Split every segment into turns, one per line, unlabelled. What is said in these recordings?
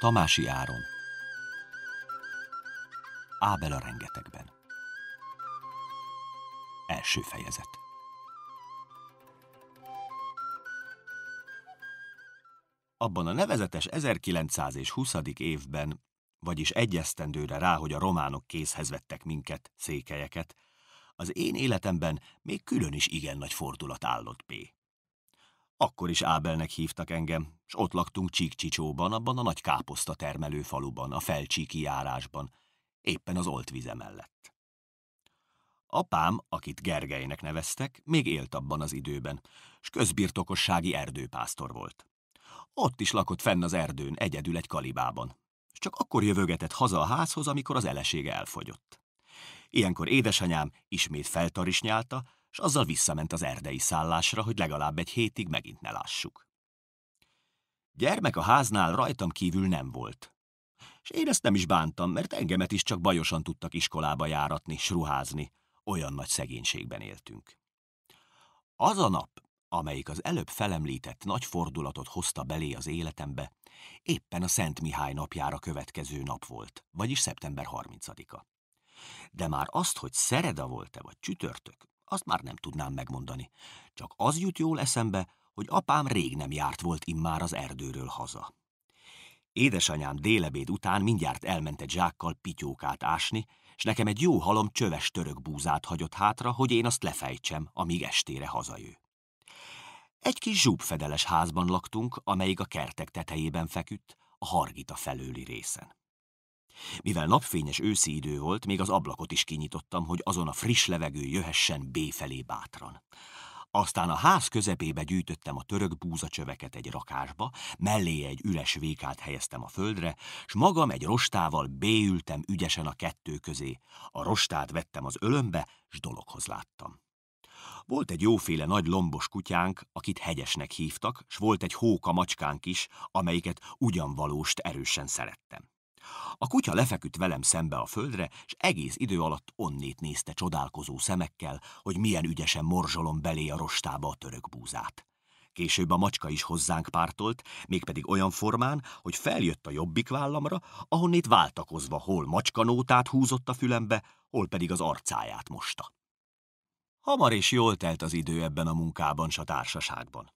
Tamási Áron Ábel a rengetegben Első fejezet Abban a nevezetes 1920. évben, vagyis egyesztendőre rá, hogy a románok kézhez vettek minket, székelyeket, az én életemben még külön is igen nagy fordulat állott be. Akkor is Ábelnek hívtak engem, és ott laktunk Csíkcsicsóban, abban a nagy káposzta termelő faluban, a felcsíki járásban, éppen az oltvize mellett. Apám, akit Gergelynek neveztek, még élt abban az időben, s közbirtokossági erdőpásztor volt. Ott is lakott fenn az erdőn, egyedül egy kalibában. S csak akkor jövögetett haza a házhoz, amikor az elesége elfogyott. Ilyenkor édesanyám ismét feltarisnyálta, s azzal visszament az erdei szállásra, hogy legalább egy hétig megint ne lássuk. Gyermek a háznál rajtam kívül nem volt. És én ezt nem is bántam, mert engemet is csak bajosan tudtak iskolába járatni, s ruházni. Olyan nagy szegénységben éltünk. Az a nap, amelyik az előbb felemlített nagy fordulatot hozta belé az életembe, éppen a Szent Mihály napjára következő nap volt, vagyis szeptember 30-a. De már azt, hogy szereda volt-e vagy csütörtök, azt már nem tudnám megmondani. Csak az jut jól eszembe, hogy apám rég nem járt volt immár az erdőről haza. Édesanyám délebéd után mindjárt elment egy zsákkal pityókát ásni, és nekem egy jó halom csöves török búzát hagyott hátra, hogy én azt lefejtsem, amíg estére hazajő. Egy kis zsúbfedeles házban laktunk, amelyik a kertek tetejében feküdt, a hargita felőli részen. Mivel napfényes őszi idő volt, még az ablakot is kinyitottam, hogy azon a friss levegő jöhessen B felé bátran. Aztán a ház közepébe gyűjtöttem a török búzacsöveket egy rakásba, mellé egy üres vékát helyeztem a földre, s magam egy rostával béültem ügyesen a kettő közé. A rostát vettem az ölömbe, s dologhoz láttam. Volt egy jóféle nagy lombos kutyánk, akit hegyesnek hívtak, s volt egy hóka macskánk is, amelyiket ugyan valóst erősen szerettem. A kutya lefeküdt velem szembe a földre, és egész idő alatt onnét nézte csodálkozó szemekkel, hogy milyen ügyesen morzsolom belé a rostába a török búzát. Később a macska is hozzánk pártolt, mégpedig olyan formán, hogy feljött a jobbik vállamra, ahonnét váltakozva hol macskanótát húzott a fülembe, hol pedig az arcáját mosta. Hamar és jól telt az idő ebben a munkában s a társaságban.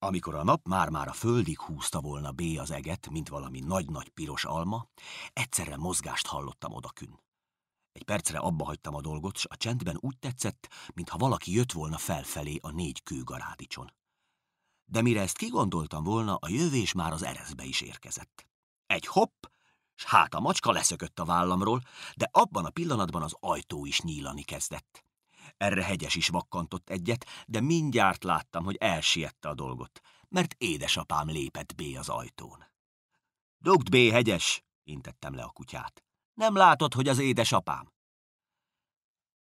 Amikor a nap már-már a földig húzta volna B az eget, mint valami nagy-nagy piros alma, egyszerre mozgást hallottam odakün. Egy percre abba hagytam a dolgot, s a csendben úgy tetszett, mintha valaki jött volna felfelé a négy kőgarádicson. De mire ezt kigondoltam volna, a jövés már az ereszbe is érkezett. Egy hopp, s hát a macska leszökött a vállamról, de abban a pillanatban az ajtó is nyílani kezdett. Erre hegyes is vakkantott egyet, de mindjárt láttam, hogy elsiette a dolgot, mert édesapám lépett B az ajtón. Dugd B, hegyes! intettem le a kutyát. Nem látod, hogy az édesapám?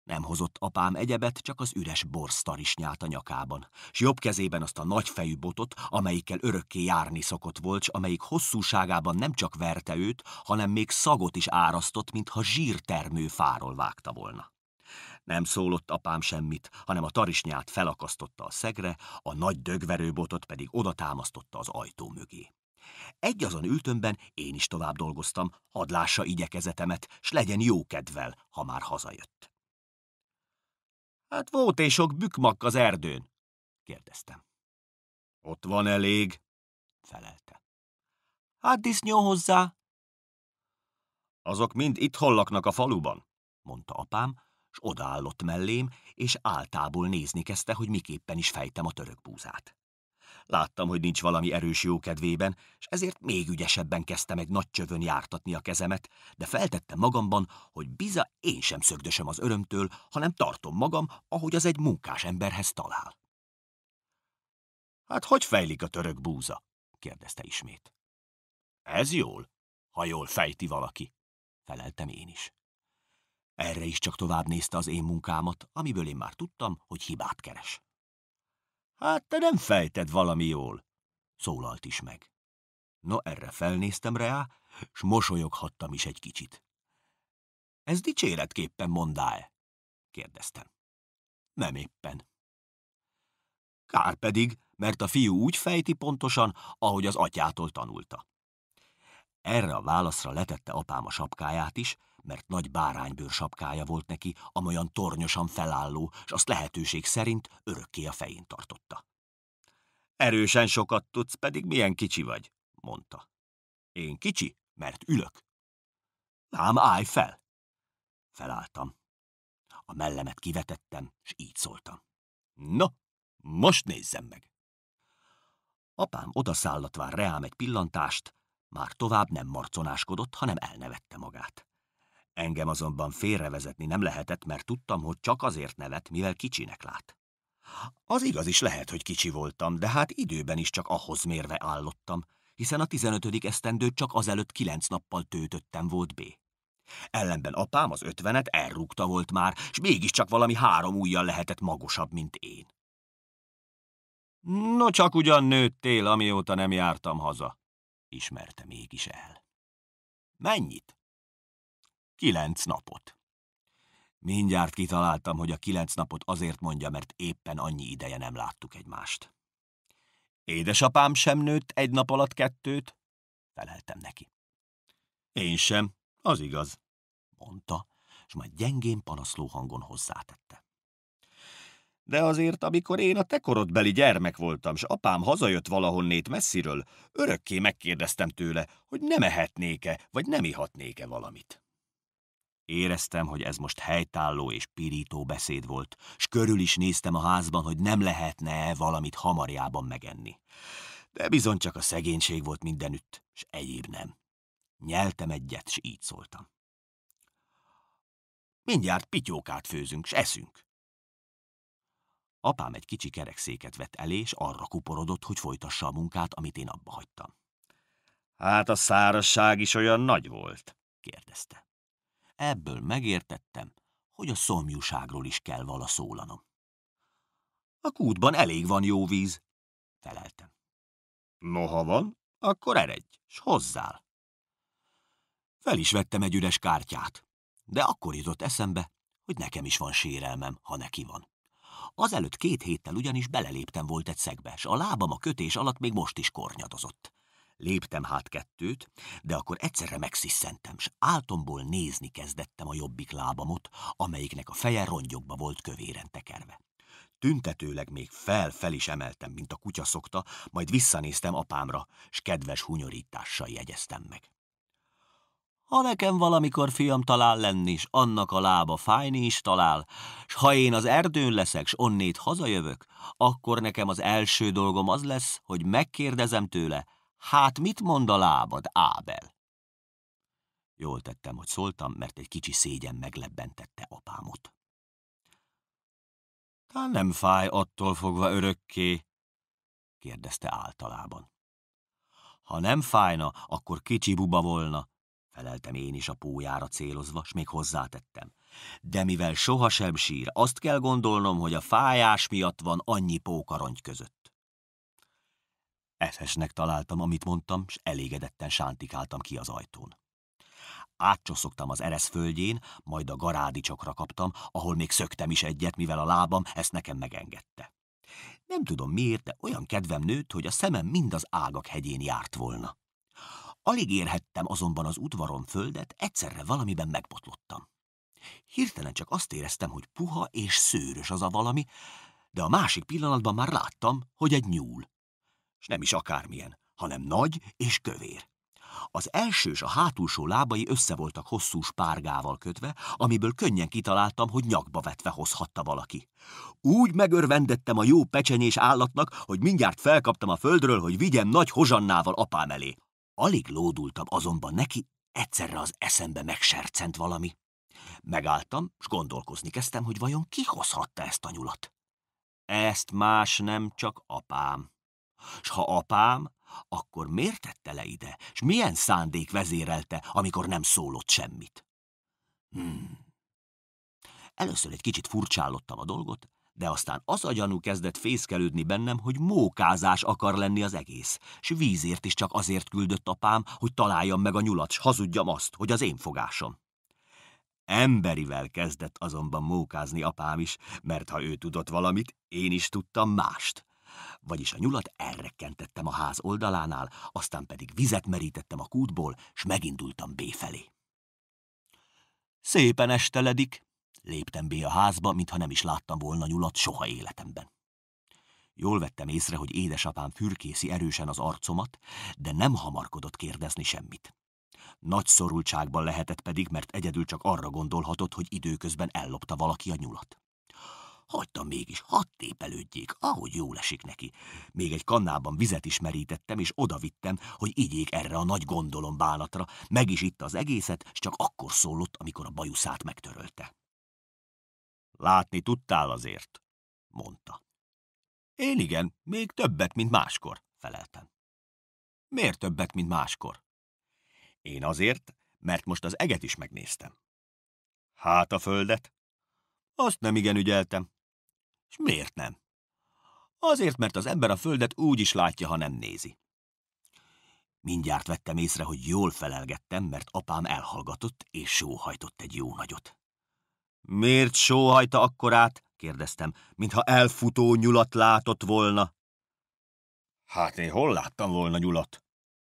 Nem hozott apám egyebet, csak az üres borsztarisnyát a nyakában, s jobb kezében azt a nagyfejű botot, amelyikkel örökké járni szokott volt, s amelyik hosszúságában nem csak verte őt, hanem még szagot is árasztott, mintha zsírtermő fáról vágta volna. Nem szólott apám semmit, hanem a tarisnyát felakasztotta a szegre, a nagy dögverőbotot pedig oda támasztotta az ajtó mögé. Egy azon ültömben én is tovább dolgoztam, hadd lássa igyekezetemet, s legyen jó kedvel, ha már hazajött. Hát volt és sok bükmak az erdőn, kérdeztem. Ott van elég, felelte. Hát disznyó hozzá. Azok mind itt hallaknak a faluban, mondta apám, s odaállott mellém, és áltából nézni kezdte, hogy miképpen is fejtem a török búzát. Láttam, hogy nincs valami erős jó kedvében, és ezért még ügyesebben kezdtem egy nagy csövön jártatni a kezemet, de feltettem magamban, hogy biza én sem szögdösem az örömtől, hanem tartom magam, ahogy az egy munkás emberhez talál. Hát hogy fejlik a török búza? kérdezte ismét. Ez jól, ha jól fejti valaki, feleltem én is. Erre is csak tovább nézte az én munkámat, amiből én már tudtam, hogy hibát keres. Hát te nem fejted valami jól, szólalt is meg. Na erre felnéztem rá, s mosolyoghattam is egy kicsit. Ez dicséretképpen mondál? kérdeztem. Nem éppen. Kár pedig, mert a fiú úgy fejti pontosan, ahogy az atyától tanulta. Erre a válaszra letette apám a sapkáját is, mert nagy báránybőr sapkája volt neki, amolyan tornyosan felálló, és azt lehetőség szerint örökké a fején tartotta. Erősen sokat tudsz, pedig milyen kicsi vagy, mondta. Én kicsi, mert ülök. Lám, állj fel! Felálltam. A mellemet kivetettem, és így szóltam. Na, most nézzem meg! Apám odaszállatván reám egy pillantást, már tovább nem marconáskodott, hanem elnevette magát. Engem azonban félrevezetni nem lehetett, mert tudtam, hogy csak azért nevet, mivel kicsinek lát. Az igaz is lehet, hogy kicsi voltam, de hát időben is csak ahhoz mérve állottam, hiszen a 15. esztendőt csak azelőtt kilenc nappal töltöttem volt B. Ellenben apám az ötvenet elrúgta volt már, s mégiscsak valami három ujjal lehetett magosabb, mint én. No, csak ugyan nőttél, amióta nem jártam haza, ismerte mégis el. Mennyit? Kilenc napot. Mindjárt kitaláltam, hogy a kilenc napot azért mondja, mert éppen annyi ideje nem láttuk egymást. Édesapám sem nőtt egy nap alatt kettőt, feleltem neki. Én sem, az igaz, mondta, és majd gyengén panaszló hangon hozzátette. De azért, amikor én a te korodbeli gyermek voltam, s apám hazajött valahonnét messziről, örökké megkérdeztem tőle, hogy nem ehetnék-e, vagy nem ihatnék-e valamit. Éreztem, hogy ez most helytálló és pirító beszéd volt, s körül is néztem a házban, hogy nem lehetne -e valamit hamarjában megenni. De bizony csak a szegénység volt mindenütt, s egyéb nem. Nyeltem egyet, s így szóltam. Mindjárt pityókát főzünk, s eszünk. Apám egy kicsi kerekszéket vett elé, és arra kuporodott, hogy folytassa a munkát, amit én abba hagytam. Hát a szárasság is olyan nagy volt, kérdezte. Ebből megértettem, hogy a szomjúságról is kell vala szólanom. A kútban elég van jó víz, feleltem. Noha van, akkor eredj, s hozzál. Fel is vettem egy üres kártyát, de akkor jutott eszembe, hogy nekem is van sérelmem, ha neki van. Azelőtt két héttel ugyanis beleléptem volt egy szegbe, s a lábam a kötés alatt még most is kornyadozott. Léptem hát kettőt, de akkor egyszerre megsziszentem, s áltomból nézni kezdettem a jobbik lábamot, amelyiknek a feje rongyokba volt kövéren tekerve. Tüntetőleg még fel-fel is emeltem, mint a kutya szokta, majd visszanéztem apámra, s kedves hunyorítással jegyeztem meg. Ha nekem valamikor fiam talál lenni, s annak a lába fájni is talál, s ha én az erdőn leszek, s onnét hazajövök, akkor nekem az első dolgom az lesz, hogy megkérdezem tőle, Hát mit mond a lábad, Ábel? Jól tettem, hogy szóltam, mert egy kicsi szégyen meglebbentette apámot. Tán nem fáj attól fogva örökké, kérdezte általában. Ha nem fájna, akkor kicsi buba volna, feleltem én is a pójára célozva, s még hozzátettem. De mivel sohasem sír, azt kell gondolnom, hogy a fájás miatt van annyi pókarony között. Efesnek találtam, amit mondtam, s elégedetten sántikáltam ki az ajtón. Átcsoszogtam az eresz földjén, majd a garádicsokra kaptam, ahol még szöktem is egyet, mivel a lábam ezt nekem megengedte. Nem tudom miért, de olyan kedvem nőtt, hogy a szemem mind az ágak hegyén járt volna. Alig érhettem azonban az udvaron földet, egyszerre valamiben megbotlottam. Hirtelen csak azt éreztem, hogy puha és szőrös az a valami, de a másik pillanatban már láttam, hogy egy nyúl és nem is akármilyen, hanem nagy és kövér. Az elsős a hátulsó lábai össze voltak hosszú spárgával kötve, amiből könnyen kitaláltam, hogy nyakba vetve hozhatta valaki. Úgy megörvendettem a jó pecsenyés állatnak, hogy mindjárt felkaptam a földről, hogy vigyem nagy hozsannával apám elé. Alig lódultam azonban neki, egyszerre az eszembe megsercent valami. Megálltam, és gondolkozni kezdtem, hogy vajon ki hozhatta ezt a nyulat. Ezt más nem, csak apám. S ha apám, akkor miért tette le ide, és milyen szándék vezérelte, amikor nem szólott semmit? Hmm. Először egy kicsit furcsálottam a dolgot, de aztán az a gyanú kezdett fészkelődni bennem, hogy mókázás akar lenni az egész, s vízért is csak azért küldött apám, hogy találjam meg a nyulat, s hazudjam azt, hogy az én fogásom. Emberivel kezdett azonban mókázni apám is, mert ha ő tudott valamit, én is tudtam mást vagyis a nyulat elrekkentettem a ház oldalánál, aztán pedig vizet merítettem a kútból, s megindultam B felé. Szépen esteledik, léptem B a házba, mintha nem is láttam volna nyulat soha életemben. Jól vettem észre, hogy édesapám fürkészi erősen az arcomat, de nem hamarkodott kérdezni semmit. Nagy szorultságban lehetett pedig, mert egyedül csak arra gondolhatott, hogy időközben ellopta valaki a nyulat hagyta mégis, hadd tépelődjék, ahogy jól esik neki. Még egy kannában vizet is merítettem, és odavittem, hogy igyék erre a nagy gondolom bánatra, meg is itt az egészet, s csak akkor szólott, amikor a bajuszát megtörölte. Látni tudtál azért, mondta. Én igen, még többet, mint máskor, feleltem. Miért többet, mint máskor? Én azért, mert most az eget is megnéztem. Hát a földet? Azt nem igen ügyeltem. És miért nem? Azért, mert az ember a földet úgy is látja, ha nem nézi. Mindjárt vettem észre, hogy jól felelgettem, mert apám elhallgatott és sóhajtott egy jó nagyot. Miért sóhajta akkorát? kérdeztem, mintha elfutó nyulat látott volna. Hát én hol láttam volna nyulat?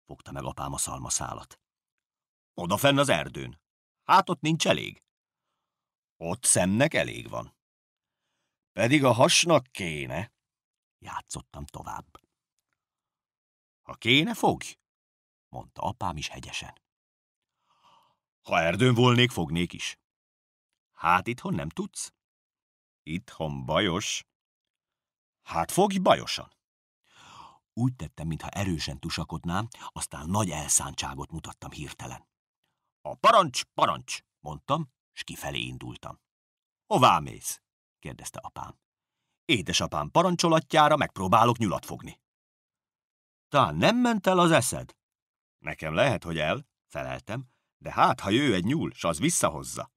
fogta meg apám a szalmaszálat. Oda fenn az erdőn. Hát ott nincs elég. Ott szemnek elég van. Pedig a hasnak kéne. Játszottam tovább. Ha kéne, fogj, mondta apám is hegyesen. Ha erdőn volnék, fognék is. Hát itthon nem tudsz? Itthon bajos. Hát fogj bajosan. Úgy tettem, mintha erősen tusakodnám, aztán nagy elszántságot mutattam hirtelen. A parancs, parancs, mondtam, s kifelé indultam. Hová mész? kérdezte apám. Édesapám parancsolatjára megpróbálok nyulat fogni. Talán nem ment el az eszed? Nekem lehet, hogy el, feleltem, de hát, ha jő egy nyúl, s az visszahozza.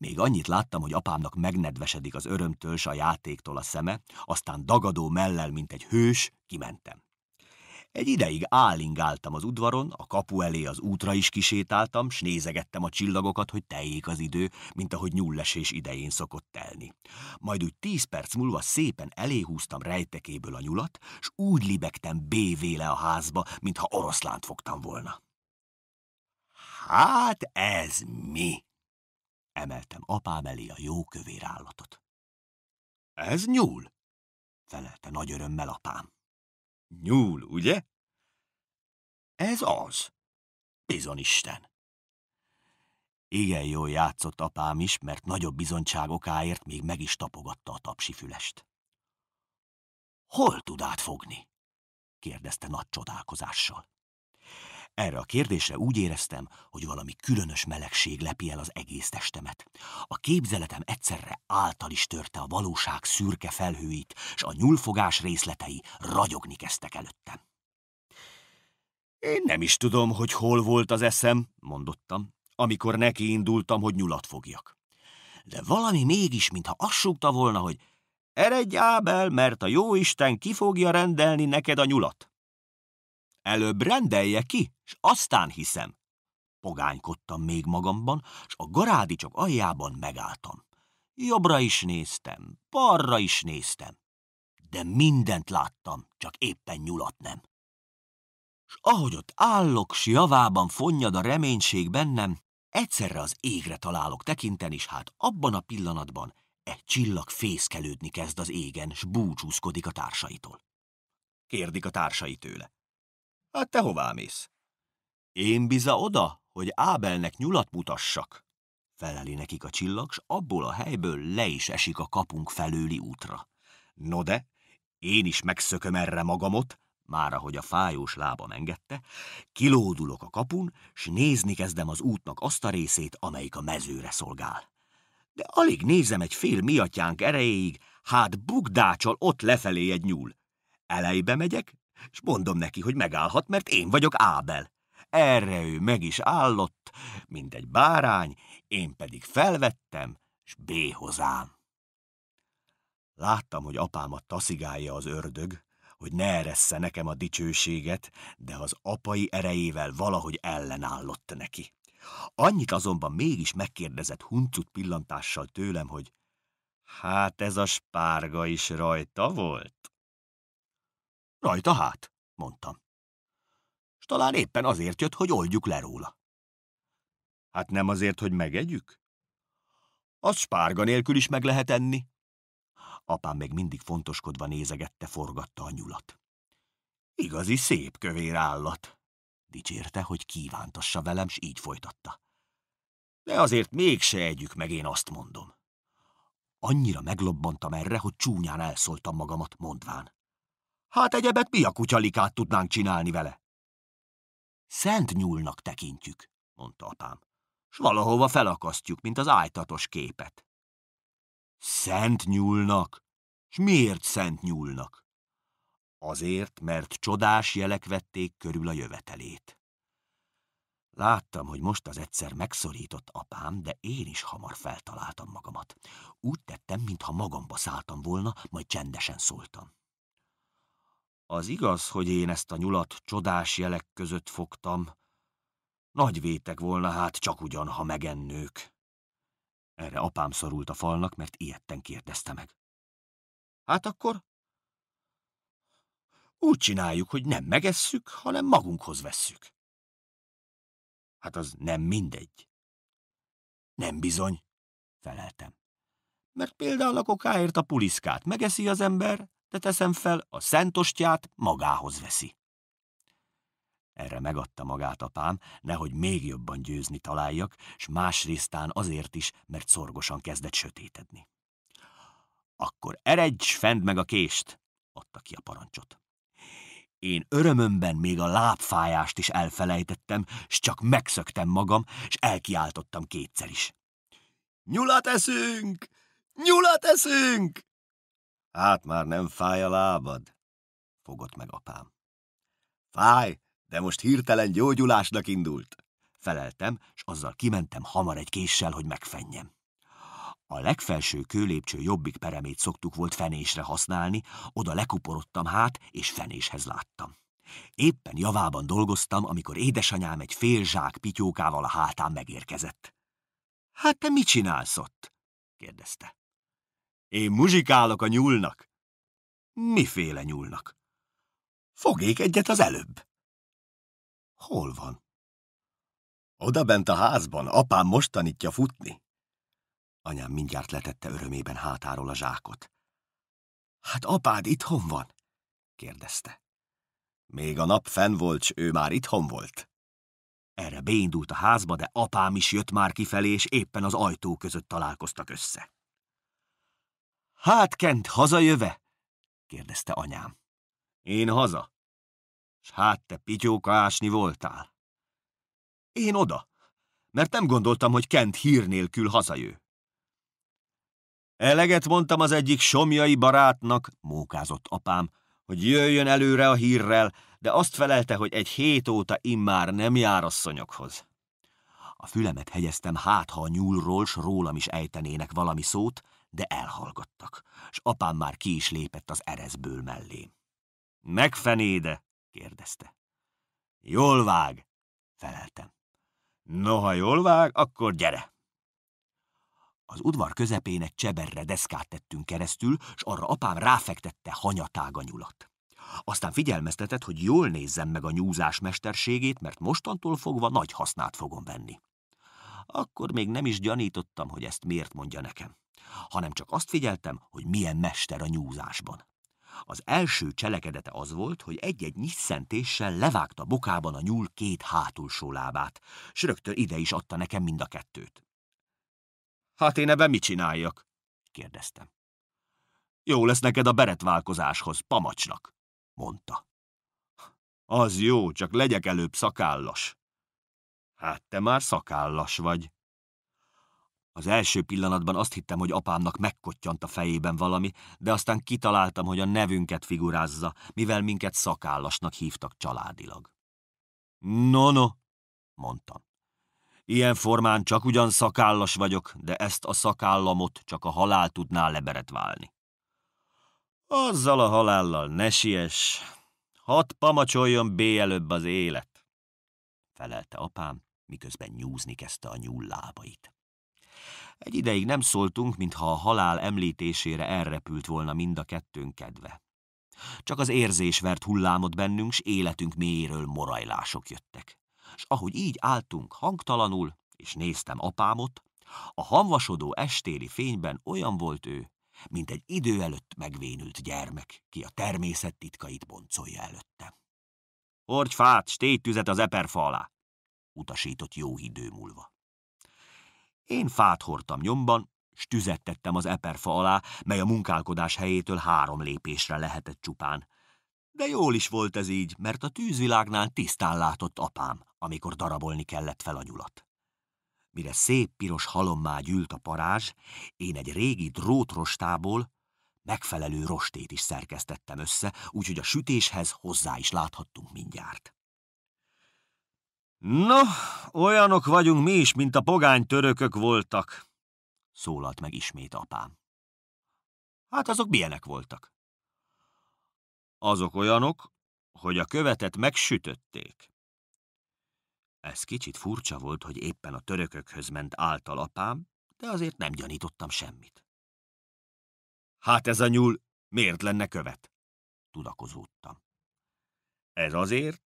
Még annyit láttam, hogy apámnak megnedvesedik az örömtől s a játéktól a szeme, aztán dagadó mellel, mint egy hős, kimentem. Egy ideig álingáltam az udvaron, a kapu elé az útra is kisétáltam, s nézegettem a csillagokat, hogy teljék az idő, mint ahogy nyullesés idején szokott telni. Majd úgy tíz perc múlva szépen eléhúztam rejtekéből a nyulat, s úgy libegtem bévéle a házba, mintha oroszlánt fogtam volna. Hát ez mi? Emeltem apám elé a jó kövér állatot. Ez nyúl, felelte nagy örömmel apám. Nyúl, ugye? Ez az. Bizonisten. Igen jól játszott apám is, mert nagyobb bizonyságokáért még meg is tapogatta a fülest. Hol tud átfogni? kérdezte nagy csodálkozással. Erre a kérdésre úgy éreztem, hogy valami különös melegség lepi el az egész testemet. A képzeletem egyszerre által is törte a valóság szürke felhőit, s a nyúlfogás részletei ragyogni kezdtek előttem. Én nem is tudom, hogy hol volt az eszem, mondottam, amikor neki indultam, hogy nyulat fogjak. De valami mégis, mintha assukta volna, hogy eredj Ábel, mert a jóisten ki fogja rendelni neked a nyulat. Előbb rendelje ki, s aztán hiszem. Pogánykodtam még magamban, s a csak aljában megálltam. Jobbra is néztem, balra is néztem, de mindent láttam, csak éppen nyulat nem. S ahogy ott állok, s javában fonnyad a reménység bennem, egyszerre az égre találok tekinten is, hát abban a pillanatban egy csillag fészkelődni kezd az égen, s búcsúzkodik a társaitól. Kérdik a társai tőle. Hát te hová mész? Én biza oda, hogy Ábelnek nyulat mutassak. Feleli nekik a csillag, s abból a helyből le is esik a kapunk felőli útra. No de, én is megszököm erre magamot, már ahogy a fájós lábam engedte, kilódulok a kapun, s nézni kezdem az útnak azt a részét, amelyik a mezőre szolgál. De alig nézem egy fél miatyánk erejéig, hát bugdácsol ott lefelé egy nyúl. Elejbe megyek, és mondom neki, hogy megállhat, mert én vagyok Ábel. Erre ő meg is állott, mint egy bárány, én pedig felvettem, s B Láttam, hogy apámat taszigálja az ördög, hogy ne eressze nekem a dicsőséget, de az apai erejével valahogy ellenállott neki. Annyit azonban mégis megkérdezett huncut pillantással tőlem, hogy hát ez a spárga is rajta volt? Rajta hát, mondtam. És talán éppen azért jött, hogy oldjuk le róla. Hát nem azért, hogy megegyük? Az spárga nélkül is meg lehet enni. Apám még mindig fontoskodva nézegette, forgatta a nyulat. Igazi szép kövér állat. Dicsérte, hogy kívántassa velem, s így folytatta. De azért mégse együk meg, én azt mondom. Annyira meglobbantam erre, hogy csúnyán elszóltam magamat, mondván. Hát egyebet mi a kutyalikát tudnánk csinálni vele? Szent nyúlnak tekintjük, mondta apám, s valahova felakasztjuk, mint az ájtatos képet. Szent nyúlnak? S miért szent nyúlnak? Azért, mert csodás jelek vették körül a jövetelét. Láttam, hogy most az egyszer megszorított apám, de én is hamar feltaláltam magamat. Úgy tettem, mintha magamba szálltam volna, majd csendesen szóltam. Az igaz, hogy én ezt a nyulat csodás jelek között fogtam. Nagy vétek volna hát csak ugyan, ha megennők. Erre apám szorult a falnak, mert ilyetten kérdezte meg. Hát akkor? Úgy
csináljuk, hogy nem megesszük, hanem magunkhoz vesszük. Hát az nem
mindegy. Nem bizony, feleltem. Mert például a kokáért a puliszkát megeszi az ember, de teszem fel, a szentostját magához veszi. Erre megadta magát apám, nehogy még jobban győzni találjak, s másrésztán azért is, mert szorgosan kezdett sötétedni. Akkor eredj, fend meg a kést, adta ki a parancsot. Én örömömben még a lábfájást is elfelejtettem, s csak megszöktem magam, s elkiáltottam kétszer is. Nyulat eszünk! Nyulat eszünk! Hát már nem fáj a lábad, fogott meg apám. Fáj, de most hirtelen gyógyulásnak indult, feleltem, s azzal kimentem hamar egy késsel, hogy megfenjem. A legfelső kőlépcső jobbik peremét szoktuk volt fenésre használni, oda lekuporodtam hát, és fenéshez láttam. Éppen javában dolgoztam, amikor édesanyám egy fél zsák pityókával a hátán megérkezett. – Hát te mit csinálsz ott? – kérdezte. Én muzsikálok a nyúlnak. Miféle nyúlnak? Fogék egyet az előbb. Hol van? Oda bent a házban, apám most tanítja futni. Anyám mindjárt letette örömében hátáról a zsákot. Hát apád itthon van? kérdezte. Még a nap fenn volt, s ő már itthon volt. Erre beindult a házba, de apám is jött már kifelé, és éppen az ajtó között találkoztak össze. Hát, Kent, hazajöve? kérdezte anyám. Én haza. S hát te pityóka ásni voltál. Én oda, mert nem gondoltam, hogy Kent hír nélkül hazajő. Eleget mondtam az egyik somjai barátnak, mókázott apám, hogy jöjjön előre a hírrel, de azt felelte, hogy egy hét óta immár nem jár asszonyokhoz. A fülemet hegyeztem hát, ha a nyúlról s rólam is ejtenének valami szót, de elhallgattak, s apám már ki is lépett az erezből mellé. Megfenéde? kérdezte. Jól vág, feleltem. No, ha jól vág, akkor gyere. Az udvar közepén egy cseberre deszkát tettünk keresztül, s arra apám ráfektette hanyatága nyulat. Aztán figyelmeztetett, hogy jól nézzem meg a nyúzás mesterségét, mert mostantól fogva nagy hasznát fogom venni. Akkor még nem is gyanítottam, hogy ezt miért mondja nekem hanem csak azt figyeltem, hogy milyen mester a nyúzásban. Az első cselekedete az volt, hogy egy-egy nyisszentéssel levágta bokában a nyúl két hátulsó lábát, s rögtön ide is adta nekem mind a kettőt. Hát én ebben mit csináljak? kérdeztem. Jó lesz neked a beretválkozáshoz, pamacsnak, mondta. Az jó, csak legyek előbb szakállas. Hát te már szakállas vagy. Az első pillanatban azt hittem, hogy apámnak megkottyant a fejében valami, de aztán kitaláltam, hogy a nevünket figurázza, mivel minket szakállasnak hívtak családilag. No-no, mondtam. Ilyen formán csak ugyan szakállas vagyok, de ezt a szakállamot csak a halál tudná leberetválni. Azzal a halállal ne siess, hadd pamacsoljon bé előbb az élet, felelte apám, miközben nyúzni kezdte a nyúl lábait. Egy ideig nem szóltunk, mintha a halál említésére elrepült volna mind a kettőnk kedve. Csak az érzés vert hullámot bennünk, s életünk mélyéről morajlások jöttek. S ahogy így álltunk hangtalanul, és néztem apámot, a hamvasodó estéli fényben olyan volt ő, mint egy idő előtt megvénült gyermek, ki a természet titkait boncolja előttem. Hordj fát, s tüzet az eperfa alá! utasított jó idő múlva. Én fát hordtam nyomban, s tüzet tettem az eperfa alá, mely a munkálkodás helyétől három lépésre lehetett csupán. De jól is volt ez így, mert a tűzvilágnál tisztán látott apám, amikor darabolni kellett fel a nyulat. Mire szép piros halommá gyűlt a parázs, én egy régi drótrostából megfelelő rostét is szerkesztettem össze, úgyhogy a sütéshez hozzá is láthattunk mindjárt. No, olyanok vagyunk mi is, mint a pogány törökök voltak, szólalt meg ismét apám.
Hát azok milyenek
voltak? Azok olyanok, hogy a követet megsütötték. Ez kicsit furcsa volt, hogy éppen a törökökhöz ment által apám, de azért nem gyanítottam semmit. Hát ez a nyúl miért lenne követ? Tudakozódtam. Ez azért,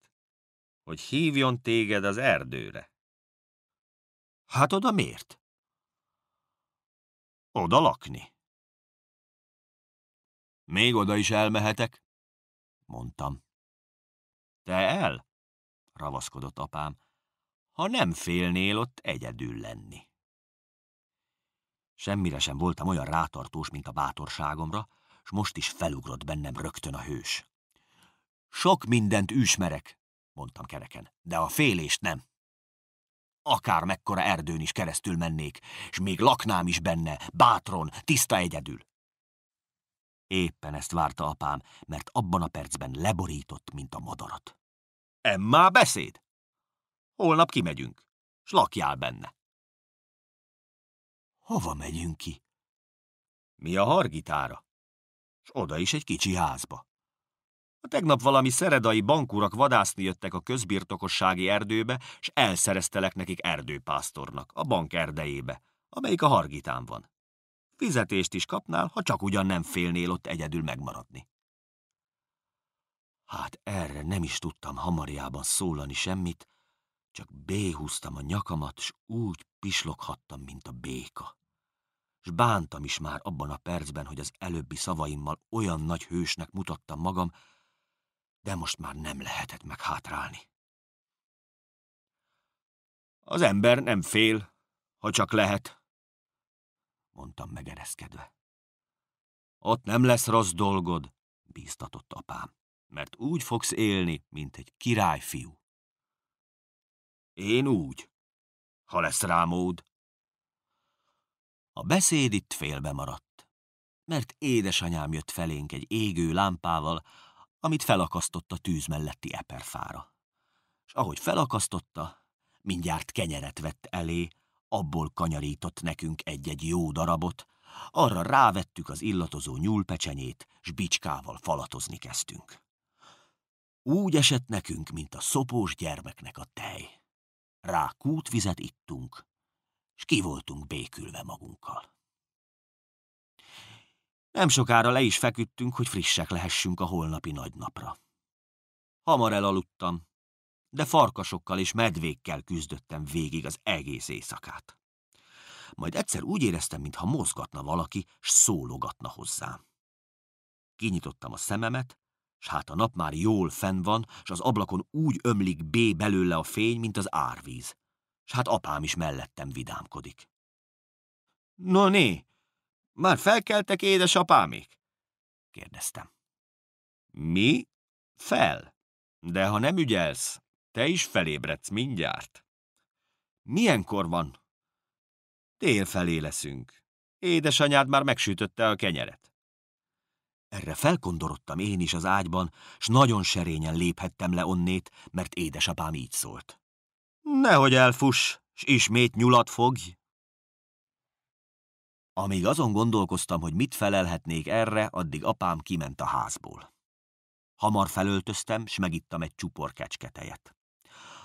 hogy hívjon téged az erdőre.
Hát oda miért? Oda lakni. Még oda is elmehetek, mondtam.
Te el, ravaszkodott apám, ha nem félnél ott egyedül lenni. Semmire sem voltam olyan rátartós, mint a bátorságomra, s most is felugrott bennem rögtön a hős. Sok mindent ismerek, mondtam kereken, de a félést nem. Akár mekkora erdőn is keresztül mennék, és még laknám is benne, bátron, tiszta egyedül. Éppen ezt várta apám, mert abban a percben leborított, mint a madarat. Emma beszéd? Holnap kimegyünk, s lakjál
benne. Hova megyünk ki? Mi a
hargitára? S oda is egy kicsi házba. A tegnap valami szeredai bankúrak vadászni jöttek a közbirtokossági erdőbe, s elszereztelek nekik erdőpásztornak, a bank erdejébe, amelyik a Hargitán van. Fizetést is kapnál, ha csak ugyan nem félnél ott egyedül megmaradni. Hát erre nem is tudtam hamarjában szólani semmit, csak béhúztam a nyakamat, s úgy pisloghattam, mint a béka. S bántam is már abban a percben, hogy az előbbi szavaimmal olyan nagy hősnek mutattam magam, de most már nem lehetett meghátrálni. Az ember nem fél, ha csak lehet, mondtam megereszkedve. Ott nem lesz rossz dolgod, bíztatott apám, mert úgy fogsz élni, mint egy királyfiú. Én úgy, ha lesz rámód. A beszéd itt félbe maradt, mert édesanyám jött felénk egy égő lámpával, amit felakasztott a tűz melletti eperfára. És ahogy felakasztotta, mindjárt kenyeret vett elé, abból kanyarított nekünk egy-egy jó darabot, arra rávettük az illatozó nyúlpecsenyét, s bicskával falatozni kezdtünk. Úgy esett nekünk, mint a szopós gyermeknek a tej. Rá kútvizet ittunk, s ki voltunk békülve magunkkal. Nem sokára le is feküdtünk, hogy frissek lehessünk a holnapi nagynapra. Hamar elaludtam, de farkasokkal és medvékkel küzdöttem végig az egész éjszakát. Majd egyszer úgy éreztem, mintha mozgatna valaki, s szólogatna hozzám. Kinyitottam a szememet, s hát a nap már jól fenn van, s az ablakon úgy ömlik B belőle a fény, mint az árvíz. S hát apám is mellettem vidámkodik. No né, már felkeltek édesapámék? kérdeztem. Mi? Fel. De ha nem ügyelsz, te is felébredsz mindjárt. Milyenkor van? Tél felé leszünk. Édesanyád már megsütötte a kenyeret. Erre felkondorodtam én is az ágyban, s nagyon serényen léphettem le onnét, mert édesapám így szólt. Nehogy elfuss, s ismét nyulat fogj, amíg azon gondolkoztam, hogy mit felelhetnék erre, addig apám kiment a házból. Hamar felöltöztem, s megittam egy csupor kecsketejet.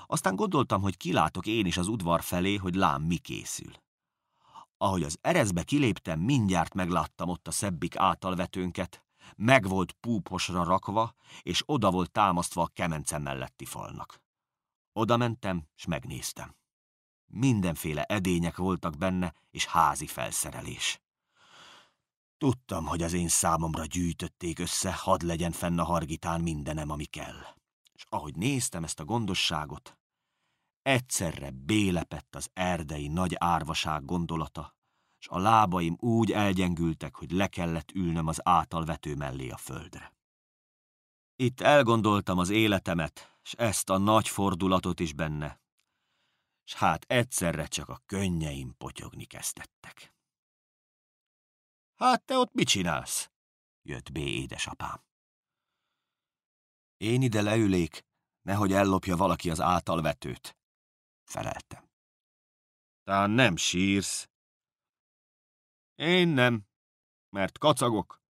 Aztán gondoltam, hogy kilátok én is az udvar felé, hogy lám mi készül. Ahogy az erezbe kiléptem, mindjárt megláttam ott a szebbik átalvetőnket, meg volt púposra rakva, és oda volt támasztva a kemence melletti falnak. Oda mentem, s megnéztem. Mindenféle edények voltak benne, és házi felszerelés. Tudtam, hogy az én számomra gyűjtötték össze, hadd legyen fenn a hargitán mindenem, ami kell. És ahogy néztem ezt a gondosságot, egyszerre bélepett az erdei nagy árvaság gondolata, és a lábaim úgy elgyengültek, hogy le kellett ülnöm az által vető mellé a földre. Itt elgondoltam az életemet, és ezt a nagy fordulatot is benne, s hát egyszerre csak a könnyeim potyogni kezdettek. Hát te ott mit csinálsz? jött B. édesapám. Én ide leülék, nehogy ellopja valaki az általvetőt, feleltem. Tán nem sírsz. Én nem, mert kacagok.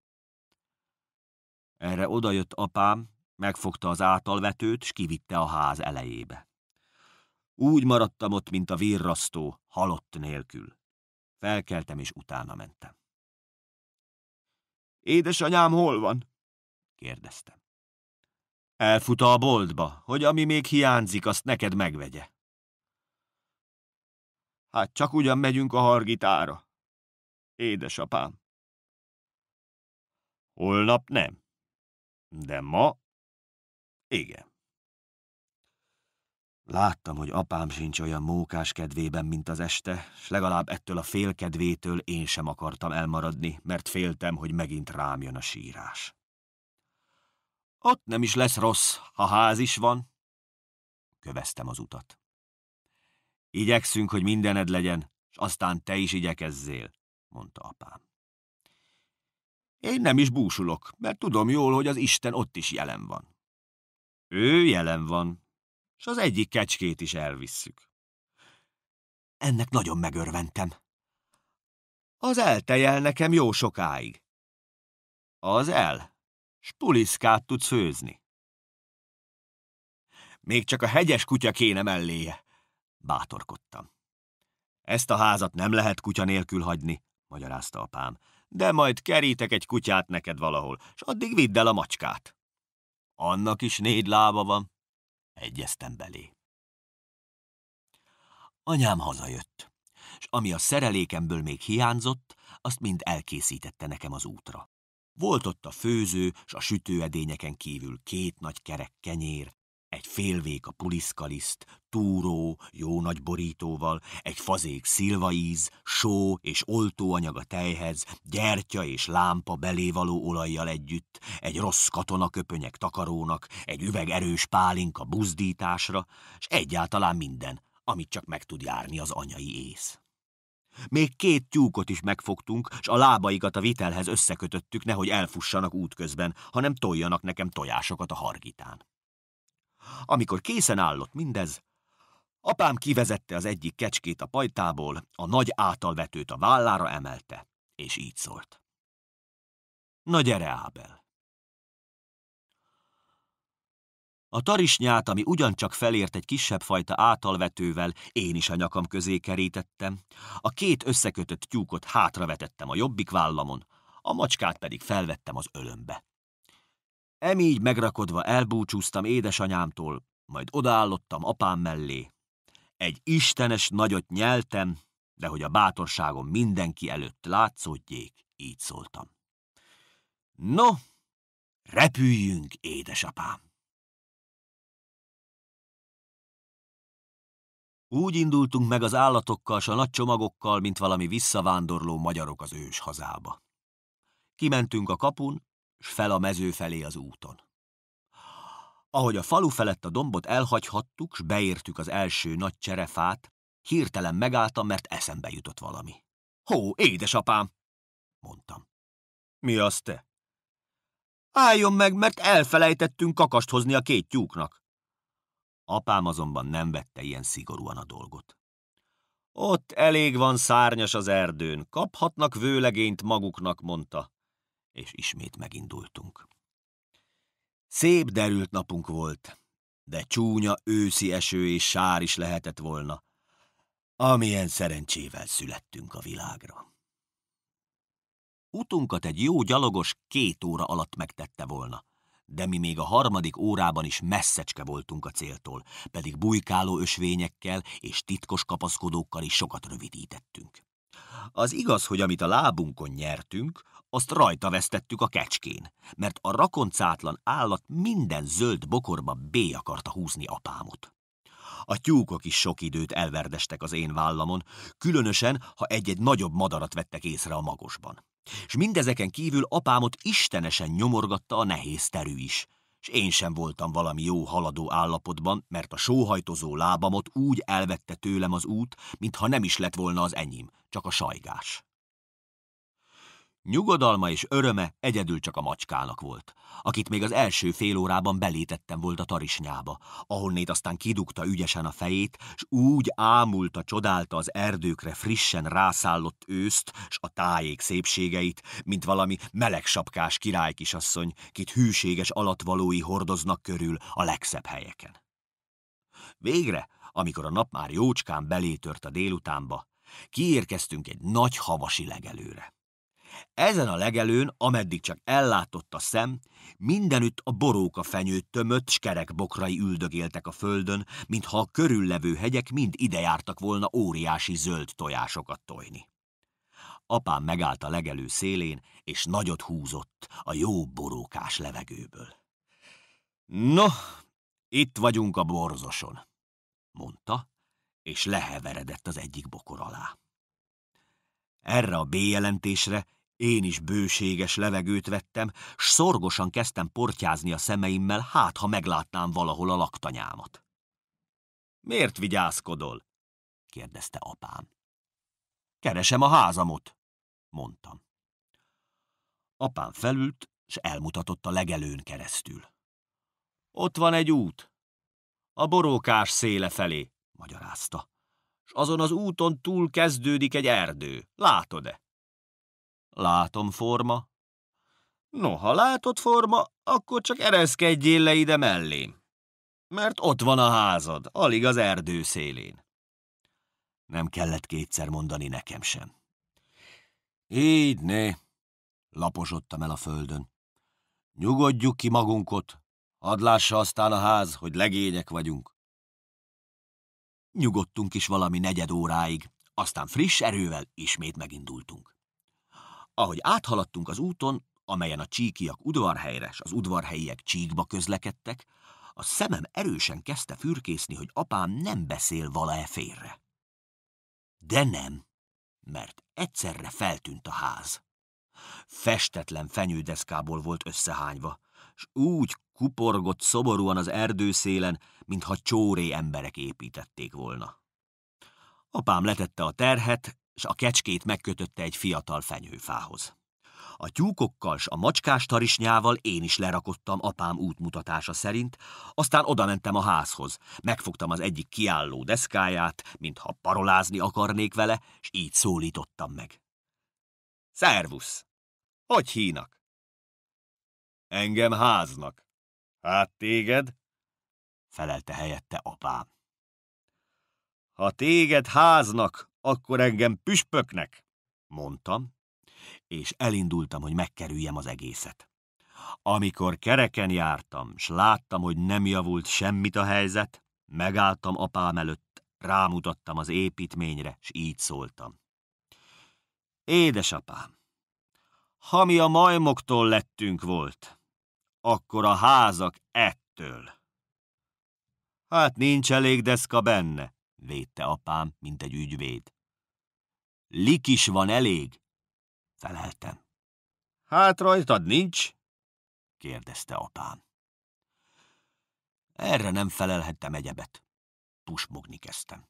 Erre odajött apám, megfogta az általvetőt, s kivitte a ház elejébe. Úgy maradtam ott, mint a vérrasztó, halott nélkül. Felkeltem és utána mentem. Édesanyám hol van?
kérdeztem.
Elfut a boltba, hogy ami még hiányzik, azt neked megvegye. Hát csak ugyan megyünk a hargitára. Édesapám.
Holnap nem. De ma igen.
Láttam, hogy apám sincs olyan mókás kedvében, mint az este, s legalább ettől a félkedvétől én sem akartam elmaradni, mert féltem, hogy megint rám jön a sírás. Ott nem is lesz rossz, ha ház is van. Köveztem az utat. Igyekszünk, hogy mindened legyen, s aztán te is igyekezzél, mondta apám. Én nem is búsulok, mert tudom jól, hogy az Isten ott is jelen van. Ő jelen van, és az egyik kecskét is elvisszük. Ennek nagyon megörventem. Az eltejel nekem jó sokáig. Az el, spuliszkát tudsz főzni. Még csak a hegyes kutya kéne melléje, bátorkodtam. Ezt a házat nem lehet kutya nélkül hagyni, magyarázta apám, de majd kerítek egy kutyát neked valahol, és addig vidd el a macskát. Annak is négy lába van egyeztem belé. Anyám hazajött, és ami a szerelékemből még hiányzott, azt mind elkészítette nekem az útra. Volt ott a főző, és a sütőedényeken kívül két nagy kerek kenyér, egy félvék a puliszkaliszt, túró, jó nagy borítóval, egy fazék szilvaíz, só és oltóanyag a tejhez, gyertya és lámpa belévaló olajjal együtt, egy rossz katonaköpönyek takarónak, egy üveg erős pálinka buzdításra, és egyáltalán minden, amit csak meg tud járni az anyai ész. Még két tyúkot is megfogtunk, s a lábaikat a vitelhez összekötöttük, nehogy elfussanak útközben, hanem toljanak nekem tojásokat a hargitán. Amikor készen állott mindez, apám kivezette az egyik kecskét a pajtából, a nagy átalvetőt a vállára emelte, és így szólt.
Na gyere, Ábel!
A tarisnyát, ami ugyancsak felért egy kisebb fajta átalvetővel, én is a nyakam közé kerítettem, a két összekötött tyúkot hátravetettem a jobbik vállamon, a macskát pedig felvettem az ölömbe. Emígy megrakodva elbúcsúztam édesanyámtól, majd odaállottam apám mellé. Egy istenes nagyot nyeltem, de hogy a bátorságom mindenki előtt látszódjék, így szóltam. No, repüljünk, édesapám! Úgy indultunk meg az állatokkal s a nagy csomagokkal, mint valami visszavándorló magyarok az ős hazába. Kimentünk a kapun, s fel a mező felé az úton. Ahogy a falu felett a dombot elhagyhattuk, s beértük az első nagy cserefát, hirtelen megálltam, mert eszembe jutott valami. Hó, édesapám! mondtam. Mi az te? Álljon meg, mert elfelejtettünk kakast hozni a két tyúknak. Apám azonban nem vette ilyen szigorúan a dolgot. Ott elég van szárnyas az erdőn, kaphatnak vőlegényt maguknak, mondta és ismét megindultunk. Szép derült napunk volt, de csúnya őszi eső és sár is lehetett volna, amilyen szerencsével születtünk a világra. Utunkat egy jó gyalogos két óra alatt megtette volna, de mi még a harmadik órában is messzecske voltunk a céltól, pedig bujkáló ösvényekkel és titkos kapaszkodókkal is sokat rövidítettünk. Az igaz, hogy amit a lábunkon nyertünk, azt rajta vesztettük a kecskén, mert a rakoncátlan állat minden zöld bokorba bé akarta húzni apámot. A tyúkok is sok időt elverdestek az én vállamon, különösen, ha egy-egy nagyobb madarat vettek észre a magosban. És mindezeken kívül apámot istenesen nyomorgatta a nehéz terű is – és én sem voltam valami jó haladó állapotban, mert a sóhajtozó lábamot úgy elvette tőlem az út, mintha nem is lett volna az enyém, csak a sajgás. Nyugodalma és öröme egyedül csak a macskának volt, akit még az első fél órában belétettem volt a tarisnyába, ahonnét aztán kidugta ügyesen a fejét, s úgy ámulta, csodálta az erdőkre frissen rászállott őszt s a tájék szépségeit, mint valami melegsapkás királykisasszony, kit hűséges alatvalói hordoznak körül a legszebb helyeken. Végre, amikor a nap már jócskán belétört a délutánba, kiérkeztünk egy nagy havasi legelőre. Ezen a legelőn, ameddig csak ellátott a szem, mindenütt a boróka fenyő tömött skerek bokrai üldögéltek a földön, mintha a körüllevő hegyek mind idejártak volna óriási zöld tojásokat tojni. Apám megállt a legelő szélén, és nagyot húzott a jó borókás levegőből. No, itt vagyunk a borzoson, mondta, és leheveredett az egyik bokor alá. Erre a bejelentésre én is bőséges levegőt vettem, s szorgosan kezdtem portyázni a szemeimmel, hát ha meglátnám valahol a laktanyámat. Miért vigyázkodol? kérdezte apám. Keresem a házamot, mondtam. Apám felült, s elmutatott a legelőn keresztül. Ott van egy út, a borókás széle felé, magyarázta, s azon az úton túl kezdődik egy erdő, látod-e? Látom forma. No, ha látod forma, akkor csak ereszkedjél le ide mellém. Mert ott van a házad, alig az erdő szélén. Nem kellett kétszer mondani nekem sem. Így né, laposodtam el a földön. Nyugodjuk ki magunkot, hadd lássa aztán a ház, hogy legények vagyunk. Nyugodtunk is valami negyed óráig, aztán friss erővel ismét megindultunk. Ahogy áthaladtunk az úton, amelyen a csíkiak udvarhelyre s az udvarhelyiek csíkba közlekedtek, a szemem erősen kezdte fürkészni, hogy apám nem beszél vala-e félre. De nem, mert egyszerre feltűnt a ház. Festetlen fenyődeszkából volt összehányva, s úgy kuporgott szoborúan az erdőszélen, mintha csóré emberek építették volna. Apám letette a terhet, és a kecskét megkötötte egy fiatal fenyőfához. A tyúkokkal s a macskás tarisnyával én is lerakottam apám útmutatása szerint, aztán odamentem a házhoz, megfogtam az egyik kiálló deszkáját, mintha parolázni akarnék vele, és így szólítottam meg. Szervusz! Hogy hínak? Engem háznak. Hát téged? Felelte helyette apám. Ha téged háznak, akkor engem püspöknek, mondtam, és elindultam, hogy megkerüljem az egészet. Amikor kereken jártam, s láttam, hogy nem javult semmit a helyzet, megálltam apám előtt, rámutattam az építményre, s így szóltam. Édesapám, ha mi a majmoktól lettünk volt, akkor a házak ettől. Hát nincs elég deszka benne, védte apám, mint egy ügyvéd. Lik is van elég, feleltem. Hát rajtad nincs? kérdezte apám. Erre nem felelhettem egyebet. Pusmogni kezdtem.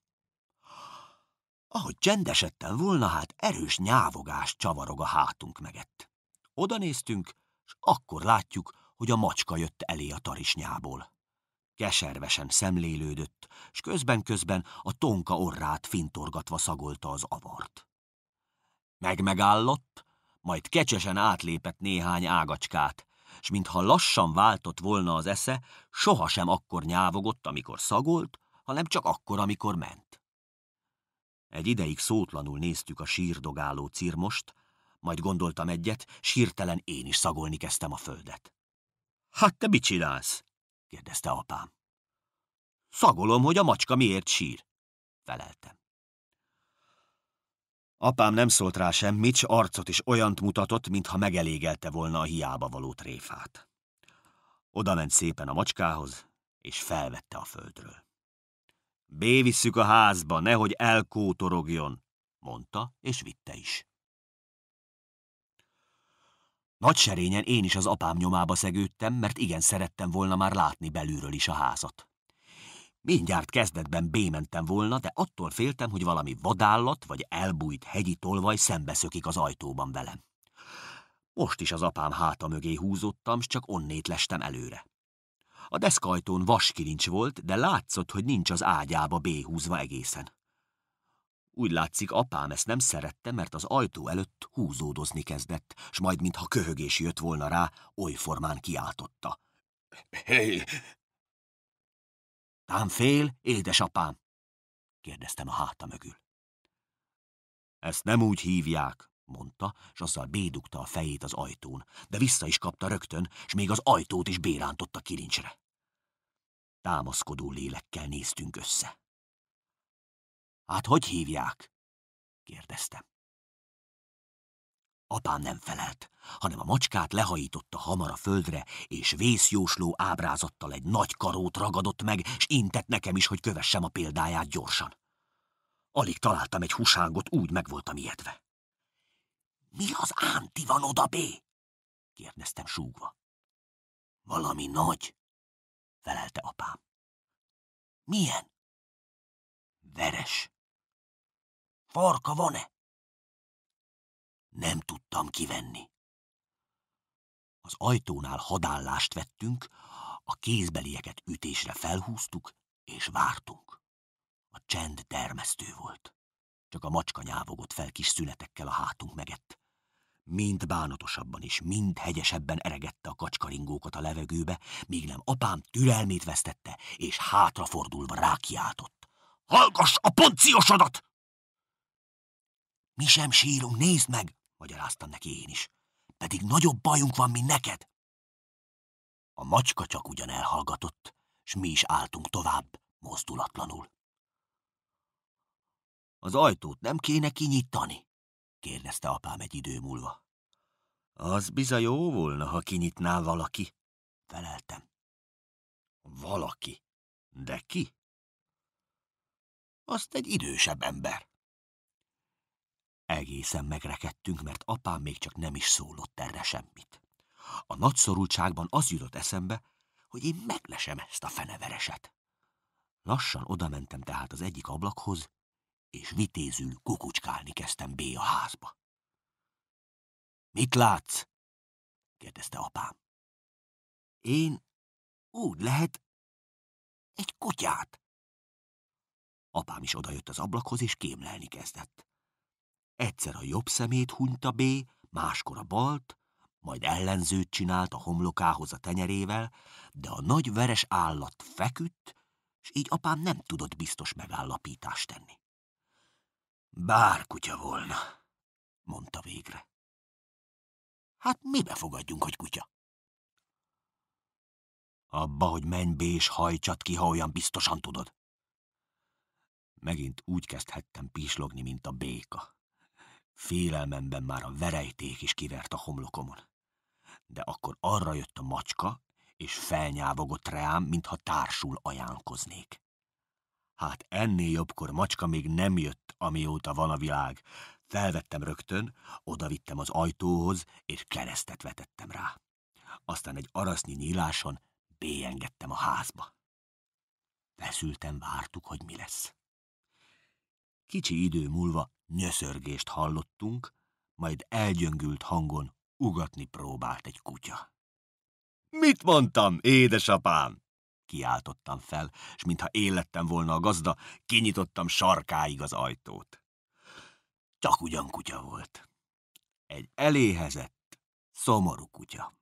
Ahogy csendesedtem volna, hát erős nyávogás csavarog a hátunk megett. Oda néztünk, s akkor látjuk, hogy a macska jött elé a tarisnyából. Keservesen szemlélődött, s közben-közben a tonka orrát fintorgatva szagolta az avart. Megmegállott, majd kecsesen átlépett néhány ágacskát, s mintha lassan váltott volna az esze, sohasem akkor nyávogott, amikor szagolt, hanem csak akkor, amikor ment. Egy ideig szótlanul néztük a sírdogáló cirmost, majd gondoltam egyet, sírtelen én is szagolni kezdtem a földet. – Hát te mit csinálsz? kérdezte apám. Szagolom, hogy a macska miért sír, feleltem. Apám nem szólt rá semmit, s arcot is olyant mutatott, mintha megelégelte volna a hiába való tréfát. Oda ment szépen a macskához, és felvette a földről. Bévisszük a házba, nehogy elkótorogjon, mondta, és vitte is. Nagy serényen én is az apám nyomába szegődtem, mert igen szerettem volna már látni belülről is a házat. Mindjárt kezdetben bémentem volna, de attól féltem, hogy valami vadállat vagy elbújt hegyi tolvaj szembeszökik az ajtóban velem. Most is az apám háta mögé húzottam, s csak onnét lestem előre. A deszkajtón vaskilincs volt, de látszott, hogy nincs az ágyába béhúzva egészen. Úgy látszik, apám ezt nem szerette, mert az ajtó előtt húzódozni kezdett, s majd, mintha köhögés jött volna rá, oly formán kiáltotta. Hé! Hey. Tám fél, édesapám? kérdeztem a háta mögül. Ezt nem úgy hívják, mondta, s azzal bédugta a fejét az ajtón, de vissza is kapta rögtön, s még az ajtót is bérántotta kilincsre. Támaszkodó lélekkel néztünk össze. Hát hogy hívják?
kérdeztem. Apám nem felelt,
hanem a macskát lehajította hamar a földre, és vészjósló ábrázattal egy nagy karót ragadott meg, s intett nekem is, hogy kövessem a példáját gyorsan. Alig találtam egy husángot, úgy meg voltam ijedve. – Mi az ánti van oda, B?
kérdeztem súgva. – Valami nagy – felelte apám. – Milyen? – Veres Farka van-e? Nem tudtam kivenni.
Az ajtónál hadállást vettünk, a kézbelieket ütésre felhúztuk, és vártunk. A csend termesztő volt. Csak a macska nyávogott fel kis szünetekkel a hátunk megett. Mind bánatosabban és mind hegyesebben eregette a kacskaringókat a levegőbe, míg nem apám türelmét vesztette, és hátrafordulva rákiáltott. Hallgass a ponciosodat! Mi sem sírunk, nézd meg, magyaráztam neki én is. Pedig nagyobb bajunk van, mint neked. A macska csak ugyan elhallgatott, s mi is álltunk tovább, mozdulatlanul. Az ajtót nem kéne kinyitani? kérdezte apám egy idő múlva. Az bizony jó volna, ha kinyitná valaki, feleltem. Valaki?
De ki? Azt egy idősebb ember.
Egészen megrekedtünk, mert apám még csak nem is szólott erre semmit. A nagy szorultságban az jutott eszembe, hogy én meglesem ezt a fenevereset. Lassan odamentem tehát az egyik ablakhoz, és vitézül kukucskálni kezdtem B a házba. Mit látsz?
kérdezte apám. Én úgy lehet
egy kutyát. Apám is odajött az ablakhoz, és kémlelni kezdett. Egyszer a jobb szemét hunyta B, máskor a balt, majd ellenzőt csinált a homlokához a tenyerével, de a nagy veres állat feküdt, és így apám nem tudott biztos megállapítást tenni.
Bár kutya volna, mondta végre. Hát mibe
befogadjunk, hogy kutya? Abba, hogy menj be és hajtsad ki, ha olyan biztosan tudod. Megint úgy kezdhettem pislogni, mint a béka. Félelmemben már a verejték is kivert a homlokomon. De akkor arra jött a macska, és felnyávogott rám, mintha társul ajánlkoznék. Hát ennél jobbkor macska még nem jött, amióta van a világ. Felvettem rögtön, odavittem az ajtóhoz, és keresztet vetettem rá. Aztán egy arasznyi nyíláson bélyengedtem a házba. Feszültem, vártuk, hogy mi lesz. Kicsi idő múlva Nyöszörgést hallottunk, majd elgyöngült hangon ugatni próbált egy kutya. Mit mondtam, édesapám? Kiáltottam fel, és mintha élettem volna a gazda, kinyitottam sarkáig az ajtót. Csak ugyan kutya volt. Egy eléhezett, szomorú kutya.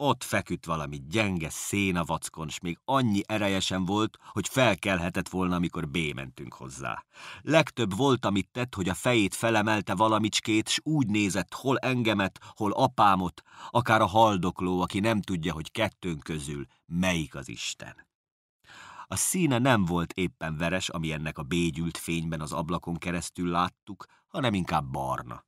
Ott feküdt valami gyenge szénavackon, s még annyi erejesen volt, hogy felkelhetett volna, amikor bémentünk hozzá. Legtöbb volt, amit tett, hogy a fejét felemelte valamicskét, s úgy nézett, hol engemet, hol apámot, akár a haldokló, aki nem tudja, hogy kettőnk közül melyik az Isten. A színe nem volt éppen veres, ami ennek a bégyült fényben az ablakon keresztül láttuk, hanem inkább barna.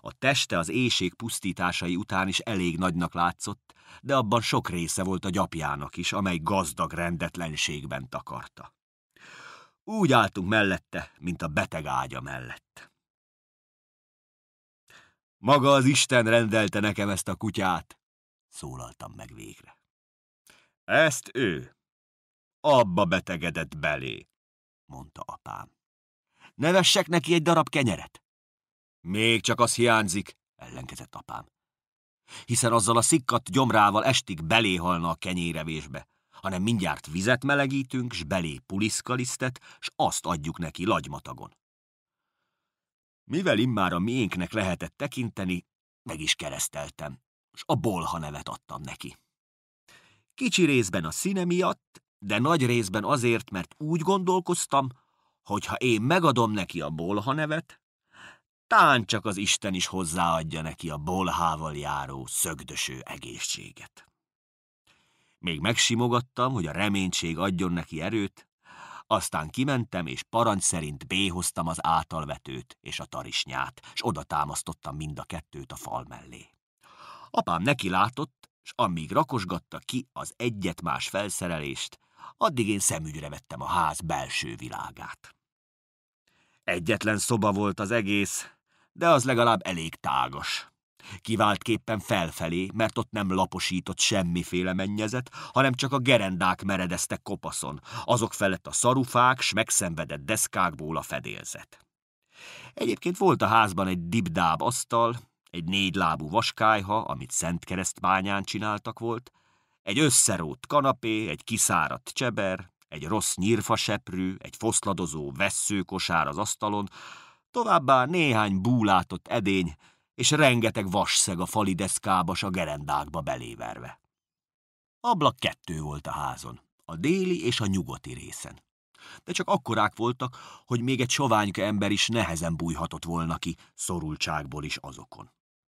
A teste az éjség pusztításai után is elég nagynak látszott, de abban sok része volt a gyapjának is, amely gazdag rendetlenségben takarta. Úgy álltunk mellette, mint a beteg ágya mellett. Maga az Isten rendelte nekem ezt a kutyát, szólaltam meg végre. Ezt ő. Abba betegedett belé, mondta apám. Nevessek neki egy darab kenyeret? Még csak az hiányzik, ellenkezett apám. Hiszen azzal a szikkadt gyomrával estig beléhalna a kenyérevésbe, hanem mindjárt vizet melegítünk, s belé puliszkalisztet, s azt adjuk neki lagymatagon. Mivel immár a miénknek lehetett tekinteni, meg is kereszteltem, és a bolha nevet adtam neki. Kicsi részben a színe miatt, de nagy részben azért, mert úgy gondolkoztam, hogy ha én megadom neki a bolha nevet, tán csak az Isten is hozzáadja neki a bolhával járó, szögdöső egészséget. Még megsimogattam, hogy a reménység adjon neki erőt, aztán kimentem, és parancs szerint béhoztam az átalvetőt és a tarisnyát, és oda támasztottam mind a kettőt a fal mellé. Apám neki látott, és amíg rakosgatta ki az egyet-más felszerelést, addig én szemügyre vettem a ház belső világát. Egyetlen szoba volt az egész, de az legalább elég tágas. Kiváltképpen felfelé, mert ott nem laposított semmiféle mennyezet, hanem csak a gerendák meredeztek kopaszon, azok felett a szarufák, s megszenvedett deszkákból a fedélzet. Egyébként volt a házban egy dibdáb asztal, egy négylábú vaskájha, amit Keresztbányán csináltak volt, egy összerót kanapé, egy kiszáradt cseber, egy rossz nyírfaseprű, egy foszladozó vesszőkosár az asztalon, Továbbá néhány búlátott edény, és rengeteg vasszeg a fali deszkába, a gerendákba beléverve. Ablak kettő volt a házon, a déli és a nyugati részen. De csak akkorák voltak, hogy még egy soványka ember is nehezen bújhatott volna ki, szorultságból is azokon.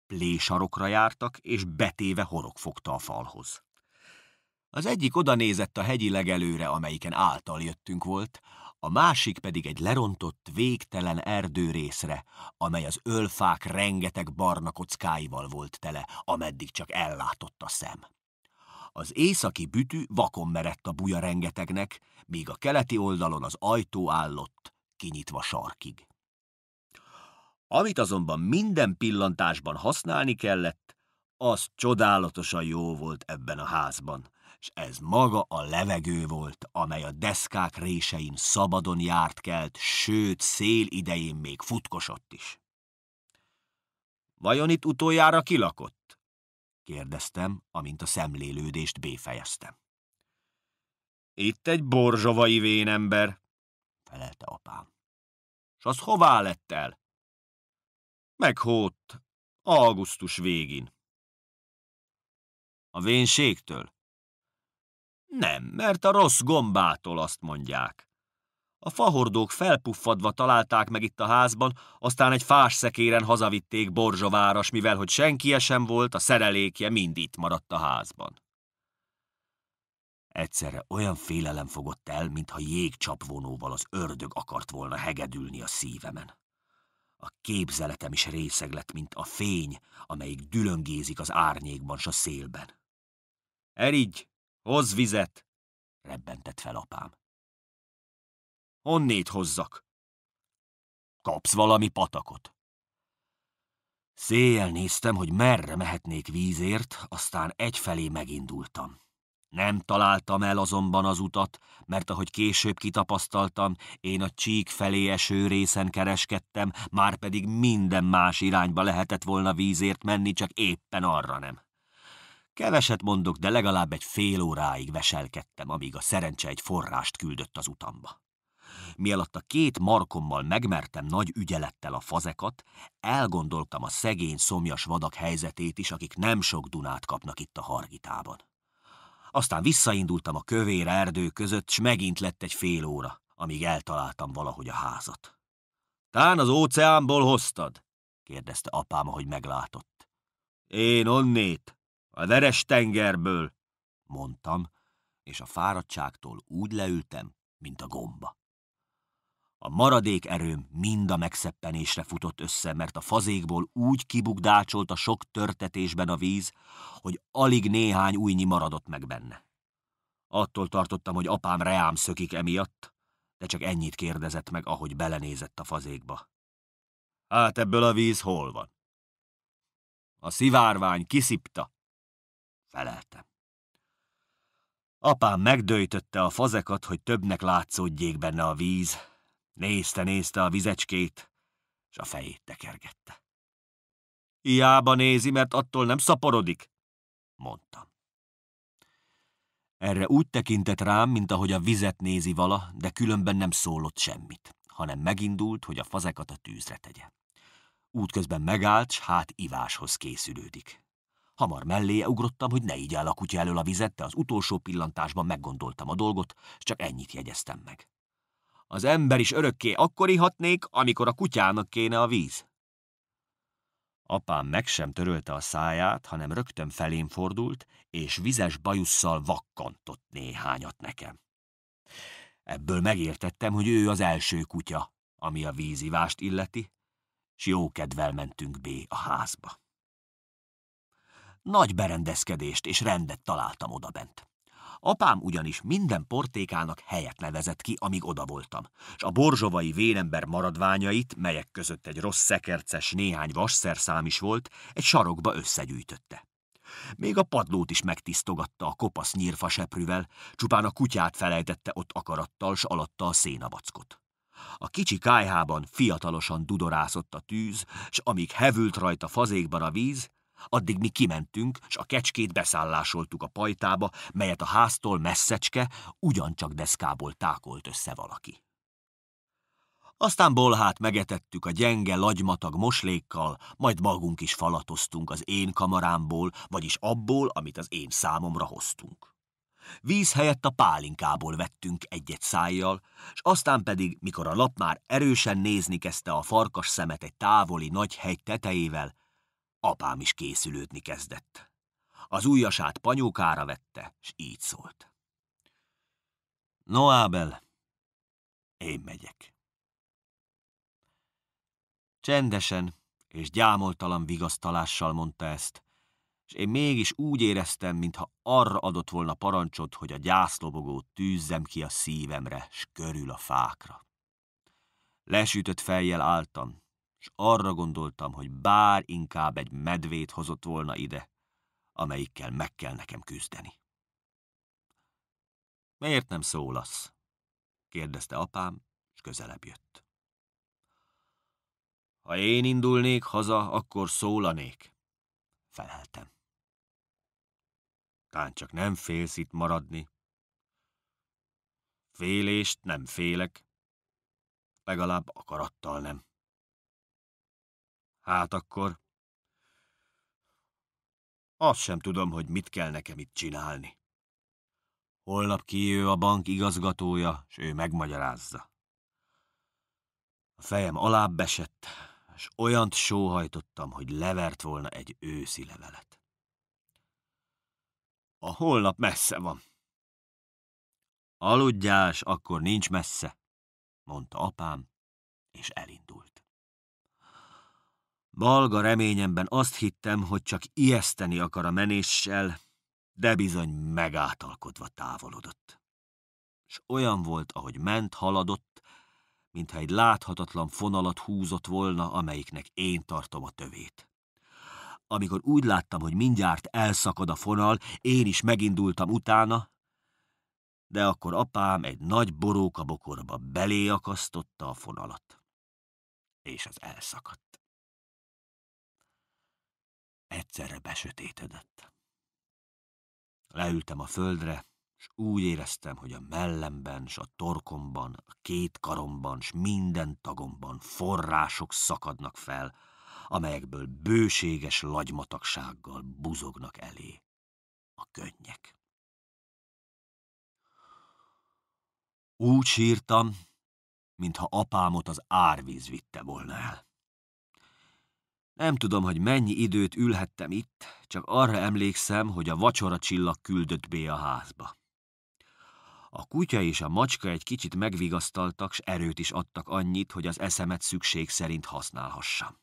Plésarokra jártak, és betéve horog fogta a falhoz. Az egyik oda nézett a hegyi legelőre, amelyiken által jöttünk volt, a másik pedig egy lerontott, végtelen erdőrészre, amely az ölfák rengeteg barna kockáival volt tele, ameddig csak ellátott a szem. Az északi bütű vakon merett a buja rengetegnek, míg a keleti oldalon az ajtó állott, kinyitva sarkig. Amit azonban minden pillantásban használni kellett, az csodálatosan jó volt ebben a házban, és ez maga a levegő volt, amely a deszkák résein szabadon járt kelt, sőt, szél idején még futkosott is. Vajon itt utoljára kilakott? kérdeztem, amint a szemlélődést béfejeztem. Itt egy borzsovai vénember, felelte apám. S az hová lett el? Meghódt, augusztus végén. A vénségtől? Nem, mert a rossz gombától azt mondják. A fahordók felpuffadva találták meg itt a házban, aztán egy fás szekéren hazavitték Borzsováras, mivel hogy senkie sem volt, a szerelékje mind itt maradt a házban. Egyszerre olyan félelem fogott el, mintha jégcsapvonóval az ördög akart volna hegedülni a szívemen. A képzeletem is részeg lett, mint a fény, amelyik dülöngézik az árnyékban s a szélben. Erigy, Hozz vizet! rebbentett fel apám. Honnét hozzak? Kapsz valami patakot. Széjjel néztem, hogy merre mehetnék vízért, aztán egyfelé megindultam. Nem találtam el azonban az utat, mert ahogy később kitapasztaltam, én a csík felé eső részen kereskedtem, már pedig minden más irányba lehetett volna vízért menni, csak éppen arra nem. Keveset mondok, de legalább egy fél óráig veselkedtem, amíg a szerencse egy forrást küldött az utamba. Mielatt a két markommal megmertem nagy ügyelettel a fazekat, elgondoltam a szegény, szomjas vadak helyzetét is, akik nem sok Dunát kapnak itt a hargitában. Aztán visszaindultam a kövér erdő között, s megint lett egy fél óra, amíg eltaláltam valahogy a házat. Tán az óceánból hoztad? kérdezte apám, ahogy meglátott. Én onnét, a veres tengerből,
mondtam,
és a fáradtságtól úgy leültem, mint a gomba. A maradék erőm mind a megszeppenésre futott össze, mert a fazékból úgy kibugdácsolt a sok törtetésben a víz, hogy alig néhány újnyi maradott meg benne. Attól tartottam, hogy apám reám szökik emiatt, de csak ennyit kérdezett meg, ahogy belenézett a fazékba. Hát ebből a víz hol van? A szivárvány kiszipta, felelte. Apám megdöjtötte a fazekat, hogy többnek látszódjék benne a víz. Nézte-nézte a vizecskét, és a fejét tekergette. Hiába nézi, mert attól nem szaporodik, mondtam. Erre úgy tekintett rám, mint ahogy a vizet nézi vala, de különben nem szólott semmit, hanem megindult, hogy a fazekat a tűzre tegye. Útközben megállt, s hát iváshoz készülődik. Hamar melléje ugrottam, hogy ne így el a kutya elől a vizet, de az utolsó pillantásban meggondoltam a dolgot, csak ennyit jegyeztem meg. Az ember is örökké akkor ihatnék, amikor a kutyának kéne a víz. Apám meg sem törölte a száját, hanem rögtön felém fordult, és vizes bajusszal vakkantott néhányat nekem. Ebből megértettem, hogy ő az első kutya, ami a vízivást illeti, s jó kedvel mentünk B a házba. Nagy berendezkedést és rendet találtam odabent. Apám ugyanis minden portékának helyet nevezett ki, amíg oda voltam, és a borzsovai vénember maradványait, melyek között egy rossz szekerces néhány vasszerszám is volt, egy sarokba összegyűjtötte. Még a padlót is megtisztogatta a kopasz nyírfa seprűvel, csupán a kutyát felejtette ott akarattal, s alatta a szénabackot. A kicsi kájhában fiatalosan dudorászott a tűz, s amíg hevült rajta fazékban a víz, Addig mi kimentünk, s a kecskét beszállásoltuk a pajtába, melyet a háztól messzecske, ugyancsak deszkából tákolt össze valaki. Aztán bolhát megetettük a gyenge, lagymatag moslékkal, majd magunk is falatoztunk az én kamarámból, vagyis abból, amit az én számomra hoztunk. Víz helyett a pálinkából vettünk egyet -egy szájjal, és aztán pedig, mikor a lap már erősen nézni kezdte a farkas szemet egy távoli nagy hegy tetejével, Apám is készülődni kezdett. Az ujjasát panyókára vette, s így szólt. „Noábel, én megyek. Csendesen és gyámoltalan vigasztalással mondta ezt, és én mégis úgy éreztem, mintha arra adott volna parancsot, hogy a gyászlobogót tűzzem ki a szívemre, s körül a fákra. Lesütött fejjel álltam, és arra gondoltam, hogy bár inkább egy medvét hozott volna ide, amelyikkel meg kell nekem küzdeni. Miért nem szólasz? kérdezte apám, és közelebb jött. Ha én indulnék haza, akkor szólanék, feleltem. Tán csak nem félsz itt maradni. Félést nem félek, legalább akarattal nem. Hát akkor... Azt sem tudom, hogy mit kell nekem itt csinálni. Holnap kijő a bank igazgatója, s ő megmagyarázza. A fejem alább esett, és olyant sóhajtottam, hogy levert volna egy őszi levelet. A holnap messze van. Aludjás, akkor nincs messze, mondta apám, és elindult. Balga reményemben azt hittem, hogy csak ijeszteni akar a menéssel, de bizony megátalkodva távolodott. És olyan volt, ahogy ment, haladott, mintha egy láthatatlan fonalat húzott volna, amelyiknek én tartom a tövét. Amikor úgy láttam, hogy mindjárt elszakad a fonal, én is megindultam utána, de akkor apám egy nagy boróka bokorba belé akasztotta a fonalat, és az elszakadt. Egyszerre besötétedett. Leültem a földre, és úgy éreztem, hogy a mellemben, s a torkomban, a két karomban, s minden tagomban források szakadnak fel, amelyekből bőséges lagymatagsággal buzognak elé a könnyek. Úgy sírtam, mintha apámot az árvíz vitte volna el. Nem tudom, hogy mennyi időt ülhettem itt, csak arra emlékszem, hogy a vacsora csillag küldött be a házba. A kutya és a macska egy kicsit megvigasztaltak, s erőt is adtak annyit, hogy az eszemet szükség szerint használhassam.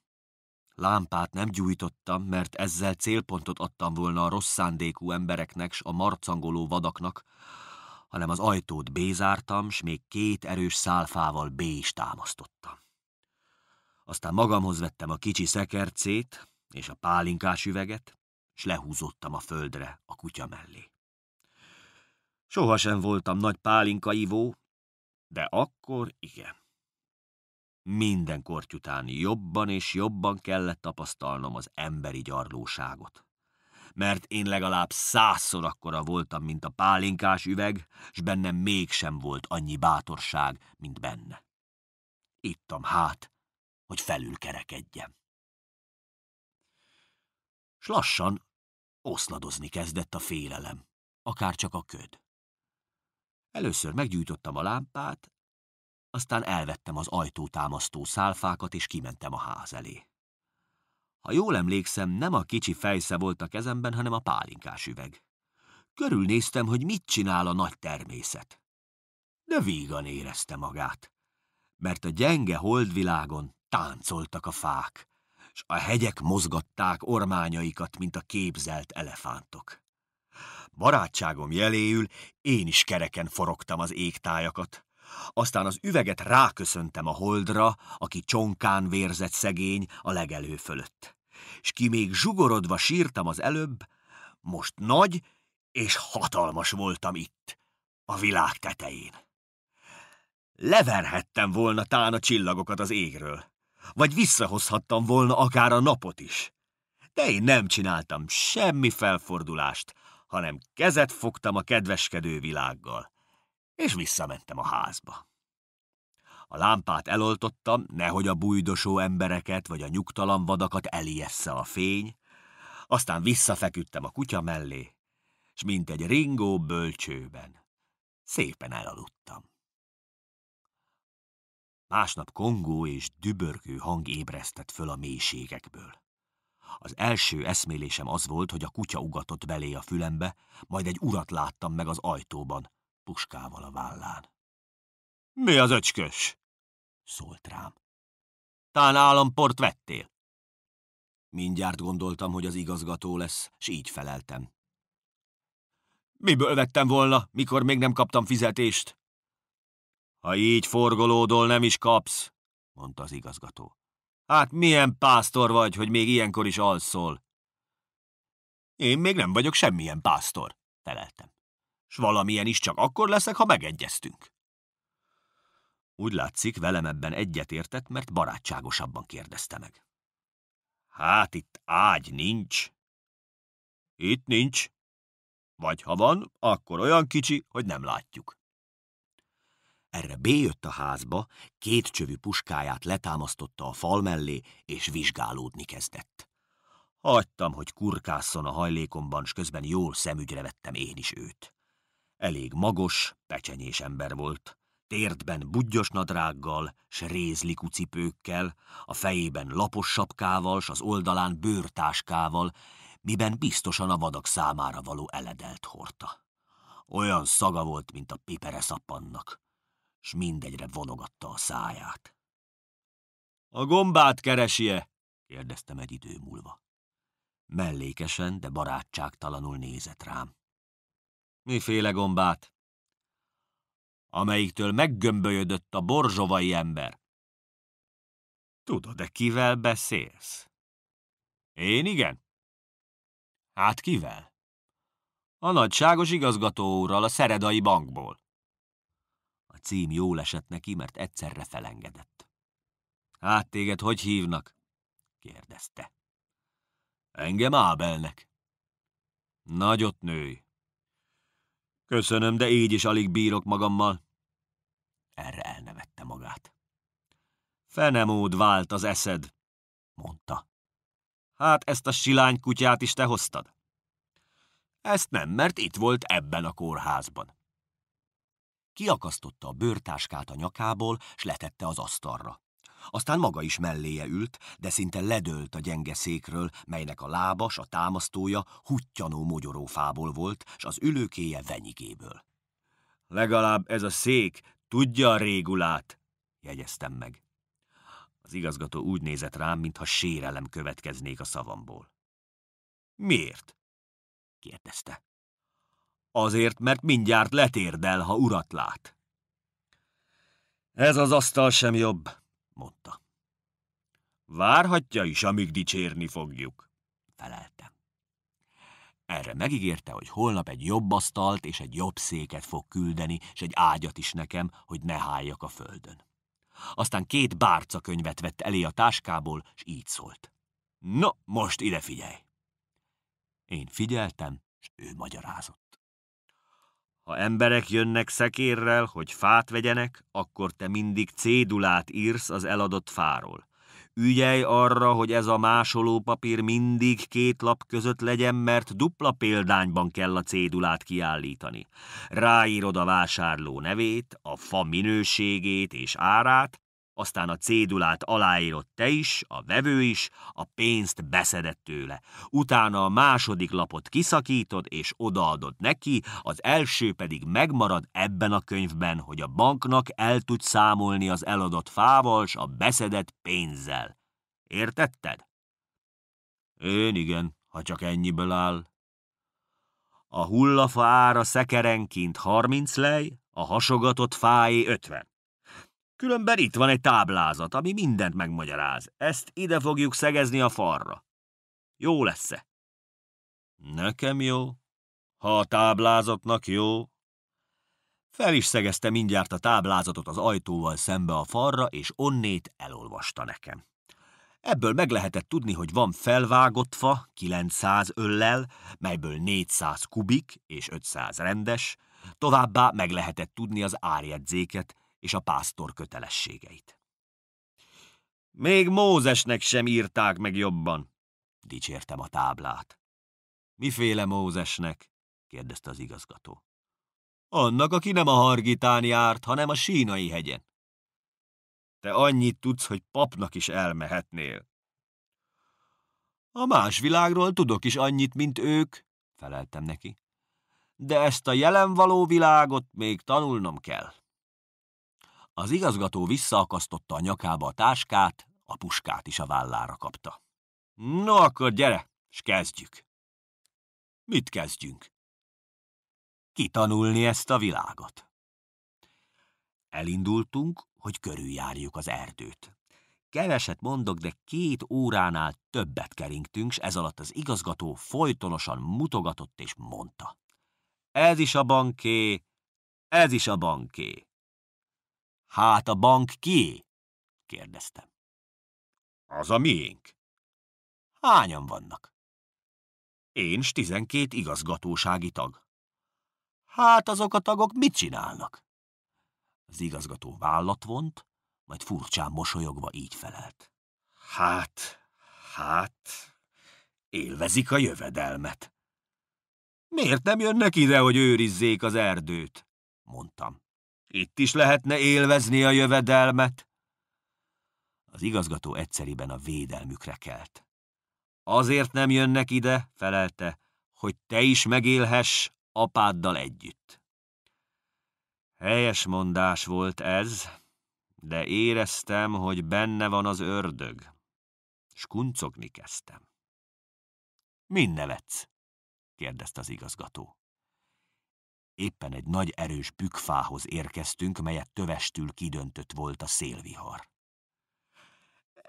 Lámpát nem gyújtottam, mert ezzel célpontot adtam volna a rossz szándékú embereknek s a marcangoló vadaknak, hanem az ajtót bézártam, s még két erős szálfával bé is támasztottam. Aztán magamhoz vettem a kicsi szekercét és a pálinkás üveget, s lehúzottam a földre a kutya mellé. Sohasem voltam nagy pálinkaivó, de akkor igen. Minden kort után jobban és jobban kellett tapasztalnom az emberi gyarlóságot. Mert én legalább százszor akkora voltam, mint a pálinkás üveg, s bennem mégsem volt annyi bátorság, mint benne. Ittam hát, hogy
felülkerekedjen. S lassan
oszladozni kezdett a félelem, akárcsak a köd. Először meggyújtottam a lámpát, aztán elvettem az ajtótámasztó szálfákat, és kimentem a ház elé. Ha jól emlékszem, nem a kicsi fejsze volt a kezemben, hanem a pálinkás üveg. Körülnéztem, hogy mit csinál a nagy természet. De vígan érezte magát, mert a gyenge holdvilágon Táncoltak a fák, s a hegyek mozgatták ormányaikat, mint a képzelt elefántok. Barátságom jeléül én is kereken forogtam az égtájakat, aztán az üveget ráköszöntem a holdra, aki csonkán vérzett szegény a legelő fölött. és ki még zsugorodva sírtam az előbb, most nagy és hatalmas voltam itt, a világ tetején. Leverhettem volna tán a csillagokat az égről, vagy visszahozhattam volna akár a napot is. De én nem csináltam semmi felfordulást, hanem kezet fogtam a kedveskedő világgal, és visszamentem
a házba.
A lámpát eloltottam, nehogy a bújdosó embereket vagy a nyugtalan vadakat elijessze a fény, aztán visszafeküdtem a kutya mellé, s mint egy ringó bölcsőben szépen elaludtam. Másnap kongó és dübörgő hang ébresztett föl a mélységekből. Az első eszmélésem az volt, hogy a kutya ugatott belé a fülembe, majd egy urat láttam meg az ajtóban, puskával a vállán. – Mi az öcskös? – szólt rám. – Tán államport vettél? Mindjárt gondoltam, hogy az igazgató lesz, s így feleltem. – Miből vettem volna, mikor még nem kaptam fizetést? Ha így forgolódol, nem is kapsz, mondta az igazgató. Hát milyen pásztor vagy, hogy még ilyenkor is alszol? Én még nem vagyok semmilyen pásztor, feleltem. S valamilyen is csak akkor leszek, ha megegyeztünk. Úgy látszik, velem ebben egyetértett, mert barátságosabban kérdezte meg. Hát itt ágy nincs. Itt nincs. Vagy ha van, akkor olyan kicsi, hogy nem látjuk. Erre B-jött a házba, két csövű puskáját letámasztotta a fal mellé, és vizsgálódni kezdett. Hagytam, hogy kurkásszon a hajlékomban, s közben jól szemügyre vettem én is őt. Elég magos, pecsenyés ember volt, térdben budgyos nadrággal, s rézlikú cipőkkel, a fejében lapos sapkával, s az oldalán bőrtáskával, miben biztosan a vadak számára való eledelt horta. Olyan szaga volt, mint a pipere szappannak s mindegyre vonogatta a száját. A gombát keresie? kérdeztem egy idő múlva. Mellékesen, de barátságtalanul nézett rám. Miféle gombát? Amelyiktől meggömbölyödött a borzsovai ember. Tudod-e, kivel beszélsz? Én igen. Hát kivel? A nagyságos igazgató úrral a Szeredai Bankból cím jól esett neki, mert egyszerre felengedett. Hát téged hogy hívnak? kérdezte. Engem Ábelnek. Nagyot nőj. Köszönöm, de így is alig bírok magammal. Erre elnevette magát. Fenemód vált az eszed, mondta. Hát ezt a silány kutyát is te hoztad? Ezt nem, mert itt volt ebben a kórházban. Kiakasztotta a bőrtáskát a nyakából, s letette az asztalra. Aztán maga is melléje ült, de szinte ledölt a gyenge székről, melynek a lábas, a támasztója huttyanó mogyorófából volt, s az ülőkéje venyigéből. Legalább ez a szék tudja a régulát, jegyeztem meg. Az igazgató úgy nézett rám, mintha sérelem következnék a szavamból. Miért? kérdezte. Azért, mert mindjárt letérdel, ha urat lát. Ez az asztal sem jobb, mondta. Várhatja is, amíg dicsérni fogjuk, felelte. Erre megígérte, hogy holnap egy jobb asztalt és egy jobb széket fog küldeni, és egy ágyat is nekem, hogy ne háljak a földön. Aztán két bárca könyvet vett elé a táskából, és így szólt. Na, most ide figyelj! Én figyeltem, és ő magyarázott. Ha emberek jönnek szekérrel, hogy fát vegyenek, akkor te mindig cédulát írsz az eladott fáról. Ügyelj arra, hogy ez a másoló papír mindig két lap között legyen, mert dupla példányban kell a cédulát kiállítani. Ráírod a vásárló nevét, a fa minőségét és árát, aztán a cédulát aláírod te is, a vevő is, a pénzt beszedett tőle. Utána a második lapot kiszakítod és odaadod neki, az első pedig megmarad ebben a könyvben, hogy a banknak el tud számolni az eladott fával s a beszedett pénzzel. Értetted? Én igen, ha csak ennyiből áll. A hullafa ára szekerenként harminc lej, a hasogatott fáé ötven. Különben itt van egy táblázat, ami mindent megmagyaráz. Ezt ide fogjuk szegezni a farra. Jó lesz-e? Nekem jó. Ha a táblázatnak jó. Fel is szegezte mindjárt a táblázatot az ajtóval szembe a farra, és onnét elolvasta nekem. Ebből meg lehetett tudni, hogy van felvágott fa 900 öllel, melyből 400 kubik és 500 rendes, továbbá meg lehetett tudni az árjegyzéket, és a pásztor kötelességeit. Még Mózesnek sem írták meg jobban, dicsértem a táblát. Miféle Mózesnek? kérdezte az igazgató. Annak, aki nem a Hargitán járt, hanem a sínai hegyen. Te annyit tudsz, hogy papnak is elmehetnél. A más világról tudok is annyit, mint ők, feleltem neki. De ezt a jelen való világot még tanulnom kell. Az igazgató visszaakasztotta a nyakába a táskát, a puskát is a vállára kapta. No, akkor gyere, s kezdjük. Mit kezdjünk? Kitanulni ezt a világot. Elindultunk, hogy körüljárjuk az erdőt. Keveset mondok, de két óránál többet keringtünk, s ez alatt az igazgató folytonosan mutogatott és mondta. Ez is a banké, ez is a banké. Hát a bank ki? kérdeztem. Az a miénk. Hányan vannak? Én s tizenkét igazgatósági tag. Hát azok a tagok mit csinálnak? Az igazgató vállat vont, majd furcsán mosolyogva így felelt. Hát, hát, élvezik a jövedelmet. Miért nem jönnek ide, hogy őrizzék az erdőt? mondtam. Itt is lehetne élvezni a jövedelmet. Az igazgató egyszeriben a védelmükre kelt. Azért nem jönnek ide, felelte, hogy te is megélhess apáddal együtt. Helyes mondás volt ez, de éreztem, hogy benne van az ördög. kuncogni kezdtem. Mi nevetsz? kérdezte az igazgató. Éppen egy nagy erős bükkfához érkeztünk, melyet tövestül kidöntött volt a szélvihar.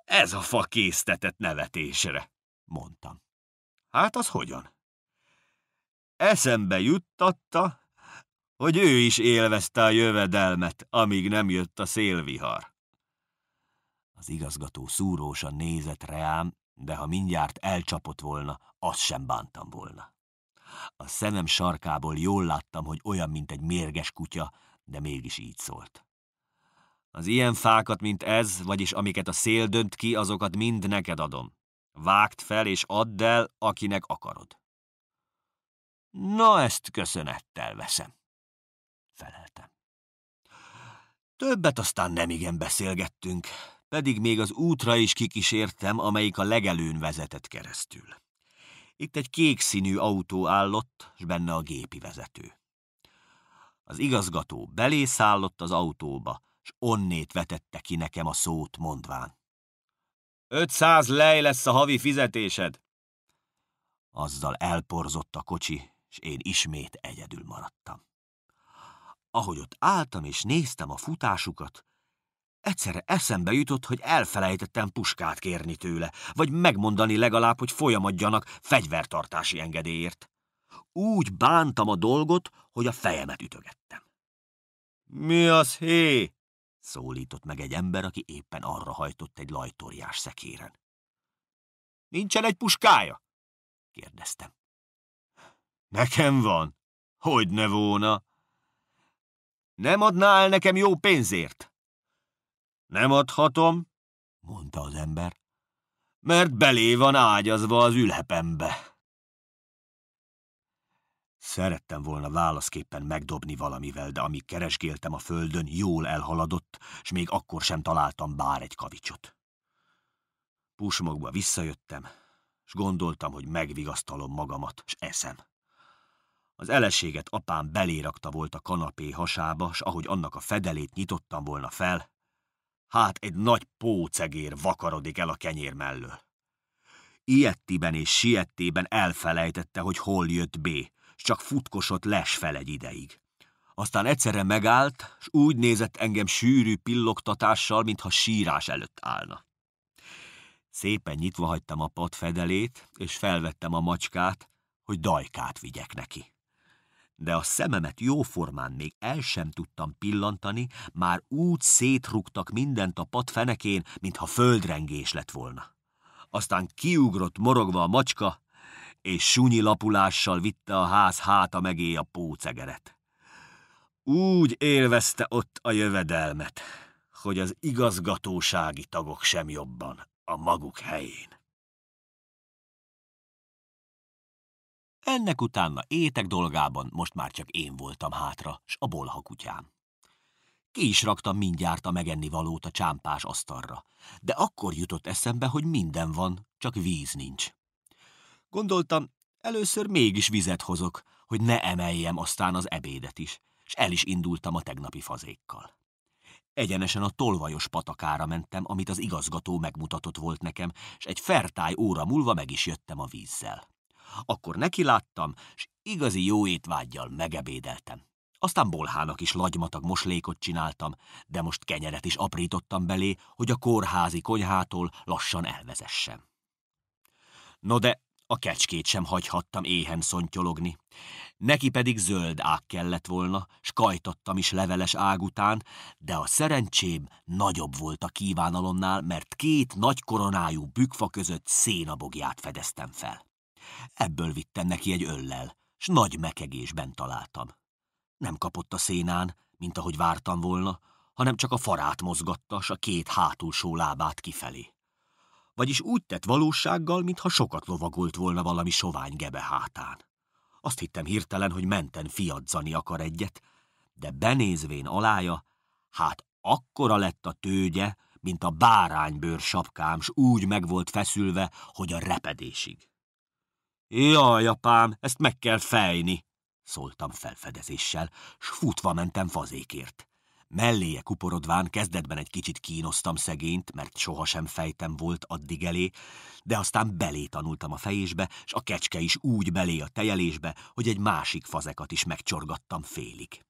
Ez a fa késztetett nevetésre, mondtam. Hát az hogyan? Eszembe juttatta, hogy ő is élvezte a jövedelmet, amíg nem jött a szélvihar. Az igazgató szúrósan nézett reám, de ha mindjárt elcsapott volna, azt sem bántam volna. A szemem sarkából jól láttam, hogy olyan, mint egy mérges kutya, de mégis így szólt. Az ilyen fákat, mint ez, vagyis amiket a szél dönt ki, azokat mind neked adom. Vágd fel és add el, akinek akarod. Na, ezt köszönettel veszem, feleltem. Többet aztán nemigen beszélgettünk, pedig még az útra is kikísértem, amelyik a legelőn vezetett keresztül. Itt egy kék színű autó állott, és benne a gépi vezető. Az igazgató belé szállott az autóba, és onnét vetette ki nekem a szót mondván. 500 lej lesz a havi fizetésed! Azzal elporzott a kocsi, és én ismét egyedül maradtam. Ahogy ott álltam és néztem a futásukat, Egyszerre eszembe jutott, hogy elfelejtettem puskát kérni tőle, vagy megmondani legalább, hogy folyamodjanak fegyvertartási engedélyért. Úgy bántam a dolgot, hogy a fejemet ütögettem. – Mi az hé? – szólított meg egy ember, aki éppen arra hajtott egy lajtóriás szekéren. – Nincsen egy puskája? – kérdeztem. – Nekem van. Hogy ne volna? – Nem adnál nekem jó pénzért? – nem adhatom, mondta az ember, mert belé van ágyazva az ülhepembe. Szerettem volna válaszképpen megdobni valamivel, de amíg keresgéltem a földön, jól elhaladott, s még akkor sem találtam bár egy kavicsot. Pusmogba visszajöttem, s gondoltam, hogy megvigasztalom magamat, s eszem. Az eleséget apám belérakta volt a kanapé hasába, s ahogy annak a fedelét nyitottam volna fel, hát egy nagy pócegér vakarodik el a kenyér mellől. Ilyettiben és siettében elfelejtette, hogy hol jött B, s csak futkosott les fel egy ideig. Aztán egyszerre megállt, s úgy nézett engem sűrű pillogtatással, mintha sírás előtt állna. Szépen nyitva hagytam a pad fedelét, és felvettem a macskát, hogy dajkát vigyek neki de a szememet jóformán még el sem tudtam pillantani, már úgy szétrugtak mindent a pad fenekén, mintha földrengés lett volna. Aztán kiugrott morogva a macska, és sunyi lapulással vitte a ház háta megé a pócegeret. Úgy élvezte ott a jövedelmet, hogy az igazgatósági tagok sem jobban a maguk helyén. Ennek utána étek dolgában most már csak én voltam hátra, s a bolha kutyám. Ki is raktam mindjárt a megenni valót a csámpás asztalra, de akkor jutott eszembe, hogy minden van, csak víz nincs. Gondoltam, először mégis vizet hozok, hogy ne emeljem aztán az ebédet is, és el is indultam a tegnapi fazékkal. Egyenesen a tolvajos patakára mentem, amit az igazgató megmutatott volt nekem, és egy fertály óra múlva meg is jöttem a vízzel. Akkor nekiláttam, s igazi jó étvágyjal megebédeltem. Aztán bolhának is lagymatag moslékot csináltam, de most kenyeret is aprítottam belé, hogy a kórházi konyhától lassan elvezessem. No de a kecskét sem hagyhattam éhen szontyologni. Neki pedig zöld ág kellett volna, s kajtottam is leveles ág után, de a szerencsém nagyobb volt a kívánalomnál, mert két nagy koronájú bükfa között szénabogját fedeztem fel. Ebből vittem neki egy öllel, s nagy mekegésben találtam. Nem kapott a szénán, mint ahogy vártam volna, hanem csak a farát mozgatta, s a két hátulsó lábát kifelé. Vagyis úgy tett valósággal, mintha sokat lovagolt volna valami sovány gebe hátán. Azt hittem hirtelen, hogy menten fiadzani akar egyet, de benézvén alája, hát akkora lett a tőgye, mint a báránybőr sapkám, s úgy meg volt feszülve, hogy a repedésig. Jaj, apám, ezt meg kell fejni, szóltam felfedezéssel, s futva mentem fazékért. Melléje kuporodván kezdetben egy kicsit kínoztam szegényt, mert sohasem fejtem volt addig elé, de aztán belé tanultam a fejésbe, s a kecske is úgy belé a tejelésbe, hogy egy másik fazekat is megcsorgattam félig.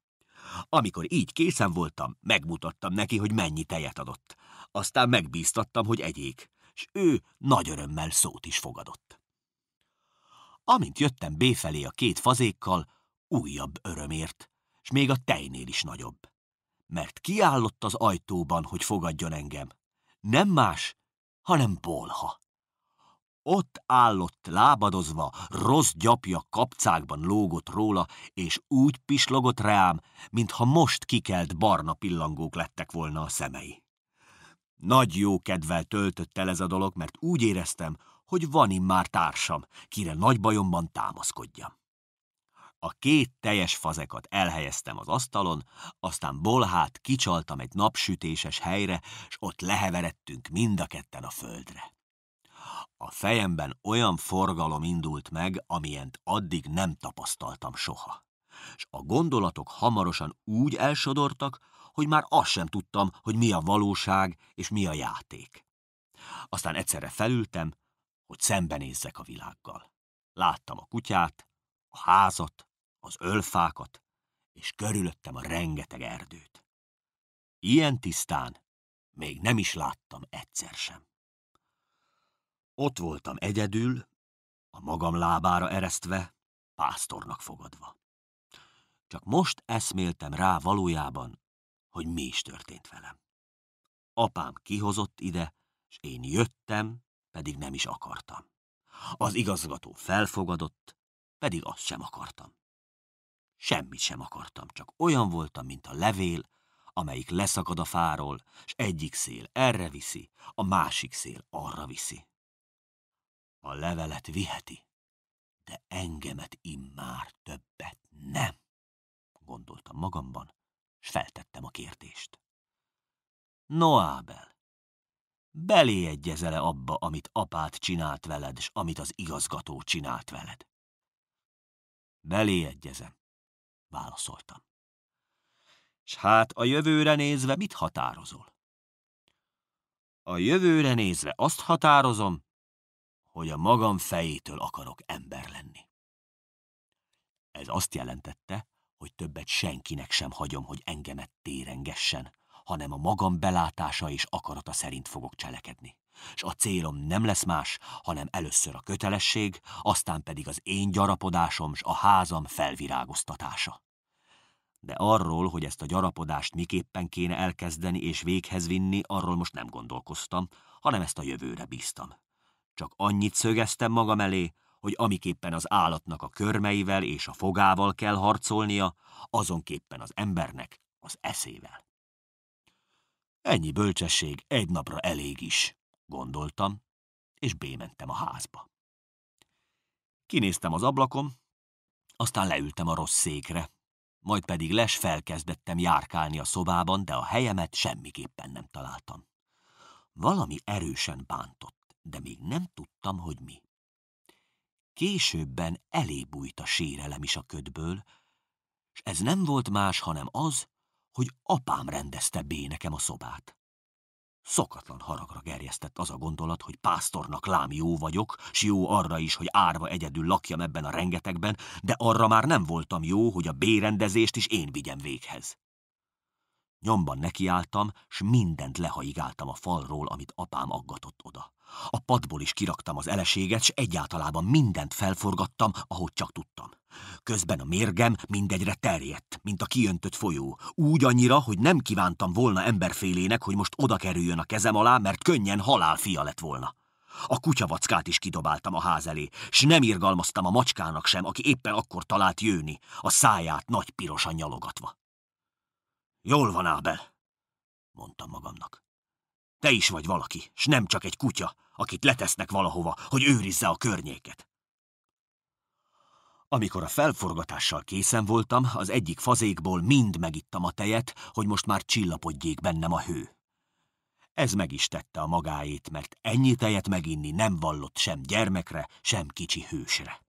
Amikor így készen voltam, megmutattam neki, hogy mennyi tejet adott. Aztán megbíztattam, hogy egyék, s ő nagy örömmel szót is fogadott. Amint jöttem B felé a két fazékkal, újabb örömért, s még a tejnél is nagyobb. Mert kiállott az ajtóban, hogy fogadjon engem. Nem más, hanem bolha. Ott állott lábadozva, rossz gyapja kapcákban lógott róla, és úgy pislogott rám, mintha most kikelt barna pillangók lettek volna a szemei. Nagy jó kedvel töltött el ez a dolog, mert úgy éreztem, hogy van immár társam, kire nagy bajomban támaszkodjam. A két teljes fazekat elhelyeztem az asztalon, aztán bolhát kicsaltam egy napsütéses helyre, s ott leheveredtünk mind a ketten a földre. A fejemben olyan forgalom indult meg, amilyent addig nem tapasztaltam soha. S a gondolatok hamarosan úgy elsodortak, hogy már azt sem tudtam, hogy mi a valóság és mi a játék. Aztán egyszerre felültem, hogy szembenézzek a világgal. Láttam a kutyát, a házat, az ölfákat, és körülöttem a rengeteg erdőt. Ilyen tisztán még nem is láttam egyszer sem. Ott voltam egyedül, a magam lábára eresztve, pásztornak fogadva. Csak most eszméltem rá valójában, hogy mi is történt velem. Apám kihozott ide, és én jöttem, pedig nem is akartam. Az igazgató felfogadott, pedig azt sem akartam. Semmit sem akartam, csak olyan voltam, mint a levél, amelyik leszakad a fáról, s egyik szél erre viszi, a másik szél arra viszi. A levelet viheti, de engemet immár többet nem, gondoltam magamban, s feltettem a kérdést. Noábel, beléegyezele abba, amit apát csinált veled, és amit az igazgató csinált veled? Beléegyezem, válaszoltam. S hát a jövőre nézve mit határozol? A jövőre nézve azt határozom, hogy a magam fejétől akarok ember lenni. Ez azt jelentette, hogy többet senkinek sem hagyom, hogy engemet térengessen, hanem a magam belátása és akarata szerint fogok cselekedni. És a célom nem lesz más, hanem először a kötelesség, aztán pedig az én gyarapodásom s a házam felvirágoztatása. De arról, hogy ezt a gyarapodást miképpen kéne elkezdeni és véghez vinni, arról most nem gondolkoztam, hanem ezt a jövőre bíztam. Csak annyit szögeztem magam elé, hogy amiképpen az állatnak a körmeivel és a fogával kell harcolnia, azonképpen az embernek az eszével. Ennyi bölcsesség egy napra elég is, gondoltam, és bémentem a házba. Kinéztem az ablakom, aztán leültem a rossz székre, majd pedig les felkezdettem járkálni a szobában, de a helyemet semmiképpen nem találtam. Valami erősen bántott, de még nem tudtam, hogy mi. Későbben elébújt a sérelem is a ködből, és ez nem volt más, hanem az, hogy apám rendezte bé nekem a szobát. Szokatlan haragra gerjesztett az a gondolat, hogy pásztornak lám jó vagyok, s jó arra is, hogy árva egyedül lakjam ebben a rengetegben, de arra már nem voltam jó, hogy a bérendezést is én vigyem véghez. Nyomban nekiálltam, s mindent lehaigáltam a falról, amit apám aggatott oda. A padból is kiraktam az eleséget, s egyáltalában mindent felforgattam, ahogy csak tudtam. Közben a mérgem mindegyre terjedt, mint a kiöntött folyó. Úgy annyira, hogy nem kívántam volna emberfélének, hogy most oda kerüljön a kezem alá, mert könnyen halál fia lett volna. A kutyavackát is kidobáltam a ház elé, s nem irgalmaztam a macskának sem, aki éppen akkor talált jőni, a száját nagy pirosan nyalogatva. Jól van, Ábel, mondtam magamnak. Te is vagy valaki, s nem csak egy kutya, akit letesznek valahova, hogy őrizze a környéket. Amikor a felforgatással készen voltam, az egyik fazékból mind megittam a tejet, hogy most már csillapodjék bennem a hő. Ez meg is tette a magáét, mert ennyi tejet meginni nem vallott sem gyermekre, sem kicsi hősre.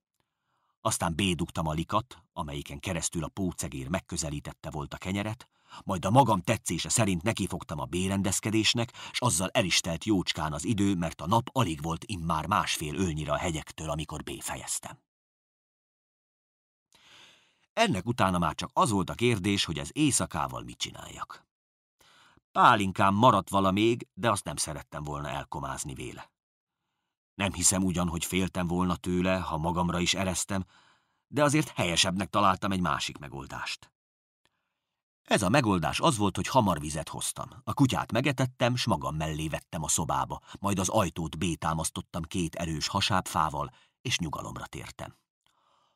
Aztán bédugtam a likat, amelyiken keresztül a pócegér megközelítette volt a kenyeret, majd a magam tetszése szerint nekifogtam a bérendezkedésnek, s azzal el is telt jócskán az idő, mert a nap alig volt immár másfél ölnyire a hegyektől, amikor béfejeztem. Ennek utána már csak az volt a kérdés, hogy az éjszakával mit csináljak. Pálinkám maradt vala még, de azt nem szerettem volna elkomázni véle. Nem hiszem ugyan, hogy féltem volna tőle, ha magamra is ereztem, de azért helyesebbnek találtam egy másik megoldást. Ez a megoldás az volt, hogy hamar vizet hoztam. A kutyát megetettem, s magam mellé vettem a szobába, majd az ajtót bétámasztottam két erős hasábfával, és nyugalomra tértem.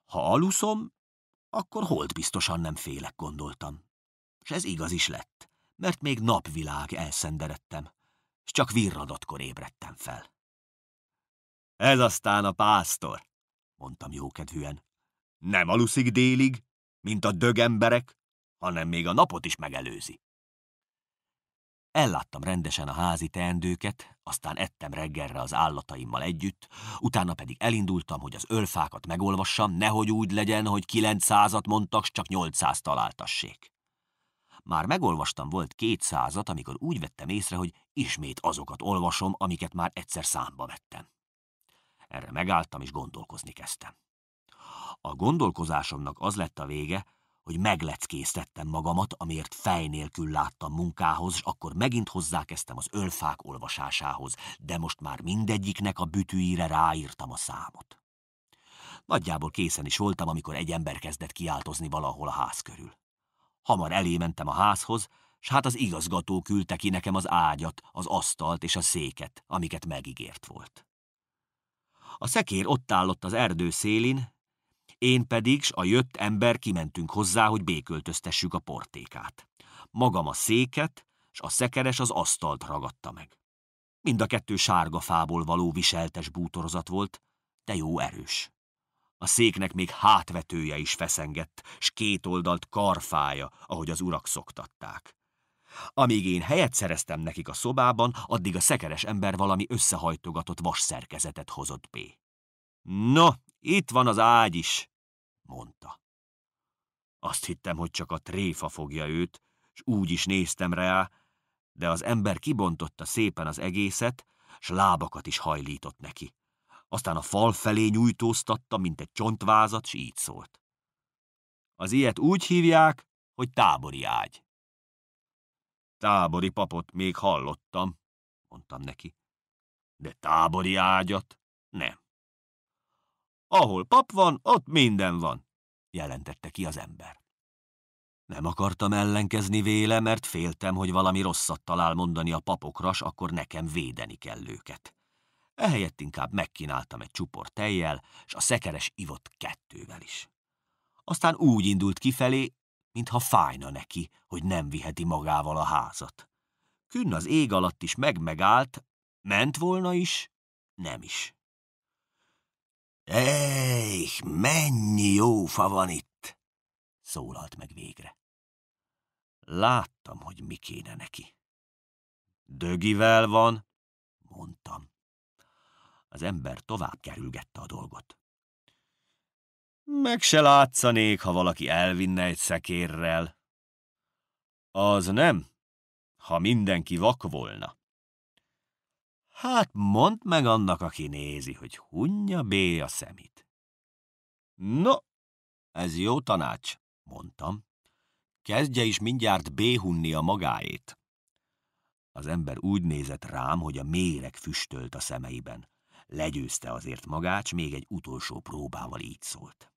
Ha aluszom, akkor holt biztosan nem félek, gondoltam. És ez igaz is lett, mert még napvilág elszenderedtem, és csak virradatkor ébredtem fel. Ez aztán a pásztor, mondtam jókedvűen. Nem aluszik délig, mint a dögemberek, hanem még a napot is megelőzi. Elláttam rendesen a házi teendőket, aztán ettem reggelre az állataimmal együtt, utána pedig elindultam, hogy az ölfákat megolvassam, nehogy úgy legyen, hogy 900-at mondtak, csak 800 találtassék. Már megolvastam volt 200-at, amikor úgy vettem észre, hogy ismét azokat olvasom, amiket már egyszer számba vettem. Erre megálltam és gondolkozni kezdtem. A gondolkozásomnak az lett a vége, hogy megleckésztettem magamat, amiért fej nélkül láttam munkához, és akkor megint hozzákezdtem az ölfák olvasásához, de most már mindegyiknek a bütűire ráírtam a számot. Nagyjából készen is voltam, amikor egy ember kezdett kiáltozni valahol a ház körül. Hamar elé mentem a házhoz, s hát az igazgató küldte ki nekem az ágyat, az asztalt és a széket, amiket megígért volt. A szekér ott állott az erdő szélén, én pedig s a jött ember kimentünk hozzá, hogy béköltöztessük a portékát. Magam a széket, s a szekeres az asztalt ragadta meg. Mind a kettő sárga fából való viseltes bútorozat volt, de jó erős. A széknek még hátvetője is feszengett, s két oldalt karfája, ahogy az urak szoktatták. Amíg én helyet szereztem nekik a szobában, addig a szekeres ember valami összehajtogatott szerkezetet hozott be. No, itt van az ágy is, mondta. Azt hittem, hogy csak a tréfa fogja őt, s úgy is néztem rá, de az ember kibontotta szépen az egészet, s lábakat is hajlított neki. Aztán a fal felé nyújtóztatta, mint egy csontvázat, s így szólt. Az ilyet úgy hívják, hogy tábori ágy. Tábori papot még hallottam, mondtam neki, de tábori ágyat nem. Ahol pap van, ott minden van, jelentette ki az ember. Nem akartam ellenkezni véle, mert féltem, hogy valami rosszat talál mondani a papokra, s akkor nekem védeni kell őket. Ehelyett inkább megkínáltam egy csupor tejjel, s a szekeres ivott kettővel is. Aztán úgy indult kifelé, mintha fájna neki, hogy nem viheti magával a házat. Künn az ég alatt is megmegállt, ment volna is, nem is. Ejj, mennyi jó fa van itt! Szólalt meg végre. Láttam, hogy mi kéne neki. Dögivel van, mondtam. Az ember tovább
kerülgette a dolgot.
Meg se látszanék, ha valaki elvinne egy szekérrel. Az nem, ha mindenki vak volna. Hát mondd meg annak, aki nézi, hogy hunja bé a szemét. No, ez jó tanács, mondtam. Kezdje is mindjárt béhunni a magáét. Az ember úgy nézett rám, hogy a méreg füstölt a szemeiben. Legyőzte azért magács, még egy utolsó próbával így szólt.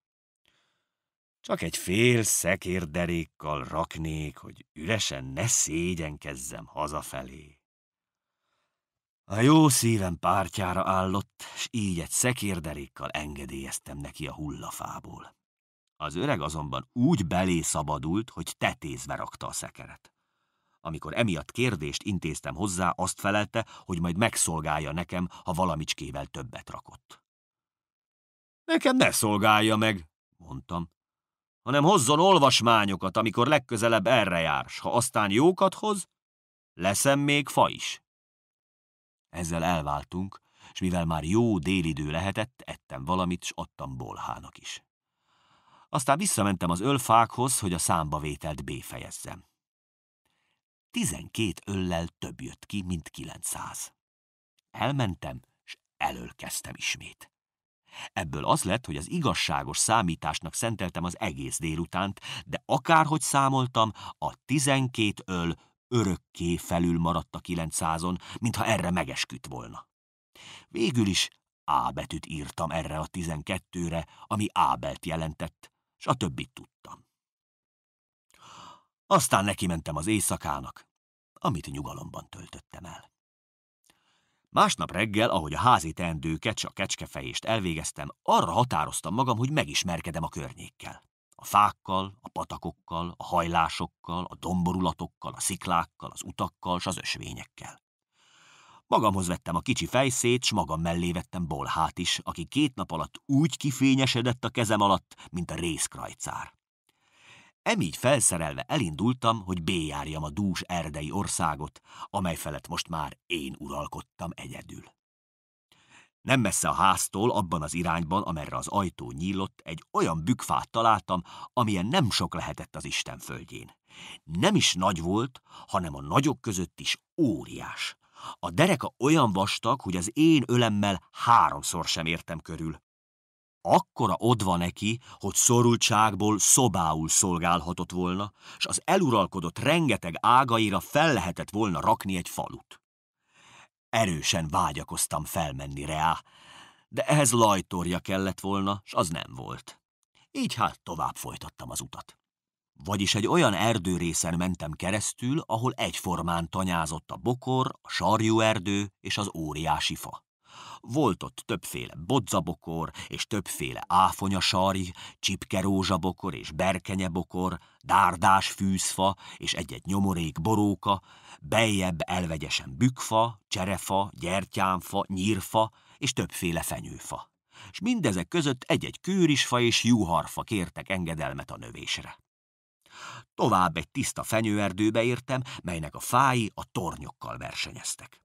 Csak egy fél szekérderékkal raknék, hogy üresen ne szégyenkezzem hazafelé. A jó szívem pártjára állott, s így egy szekérderékkal engedélyeztem neki a hullafából. Az öreg azonban úgy belé szabadult, hogy tetézve rakta a szekeret. Amikor emiatt kérdést intéztem hozzá, azt felelte, hogy majd megszolgálja nekem, ha valamicskével többet rakott. Nekem ne szolgálja meg, mondtam, hanem hozzon olvasmányokat, amikor legközelebb erre jár, s ha aztán jókat hoz, leszem még fa is. Ezzel elváltunk, és mivel már jó délidő lehetett, ettem valamit, s adtam bolhának is. Aztán visszamentem az ölfákhoz, hogy a számbavételt béfejezzem. Tizenkét öllel több jött ki, mint kilencszáz. Elmentem, s elölkeztem ismét. Ebből az lett, hogy az igazságos számításnak szenteltem az egész délutánt, de akárhogy számoltam, a tizenkét öl örökké felül maradt a 900-on, mintha erre megesküdt volna. Végül is A betűt írtam erre a 12-re, ami Ábelt jelentett, s a többit tudtam. Aztán neki mentem az éjszakának, amit nyugalomban töltöttem el. Másnap reggel, ahogy a házi teendőket s a kecskefejést elvégeztem, arra határoztam magam, hogy megismerkedem a környékkel a fákkal, a patakokkal, a hajlásokkal, a domborulatokkal, a sziklákkal, az utakkal és az ösvényekkel. Magamhoz vettem a kicsi fejszét, s magam mellé vettem Bolhát is, aki két nap alatt úgy kifényesedett a kezem alatt, mint a részkrajcár. Emígy felszerelve elindultam, hogy béjárjam a dús erdei országot, amely felett most már én uralkodtam egyedül. Nem messze a háztól, abban az irányban, amerre az ajtó nyílott, egy olyan bükfát találtam, amilyen nem sok lehetett az Isten földjén. Nem is nagy volt, hanem a nagyok között is óriás. A dereka olyan vastag, hogy az én ölemmel háromszor sem értem körül. Akkora odva neki, hogy szorultságból szobául szolgálhatott volna, s az eluralkodott rengeteg ágaira fel lehetett volna rakni egy falut. Erősen vágyakoztam felmenni rá, de ehhez lajtorja kellett volna, s az nem volt. Így hát tovább folytattam az utat. Vagyis egy olyan erdőrészen mentem keresztül, ahol egyformán tanyázott a bokor, a sarjú erdő és az óriási fa. Volt ott többféle bodzabokor, és többféle áfonyasari, csipkerózsabokor és berkenyebokor, dárdás fűzfa és egy-egy nyomorék boróka, bejebb elvegyesen bükfa, cserefa, gyertyánfa, nyírfa és többféle fenyőfa. És mindezek között egy-egy kőrisfa és juharfa kértek engedelmet a növésre. Tovább egy tiszta fenyőerdőbe értem, melynek a fái a tornyokkal versenyeztek.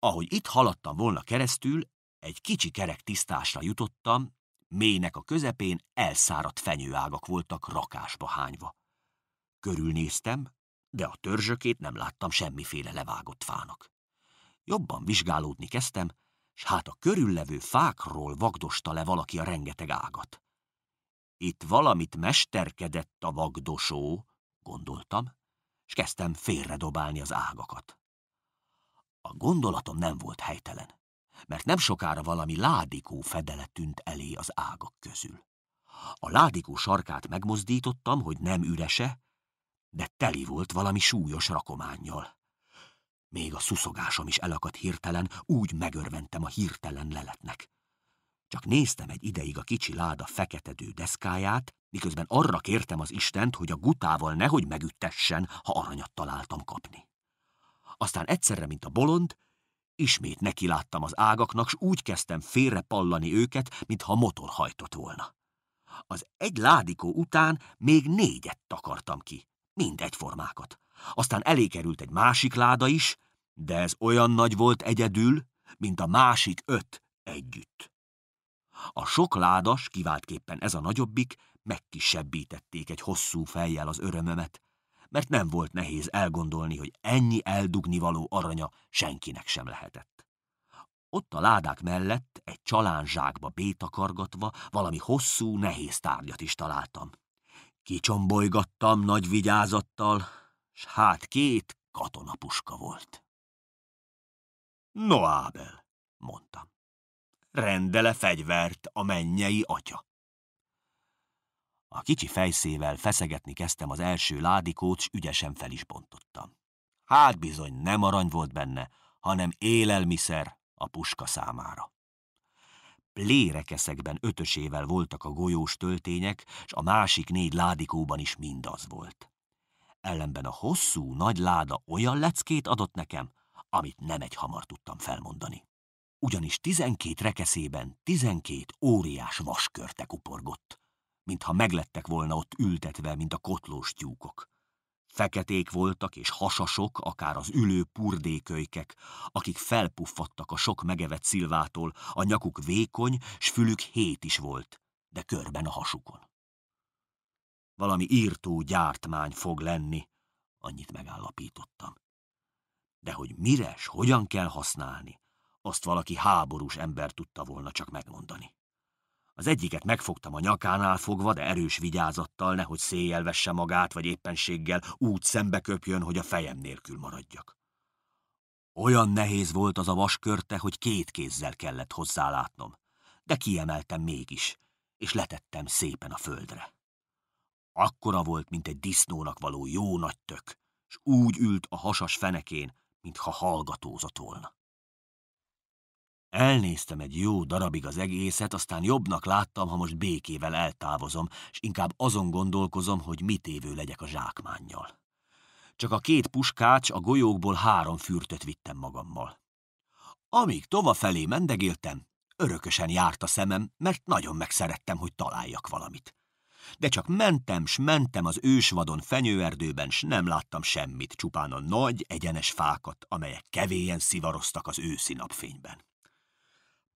Ahogy itt haladtam volna keresztül, egy kicsi kerek tisztásra jutottam, mélynek a közepén elszáradt fenyőágak voltak rakásba hányva. Körülnéztem, de a törzsökét nem láttam semmiféle levágott fának. Jobban vizsgálódni kezdtem, s hát a körüllevő fákról vagdosta le valaki a rengeteg ágat. Itt valamit mesterkedett a vagdosó, gondoltam, és kezdtem félredobálni az ágakat. A gondolatom nem volt helytelen, mert nem sokára valami ládikó fedele tűnt elé az ágak közül. A ládikó sarkát megmozdítottam, hogy nem ürese, de teli volt valami súlyos rakományjal. Még a szuszogásom is elakadt hirtelen, úgy megörventem a hirtelen leletnek. Csak néztem egy ideig a kicsi láda feketedő deszkáját, miközben arra kértem az Istent, hogy a gutával nehogy megüttessen, ha aranyat találtam kapni. Aztán egyszerre, mint a bolond, ismét nekiláttam az ágaknak, s úgy kezdtem félre pallani őket, mintha motor hajtott volna. Az egy ládikó után még négyet takartam ki, mind egyformákat. Aztán elé került egy másik láda is, de ez olyan nagy volt egyedül, mint a másik öt együtt. A sok ládas, kiváltképpen ez a nagyobbik, megkisebbítették egy hosszú fejjel az örömömet, mert nem volt nehéz elgondolni, hogy ennyi eldugni való aranya senkinek sem lehetett. Ott a ládák mellett egy csalán zsákba bétakargatva valami hosszú, nehéz tárgyat is találtam. Kicsombolygattam nagy vigyázattal, s hát két katonapuska volt. No, mondtam, rendele fegyvert a mennyei atya. A kicsi fejszével feszegetni kezdtem az első ládikót, s ügyesen fel is bontottam. Hát bizony nem arany volt benne, hanem élelmiszer a puska számára. Lérekeszekben ötösével voltak a golyós töltények, s a másik négy ládikóban is mindaz volt. Ellenben a hosszú, nagy láda olyan leckét adott nekem, amit nem egy hamar tudtam felmondani. Ugyanis tizenkét rekeszében tizenkét óriás vaskörte kuporgott mintha meglettek volna ott ültetve, mint a kotlós tyúkok. Feketék voltak és hasasok, akár az ülő purdékölykek, akik felpuffadtak a sok megevett szilvától, a nyakuk vékony, s fülük hét is volt, de körben a hasukon. Valami írtó gyártmány fog lenni, annyit megállapítottam. De hogy mire és hogyan kell használni, azt valaki háborús ember tudta volna csak megmondani. Az egyiket megfogtam a nyakánál fogva, de erős vigyázattal, nehogy széjjel vesse magát, vagy éppenséggel úgy szembe köpjön, hogy a fejem nélkül maradjak. Olyan nehéz volt az a vaskörte, hogy két kézzel kellett hozzálátnom, de kiemeltem mégis, és letettem szépen a földre. Akkora volt, mint egy disznónak való jó nagy tök, és úgy ült a hasas fenekén, mintha hallgatózott volna. Elnéztem egy jó darabig az egészet, aztán jobbnak láttam, ha most békével eltávozom, és inkább azon gondolkozom, hogy mit évő legyek a zsákmánnyal. Csak a két puskács a golyókból három fürtöt vittem magammal. Amíg tova felé mendegéltem, örökösen járt a szemem, mert nagyon megszerettem, hogy találjak valamit. De csak mentem s mentem az ősvadon fenyőerdőben, s nem láttam semmit, csupán a nagy, egyenes fákat, amelyek kevéjen szivaroztak az őszi napfényben.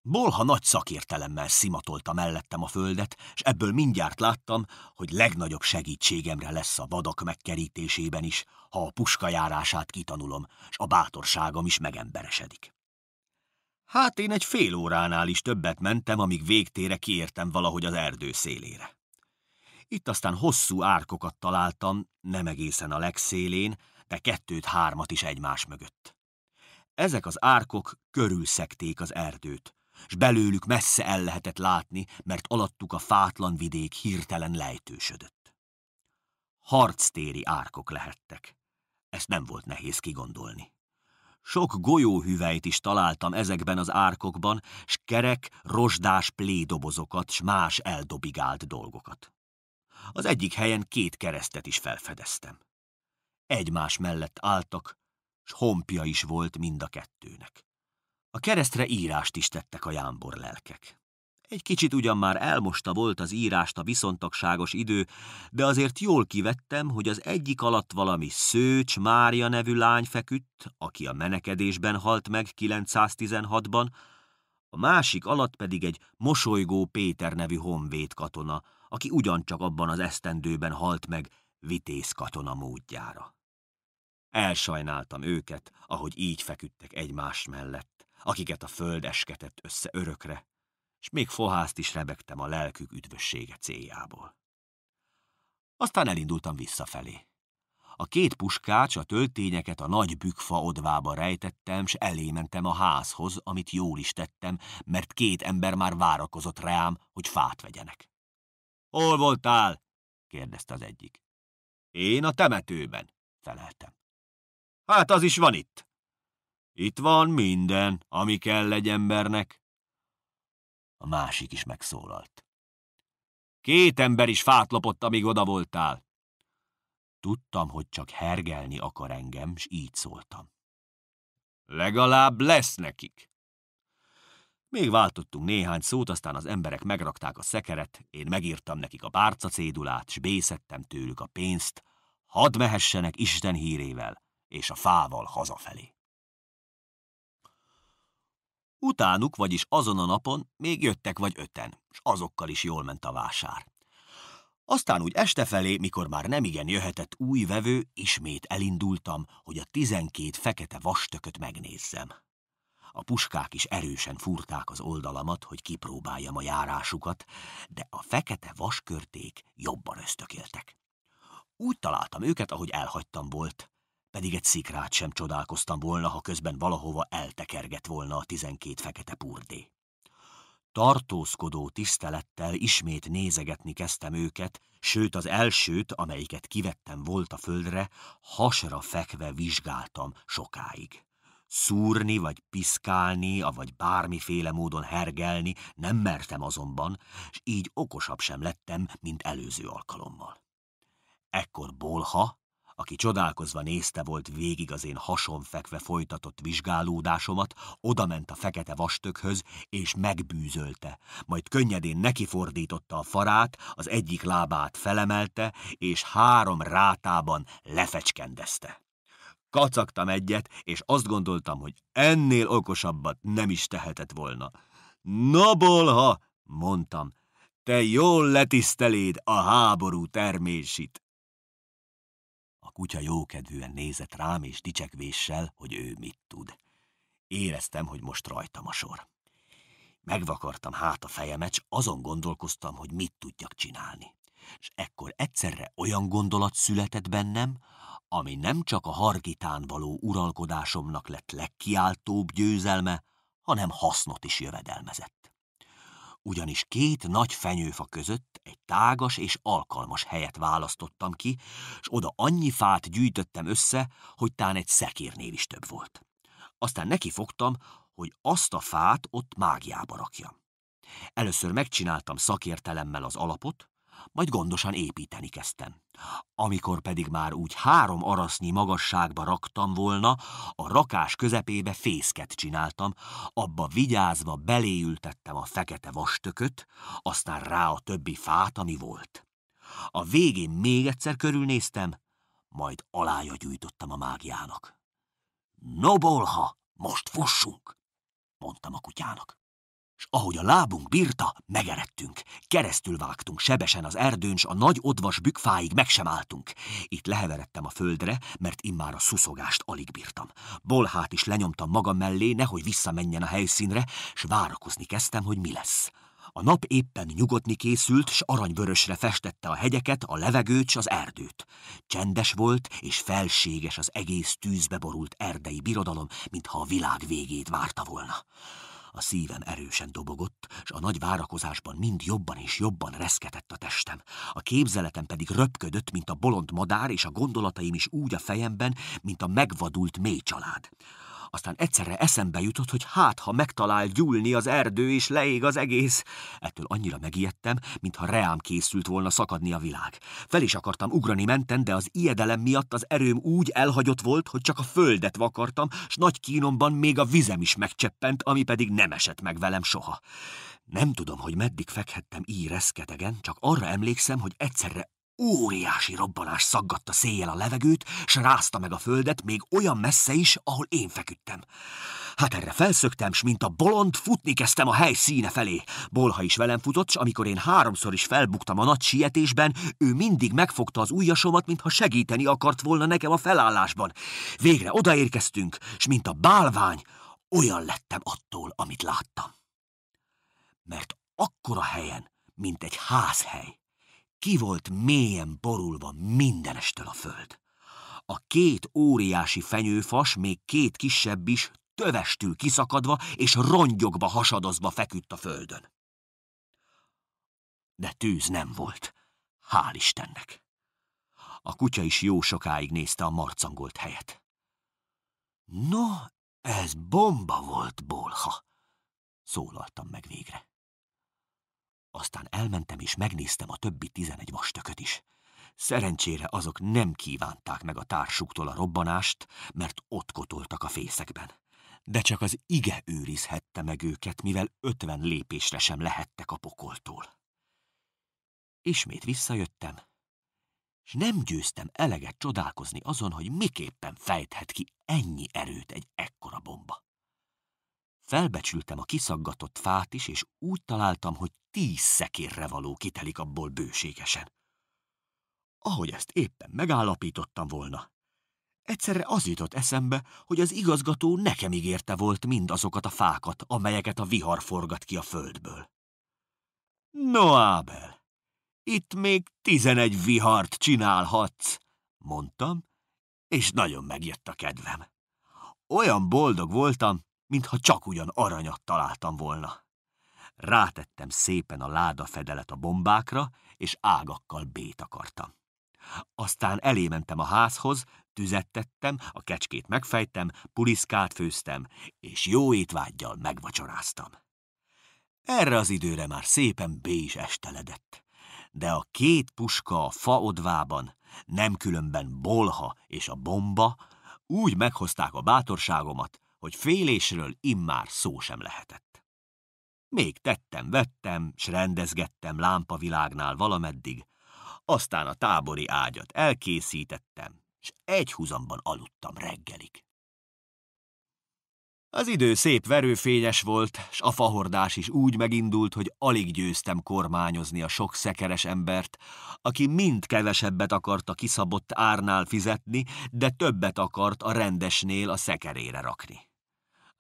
Bolha nagy szakértelemmel szimatolta mellettem a földet, és ebből mindjárt láttam, hogy legnagyobb segítségemre lesz a vadak megkerítésében is, ha a puska járását kitanulom, és a bátorságom is megemberesedik. Hát én egy fél óránál is többet mentem, amíg végtére kiértem valahogy az erdő szélére. Itt aztán hosszú árkokat találtam, nem egészen a legszélén, de kettőt-hármat is egymás mögött. Ezek az árkok körülszekték az erdőt, s belőlük messze el lehetett látni, mert alattuk a fátlan vidék hirtelen lejtősödött. Harctéri árkok lehettek. Ezt nem volt nehéz kigondolni. Sok golyóhüvelyt is találtam ezekben az árkokban, s kerek, rozsdás plédobozokat, s más eldobigált dolgokat. Az egyik helyen két keresztet is felfedeztem. Egymás mellett álltak, s hompja is volt mind a kettőnek. A keresztre írást is tettek a jámbor lelkek. Egy kicsit ugyan már elmosta volt az írást a viszontagságos idő, de azért jól kivettem, hogy az egyik alatt valami Szőcs Mária nevű lány feküdt, aki a menekedésben halt meg 916-ban, a másik alatt pedig egy mosolygó Péter nevű honvéd katona, aki ugyancsak abban az esztendőben halt meg vitéz katona módjára. Elsajnáltam őket, ahogy így feküdtek egymás mellett akiket a föld esketett össze örökre, és még fohászt is rebegtem a lelkük üdvössége céljából. Aztán elindultam visszafelé. A két puskács, a töltényeket a nagy bükfa odvába rejtettem, s elémentem a házhoz, amit jól is tettem, mert két ember már várakozott rám, hogy fát vegyenek. – Hol voltál? – kérdezte az egyik. – Én a temetőben – feleltem. – Hát az is van itt itt van minden, ami kell egy embernek. A másik is megszólalt. Két ember is fát lopott, amíg oda voltál. Tudtam, hogy csak hergelni akar engem, s így szóltam. Legalább lesz nekik. Még váltottunk néhány szót, aztán az emberek megrakták a szekeret, én megírtam nekik a bárca cédulát, s bészettem tőlük a pénzt, hadd mehessenek Isten hírével és a fával hazafelé. Utánuk, vagyis azon a napon még jöttek vagy öten, és azokkal is jól ment a vásár. Aztán úgy este felé, mikor már nemigen jöhetett új vevő, ismét elindultam, hogy a tizenkét fekete vastököt megnézzem. A puskák is erősen fúrták az oldalamat, hogy kipróbáljam a járásukat, de a fekete vaskörték jobban ösztökéltek. Úgy találtam őket, ahogy elhagytam volt pedig egy szikrát sem csodálkoztam volna, ha közben valahova eltekergett volna a tizenkét fekete purdé. Tartózkodó tisztelettel ismét nézegetni kezdtem őket, sőt az elsőt, amelyiket kivettem volt a földre, hasra fekve vizsgáltam sokáig. Szúrni, vagy piszkálni, vagy bármiféle módon hergelni nem mertem azonban, és így okosabb sem lettem, mint előző alkalommal. Ekkor Bolha, aki csodálkozva nézte volt végig az én hasonfekve folytatott vizsgálódásomat, odament a fekete vastökhöz, és megbűzölte, majd könnyedén nekifordította a farát, az egyik lábát felemelte, és három rátában lefecskendezte. Kacagtam egyet, és azt gondoltam, hogy ennél okosabbat nem is tehetett volna. Na bolha, mondtam, te jól letiszteléd a háború termését. Kutya jókedvűen nézett rám, és dicsekvéssel, hogy ő mit tud. Éreztem, hogy most rajtam a sor. Megvakartam hát a fejemet, s azon gondolkoztam, hogy mit tudjak csinálni. És ekkor egyszerre olyan gondolat született bennem, ami nem csak a hargitán való uralkodásomnak lett legkiáltóbb győzelme, hanem hasznot is jövedelmezett ugyanis két nagy fenyőfa között egy tágas és alkalmas helyet választottam ki, és oda annyi fát gyűjtöttem össze, hogy tán egy szekérnél is több volt. Aztán neki fogtam, hogy azt a fát ott mágiába rakjam. Először megcsináltam szakértelemmel az alapot, majd gondosan építeni kezdtem. Amikor pedig már úgy három arasznyi magasságba raktam volna, a rakás közepébe fészket csináltam, abba vigyázva beléültettem a fekete vastököt, aztán rá a többi fát, ami volt. A végén még egyszer körülnéztem, majd alája gyújtottam a mágiának. Nobolha, most fussunk, mondtam a kutyának s ahogy a lábunk bírta, megeredtünk. Keresztül vágtunk sebesen az erdőn, s a nagy odvas bükfáig meg sem álltunk. Itt leheveredtem a földre, mert immár a szuszogást alig bírtam. Bolhát is lenyomtam magam mellé, nehogy visszamenjen a helyszínre, s várakozni kezdtem, hogy mi lesz. A nap éppen nyugodni készült, s aranyvörösre festette a hegyeket, a levegőt s az erdőt. Csendes volt, és felséges az egész tűzbe borult erdei birodalom, mintha a világ végét várta volna. A szívem erősen dobogott, s a nagy várakozásban mind jobban és jobban reszketett a testem. A képzeletem pedig röpködött, mint a bolond madár, és a gondolataim is úgy a fejemben, mint a megvadult mély család. Aztán egyszerre eszembe jutott, hogy hát, ha megtalál gyúlni az erdő, és leég az egész. Ettől annyira megijedtem, mintha reám készült volna szakadni a világ. Fel is akartam ugrani menten, de az ijedelem miatt az erőm úgy elhagyott volt, hogy csak a földet vakartam, s nagy kínomban még a vizem is megcseppent, ami pedig nem esett meg velem soha. Nem tudom, hogy meddig fekhettem így reszketegen, csak arra emlékszem, hogy egyszerre Óriási robbanás szaggatta széjjel a levegőt, s rázta meg a földet még olyan messze is, ahol én feküdtem. Hát erre felszöktem, s mint a bolond futni kezdtem a hely színe felé. Bolha is velem futott, s amikor én háromszor is felbuktam a nagy sietésben, ő mindig megfogta az ujjasomat, mintha segíteni akart volna nekem a felállásban. Végre odaérkeztünk, s mint a bálvány, olyan lettem attól, amit láttam. Mert akkora helyen, mint egy házhely, ki volt mélyen borulva mindenestől a föld. A két óriási fenyőfas, még két kisebb is, tövestül kiszakadva és rongyokba hasadozva feküdt a földön. De tűz nem volt. Hál' Istennek! A kutya is jó sokáig nézte a marcangolt helyet. No, ez bomba volt, Bolha! Szólaltam meg végre. Aztán elmentem és megnéztem a többi tizenegy vastököt is. Szerencsére azok nem kívánták meg a társuktól a robbanást, mert ott kotoltak a fészekben. De csak az ige őrizhette meg őket, mivel ötven lépésre sem lehettek a pokoltól. Ismét visszajöttem, és nem győztem eleget csodálkozni azon, hogy miképpen fejthet ki ennyi erőt egy ekkora bomba. Felbecsültem a kiszaggatott fát is, és úgy találtam, hogy tíz szekérre való kitelik abból bőségesen. Ahogy ezt éppen megállapítottam volna, Egyszerre az jutott eszembe, hogy az igazgató nekem ígérte volt mindazokat a fákat, amelyeket a vihar forgat ki a földből. No, Ábel, itt még tizenegy vihart csinálhatsz, mondtam, és nagyon megjött a kedvem. Olyan boldog voltam, mintha csak ugyan aranyat találtam volna. Rátettem szépen a láda fedelet a bombákra, és ágakkal akartam. Aztán elémentem a házhoz, tüzet tettem, a kecskét megfejtem, puliszkát főztem, és jó étvágyjal megvacsoráztam. Erre az időre már szépen bé is esteledett, de a két puska a faodvában, nem különben bolha és a bomba, úgy meghozták a bátorságomat, hogy félésről immár szó sem lehetett. Még tettem-vettem, s rendezgettem lámpavilágnál valameddig, aztán a tábori ágyat elkészítettem, s egy húzamban aludtam reggelig. Az idő szép verőfényes volt, s a fahordás is úgy megindult, hogy alig győztem kormányozni a sok szekeres embert, aki mind kevesebbet akart a kiszabott árnál fizetni, de többet akart a rendesnél a szekerére rakni.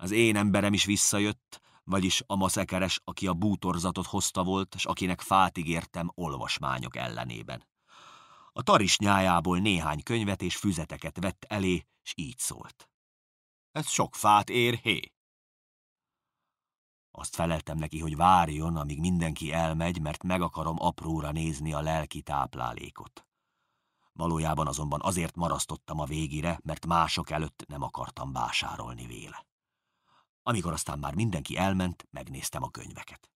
Az én emberem is visszajött, vagyis a maszekeres, aki a bútorzatot hozta volt, és akinek fát ígértem olvasmányok ellenében. A taris nyájából néhány könyvet és füzeteket vett elé, és így szólt. Ez sok fát ér, hé! Azt feleltem neki, hogy várjon, amíg mindenki elmegy, mert meg akarom apróra nézni a lelki táplálékot. Valójában azonban azért marasztottam a végére, mert mások előtt nem akartam vásárolni véle. Amikor aztán már mindenki elment, megnéztem a könyveket.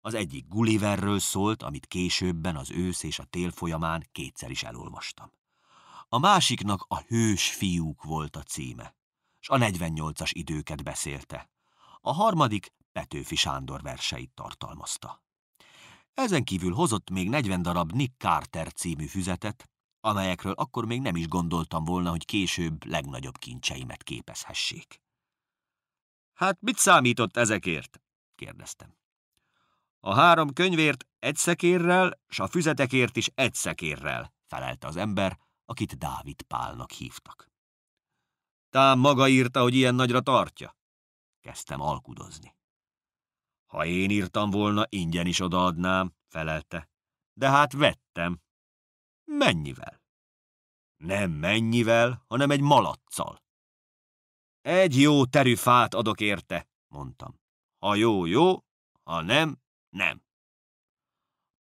Az egyik Gulliverről szólt, amit későbben az ősz és a tél folyamán kétszer is elolvastam. A másiknak a hős fiúk volt a címe, s a 48-as időket beszélte. A harmadik Petőfi Sándor verseit tartalmazta. Ezen kívül hozott még 40 darab Nick Carter című füzetet, amelyekről akkor még nem is gondoltam volna, hogy később legnagyobb kincseimet képezhessék. Hát mit számított ezekért? kérdeztem. A három könyvért egy szekérrel, s a füzetekért is egy szekérrel, felelte az ember, akit Dávid Pálnak hívtak. Tám maga írta, hogy ilyen nagyra tartja. Kezdtem alkudozni. Ha én írtam volna, ingyen is odaadnám, felelte. De hát vettem. Mennyivel? Nem mennyivel, hanem egy malaccal. Egy jó terű fát adok érte, mondtam. Ha jó, jó, ha nem, nem.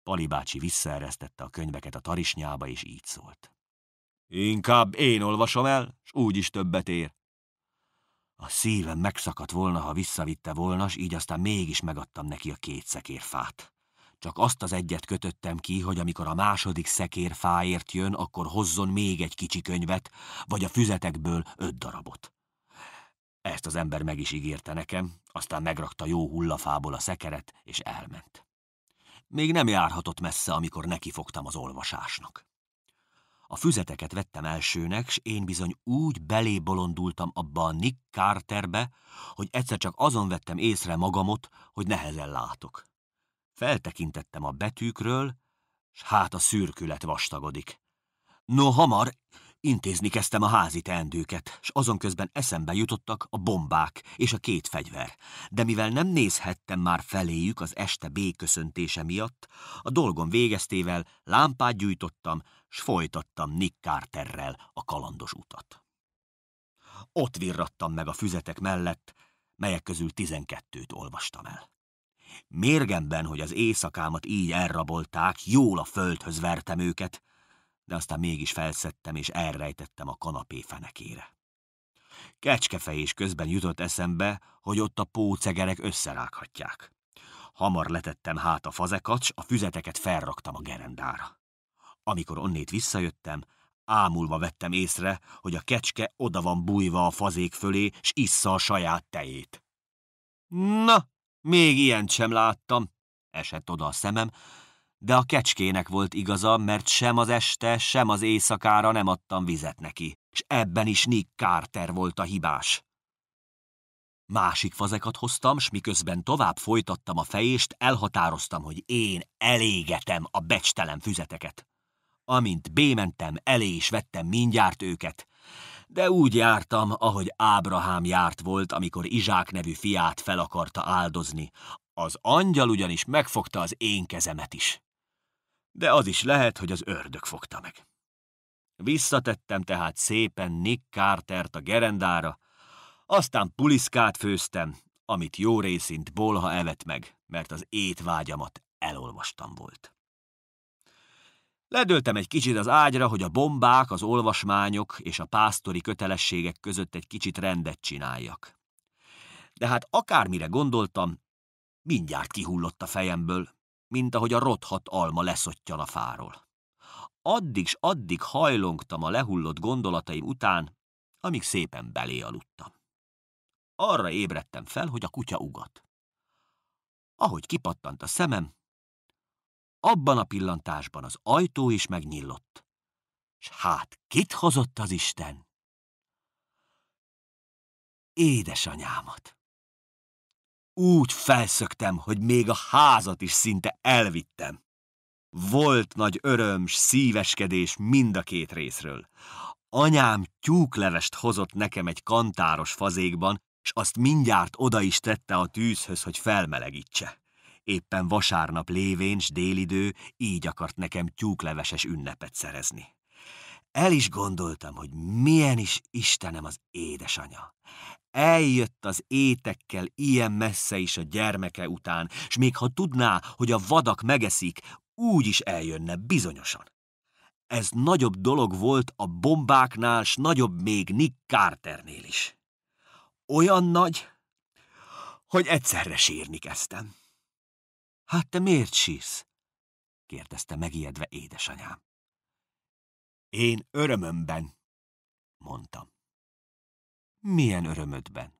Pali bácsi visszaeresztette a könyveket a tarisnyába, és így szólt. Inkább én olvasom el, s úgy is többet ér. A szívem megszakadt volna, ha visszavitte volna, s így aztán mégis megadtam neki a két szekérfát. Csak azt az egyet kötöttem ki, hogy amikor a második szekérfáért jön, akkor hozzon még egy kicsi könyvet, vagy a füzetekből öt darabot. Ezt az ember meg is ígérte nekem, aztán megrakta jó hullafából a szekeret, és elment. Még nem járhatott messze, amikor nekifogtam az olvasásnak. A füzeteket vettem elsőnek, s én bizony úgy belébolondultam abba a Nick Carterbe, hogy egyszer csak azon vettem észre magamot, hogy nehezen látok. Feltekintettem a betűkről, s hát a szürkület vastagodik. No hamar, Intézni kezdtem a házi teendőket, s azon közben eszembe jutottak a bombák és a két fegyver. De mivel nem nézhettem már feléjük az este béköszöntése miatt, a dolgom végeztével lámpát gyújtottam, s folytattam Nick Carterrel a kalandos utat. Ott virrattam meg a füzetek mellett, melyek közül tizenkettőt olvastam el. Mérgemben, hogy az éjszakámat így elrabolták, jól a földhöz vertem őket, de aztán mégis felszedtem és elrejtettem a kanapé fenekére. is közben jutott eszembe, hogy ott a pócegerek összerághatják. Hamar letettem hát a fazekat, a füzeteket felraktam a gerendára. Amikor onnét visszajöttem, ámulva vettem észre, hogy a kecske oda van bújva a fazék fölé, s issza a saját tejét. Na, még ilyen sem láttam, esett oda a szemem, de a kecskének volt igaza, mert sem az este, sem az éjszakára nem adtam vizet neki, és ebben is Nick Carter volt a hibás. Másik fazekat hoztam, s miközben tovább folytattam a fejést, elhatároztam, hogy én elégetem a becstelen füzeteket. Amint bémentem, elé is vettem mindjárt őket, de úgy jártam, ahogy Ábrahám járt volt, amikor Izsák nevű fiát fel akarta áldozni. Az angyal ugyanis megfogta az én kezemet is de az is lehet, hogy az ördög fogta meg. Visszatettem tehát szépen Nick Cartert a gerendára, aztán puliszkát főztem, amit jó részint Bolha evett meg, mert az étvágyamat elolvastam volt. Ledöltem egy kicsit az ágyra, hogy a bombák, az olvasmányok és a pásztori kötelességek között egy kicsit rendet csináljak. De hát akármire gondoltam, mindjárt kihullott a fejemből, mint ahogy a rothat alma leszottyan a fáról. Addig s addig hajlongtam a lehullott gondolataim után, amíg szépen belé aludtam. Arra ébredtem fel, hogy a kutya ugat. Ahogy kipattant a szemem, abban a pillantásban az ajtó is megnyillott. S hát kit hozott az Isten? Édesanyámat! Úgy felszöktem, hogy még a házat is szinte elvittem. Volt nagy öröm, szíveskedés mind a két részről. Anyám tyúklevest hozott nekem egy kantáros fazékban, és azt mindjárt oda is tette a tűzhöz, hogy felmelegítse. Éppen vasárnap lévén s délidő így akart nekem tyúkleveses ünnepet szerezni. El is gondoltam, hogy milyen is Istenem az édesanya. Eljött az étekkel ilyen messze is a gyermeke után, s még ha tudná, hogy a vadak megeszik, úgy is eljönne bizonyosan. Ez nagyobb dolog volt a bombáknál, s nagyobb még Nick Carternél is. Olyan nagy, hogy egyszerre sírni kezdtem. Hát te miért sírsz? kérdezte megijedve édesanyám.
Én örömömben, mondtam. Milyen örömödben?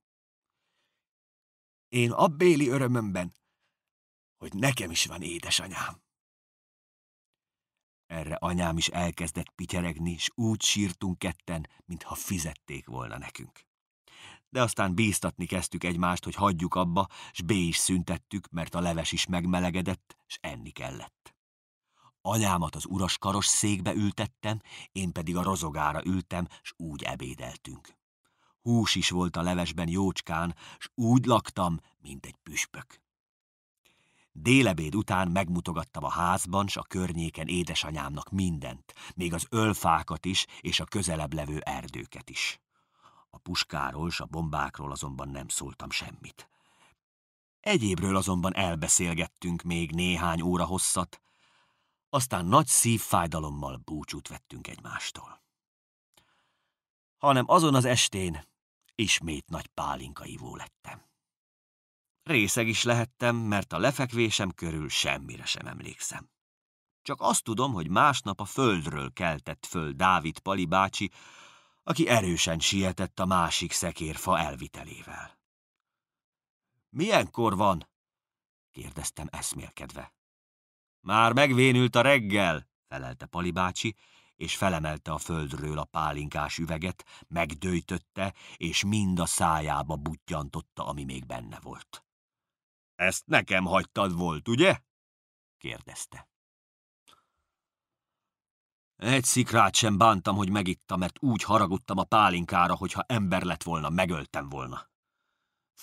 Én abbéli örömömben,
hogy nekem is van édesanyám. Erre anyám is elkezdett pityeregni, és úgy sírtunk ketten, mintha fizették volna nekünk. De aztán bíztatni kezdtük egymást, hogy hagyjuk abba, s B is szüntettük, mert a leves is megmelegedett, s enni kellett. Anyámat az uras karos székbe ültettem, én pedig a rozogára ültem, s úgy ebédeltünk. Hús is volt a levesben jócskán, s úgy laktam, mint egy püspök. Délebéd után megmutogattam a házban s a környéken édesanyámnak mindent, még az ölfákat is és a közelebb levő erdőket is. A puskáról s a bombákról azonban nem szóltam semmit. Egyébről azonban elbeszélgettünk még néhány óra hosszat, aztán nagy szívfájdalommal búcsút vettünk egymástól. Hanem azon az estén ismét nagy pálinka ivó lettem. Részeg is lehettem, mert a lefekvésem körül semmire sem emlékszem. Csak azt tudom, hogy másnap a földről keltett föl Dávid Pali bácsi, aki erősen sietett a másik szekérfa elvitelével. Milyenkor van? kérdeztem eszmélkedve. Már megvénült a reggel, felelte Pali bácsi, és felemelte a földről a pálinkás üveget, megdőjtötte, és mind a szájába butyantotta ami még benne volt. Ezt nekem hagytad volt, ugye? kérdezte. Egy szikrát sem bántam, hogy megittam, mert úgy haragudtam a pálinkára, hogyha ember lett volna, megöltem volna.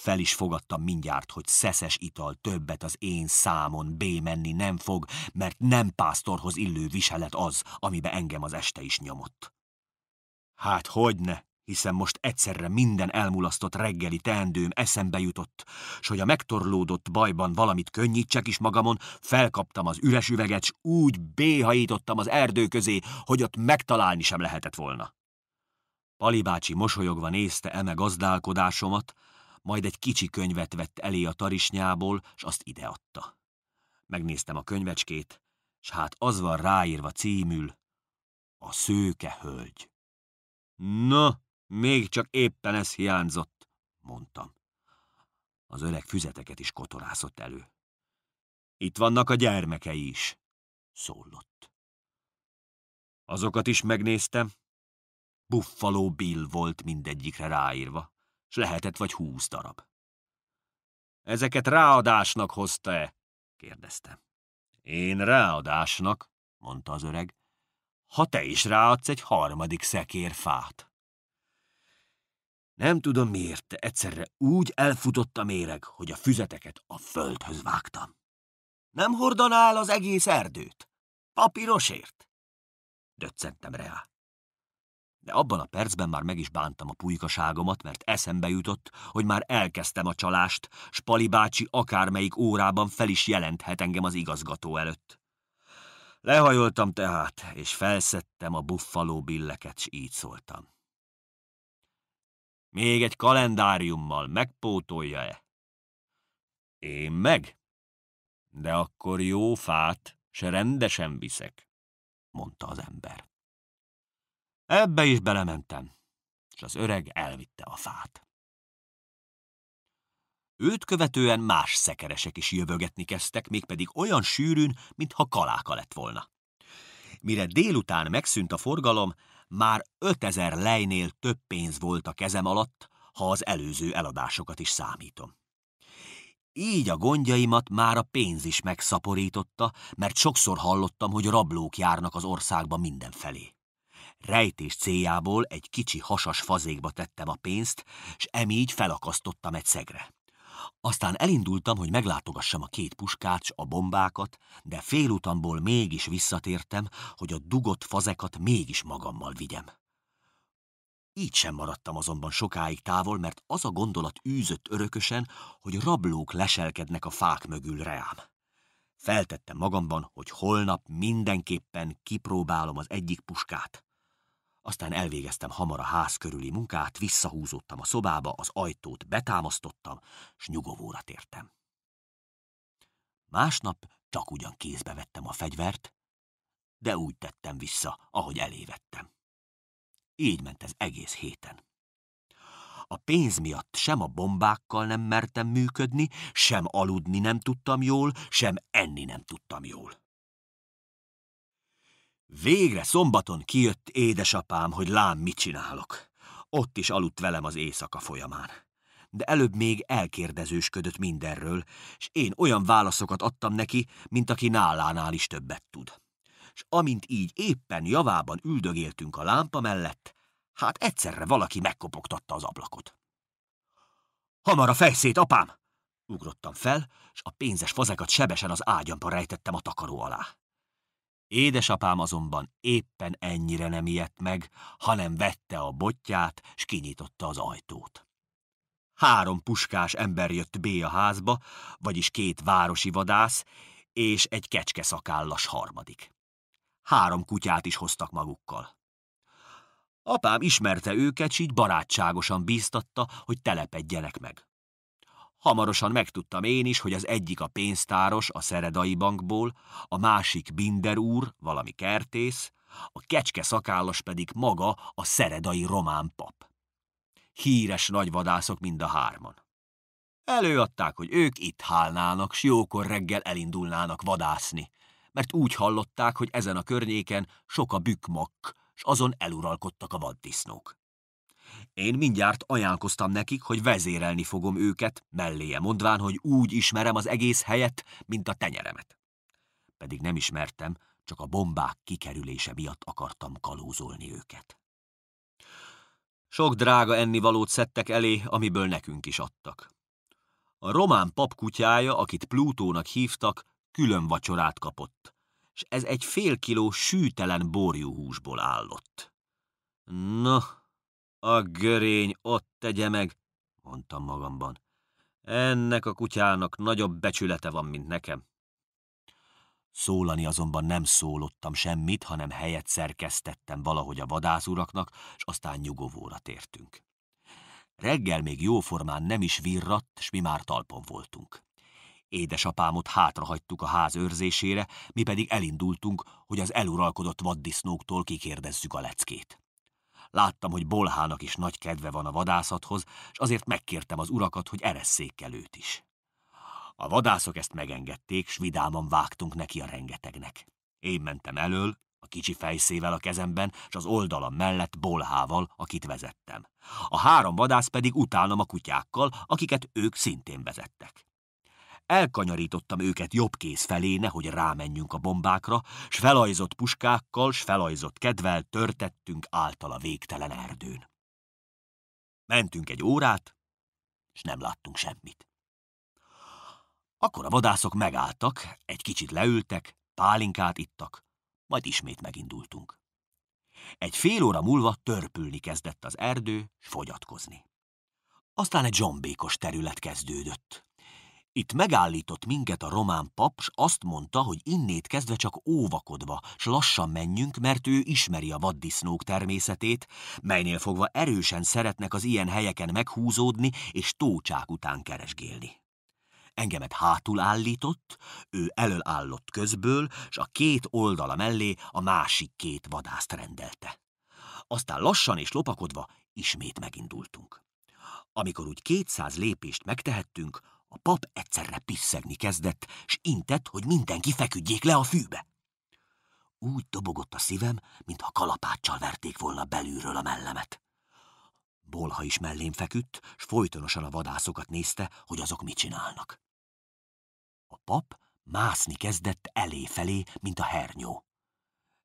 Fel is fogadtam mindjárt, hogy szeszes ital többet az én számon bémenni nem fog, mert nem pásztorhoz illő viselet az, amibe engem az este is nyomott. Hát hogyne, hiszen most egyszerre minden elmulasztott reggeli teendőm eszembe jutott, s hogy a megtorlódott bajban valamit könnyítsek is magamon, felkaptam az üres üveget, s úgy béhajítottam az erdő közé, hogy ott megtalálni sem lehetett volna. Pali bácsi mosolyogva nézte eme gazdálkodásomat, majd egy kicsi könyvet vett elé a tarisnyából, s azt ideadta. Megnéztem a könyvecskét, s hát az van ráírva címül, a szőke hölgy. Na, még csak éppen ez hiányzott, mondtam. Az öreg füzeteket is kotorászott elő. Itt vannak a gyermekei is, szólott. Azokat is megnéztem. Buffaló Bill volt mindegyikre ráírva s lehetett vagy húsz darab. Ezeket ráadásnak hozta-e? kérdezte. Én ráadásnak, mondta az öreg, ha te is ráadsz egy harmadik szekér fát. Nem tudom miért, de egyszerre úgy elfutott a méreg, hogy a füzeteket a földhöz vágtam. Nem hordanál az egész erdőt? Papírosért? Döccentem rá de abban a percben már meg is bántam a pulykaságomat, mert eszembe jutott, hogy már elkezdtem a csalást, s Pali bácsi akármelyik órában fel is jelenthet engem az igazgató előtt. Lehajoltam tehát, és felszettem a buffaló billeket, s így szóltam. Még egy kalendáriummal megpótolja-e? Én meg? De akkor jó fát, se rendesen viszek, mondta az ember. Ebbe is belementem, és az öreg elvitte a fát. Őt követően más szekeresek is jövögetni kezdtek, mégpedig olyan sűrűn, mintha kaláka lett volna. Mire délután megszűnt a forgalom, már 5000 lejnél több pénz volt a kezem alatt, ha az előző eladásokat is számítom. Így a gondjaimat már a pénz is megszaporította, mert sokszor hallottam, hogy rablók járnak az országba mindenfelé. Rejtés céljából egy kicsi hasas fazékba tettem a pénzt, s emígy felakasztottam egy szegre. Aztán elindultam, hogy meglátogassam a két puskát s a bombákat, de félutamból mégis visszatértem, hogy a dugott fazekat mégis magammal vigyem. Így sem maradtam azonban sokáig távol, mert az a gondolat űzött örökösen, hogy rablók leselkednek a fák mögül reám. Feltettem magamban, hogy holnap mindenképpen kipróbálom az egyik puskát aztán elvégeztem hamar a ház körüli munkát, visszahúzódtam a szobába, az ajtót betámasztottam, s nyugovóra tértem. Másnap csak ugyan kézbe vettem a fegyvert, de úgy tettem vissza, ahogy elévettem. Így ment ez egész héten. A pénz miatt sem a bombákkal nem mertem működni, sem aludni nem tudtam jól, sem enni nem tudtam jól. Végre szombaton kijött édesapám, hogy lám mit csinálok. Ott is aludt velem az éjszaka folyamán. De előbb még elkérdezősködött mindenről, és én olyan válaszokat adtam neki, mint aki nálánál is többet tud. És amint így éppen javában üldögéltünk a lámpa mellett, hát egyszerre valaki megkopogtatta az ablakot. Hamar a fejszét, apám! Ugrottam fel, és a pénzes fazekat sebesen az ágyamba rejtettem a takaró alá. Édesapám azonban éppen ennyire nem ijedt meg, hanem vette a botját, s kinyitotta az ajtót. Három puskás ember jött B a házba, vagyis két városi vadász, és egy szakállas harmadik. Három kutyát is hoztak magukkal. Apám ismerte őket, s így barátságosan bíztatta, hogy telepedjenek meg. Hamarosan megtudtam én is, hogy az egyik a pénztáros a Szeredai Bankból, a másik Binder úr, valami kertész, a kecske szakállas pedig maga a Szeredai román pap. Híres nagyvadászok mind a hárman. Előadták, hogy ők itt hálnának, s jókor reggel elindulnának vadászni, mert úgy hallották, hogy ezen a környéken sok a bükmak, s azon eluralkodtak a vaddisznók. Én mindjárt ajánlkoztam nekik, hogy vezérelni fogom őket, melléje mondván, hogy úgy ismerem az egész helyet, mint a tenyeremet. Pedig nem ismertem, csak a bombák kikerülése miatt akartam kalózolni őket. Sok drága ennivalót szedtek elé, amiből nekünk is adtak. A román papkutyája, akit Plutónak hívtak, külön vacsorát kapott, és ez egy fél kiló sűtelen borjúhúsból állott. Na, a görény ott tegye meg, mondtam magamban. Ennek a kutyának nagyobb becsülete van, mint nekem. Szólani azonban nem szólottam semmit, hanem helyet szerkesztettem valahogy a vadászuraknak, és aztán nyugovóra tértünk. Reggel még jóformán nem is virratt, s mi már talpon voltunk. Édesapámot hátrahagytuk a ház őrzésére, mi pedig elindultunk, hogy az eluralkodott vaddisznóktól kikérdezzük a leckét. Láttam, hogy Bolhának is nagy kedve van a vadászathoz, és azért megkértem az urakat, hogy eresszék el őt is. A vadászok ezt megengedték, s vidáman vágtunk neki a rengetegnek. Én mentem elől, a kicsi fejszével a kezemben, és az oldalam mellett bolhával, akit vezettem. A három vadász pedig utálom a kutyákkal, akiket ők szintén vezettek. Elkanyarítottam őket jobb kéz felé, nehogy rámenjünk a bombákra, s felajzott puskákkal, s felajzott kedvel törtettünk általa végtelen erdőn. Mentünk egy órát, és nem láttunk semmit. Akkor a vadászok megálltak, egy kicsit leültek, pálinkát ittak, majd ismét megindultunk. Egy fél óra múlva törpülni kezdett az erdő, s fogyatkozni. Aztán egy zsombékos terület kezdődött. Itt megállított minket a román pap, s azt mondta, hogy innét kezdve csak óvakodva, s lassan menjünk, mert ő ismeri a vaddisznók természetét, melynél fogva erősen szeretnek az ilyen helyeken meghúzódni és tócsák után keresgélni. Engemet hátul állított, ő elől állott közből, s a két oldala mellé a másik két vadászt rendelte. Aztán lassan és lopakodva ismét megindultunk. Amikor úgy kétszáz lépést megtehettünk, a pap egyszerre pisszegni kezdett, s intett, hogy mindenki feküdjék le a fűbe. Úgy dobogott a szívem, mintha kalapáccsal verték volna belülről a mellemet. Bolha is mellém feküdt, s folytonosan a vadászokat nézte, hogy azok mit csinálnak. A pap mászni kezdett elé-felé, mint a hernyó.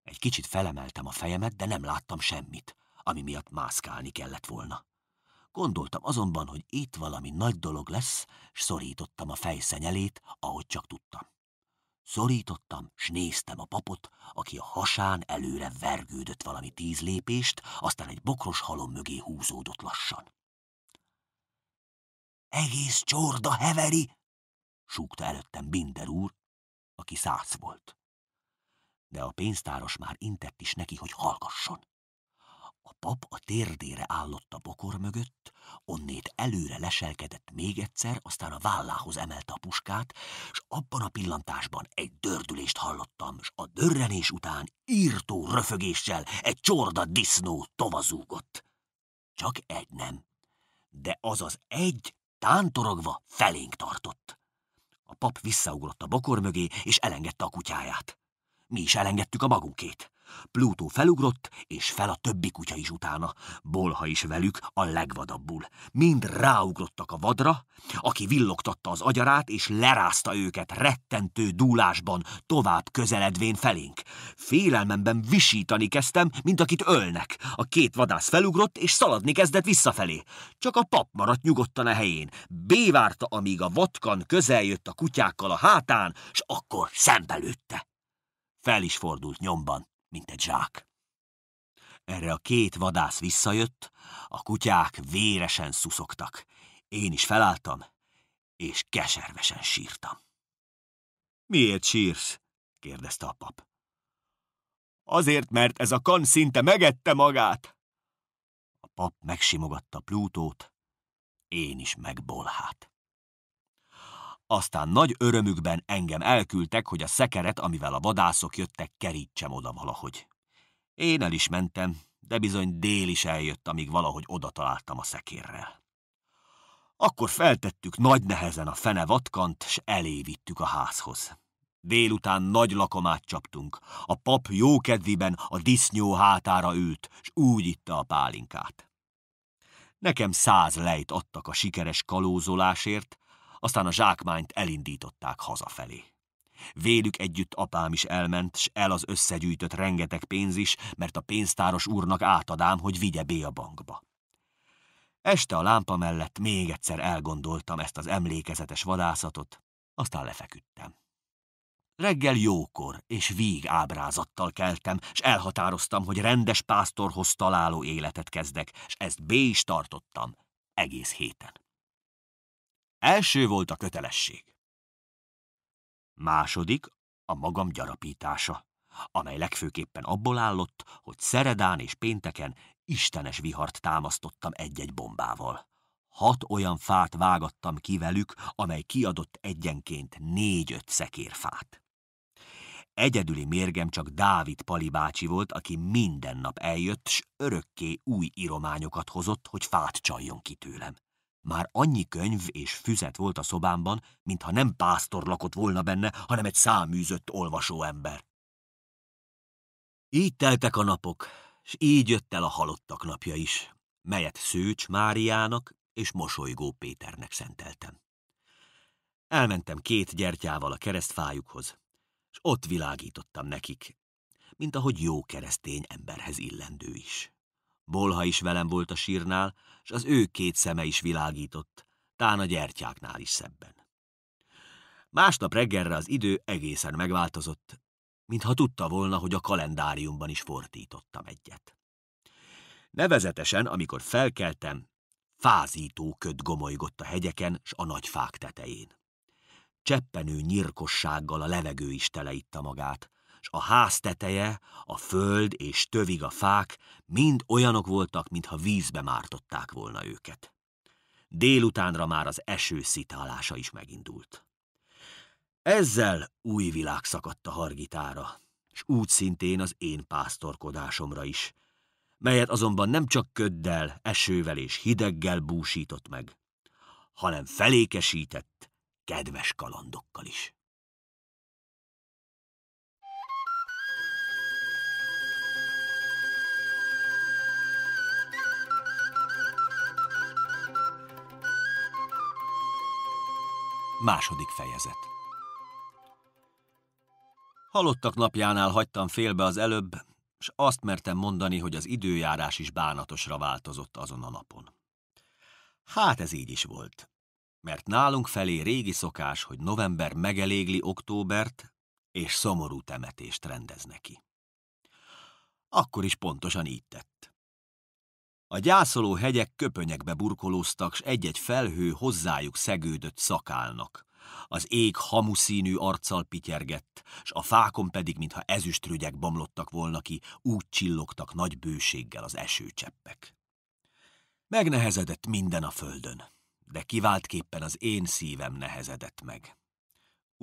Egy kicsit felemeltem a fejemet, de nem láttam semmit, ami miatt mászkálni kellett volna. Gondoltam azonban, hogy itt valami nagy dolog lesz, s szorítottam a fejszenyelét, ahogy csak tudtam. Szorítottam, s néztem a papot, aki a hasán előre vergődött valami tíz lépést, aztán egy bokros halom mögé húzódott lassan. Egész csorda heveri, súgta előttem Binder úr, aki szác volt. De a pénztáros már intett is neki, hogy hallgasson pap a térdére állott a bokor mögött, onnét előre leselkedett még egyszer, aztán a vállához emelte a puskát, és abban a pillantásban egy dördülést hallottam, és a dörrenés után írtó röfögéssel egy csorda disznó tovazúgott. Csak egy nem, de az az egy tántorogva felénk tartott. A pap visszaugrott a bokor mögé, és elengedte a kutyáját. Mi is elengedtük a magunkét. Plútó felugrott, és fel a többi kutya is utána. Bolha is velük a legvadabbul. Mind ráugrottak a vadra, aki villogtatta az agyarát, és lerázta őket rettentő dúlásban, tovább közeledvén felénk. Félelmemben visítani kezdtem, mint akit ölnek. A két vadász felugrott, és szaladni kezdett visszafelé. Csak a pap maradt nyugodtan a helyén. Bévárta, amíg a vatkan közeljött a kutyákkal a hátán, s akkor szembe Fel is fordult nyomban mint egy zsák. Erre a két vadász visszajött, a kutyák véresen szuszogtak. Én is felálltam, és keservesen sírtam. Miért sírsz? kérdezte a pap. Azért, mert ez a kan szinte megette magát. A pap megsimogatta Plútót, én is megbolhát aztán nagy örömükben engem elküldtek, hogy a szekeret, amivel a vadászok jöttek, kerítsem oda valahogy. Én el is mentem, de bizony dél is eljött, amíg valahogy oda találtam a szekérrel. Akkor feltettük nagy nehezen a fene vatkant, s elévittük a házhoz. Délután nagy lakomát csaptunk. A pap jókedviben a disznó hátára ült, s úgy itta a pálinkát. Nekem száz lejt adtak a sikeres kalózolásért, aztán a zsákmányt elindították hazafelé. Vélük együtt apám is elment, s el az összegyűjtött rengeteg pénz is, mert a pénztáros úrnak átadám, hogy vigye bé a bankba. Este a lámpa mellett még egyszer elgondoltam ezt az emlékezetes vadászatot, aztán lefeküdtem. Reggel jókor és víg ábrázattal keltem, s elhatároztam, hogy rendes pásztorhoz találó életet kezdek, s ezt bé is tartottam egész héten. Első volt a kötelesség. Második a magam gyarapítása, amely legfőképpen abból állott, hogy szeredán és pénteken istenes vihart támasztottam egy-egy bombával. Hat olyan fát vágattam ki velük, amely kiadott egyenként négy-öt szekérfát. Egyedüli mérgem csak Dávid Pali bácsi volt, aki minden nap eljött, s örökké új irományokat hozott, hogy fát csaljon ki tőlem. Már annyi könyv és füzet volt a szobámban, mintha nem pásztor lakott volna benne, hanem egy száműzött ember. Így teltek a napok, s így jött el a halottak napja is, melyet Szőcs Máriának és Mosolygó Péternek szenteltem. Elmentem két gyertyával a keresztfájukhoz, és ott világítottam nekik, mint ahogy jó keresztény emberhez illendő is. Bolha is velem volt a sírnál, s az ő két szeme is világított, tán a gyertyáknál is szebben. Másnap reggelre az idő egészen megváltozott, mintha tudta volna, hogy a kalendáriumban is fordítottam egyet. Nevezetesen, amikor felkeltem, fázító köd gomolygott a hegyeken s a nagy fák tetején. Cseppenő nyirkossággal a levegő is teleítta magát, s a ház teteje, a föld és tövig a fák mind olyanok voltak, mintha vízbe mártották volna őket. Délutánra már az eső szitálása is megindult. Ezzel új világ szakadt a hargitára, és úgy szintén az én pásztorkodásomra is, melyet azonban nem csak köddel, esővel és hideggel búsított meg, hanem felékesített kedves kalandokkal is. Második fejezet Halottak napjánál hagytam félbe az előbb, és azt mertem mondani, hogy az időjárás is bánatosra változott azon a napon. Hát ez így is volt, mert nálunk felé régi szokás, hogy november megelégli októbert, és szomorú temetést rendez neki. Akkor is pontosan így tett. A gyászoló hegyek köpönyekbe burkolóztak, s egy-egy felhő hozzájuk szegődött szakálnak. Az ég hamuszínű arccal pityergett, s a fákon pedig, mintha ezüstrügyek bomlottak volna ki, úgy csillogtak nagy bőséggel az esőcseppek. Megnehezedett minden a földön, de kiváltképpen az én szívem nehezedett meg.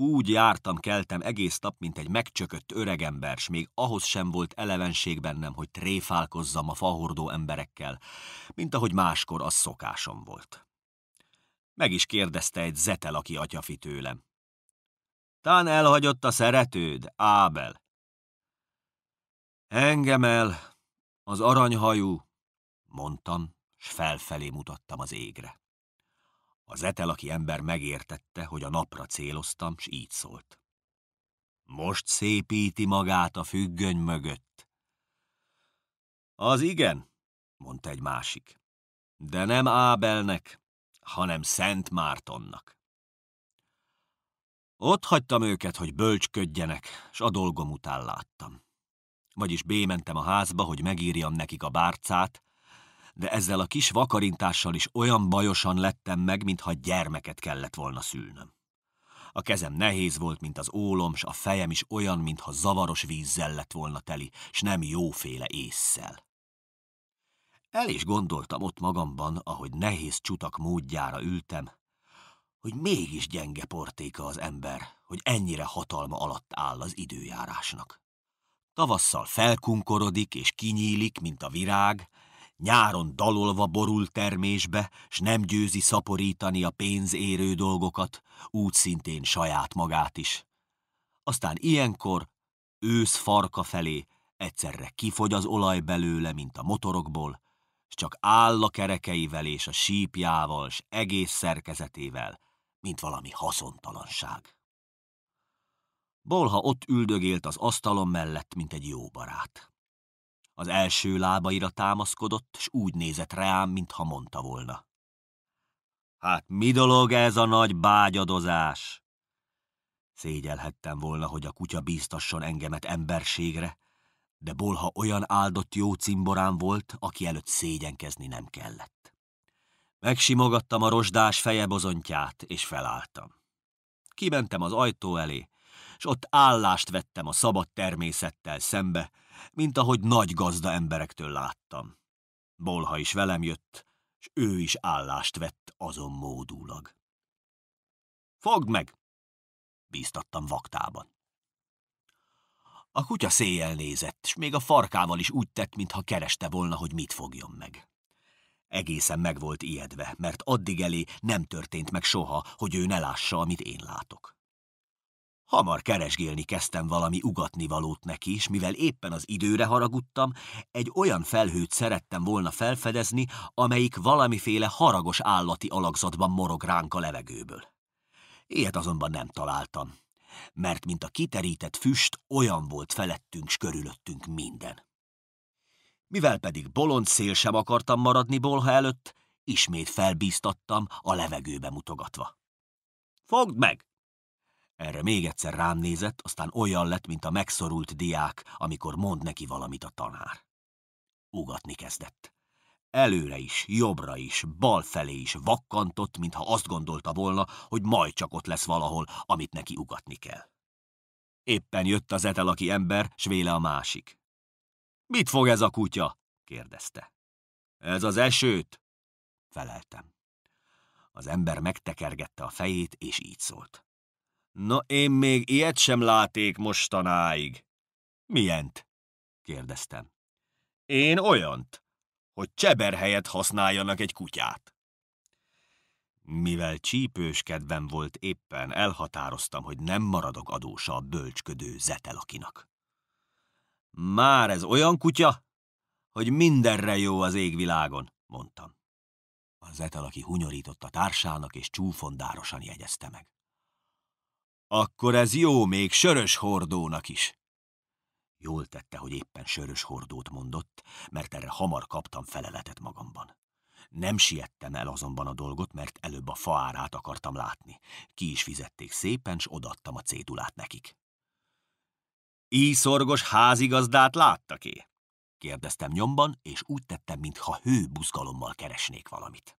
Úgy jártam-keltem egész nap, mint egy megcsökött öregember, s még ahhoz sem volt elevenség bennem, hogy tréfálkozzam a fahordó emberekkel, mint ahogy máskor az szokásom volt. Meg is kérdezte egy zetel, aki atyafi tőlem. Tán elhagyott a szeretőd, Ábel. Engem el, az aranyhajú, mondtam, s felfelé mutattam az égre. Az etelaki ember megértette, hogy a napra céloztam, s így szólt. Most szépíti magát a függöny mögött. Az igen, mondta egy másik, de nem Ábelnek, hanem Szent Mártonnak. Ott hagytam őket, hogy bölcsködjenek, s a dolgom után láttam. Vagyis bémentem a házba, hogy megírjam nekik a bárcát, de ezzel a kis vakarintással is olyan bajosan lettem meg, mintha gyermeket kellett volna szülnöm. A kezem nehéz volt, mint az ólom, s a fejem is olyan, mintha zavaros vízzel lett volna teli, s nem jóféle ésszel. El is gondoltam ott magamban, ahogy nehéz csutak módjára ültem, hogy mégis gyenge portéka az ember, hogy ennyire hatalma alatt áll az időjárásnak. Tavasszal felkunkorodik és kinyílik, mint a virág, Nyáron dalolva borul termésbe, s nem győzi szaporítani a pénzérő dolgokat, úgy szintén saját magát is. Aztán ilyenkor, ősz farka felé, egyszerre kifogy az olaj belőle, mint a motorokból, s csak áll a kerekeivel és a sípjával, s egész szerkezetével, mint valami haszontalanság. Bolha ott üldögélt az asztalon mellett, mint egy jó barát. Az első lábaira támaszkodott, s úgy nézett rám, mintha mondta volna. Hát mi dolog ez a nagy bágyadozás? Szégyelhettem volna, hogy a kutya bíztasson engemet emberségre, de Bolha olyan áldott jó cimborám volt, aki előtt szégyenkezni nem kellett. Megsimogattam a rozsdás fejebozontját, és felálltam. Kimentem az ajtó elé, és ott állást vettem a szabad természettel szembe, mint ahogy nagy gazda emberektől láttam. Bolha is velem jött, és ő is állást vett azon módulag. Fogd meg! bíztattam vaktában. A kutya széjjel nézett, és még a farkával is úgy tett, mintha kereste volna, hogy mit fogjon meg. Egészen meg volt ijedve, mert addig elé nem történt meg soha, hogy ő ne lássa, amit én látok. Hamar keresgélni kezdtem valami ugatnivalót neki és mivel éppen az időre haragudtam, egy olyan felhőt szerettem volna felfedezni, amelyik valamiféle haragos állati alakzatban morog ránk a levegőből. Ilyet azonban nem találtam, mert mint a kiterített füst, olyan volt felettünk s körülöttünk minden. Mivel pedig bolond szél sem akartam maradni bolha előtt, ismét felbíztattam a levegőbe mutogatva. Fogd meg! Erre még egyszer rám nézett, aztán olyan lett, mint a megszorult diák, amikor mond neki valamit a tanár. Ugatni kezdett. Előre is, jobbra is, bal felé is vakkantott, mintha azt gondolta volna, hogy majd csak ott lesz valahol, amit neki ugatni kell. Éppen jött az etelaki ember, s véle a másik. – Mit fog ez a kutya? – kérdezte. – Ez az esőt? – feleltem. Az ember megtekergette a fejét, és így szólt. Na én még ilyet sem láték mostanáig. Milyent? kérdeztem. Én olyant, hogy cseber helyett használjanak egy kutyát. Mivel kedvem volt éppen, elhatároztam, hogy nem maradok adósa a bölcsködő zetelakinak. Már ez olyan kutya, hogy mindenre jó az égvilágon, mondtam. A zetelaki hunyorított a társának, és csúfondárosan jegyezte meg. Akkor ez jó még sörös hordónak is. Jól tette, hogy éppen sörös hordót mondott, mert erre hamar kaptam feleletet magamban. Nem siettem el azonban a dolgot, mert előbb a faárát akartam látni. Ki is fizették szépen, s odaadtam a cédulát nekik. Íszorgos házigazdát láttak-é? Kérdeztem nyomban, és úgy tettem, mintha hőbuzgalommal keresnék valamit.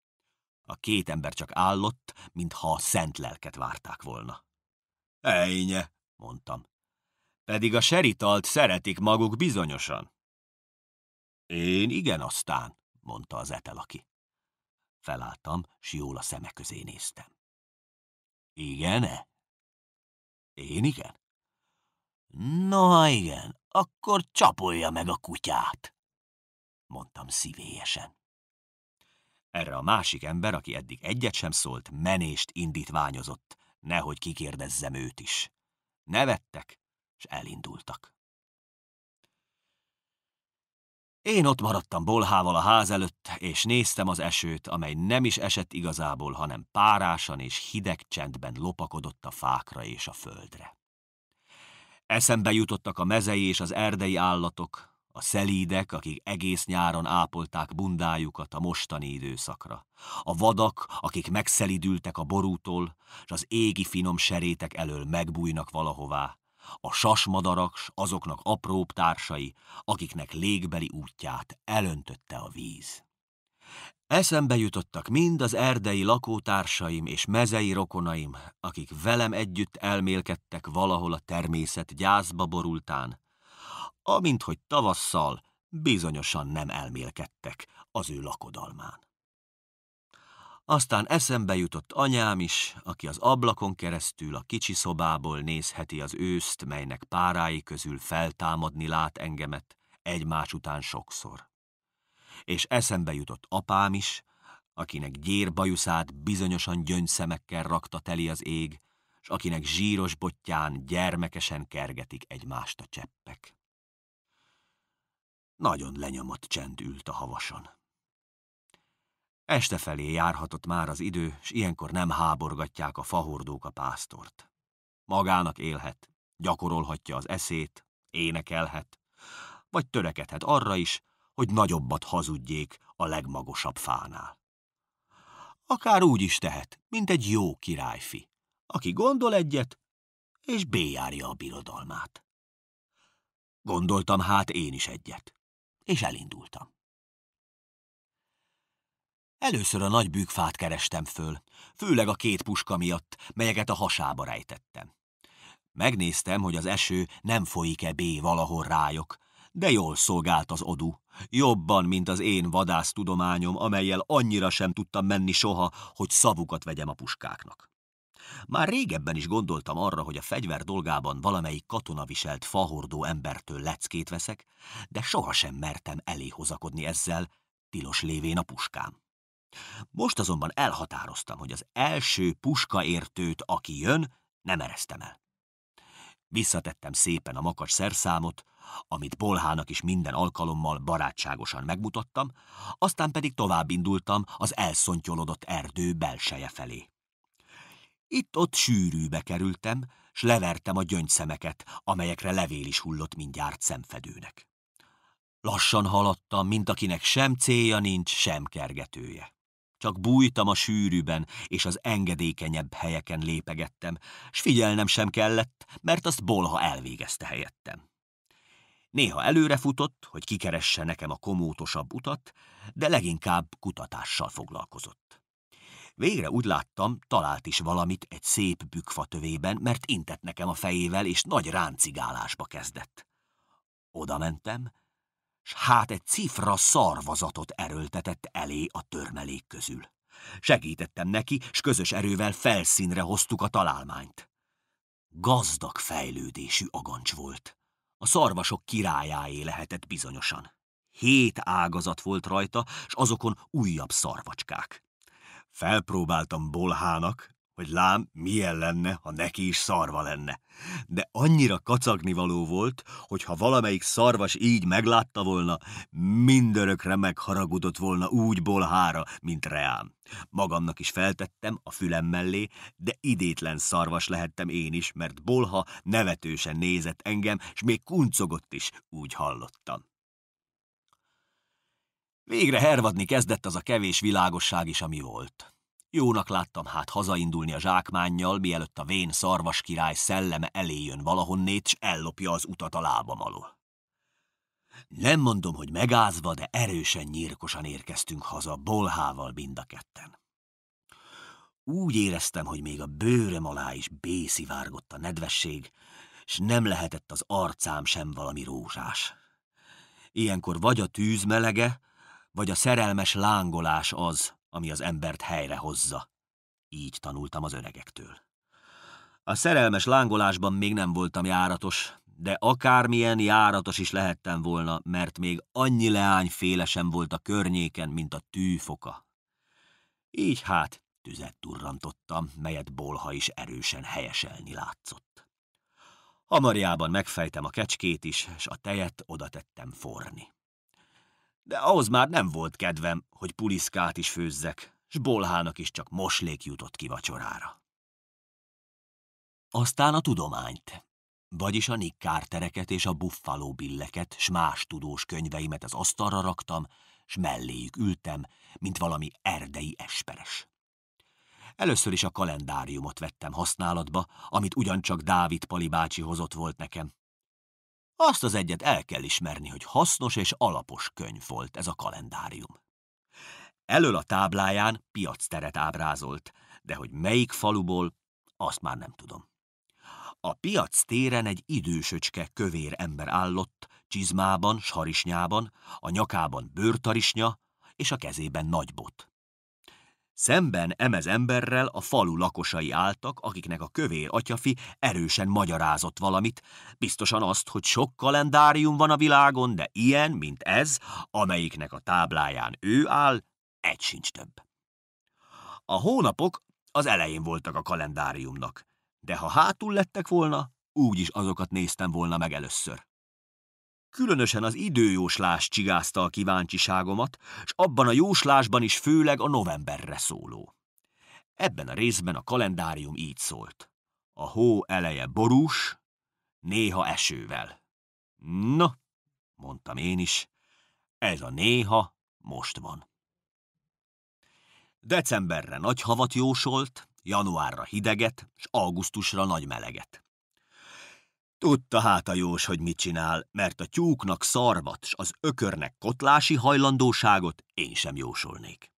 A két ember csak állott, mintha a szent lelket várták volna. Ejnye, mondtam. Pedig a seritalt szeretik maguk bizonyosan. Én igen aztán, mondta az etelaki. Felálltam, s
jól a szeme közé néztem. Igen-e? Én igen.
Na igen, akkor csapolja meg a kutyát, mondtam szívélyesen. Erre a másik ember, aki eddig egyet sem szólt, menést indítványozott, nehogy kikérdezzem őt is. Nevettek, és elindultak. Én ott maradtam bolhával a ház előtt, és néztem az esőt, amely nem is esett igazából, hanem párásan és hideg csendben lopakodott a fákra és a földre. Eszembe jutottak a mezei és az erdei állatok, a szelídek, akik egész nyáron ápolták bundájukat a mostani időszakra, a vadak, akik megszelidültek a borútól, és az égi finom serétek elől megbújnak valahová, a sasmadarak s azoknak apróbb társai, akiknek légbeli útját elöntötte a víz. Eszembe jutottak mind az erdei lakótársaim és mezei rokonaim, akik velem együtt elmélkedtek valahol a természet gyászba borultán, amint hogy tavasszal bizonyosan nem elmélkedtek az ő lakodalmán. Aztán eszembe jutott anyám is, aki az ablakon keresztül a kicsi szobából nézheti az őszt, melynek párái közül feltámadni lát engemet egymás után sokszor. És eszembe jutott apám is, akinek gyérbajuszát bizonyosan gyöngyszemekkel rakta teli az ég, s akinek zsíros botján gyermekesen kergetik egymást a cseppek. Nagyon lenyomott csend ült a havason. Este felé járhatott már az idő, s ilyenkor nem háborgatják a fahordók a pásztort. Magának élhet, gyakorolhatja az eszét, énekelhet, vagy törekedhet arra is, hogy nagyobbat hazudjék a legmagosabb fánál. Akár úgy is tehet, mint egy jó királyfi, aki gondol egyet, és béjárja a birodalmát. Gondoltam hát én is egyet és elindultam. Először a nagy bükfát kerestem föl, főleg a két puska miatt, melyeket a hasába rejtettem. Megnéztem, hogy az eső nem folyik-e bé valahol rájok, de jól szolgált az odu, jobban, mint az én vadásztudományom, amelyel annyira sem tudtam menni soha, hogy szavukat vegyem a puskáknak. Már régebben is gondoltam arra, hogy a fegyver dolgában valamelyik katona viselt fahordó embertől leckét veszek, de sohasem mertem elé hozakodni ezzel, tilos lévén a puskám. Most azonban elhatároztam, hogy az első puskaértőt, aki jön, nem ereztem el. Visszatettem szépen a makacs szerszámot, amit Bolhának is minden alkalommal barátságosan megmutattam, aztán pedig tovább indultam az elszontyolodott erdő belseje felé. Itt-ott sűrűbe kerültem, s levertem a gyöngyszemeket, amelyekre levél is hullott mindjárt szemfedőnek. Lassan haladtam, mint akinek sem célja nincs, sem kergetője. Csak bújtam a sűrűben, és az engedékenyebb helyeken lépegettem, s figyelnem sem kellett, mert azt bolha elvégezte helyettem. Néha előre futott, hogy kikeresse nekem a komótosabb utat, de leginkább kutatással foglalkozott. Végre úgy láttam, talált is valamit egy szép bükfa tövében, mert intett nekem a fejével, és nagy ráncigálásba kezdett. Oda mentem, s hát egy cifra szarvazatot erőltetett elé a törmelék közül. Segítettem neki, s közös erővel felszínre hoztuk a találmányt. Gazdag fejlődésű agancs volt. A szarvasok királyáé lehetett bizonyosan. Hét ágazat volt rajta, s azokon újabb szarvacskák. Felpróbáltam bolhának, hogy lám milyen lenne, ha neki is szarva lenne. De annyira kacagnivaló volt, hogy ha valamelyik szarvas így meglátta volna, mindörökre megharagudott volna úgy bolhára, mint reám. Magamnak is feltettem a fülem mellé, de idétlen szarvas lehettem én is, mert bolha nevetősen nézett engem, és még kuncogott is, úgy hallottam. Végre hervadni kezdett az a kevés világosság is, ami volt. Jónak láttam hát hazaindulni a zsákmánnyal, mielőtt a vén szarvas király szelleme eléjön valahonnét, s ellopja az utat a lábam alól. Nem mondom, hogy megázva, de erősen nyírkosan érkeztünk haza, bolhával mind a ketten. Úgy éreztem, hogy még a bőröm alá is bészivárgott a nedvesség, s nem lehetett az arcám sem valami rózsás. Ilyenkor vagy a tűz melege, vagy a szerelmes lángolás az, ami az embert helyre hozza. Így tanultam az öregektől. A szerelmes lángolásban még nem voltam járatos, de akármilyen járatos is lehettem volna, mert még annyi leány félesen volt a környéken, mint a tűfoka. Így hát tüzet durrantottam, melyet bolha is erősen helyeselni látszott. Hamarjában megfejtem a kecskét is, és a tejet oda tettem forni de ahhoz már nem volt kedvem, hogy puliszkát is főzzek, s bolhának is csak moslék jutott ki vacsorára. Aztán a tudományt, vagyis a Nick Cartereket és a Buffalo Billeket, s más tudós könyveimet az asztalra raktam, s melléjük ültem, mint valami erdei esperes. Először is a kalendáriumot vettem használatba, amit ugyancsak Dávid Pali bácsi hozott volt nekem. Azt az egyet el kell ismerni, hogy hasznos és alapos könyv volt ez a kalendárium. Elől a tábláján piacteret ábrázolt, de hogy melyik faluból, azt már nem tudom. A piac téren egy idősöcske kövér ember állott, csizmában, sarisnyában, a nyakában bőrtarisnya és a kezében nagybot. Szemben emez emberrel a falu lakosai álltak, akiknek a kövér atyafi erősen magyarázott valamit, biztosan azt, hogy sok kalendárium van a világon, de ilyen, mint ez, amelyiknek a tábláján ő áll, egy sincs több. A hónapok az elején voltak a kalendáriumnak, de ha hátul lettek volna, úgyis azokat néztem volna meg először. Különösen az időjóslás csigázta a kíváncsiságomat, s abban a jóslásban is főleg a novemberre szóló. Ebben a részben a kalendárium így szólt. A hó eleje borús, néha esővel. Na, mondtam én is, ez a néha most van. Decemberre nagy havat jósolt, januárra hideget, s augusztusra nagy meleget. Tudta hát a jós, hogy mit csinál, mert a tyúknak szarvat s az ökörnek kotlási hajlandóságot én sem jósolnék.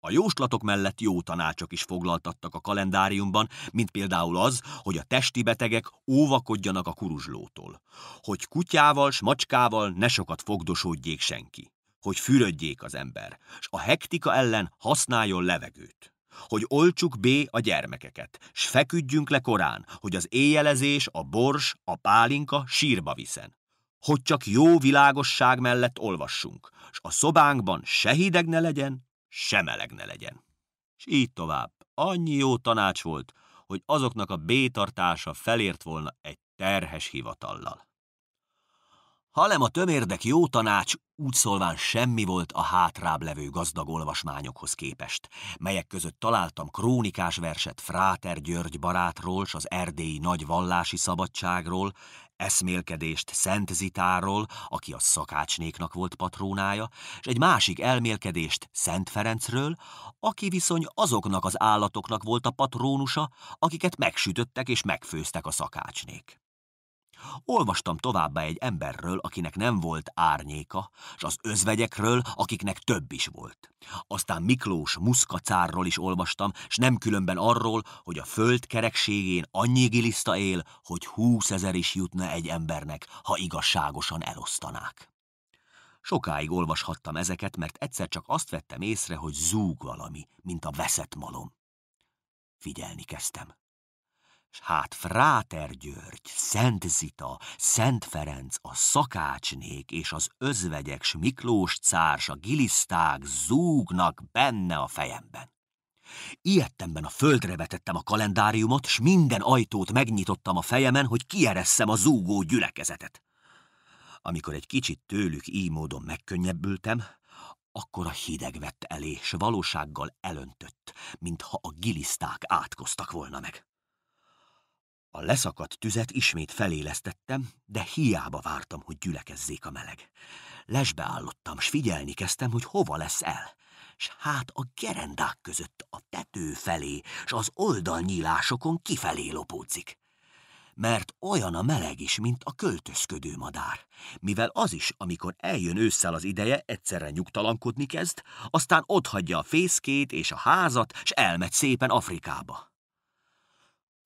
A jóslatok mellett jó tanácsok is foglaltattak a kalendáriumban, mint például az, hogy a testi betegek óvakodjanak a kuruzslótól, hogy kutyával s macskával ne sokat fogdosódjék senki, hogy fürödjék az ember, s a hektika ellen használjon levegőt hogy olcsuk B a gyermekeket, s feküdjünk le korán, hogy az éjjelezés, a bors, a pálinka sírba viszen. Hogy csak jó világosság mellett olvassunk, s a szobánkban se hideg ne legyen, se meleg ne legyen. És így tovább. Annyi jó tanács volt, hogy azoknak a B tartása felért volna egy terhes hivatallal hanem a tömérdek jó tanács úgy szólván semmi volt a hátrább levő gazdag olvasmányokhoz képest, melyek között találtam krónikás verset Fráter György barátról s az erdélyi nagy vallási szabadságról, eszmélkedést Szent Zitáról, aki a szakácsnéknak volt patrónája, és egy másik elmélkedést Szent Ferencről, aki viszony azoknak az állatoknak volt a patrónusa, akiket megsütöttek és megfőztek a szakácsnék. Olvastam továbbá egy emberről, akinek nem volt árnyéka, s az özvegyekről, akiknek több is volt. Aztán Miklós muszkacárról is olvastam, s nem különben arról, hogy a föld kerekségén annyi giliszta él, hogy húszezer is jutna egy embernek, ha igazságosan elosztanák. Sokáig olvashattam ezeket, mert egyszer csak azt vettem észre, hogy zúg valami, mint a veszett malom. Figyelni kezdtem. S hát Fráter György, Szent Zita, Szent Ferenc, a szakácsnék és az özvegyek s Miklós cárs, a giliszták zúgnak benne a fejemben. Ilyettemben a földre vetettem a kalendáriumot, s minden ajtót megnyitottam a fejemen, hogy kieresszem a zúgó gyülekezetet. Amikor egy kicsit tőlük így módon megkönnyebbültem, akkor a hideg vett elé, s valósággal elöntött, mintha a giliszták átkoztak volna meg. A leszakadt tüzet ismét felélesztettem, de hiába vártam, hogy gyülekezzék a meleg. Lesbeállottam, s figyelni kezdtem, hogy hova lesz el. S hát a gerendák között a tető felé, s az oldalnyílásokon kifelé lopódzik. Mert olyan a meleg is, mint a költözködő madár. Mivel az is, amikor eljön ősszel az ideje, egyszerre nyugtalankodni kezd, aztán otthagyja a fészkét és a házat, s elmegy szépen Afrikába.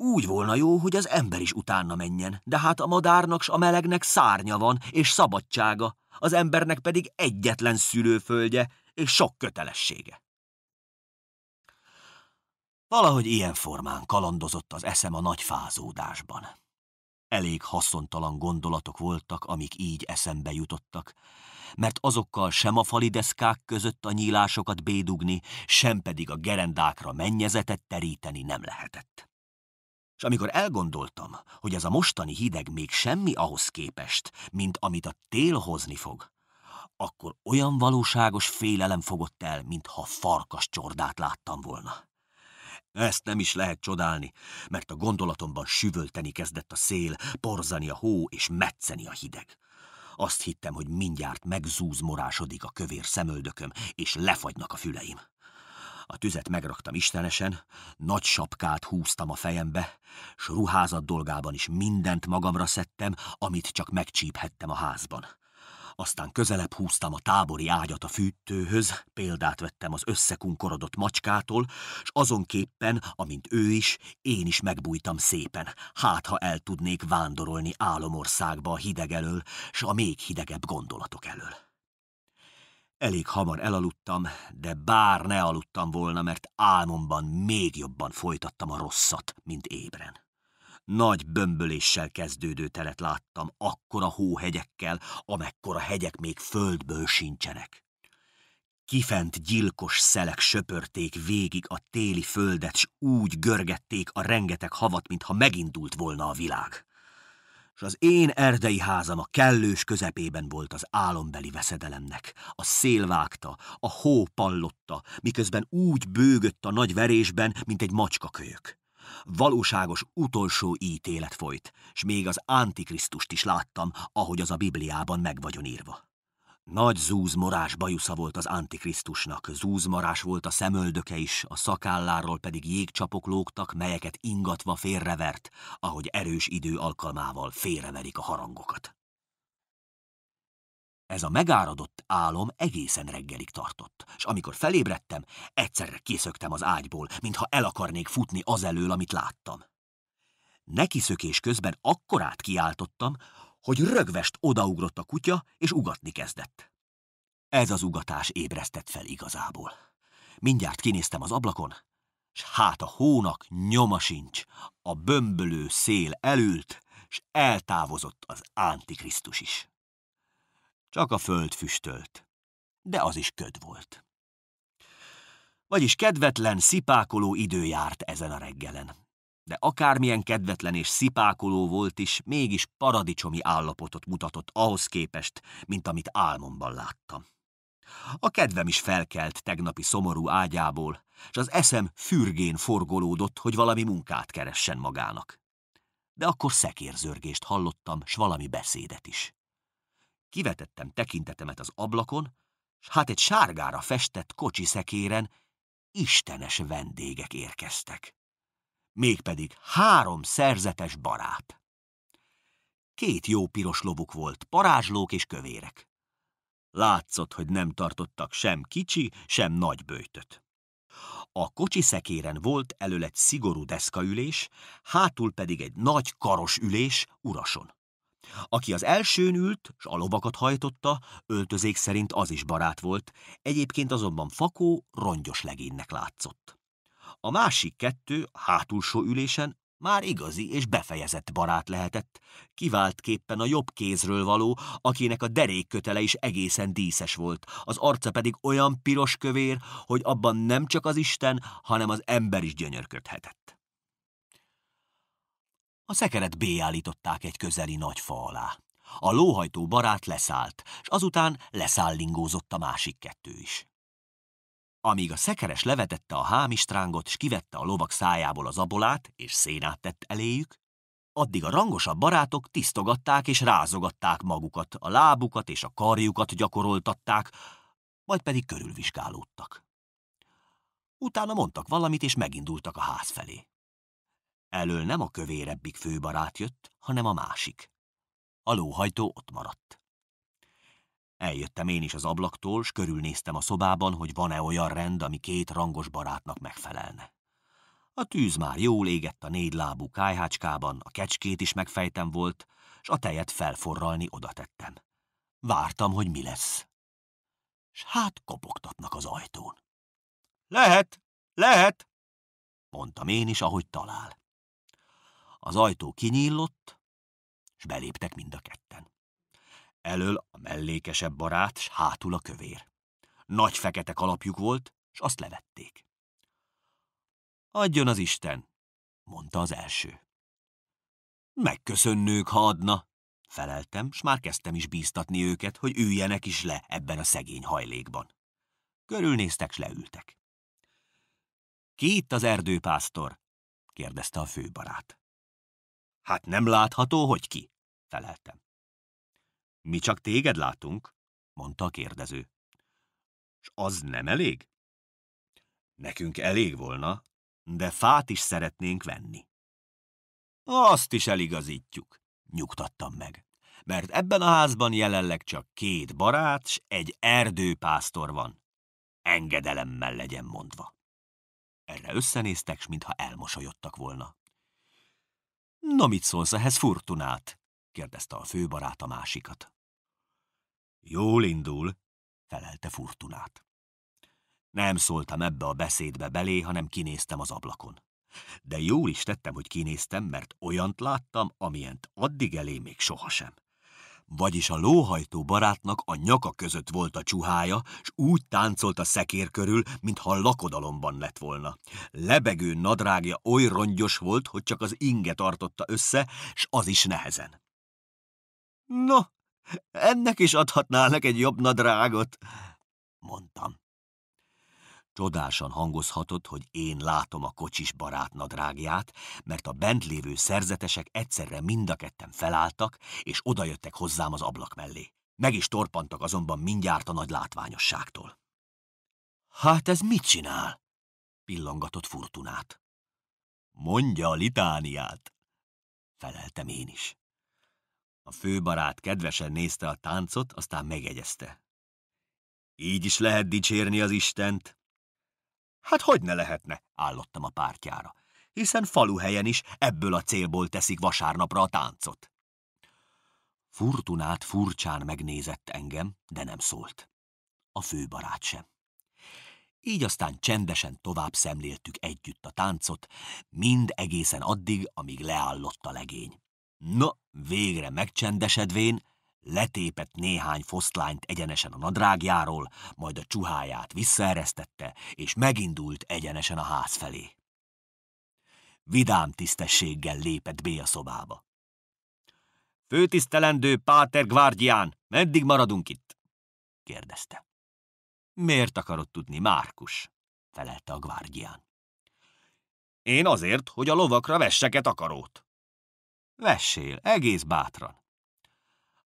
Úgy volna jó, hogy az ember is utána menjen, de hát a madárnak s a melegnek szárnya van és szabadsága, az embernek pedig egyetlen szülőföldje és sok kötelessége. Valahogy ilyen formán kalandozott az eszem a nagy fázódásban. Elég haszontalan gondolatok voltak, amik így eszembe jutottak, mert azokkal sem a deszkák között a nyílásokat bédugni, sem pedig a gerendákra mennyezetet teríteni nem lehetett. És amikor elgondoltam, hogy ez a mostani hideg még semmi ahhoz képest, mint amit a tél hozni fog, akkor olyan valóságos félelem fogott el, mintha farkas csordát láttam volna. Ezt nem is lehet csodálni, mert a gondolatomban süvölteni kezdett a szél, porzani a hó és metszeni a hideg. Azt hittem, hogy mindjárt megzúzmorásodik a kövér szemöldököm, és lefagynak a füleim. A tüzet megraktam istenesen, nagy sapkát húztam a fejembe, s ruházat dolgában is mindent magamra szedtem, amit csak megcsíphettem a házban. Aztán közelebb húztam a tábori ágyat a fűtőhöz, példát vettem az összekunkorodott macskától, s azonképpen, amint ő is, én is megbújtam szépen, hát ha el tudnék vándorolni álomországba a hideg elől, s a még hidegebb gondolatok elől. Elég hamar elaludtam, de bár ne aludtam volna, mert álmomban még jobban folytattam a rosszat, mint ébren. Nagy bömböléssel kezdődő telet láttam, akkora hóhegyekkel, amekkora hegyek még földből sincsenek. Kifent gyilkos szelek söpörték végig a téli földet, s úgy görgették a rengeteg havat, mintha megindult volna a világ s az én erdei házam a kellős közepében volt az álombeli veszedelemnek. A szél vágta, a hó pallotta, miközben úgy bőgött a nagy verésben, mint egy macskakölyök. Valóságos utolsó ítélet folyt, s még az Antikrisztust is láttam, ahogy az a Bibliában meg vagyon írva. Nagy zúzmorás bajusza volt az Antikrisztusnak, zúzmarás volt a szemöldöke is, a szakálláról pedig jégcsapok lógtak, melyeket ingatva félrevert, ahogy erős idő alkalmával félreverik a harangokat. Ez a megáradott álom egészen reggelig tartott, és amikor felébredtem, egyszerre kiszöktem az ágyból, mintha el akarnék futni azelől, amit láttam. Nekiszökés közben akkorát kiáltottam, hogy rögvest odaugrott a kutya, és ugatni kezdett. Ez az ugatás ébresztett fel igazából. Mindjárt kinéztem az ablakon, s hát a hónak nyoma sincs, a bömbölő szél elült, s eltávozott az Antikrisztus is. Csak a föld füstölt, de az is köd volt. Vagyis kedvetlen, szipákoló idő járt ezen a reggelen de akármilyen kedvetlen és szipákoló volt is, mégis paradicsomi állapotot mutatott ahhoz képest, mint amit álmomban láttam. A kedvem is felkelt tegnapi szomorú ágyából, és az eszem fürgén forgolódott, hogy valami munkát keressen magának. De akkor szekérzörgést hallottam, s valami beszédet is. Kivetettem tekintetemet az ablakon, s hát egy sárgára festett kocsi szekéren istenes vendégek érkeztek mégpedig három szerzetes barát. Két jó piros lovuk volt, parázslók és kövérek. Látszott, hogy nem tartottak sem kicsi, sem nagy bőjtöt. A kocsi szekéren volt elől egy szigorú deszkaülés, hátul pedig egy nagy karos ülés urason. Aki az elsőn ült, s a lovakat hajtotta, öltözék szerint az is barát volt, egyébként azonban fakó, rongyos legénynek látszott. A másik kettő a hátulsó ülésen már igazi és befejezett barát lehetett, kiváltképpen a jobb kézről való, akinek a derékkötele is egészen díszes volt, az arca pedig olyan piros kövér, hogy abban nem csak az Isten, hanem az ember is gyönyörködhetett. A szekeret béállították egy közeli nagy fa alá. A lóhajtó barát leszállt, és azután leszállingózott a másik kettő is. Amíg a szekeres levetette a hámistrángot, s kivette a lovak szájából az abolát, és szénát tett eléjük, addig a rangosabb barátok tisztogatták és rázogatták magukat, a lábukat és a karjukat gyakoroltatták, majd pedig körülvizsgálódtak. Utána mondtak valamit, és megindultak a ház felé. Elől nem a kövérebbik főbarát jött, hanem a másik. A lóhajtó ott maradt. Eljöttem én is az ablaktól, s körülnéztem a szobában, hogy van-e olyan rend, ami két rangos barátnak megfelelne. A tűz már jól égett a négy lábú kájhácskában, a kecskét is megfejtem volt, s a tejet felforralni oda tettem. Vártam, hogy mi lesz. S hát kopogtatnak az ajtón.
Lehet, lehet,
mondtam én is, ahogy talál. Az ajtó kinyíllott, s beléptek mind a ketten. Elől a mellékesebb barát, s hátul a kövér. Nagy fekete kalapjuk volt, s azt levették. Adjon az Isten, mondta az első. Megköszönnők, ha adna, feleltem, s már kezdtem is bíztatni őket, hogy üljenek is le ebben a szegény hajlékban. Körülnéztek, s leültek. Ki itt az erdőpásztor? kérdezte a főbarát. Hát nem látható, hogy ki, feleltem. Mi csak téged látunk, mondta a kérdező. És az nem elég? Nekünk elég volna, de fát is szeretnénk venni. Azt is eligazítjuk, nyugtattam meg, mert ebben a házban jelenleg csak két barát s egy erdőpásztor van. Engedelemmel legyen mondva. Erre összenéztek, s mintha elmosolyodtak volna. Na, mit szólsz ehhez, Furtunát? kérdezte a főbarát a másikat. Jól indul, felelte Furtunát. Nem szóltam ebbe a beszédbe belé, hanem kinéztem az ablakon. De jól is tettem, hogy kinéztem, mert olyant láttam, amilyent addig elé még sohasem. Vagyis a lóhajtó barátnak a nyaka között volt a csuhája, s úgy táncolt a szekér körül, mintha lakodalomban lett volna. Lebegő nadrágja oly rongyos volt, hogy csak az inge tartotta össze, s az is nehezen. No, ennek is adhatnálak egy jobb nadrágot, mondtam. Csodásan hangozhatott, hogy én látom a kocsis barát nadrágját, mert a bent lévő szerzetesek egyszerre mind a ketten felálltak, és odajöttek hozzám az ablak mellé. Meg is torpantak azonban mindjárt a nagy látványosságtól. Hát ez mit csinál? pillangatott Furtunát. Mondja a litániát, feleltem én is. A főbarát kedvesen nézte a táncot, aztán megegyezte. Így is lehet dicsérni az Istent? Hát hogy ne lehetne, állottam a pártjára, hiszen faluhelyen is ebből a célból teszik vasárnapra a táncot. Furtunát furcsán megnézett engem, de nem szólt. A főbarát sem. Így aztán csendesen tovább szemléltük együtt a táncot, mind egészen addig, amíg leállott a legény. Na, Végre megcsendesedvén letépett néhány foszlányt egyenesen a nadrágjáról, majd a csuháját visszaeresztette, és megindult egyenesen a ház felé. Vidám tisztességgel lépett be a szobába. Főtisztelendő Páter Gvárdián, meddig maradunk itt? kérdezte. Miért akarod tudni, Márkus? felelte a gvárdián. Én azért, hogy a lovakra vesseket akarót. Vessél, egész bátran.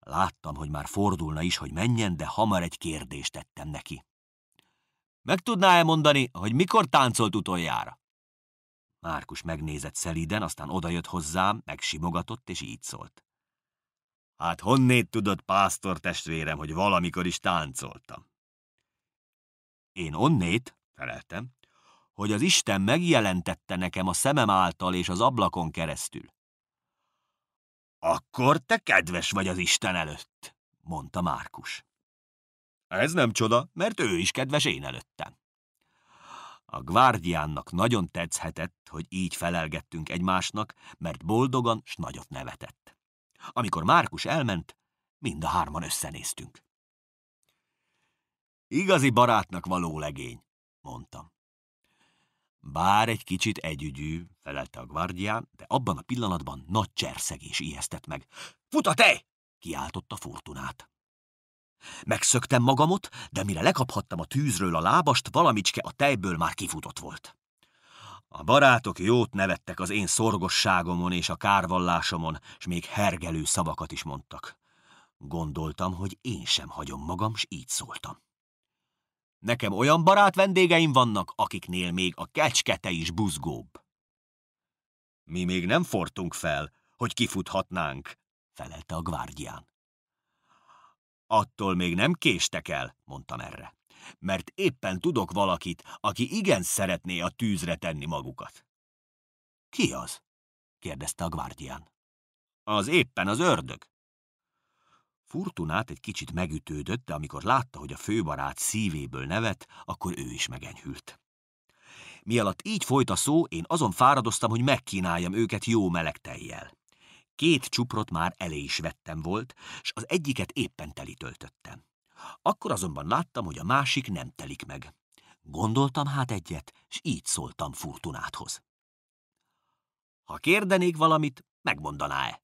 Láttam, hogy már fordulna is, hogy menjen, de hamar egy kérdést tettem neki. Meg tudná-e mondani, hogy mikor táncolt utoljára? Márkus megnézett szeliden, aztán odajött hozzám, megsimogatott, és így szólt. Hát honnét tudod, pásztor testvérem, hogy valamikor is táncoltam? Én onnét, feleltem, hogy az Isten megjelentette nekem a szemem által és az ablakon keresztül. Akkor te kedves vagy az Isten előtt, mondta Márkus. Ez nem csoda, mert ő is kedves én előttem. A gvárdiánnak nagyon tetszhetett, hogy így felelgettünk egymásnak, mert boldogan s nagyot nevetett. Amikor Márkus elment, mind a hárman összenéztünk. Igazi barátnak való legény, mondtam. Bár egy kicsit együgyű, felelte a gvardián, de abban a pillanatban nagy cserszegés ijesztett meg. Futa te! kiáltotta Fortunát. Megszöktem magamot, de mire lekaphattam a tűzről a lábast, valamicske a tejből már kifutott volt. A barátok jót nevettek az én szorgosságomon és a kárvallásomon, s még hergelő szavakat is mondtak. Gondoltam, hogy én sem hagyom magam, s így szóltam. Nekem olyan barát vendégeim vannak, akiknél még a kecskete is buzgóbb. Mi még nem fortunk fel, hogy kifuthatnánk, felelte a gvárdián. Attól még nem késtek el, mondtam erre, mert éppen tudok valakit, aki igen szeretné a tűzre tenni magukat. Ki az? kérdezte a gvárdián. Az éppen az ördög. Furtunát egy kicsit megütődött, de amikor látta, hogy a főbarát szívéből nevet, akkor ő is megenyhült. Mielatt így folyt a szó, én azon fáradoztam, hogy megkínáljam őket jó meleg tejjel. Két csuprot már elé is vettem volt, s az egyiket éppen töltöttem. Akkor azonban láttam, hogy a másik nem telik meg. Gondoltam hát egyet, s így szóltam Furtunáthoz. Ha kérdenék valamit, megmondaná-e?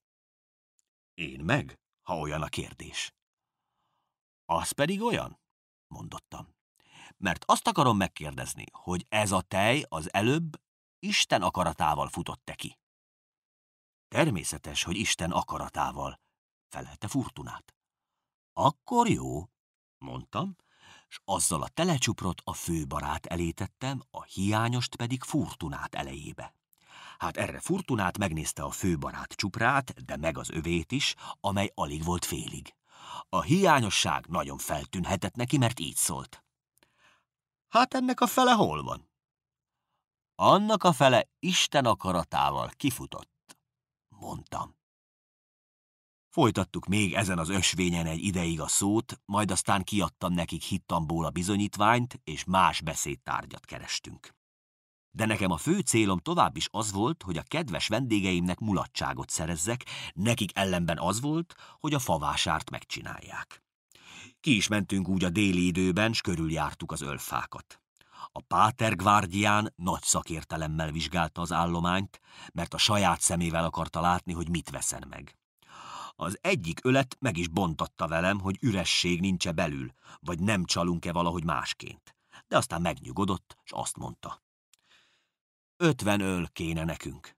Én meg? ha olyan a kérdés. Az pedig olyan, mondottam. Mert azt akarom megkérdezni, hogy ez a tej az előbb Isten akaratával futott ki. Természetes, hogy Isten akaratával, felelte Furtunát. Akkor jó, mondtam, s azzal a telecsuprot a főbarát elétettem, a hiányost pedig Furtunát elejébe. Hát erre fortunát megnézte a főbarát csuprát, de meg az övét is, amely alig volt félig. A hiányosság nagyon feltűnhetett neki, mert így szólt. Hát ennek a fele hol van? Annak a fele Isten akaratával kifutott, mondtam. Folytattuk még ezen az ösvényen egy ideig a szót, majd aztán kiadtam nekik hittamból a bizonyítványt, és más beszédtárgyat kerestünk de nekem a fő célom tovább is az volt, hogy a kedves vendégeimnek mulatságot szerezzek, nekik ellenben az volt, hogy a favásárt megcsinálják. Ki is mentünk úgy a déli időben, s körüljártuk az ölfákat. A Páter Gvárdián nagy szakértelemmel vizsgálta az állományt, mert a saját szemével akarta látni, hogy mit veszen meg. Az egyik ölet meg is bontatta velem, hogy üresség nincs belül, vagy nem csalunk-e valahogy másként. De aztán megnyugodott, és azt mondta. Ötven öl kéne nekünk.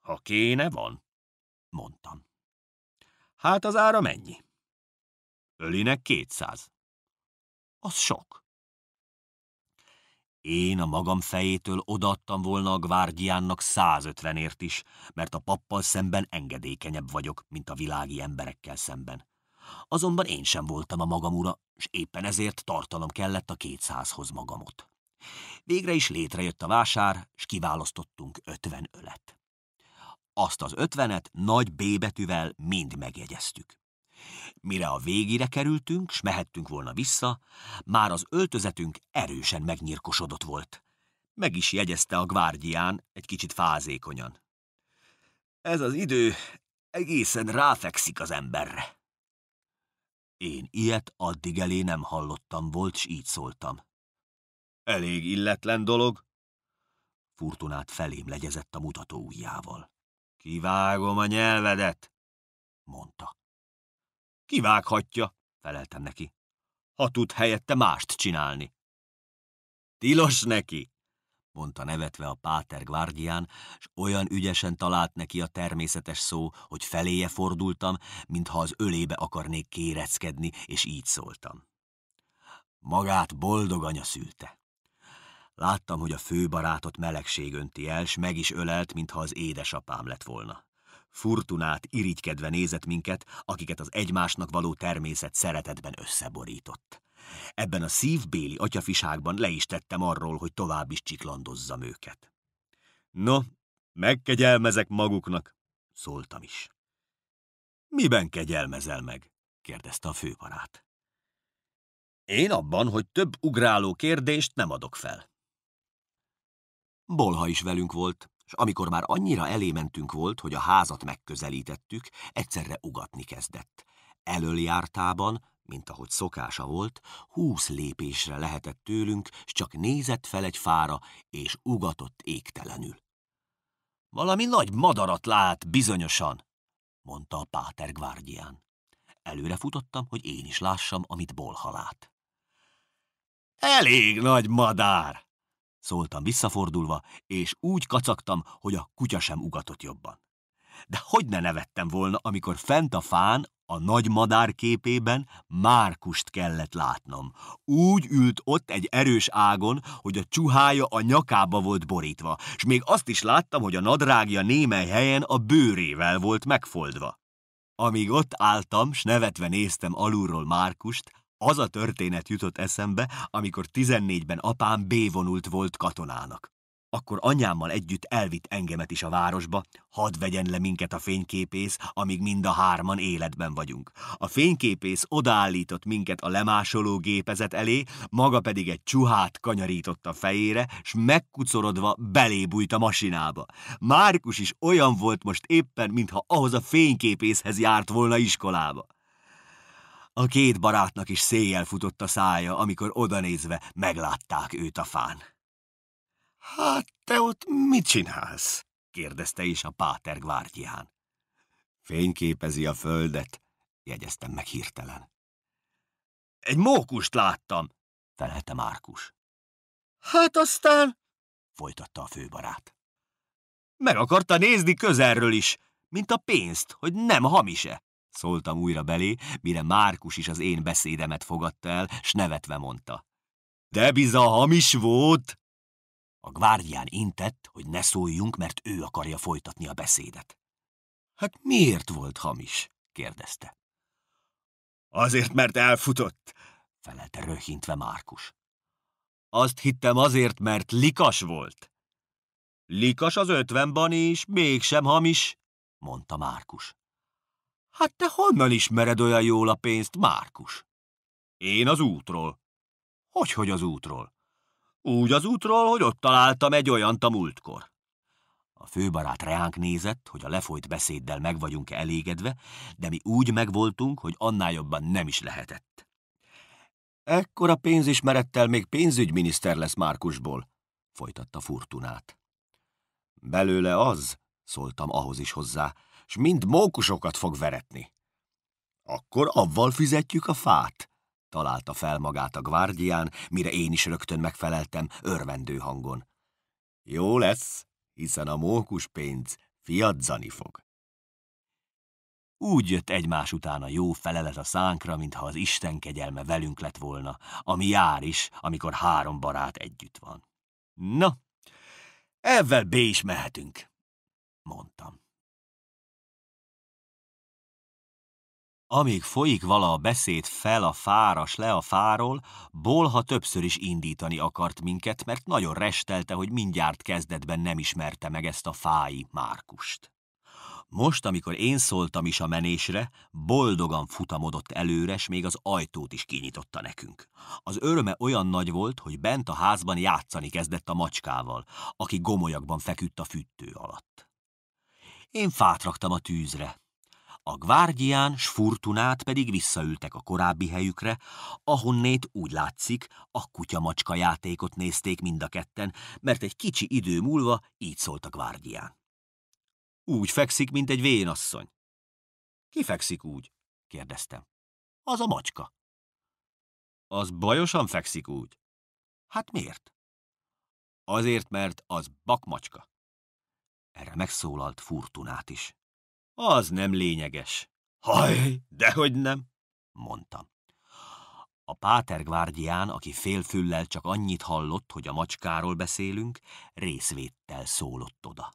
Ha kéne, van, mondtam. Hát az ára mennyi? Ölinek kétszáz. Az sok. Én a magam fejétől odaadtam volna a gvárdiánnak 150ért is, mert a pappal szemben engedékenyebb vagyok, mint a világi emberekkel szemben. Azonban én sem voltam a magam ura, és éppen ezért tartalom kellett a kétszázhoz magamot. Végre is létrejött a vásár, s kiválasztottunk ötven ölet. Azt az ötvenet nagy B betűvel mind megjegyeztük. Mire a végére kerültünk, s mehettünk volna vissza, már az öltözetünk erősen megnyirkosodott volt. Meg is jegyezte a gvárdián, egy kicsit fázékonyan. Ez az idő egészen ráfekszik az emberre. Én ilyet addig elé nem hallottam volt, s így szóltam. Elég illetlen dolog. Furtunát felém legyezett a mutató ujjával. Kivágom a nyelvedet, mondta. Kivághatja, feleltem neki. Ha tud helyette mást csinálni. Tilos neki, mondta nevetve a páter gvárdián, s olyan ügyesen talált neki a természetes szó, hogy feléje fordultam, mintha az ölébe akarnék kéreckedni, és így szóltam. Magát boldog anya szülte. Láttam, hogy a főbarátot melegség önti el, s meg is ölelt, mintha az édesapám lett volna. Furtunát irigykedve nézett minket, akiket az egymásnak való természet szeretetben összeborított. Ebben a szívbéli atyafiságban le is tettem arról, hogy tovább is csiklandozzam őket. No, megkegyelmezek maguknak, szóltam is. Miben kegyelmezel meg? kérdezte a főbarát. Én abban, hogy több ugráló kérdést nem adok fel. Bolha is velünk volt, és amikor már annyira elémentünk volt, hogy a házat megközelítettük, egyszerre ugatni kezdett. Elöljártában, mint ahogy szokása volt, húsz lépésre lehetett tőlünk, s csak nézett fel egy fára, és ugatott égtelenül. Valami nagy madarat lát bizonyosan, mondta a páter gvárdián. Előre futottam, hogy én is lássam, amit bolha lát. Elég nagy madár, szóltam visszafordulva, és úgy kacagtam, hogy a kutya sem ugatott jobban. De hogy ne nevettem volna, amikor fent a fán, a nagy madár képében Márkust kellett látnom. Úgy ült ott egy erős ágon, hogy a csuhája a nyakába volt borítva, és még azt is láttam, hogy a nadrágja némely helyen a bőrével volt megfoldva. Amíg ott álltam, s nevetve néztem alulról Márkust, az a történet jutott eszembe, amikor 14-ben apám bévonult volt katonának. Akkor anyámmal együtt elvitt engemet is a városba, hadd vegyen le minket a fényképész, amíg mind a hárman életben vagyunk. A fényképész odaállított minket a lemásoló gépezet elé, maga pedig egy csuhát kanyarított a fejére, s megkucorodva belébújt a masinába. Márkus is olyan volt most éppen, mintha ahhoz a fényképészhez járt volna iskolába. A két barátnak is széjjel futott a szája, amikor odanézve meglátták őt a fán. – Hát te ott mit csinálsz? – kérdezte is a páter gvárgyján. – Fényképezi a földet – jegyeztem meg hirtelen. – Egy mókust láttam – felelte Márkus.
– Hát aztán
– folytatta a főbarát. – Meg akarta nézni közelről is, mint a pénzt, hogy nem hamise. Szóltam újra belé, mire Márkus is az én beszédemet fogadta el, s nevetve mondta. De biza hamis volt! A gvárdián intett, hogy ne szóljunk, mert ő akarja folytatni a beszédet. Hát miért volt hamis? kérdezte. Azért, mert elfutott, felelte röhintve Márkus. Azt hittem azért, mert likas volt. Likas az ötvenban, is, mégsem hamis, mondta Márkus. Hát te honnan ismered olyan jól a pénzt, Márkus? Én az útról. Hogy, hogy az útról? Úgy az útról, hogy ott találtam egy olyan a múltkor. A főbarát reánk nézett, hogy a lefolyt beszéddel meg vagyunk elégedve, de mi úgy megvoltunk, hogy annál jobban nem is lehetett. Ekkora pénzismerettel még pénzügyminiszter lesz Márkusból, folytatta Furtunát. Belőle az, szóltam ahhoz is hozzá, s mind mókusokat fog veretni. Akkor avval fizetjük a fát, találta fel magát a gvárdián, mire én is rögtön megfeleltem örvendő hangon. Jó lesz, hiszen a mókus pénz fiadzani fog. Úgy jött egymás után a jó felelet a szánkra, mintha az Isten kegyelme velünk lett volna, ami jár is, amikor három barát együtt van. Na, ezzel be is mehetünk, mondtam. Amíg folyik vala a beszéd fel a fáras le a fáról, Bolha többször is indítani akart minket, mert nagyon restelte, hogy mindjárt kezdetben nem ismerte meg ezt a fái Márkust. Most, amikor én szóltam is a menésre, boldogan futamodott előre, s még az ajtót is kinyitotta nekünk. Az öröme olyan nagy volt, hogy bent a házban játszani kezdett a macskával, aki gomolyakban feküdt a fűtő alatt. Én fát raktam a tűzre, a gvárdián s furtunát pedig visszaültek a korábbi helyükre, ahonnét úgy látszik, a kutyamacska játékot nézték mind a ketten, mert egy kicsi idő múlva így szólt a gvárdián. Úgy fekszik, mint egy vénasszony. Ki fekszik úgy? kérdeztem. Az a macska. Az bajosan fekszik úgy. Hát miért? Azért, mert az bakmacska. Erre megszólalt furtunát is. Az nem lényeges. Haj, dehogy nem, mondtam. A Gvárdián, aki félfüllel csak annyit hallott, hogy a macskáról beszélünk, részvéttel szólott oda.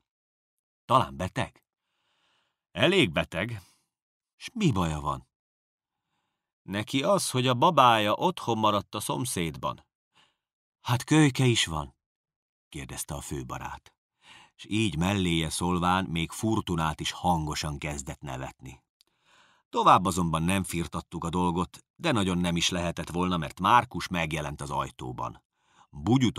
Talán beteg? Elég beteg. És mi baja van? Neki az, hogy a babája otthon maradt a szomszédban. Hát kölyke is van, kérdezte a főbarát s így melléje szólván még Furtunát is hangosan kezdett nevetni. Tovább azonban nem firtattuk a dolgot, de nagyon nem is lehetett volna, mert Márkus megjelent az ajtóban.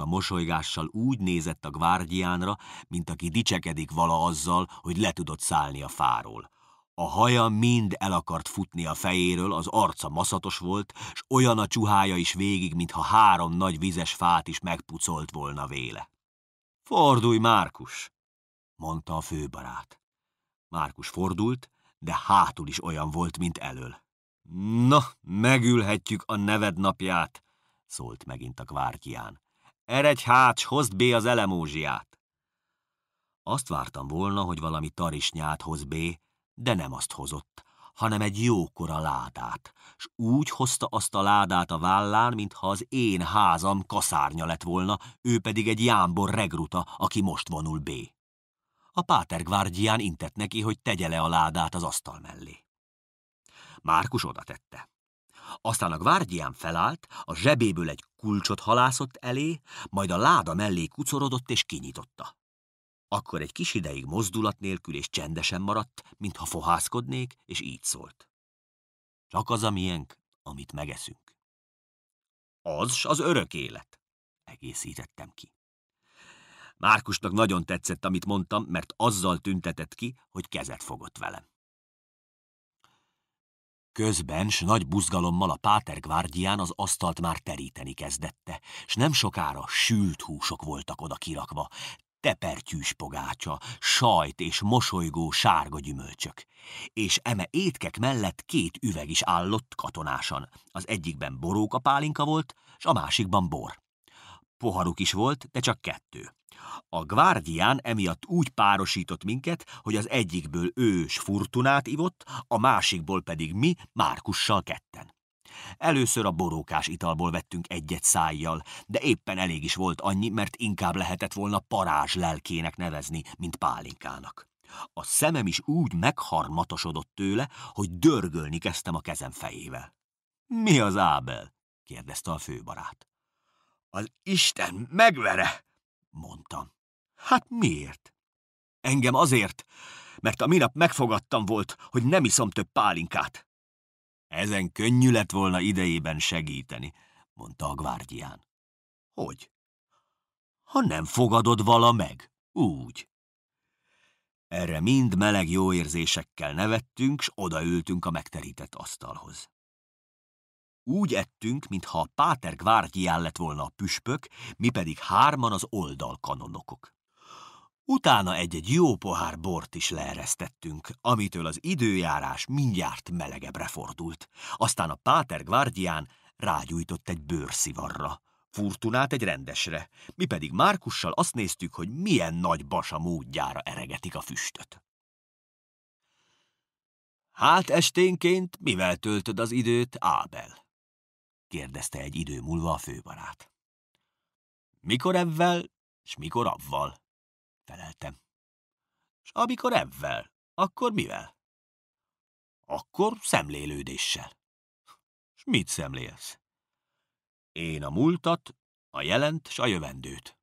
a mosolygással úgy nézett a gvárdiánra, mint aki dicsekedik vala azzal, hogy le tudott szállni a fáról. A haja mind el akart futni a fejéről, az arca maszatos volt, s olyan a csuhája is végig, mintha három nagy vizes fát is megpucolt volna véle. Fordulj, Márkus! mondta a főbarát. Márkus fordult, de hátul is olyan volt, mint elől. Na, megülhetjük a neved napját, szólt megint a kvárkián. Eredj háts, hozd bé az elemózsiát! Azt vártam volna, hogy valami tarisnyát hoz bé, de nem azt hozott, hanem egy jókora ládát, s úgy hozta azt a ládát a vállán, mintha az én házam kaszárnya lett volna, ő pedig egy jámbor regruta, aki most vonul bé. A pátergvárdián intett neki, hogy tegye le a ládát az asztal mellé. Márkus oda tette. Aztán a gvárdián felállt, a zsebéből egy kulcsot halászott elé, majd a láda mellé kucorodott és kinyitotta. Akkor egy kis ideig mozdulat nélkül és csendesen maradt, mintha fohászkodnék, és így szólt. Csak az a miénk, amit megeszünk. Az s az örök élet, egészítettem ki. Márkusnak nagyon tetszett, amit mondtam, mert azzal tüntetett ki, hogy kezet fogott velem. Közben s nagy buzgalommal a gvárdián az asztalt már teríteni kezdette, s nem sokára sült húsok voltak oda kirakva, tepertyűs pogácsa, sajt és mosolygó sárga gyümölcsök. És eme étkek mellett két üveg is állott katonásan. Az egyikben boróka pálinka volt, s a másikban bor. Poharuk is volt, de csak kettő. A Guardian emiatt úgy párosított minket, hogy az egyikből ős furtunát ivott, a másikból pedig mi Márkussal ketten. Először a borókás italból vettünk egyet szájjal, de éppen elég is volt annyi, mert inkább lehetett volna parázs lelkének nevezni, mint pálinkának. A szemem is úgy megharmatosodott tőle, hogy dörgölni kezdtem a kezem fejével. – Mi az Ábel? – kérdezte a főbarát. – Az Isten megvere! mondtam. Hát miért? Engem azért, mert a minap megfogadtam volt, hogy nem iszom több pálinkát. Ezen könnyű lett volna idejében segíteni, mondta a gvárdián. Hogy? Ha nem fogadod vala meg, úgy. Erre mind meleg jó érzésekkel nevettünk, s odaültünk a megterített asztalhoz. Úgy ettünk, mintha a páter gvárdián lett volna a püspök, mi pedig hárman az kanonokok. Utána egy-egy jó pohár bort is leeresztettünk, amitől az időjárás mindjárt melegebbre fordult. Aztán a páter Gvárgyián rágyújtott egy bőrszivarra. Furtunát egy rendesre, mi pedig Márkussal azt néztük, hogy milyen nagy basa módjára eregetik a füstöt. Hát esténként mivel töltöd az időt, Ábel? kérdezte egy idő múlva a főbarát. Mikor ebbel s mikor avval?
Feleltem. S amikor ebbel, akkor mivel?
Akkor szemlélődéssel. S mit szemlélsz? Én a múltat, a jelent s a jövendőt.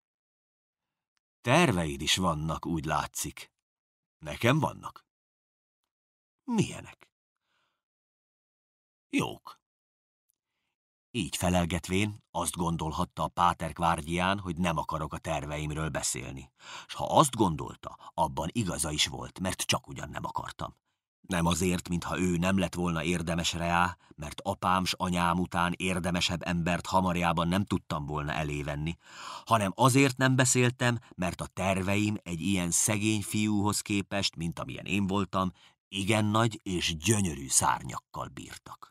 Terveid is vannak, úgy látszik. Nekem vannak.
Milyenek?
Jók. Így felelgetvén azt gondolhatta a Páter kvárgyián, hogy nem akarok a terveimről beszélni. S ha azt gondolta, abban igaza is volt, mert csak ugyan nem akartam. Nem azért, mintha ő nem lett volna érdemes reá, mert apám s anyám után érdemesebb embert hamarjában nem tudtam volna elévenni, hanem azért nem beszéltem, mert a terveim egy ilyen szegény fiúhoz képest, mint amilyen én voltam, igen nagy és gyönyörű szárnyakkal bírtak.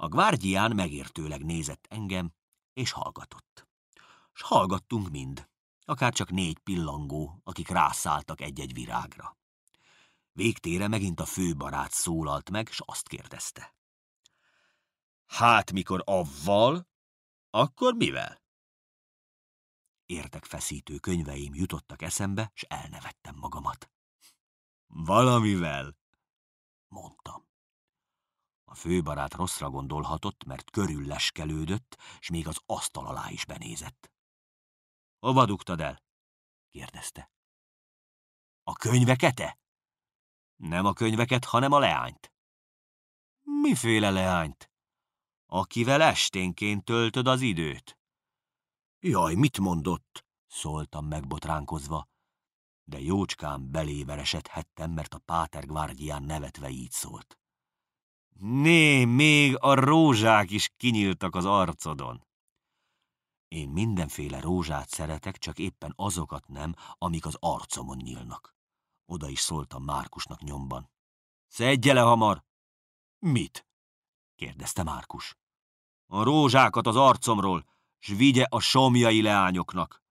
A gvárdián megértőleg nézett engem, és hallgatott. S hallgattunk mind, akár csak négy pillangó, akik rászálltak egy-egy virágra. Végtére megint a főbarát szólalt meg, s azt kérdezte. Hát, mikor avval, akkor mivel? Értek feszítő könyveim jutottak eszembe, s elnevettem magamat. Valamivel, mondtam. A főbarát rosszra gondolhatott, mert körülleskelődött, s még az asztal alá is benézett. – Hova dugtad el? – kérdezte.
– A könyveket-e?
– Nem a könyveket, hanem a leányt. – Miféle leányt? – Akivel esténként töltöd az időt. – Jaj, mit mondott? – szóltam megbotránkozva. De jócskán beléveresedhettem, mert a páter gvárdián nevetve így szólt. Né, még a rózsák is kinyíltak az arcodon. Én mindenféle rózsát szeretek, csak éppen azokat nem, amik az arcomon nyílnak. Oda is szóltam Márkusnak nyomban. Szedje le hamar! Mit? kérdezte Márkus. A rózsákat az arcomról, s vigye a somjai leányoknak.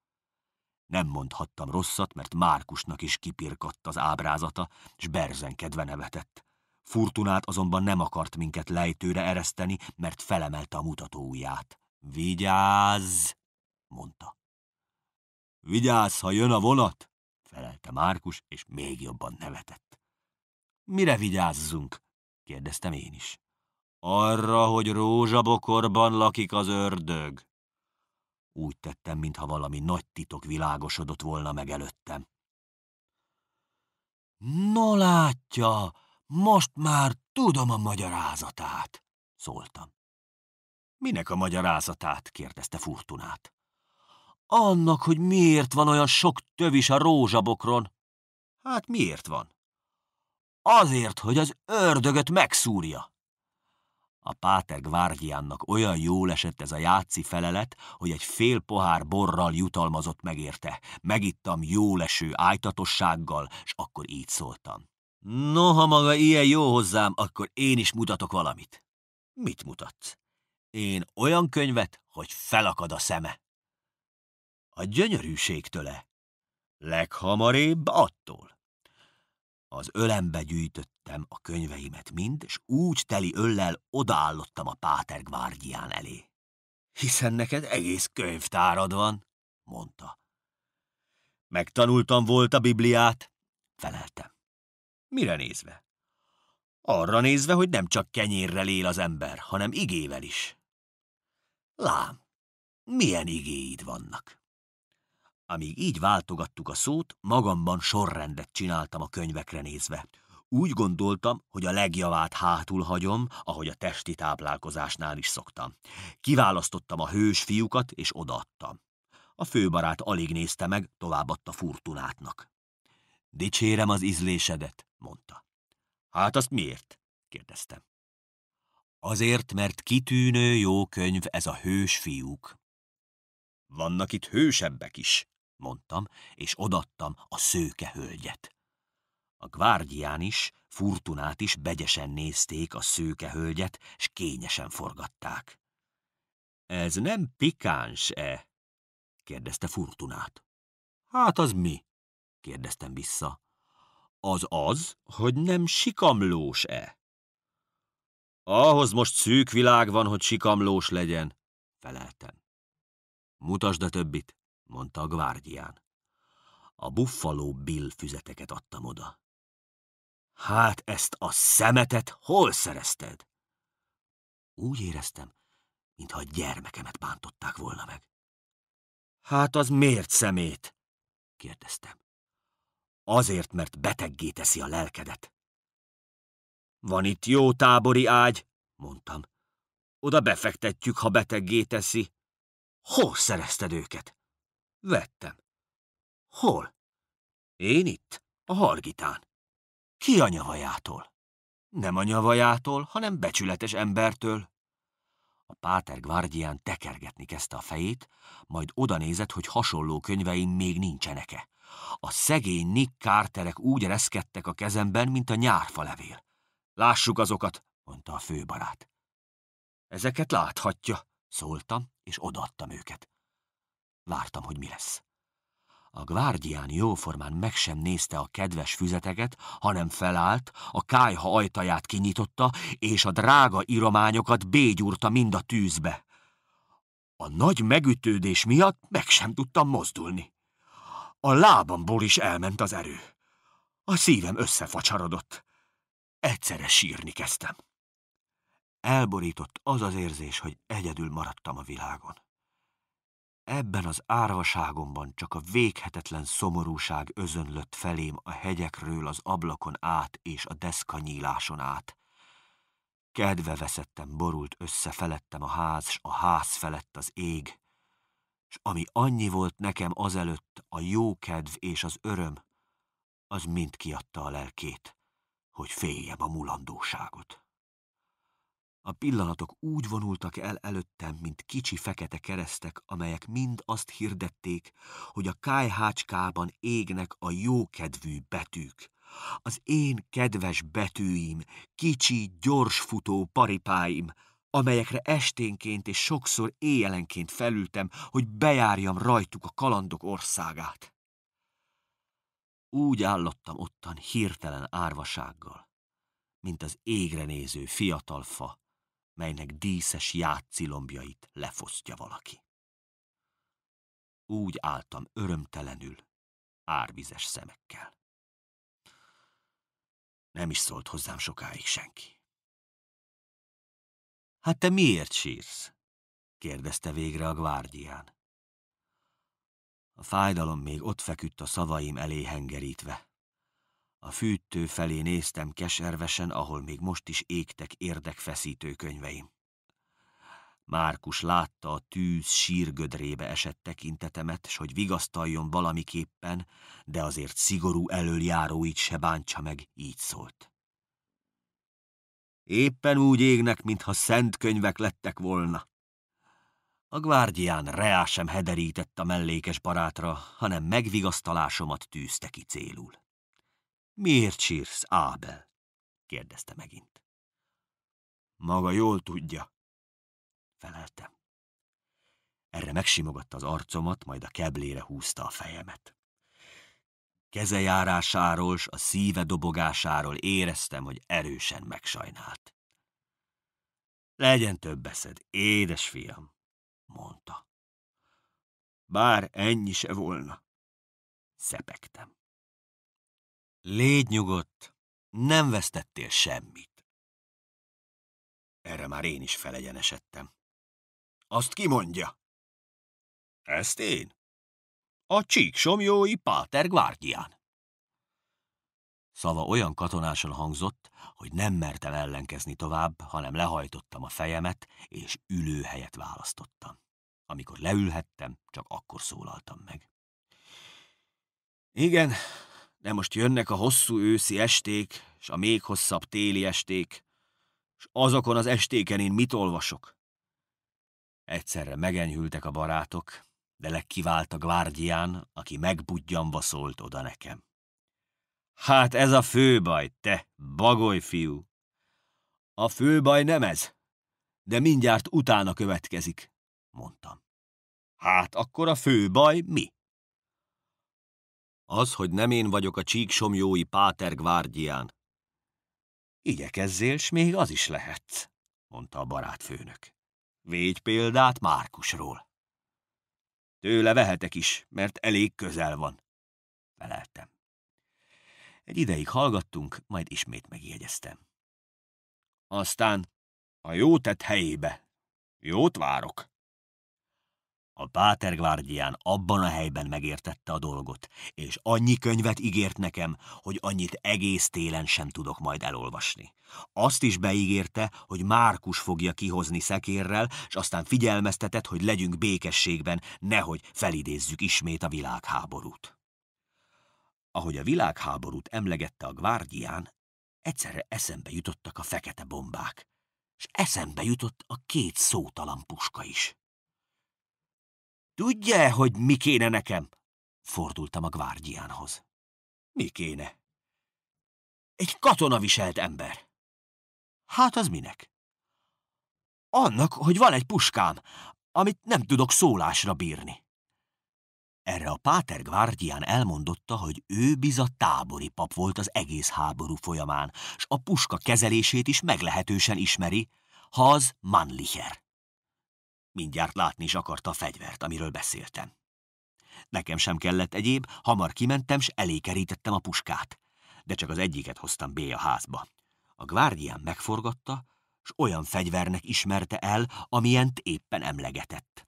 Nem mondhattam rosszat, mert Márkusnak is kipirkadt az ábrázata, s berzenkedve nevetett. Furtunát azonban nem akart minket lejtőre ereszteni, mert felemelte a mutatóujját. Vigyázz! mondta. Vigyázz, ha jön a vonat! felelte Márkus, és még jobban nevetett. Mire vigyázzunk? kérdeztem én is. Arra, hogy rózsabokorban lakik az ördög. Úgy tettem, mintha valami nagy titok világosodott volna meg előttem. No látja! Most már tudom a magyarázatát, szóltam. Minek a magyarázatát? kérdezte Furtunát. Annak, hogy miért van olyan sok tövis a rózsabokron. Hát miért van? Azért, hogy az ördögöt megszúrja. A páter Gvárgiánnak olyan jól esett ez a játszi felelet, hogy egy fél pohár borral jutalmazott megérte. Megittam jóleső ájtatossággal, és akkor így szóltam. No, ha maga ilyen jó hozzám, akkor én is mutatok valamit. Mit mutatsz? Én olyan könyvet, hogy felakad a szeme. A gyönyörűségtől-e? Leghamarébb attól. Az ölembe gyűjtöttem a könyveimet mind, és úgy teli öllel odaállottam a páter Gvárgyán elé. Hiszen neked egész könyvtárad van, mondta. Megtanultam volt a Bibliát, feleltem. Mire nézve? Arra nézve, hogy nem csak kenyérrel él az ember, hanem igével is. Lám, milyen igéid vannak. Amíg így váltogattuk a szót, magamban sorrendet csináltam a könyvekre nézve. Úgy gondoltam, hogy a legjavát hátul hagyom, ahogy a testi táplálkozásnál is szoktam. Kiválasztottam a hős fiúkat, és odaadtam. A főbarát alig nézte meg, továbbadta furtunátnak. Dicsérem az ízlésedet, mondta. Hát azt miért? kérdeztem. Azért, mert kitűnő jó könyv ez a hős fiúk. Vannak itt hősebbek is, mondtam, és odattam a szőke hölgyet. A gvárdián is, furtunát is begyesen nézték a szőke hölgyet, s kényesen forgatták. Ez nem pikáns-e? kérdezte furtunát. Hát az mi? kérdeztem vissza. Az az, hogy nem sikamlós-e? Ahhoz most szűk világ van, hogy sikamlós legyen,
feleltem.
Mutasd a többit, mondta a gvárdián. A buffaló Bill füzeteket adtam oda. Hát ezt a szemetet hol szerezted? Úgy éreztem, mintha a gyermekemet bántották volna meg. Hát az miért szemét? kérdeztem. Azért, mert beteggé teszi a lelkedet. Van itt jó tábori ágy, mondtam. Oda befektetjük, ha beteggé teszi. Hol szerezted őket? Vettem. Hol? Én itt, a Hargitán. Ki a nyavajától? Nem a nyavajától, hanem becsületes embertől. A páter Guardián tekergetni kezdte a fejét, majd odanézett, hogy hasonló könyveim még nincsenek-e. A szegény Nick Carterek úgy reszkedtek a kezemben, mint a nyárfa levél. Lássuk azokat, mondta a főbarát. Ezeket láthatja, szóltam, és odaadtam őket. Vártam, hogy mi lesz. A gvárdián jóformán meg sem nézte a kedves füzeteket, hanem felállt, a kájha ajtaját kinyitotta, és a drága irományokat bégyúrta mind a tűzbe. A nagy megütődés miatt meg sem tudtam mozdulni. A lábamból is elment az erő. A szívem összefacsarodott. Egyszerre sírni kezdtem. Elborított az az érzés, hogy egyedül maradtam a világon. Ebben az árvaságomban csak a véghetetlen szomorúság özönlött felém a hegyekről az ablakon át és a deszka nyíláson át. Kedve veszettem borult össze felettem a ház, s a ház felett az ég, s ami annyi volt nekem azelőtt a jó kedv és az öröm, az mind kiadta a lelkét, hogy féljem a mulandóságot. A pillanatok úgy vonultak el előttem, mint kicsi fekete keresztek, amelyek mind azt hirdették, hogy a kájhácskában égnek a jókedvű betűk. Az én kedves betűim, kicsi, gyorsfutó paripáim, amelyekre esténként és sokszor éjjelenként felültem, hogy bejárjam rajtuk a kalandok országát. Úgy állottam ottan hirtelen árvasággal, mint az égre néző fiatal fa, melynek díszes játszilombjait lefosztja valaki. Úgy álltam örömtelenül, árvizes
szemekkel. Nem is szólt hozzám sokáig senki. Hát te miért sírsz? kérdezte végre
a gvárdián. A fájdalom még ott feküdt a szavaim elé hengerítve. A fűtő felé néztem keservesen, ahol még most is égtek érdekfeszítő könyveim. Márkus látta a tűz sírgödrébe esett tekintetemet, s hogy vigasztaljon valamiképpen, de azért szigorú elöljáróit se bántsa meg, így szólt. Éppen úgy égnek, mintha szent könyvek lettek volna. A gvárdián reá sem hederített a mellékes barátra, hanem megvigasztalásomat tűzte ki célul. Miért sírsz, Ábel? kérdezte megint. Maga jól tudja, feleltem. Erre megsimogatta az arcomat, majd a keblére húzta a fejemet kezejárásáról s a szíve dobogásáról éreztem, hogy erősen megsajnált. Legyen több beszed, édes fiam, mondta.
Bár ennyi se volna. Szepegtem. Légy nyugodt, nem vesztettél semmit. Erre már én is felegyenesedtem. Azt mondja?
Ezt én? a csíksomjói Páter Gvárdián. Szava olyan katonásan hangzott, hogy nem mertem ellenkezni tovább, hanem lehajtottam a fejemet, és ülőhelyet választottam. Amikor leülhettem, csak akkor szólaltam meg. Igen, de most jönnek a hosszú őszi esték, és a még hosszabb téli esték, és azokon az estéken én mit olvasok? Egyszerre megenyhültek a barátok, de legkivált a gvárdián, aki megbudjanva szólt oda nekem. Hát ez a főbaj, te, bagoly fiú! A főbaj nem ez, de mindjárt utána következik, mondtam. Hát akkor a főbaj mi? Az, hogy nem én vagyok a csíksomjói páter gvárdián. Igyekezzél, s még az is lehet, mondta a barátfőnök. Végy példát Márkusról. Tőle vehetek is, mert elég közel van. Feleltem. Egy ideig hallgattunk, majd ismét megjegyeztem. Aztán a jó tett helyébe. Jót várok. A Pátergvárdián abban a helyben megértette a dolgot, és annyi könyvet ígért nekem, hogy annyit egész télen sem tudok majd elolvasni. Azt is beígérte, hogy Márkus fogja kihozni szekérrel, és aztán figyelmeztetett, hogy legyünk békességben, nehogy felidézzük ismét a világháborút. Ahogy a világháborút emlegette a Gvárdián, egyszerre eszembe jutottak a fekete bombák, és eszembe jutott a két szótalan puska is. Tudja, hogy mi kéne nekem? Fordultam a gvárdiánhoz. Mi kéne? Egy katona viselt ember. Hát az minek? Annak, hogy van egy puskám, amit nem tudok szólásra bírni. Erre a Páter Gvárdián elmondotta, hogy ő biza tábori pap volt az egész háború folyamán, s a puska kezelését is meglehetősen ismeri, ha az Mannlicher. Mindjárt látni is akarta a fegyvert, amiről beszéltem. Nekem sem kellett egyéb, hamar kimentem, s elé kerítettem a puskát. De csak az egyiket hoztam B a házba. A gvárdián megforgatta, s olyan fegyvernek ismerte el, amilyent éppen emlegetett.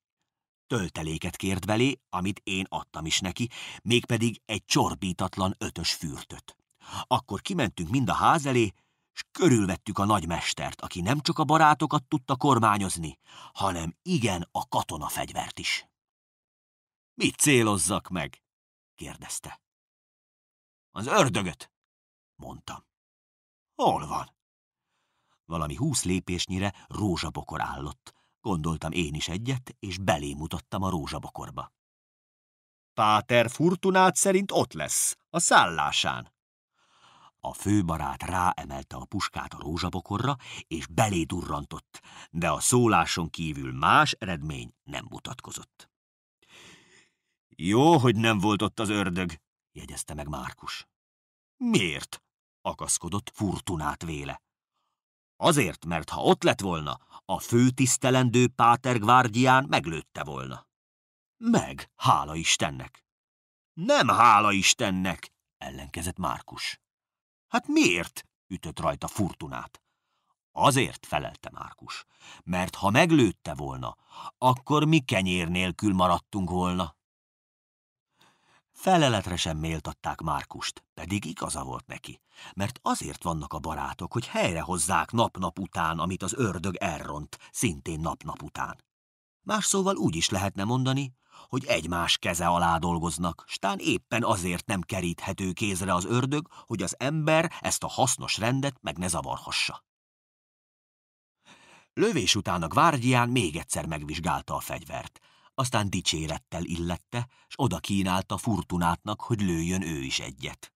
Tölteléket kért belé, amit én adtam is neki, mégpedig egy csorbítatlan ötös fürtöt. Akkor kimentünk mind a ház elé, és körülvettük a nagymestert, aki nem csak a barátokat tudta kormányozni, hanem igen a katona fegyvert is. Mit célozzak meg? kérdezte. Az ördögöt, mondtam.
Hol van?
Valami húsz lépésnyire rózsabokor állott. Gondoltam én is egyet, és belé mutattam a rózsabokorba. Páter Furtunát szerint ott lesz, a szállásán, a főbarát ráemelte a puskát a rózsabokorra, és belé durrantott, de a szóláson kívül más eredmény nem mutatkozott. Jó, hogy nem volt ott az ördög, jegyezte meg Márkus. Miért? akaszkodott furtunát véle. Azért, mert ha ott lett volna, a főtisztelendő Gvárdián meglőtte volna. Meg, hála Istennek! Nem hála Istennek, ellenkezett Márkus. Hát miért? ütött rajta fortunát? Azért felelte Márkus, mert ha meglőtte volna, akkor mi kenyér nélkül maradtunk volna. Feleletre sem méltatták Márkust, pedig igaza volt neki, mert azért vannak a barátok, hogy helyrehozzák nap-nap után, amit az ördög elront, szintén nap-nap után. Más szóval úgy is lehetne mondani, hogy egymás keze alá dolgoznak, stán éppen azért nem keríthető kézre az ördög, hogy az ember ezt a hasznos rendet meg ne zavarhassa. Lövés után a gvárdián még egyszer megvizsgálta a fegyvert, aztán dicsérettel illette, s oda kínálta Furtunátnak, hogy lőjön ő is egyet.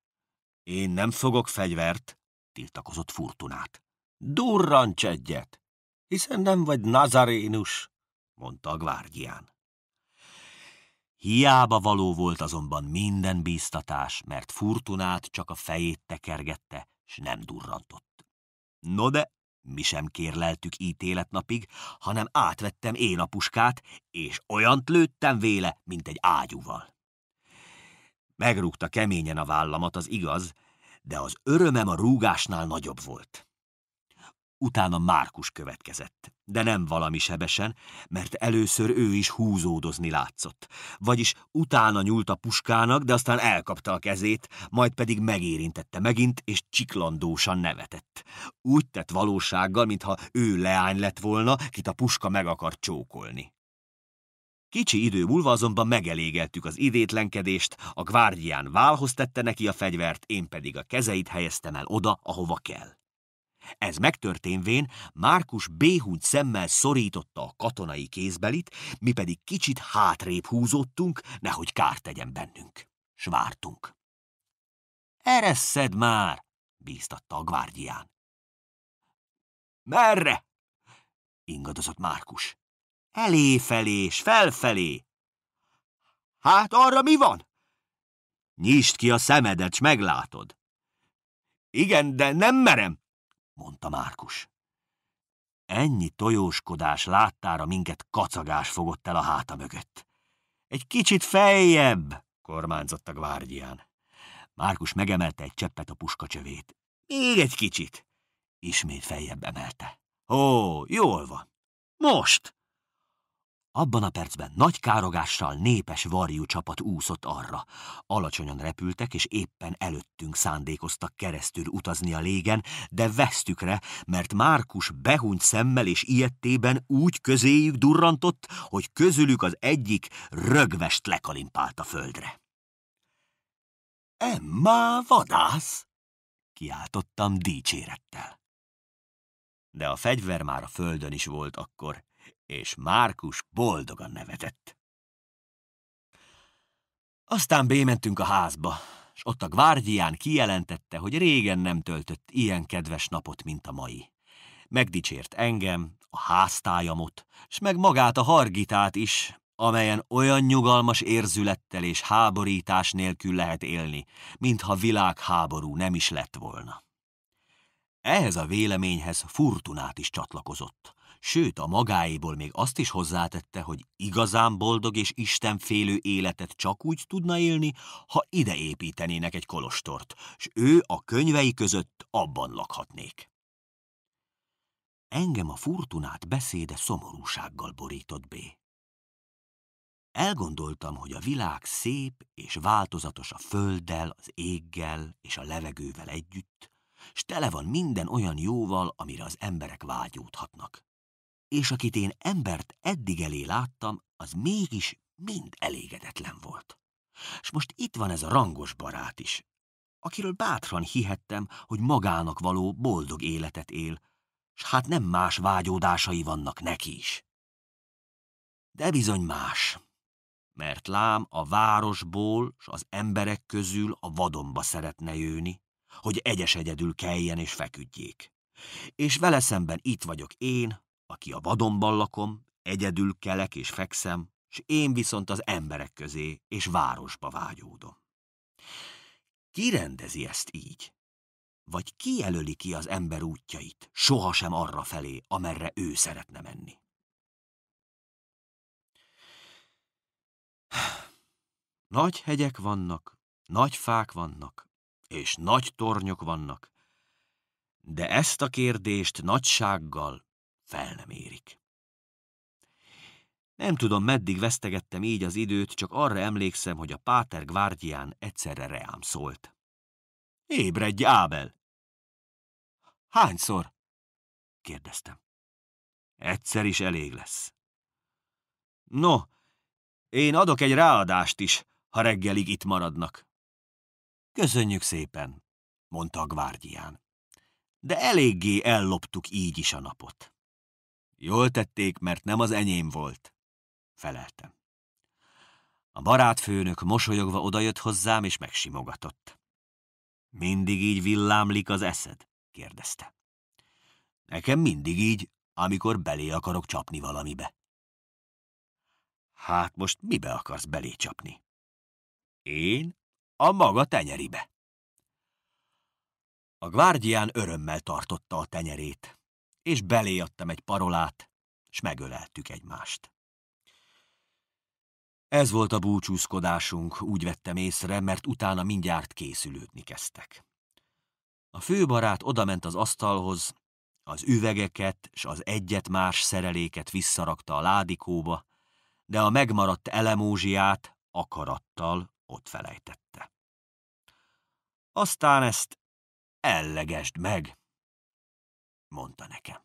Én nem fogok fegyvert, tiltakozott Furtunát. Durrancs egyet, hiszen nem vagy nazarénus, mondta a gvárdián. Hiába való volt azonban minden bíztatás, mert furtunát csak a fejét tekergette, s nem durrantott. No de, mi sem kérleltük ítéletnapig, hanem átvettem én a puskát, és olyant lőttem véle, mint egy ágyúval. Megrúgta keményen a vállamat, az igaz, de az örömem a rúgásnál nagyobb volt utána Márkus következett, de nem valami sebesen, mert először ő is húzódozni látszott. Vagyis utána nyúlt a puskának, de aztán elkapta a kezét, majd pedig megérintette megint, és csiklandósan nevetett. Úgy tett valósággal, mintha ő leány lett volna, kit a puska meg akart csókolni. Kicsi idő múlva azonban megelégeltük az idétlenkedést, a gvárdián válhoz tette neki a fegyvert, én pedig a kezeit helyeztem el oda, ahova kell. Ez megtörténvén Márkus béhúgy szemmel szorította a katonai kézbelit, mi pedig kicsit hátrébb húzottunk, nehogy kárt tegyen bennünk. S vártunk. Eresszed már, bíztatta a gvárdián. Merre? ingadozott Márkus. Eléfelé és felfelé. Hát arra mi van? Nyisd ki a szemedet, s meglátod. Igen, de nem merem mondta Márkus. Ennyi tojóskodás láttára minket kacagás fogott el a háta mögött. Egy kicsit feljebb, kormányzott a gvárdián. Márkus megemelte egy cseppet a puskacsövét. Még egy kicsit. Ismét feljebb emelte. Ó, jól van. Most! Abban a percben nagy károgással népes varjú csapat úszott arra. Alacsonyan repültek, és éppen előttünk szándékoztak keresztül utazni a légen, de vesztükre, mert Márkus behunyt szemmel és ilyettében úgy közéjük durrantott, hogy közülük az egyik rögvest lekalimpált a földre. Emma vadász! kiáltottam dicsérettel. De a fegyver már a földön is volt akkor, és Márkus boldogan nevetett. Aztán bémentünk a házba, és ott a gvárdián kijelentette, hogy régen nem töltött ilyen kedves napot, mint a mai. Megdicsért engem, a háztájamot, s meg magát a hargitát is, amelyen olyan nyugalmas érzülettel és háborítás nélkül lehet élni, mintha világháború nem is lett volna. Ehhez a véleményhez Furtunát is csatlakozott, sőt a magáéból még azt is hozzátette, hogy igazán boldog és istenfélő életet csak úgy tudna élni, ha ide építenének egy kolostort, s ő a könyvei között abban lakhatnék. Engem a furtunát beszéde szomorúsággal borított bé. Elgondoltam, hogy a világ szép és változatos a földdel, az éggel és a levegővel együtt, s tele van minden olyan jóval, amire az emberek vágyódhatnak és akit én embert eddig elé láttam, az mégis mind elégedetlen volt. És most itt van ez a rangos barát is, akiről bátran hihettem, hogy magának való boldog életet él, s hát nem más vágyódásai vannak neki is. De bizony más, mert lám a városból s az emberek közül a vadomba szeretne jönni, hogy egyes egyedül keljen és feküdjék. És vele szemben itt vagyok én, aki a vadonban lakom, egyedül kelek és fekszem, s én viszont az emberek közé és városba vágyódom. Ki rendezi ezt így? Vagy ki jelöli ki az ember útjait, sohasem arra felé, amerre ő szeretne menni? Nagy hegyek vannak, nagy fák vannak, és nagy tornyok vannak, de ezt a kérdést nagysággal fel nem érik. Nem tudom, meddig vesztegettem így az időt, csak arra emlékszem, hogy a Páter Gvárdián egyszerre reám szólt. Ébredj, Ábel! Hányszor? kérdeztem. Egyszer is elég lesz. No, én adok egy ráadást is, ha reggelig itt maradnak. Köszönjük szépen, mondta a gvárdián. De eléggé elloptuk így is a napot. Jól tették, mert nem az enyém volt, feleltem. A barátfőnök mosolyogva odajött hozzám, és megsimogatott. Mindig így villámlik az eszed? kérdezte. Nekem mindig így, amikor belé akarok csapni valamibe. Hát most mibe akarsz belé csapni? Én a maga tenyeribe. A gvárdián örömmel tartotta a tenyerét és beléadtam egy parolát, s megöleltük egymást. Ez volt a búcsúszkodásunk, úgy vettem észre, mert utána mindjárt készülődni kezdtek. A főbarát odament az asztalhoz, az üvegeket s az egyet más szereléket visszarakta a ládikóba, de a megmaradt elemózsiát akarattal ott felejtette. Aztán ezt ellegesd meg, mondta nekem.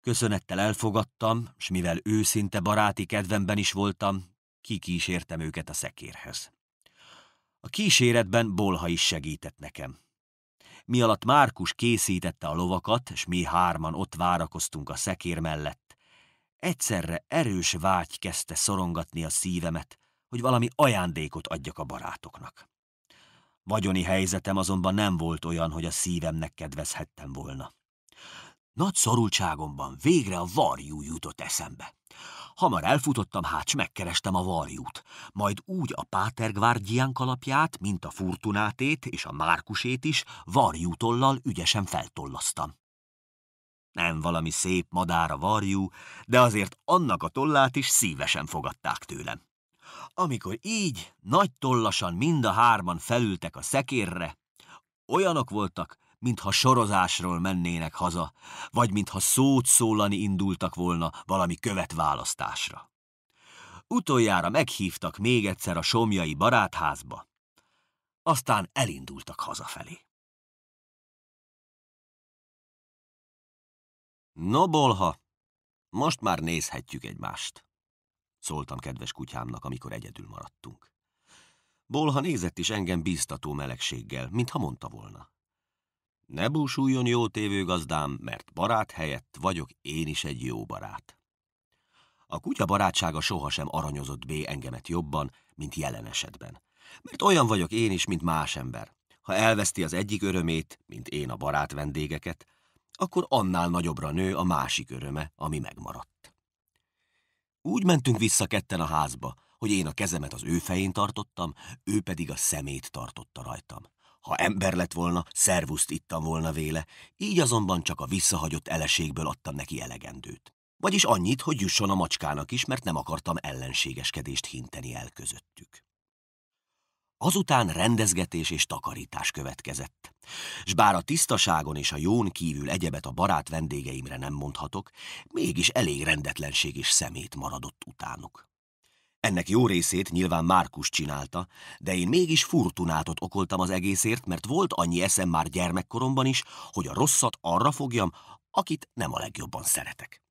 Köszönettel elfogadtam, s mivel őszinte baráti kedvemben is voltam, kikísértem őket a szekérhez. A kíséretben Bolha is segített nekem. Mi alatt Márkus készítette a lovakat, s mi hárman ott várakoztunk a szekér mellett. Egyszerre erős vágy kezdte szorongatni a szívemet, hogy valami ajándékot adjak a barátoknak. Vagyoni helyzetem azonban nem volt olyan, hogy a szívemnek kedvezhettem volna. Nagy szorultságomban végre a varjú jutott eszembe. Hamar elfutottam, hát s megkerestem a varjút, majd úgy a Pátergvárdiánk kalapját, mint a Furtunátét és a Márkusét is varjútollal ügyesen feltollasztam. Nem valami szép madár a varjú, de azért annak a tollát is szívesen fogadták tőlem. Amikor így nagy tollasan mind a hárman felültek a szekérre, olyanok voltak, mintha sorozásról mennének haza, vagy mintha szót szólani indultak volna valami követválasztásra. Utoljára meghívtak még egyszer a somjai barátházba, aztán elindultak hazafelé. Nobolha, most már nézhetjük egymást szóltam kedves kutyámnak, amikor egyedül maradtunk. Bolha nézett is engem bíztató melegséggel, mintha mondta volna. Ne búsuljon jó tévő gazdám, mert barát helyett vagyok én is egy jó barát. A kutya barátsága sohasem aranyozott B engemet jobban, mint jelen esetben. Mert olyan vagyok én is, mint más ember. Ha elveszti az egyik örömét, mint én a barát vendégeket, akkor annál nagyobbra nő a másik öröme, ami megmaradt. Úgy mentünk vissza ketten a házba, hogy én a kezemet az ő fején tartottam, ő pedig a szemét tartotta rajtam. Ha ember lett volna, szervuszt ittam volna véle, így azonban csak a visszahagyott eleségből adtam neki elegendőt. Vagyis annyit, hogy jusson a macskának is, mert nem akartam ellenségeskedést hinteni el közöttük. Azután rendezgetés és takarítás következett. S bár a tisztaságon és a jón kívül egyebet a barát vendégeimre nem mondhatok, mégis elég rendetlenség és szemét maradott utánuk. Ennek jó részét nyilván Márkus csinálta, de én mégis furtunátot okoltam az egészért, mert volt annyi eszem már gyermekkoromban is, hogy a rosszat arra fogjam, akit nem a legjobban szeretek.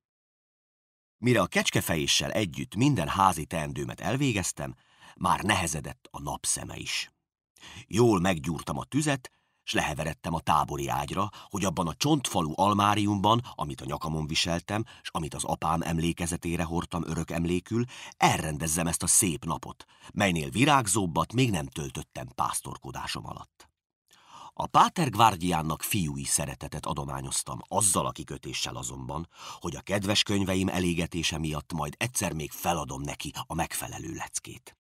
Mire a kecskefejéssel együtt minden házi teendőmet elvégeztem, már nehezedett a napszeme is. Jól meggyúrtam a tüzet, s leheveredtem a tábori ágyra, hogy abban a csontfalú almáriumban, amit a nyakamon viseltem, s amit az apám emlékezetére hordtam örök emlékül, elrendezzem ezt a szép napot, melynél virágzóbbat még nem töltöttem pásztorkodásom alatt. A Páter Gvárdiánnak fiúi szeretetet adományoztam, azzal a kikötéssel azonban, hogy a kedves könyveim elégetése miatt majd egyszer még feladom neki a megfelelő leckét.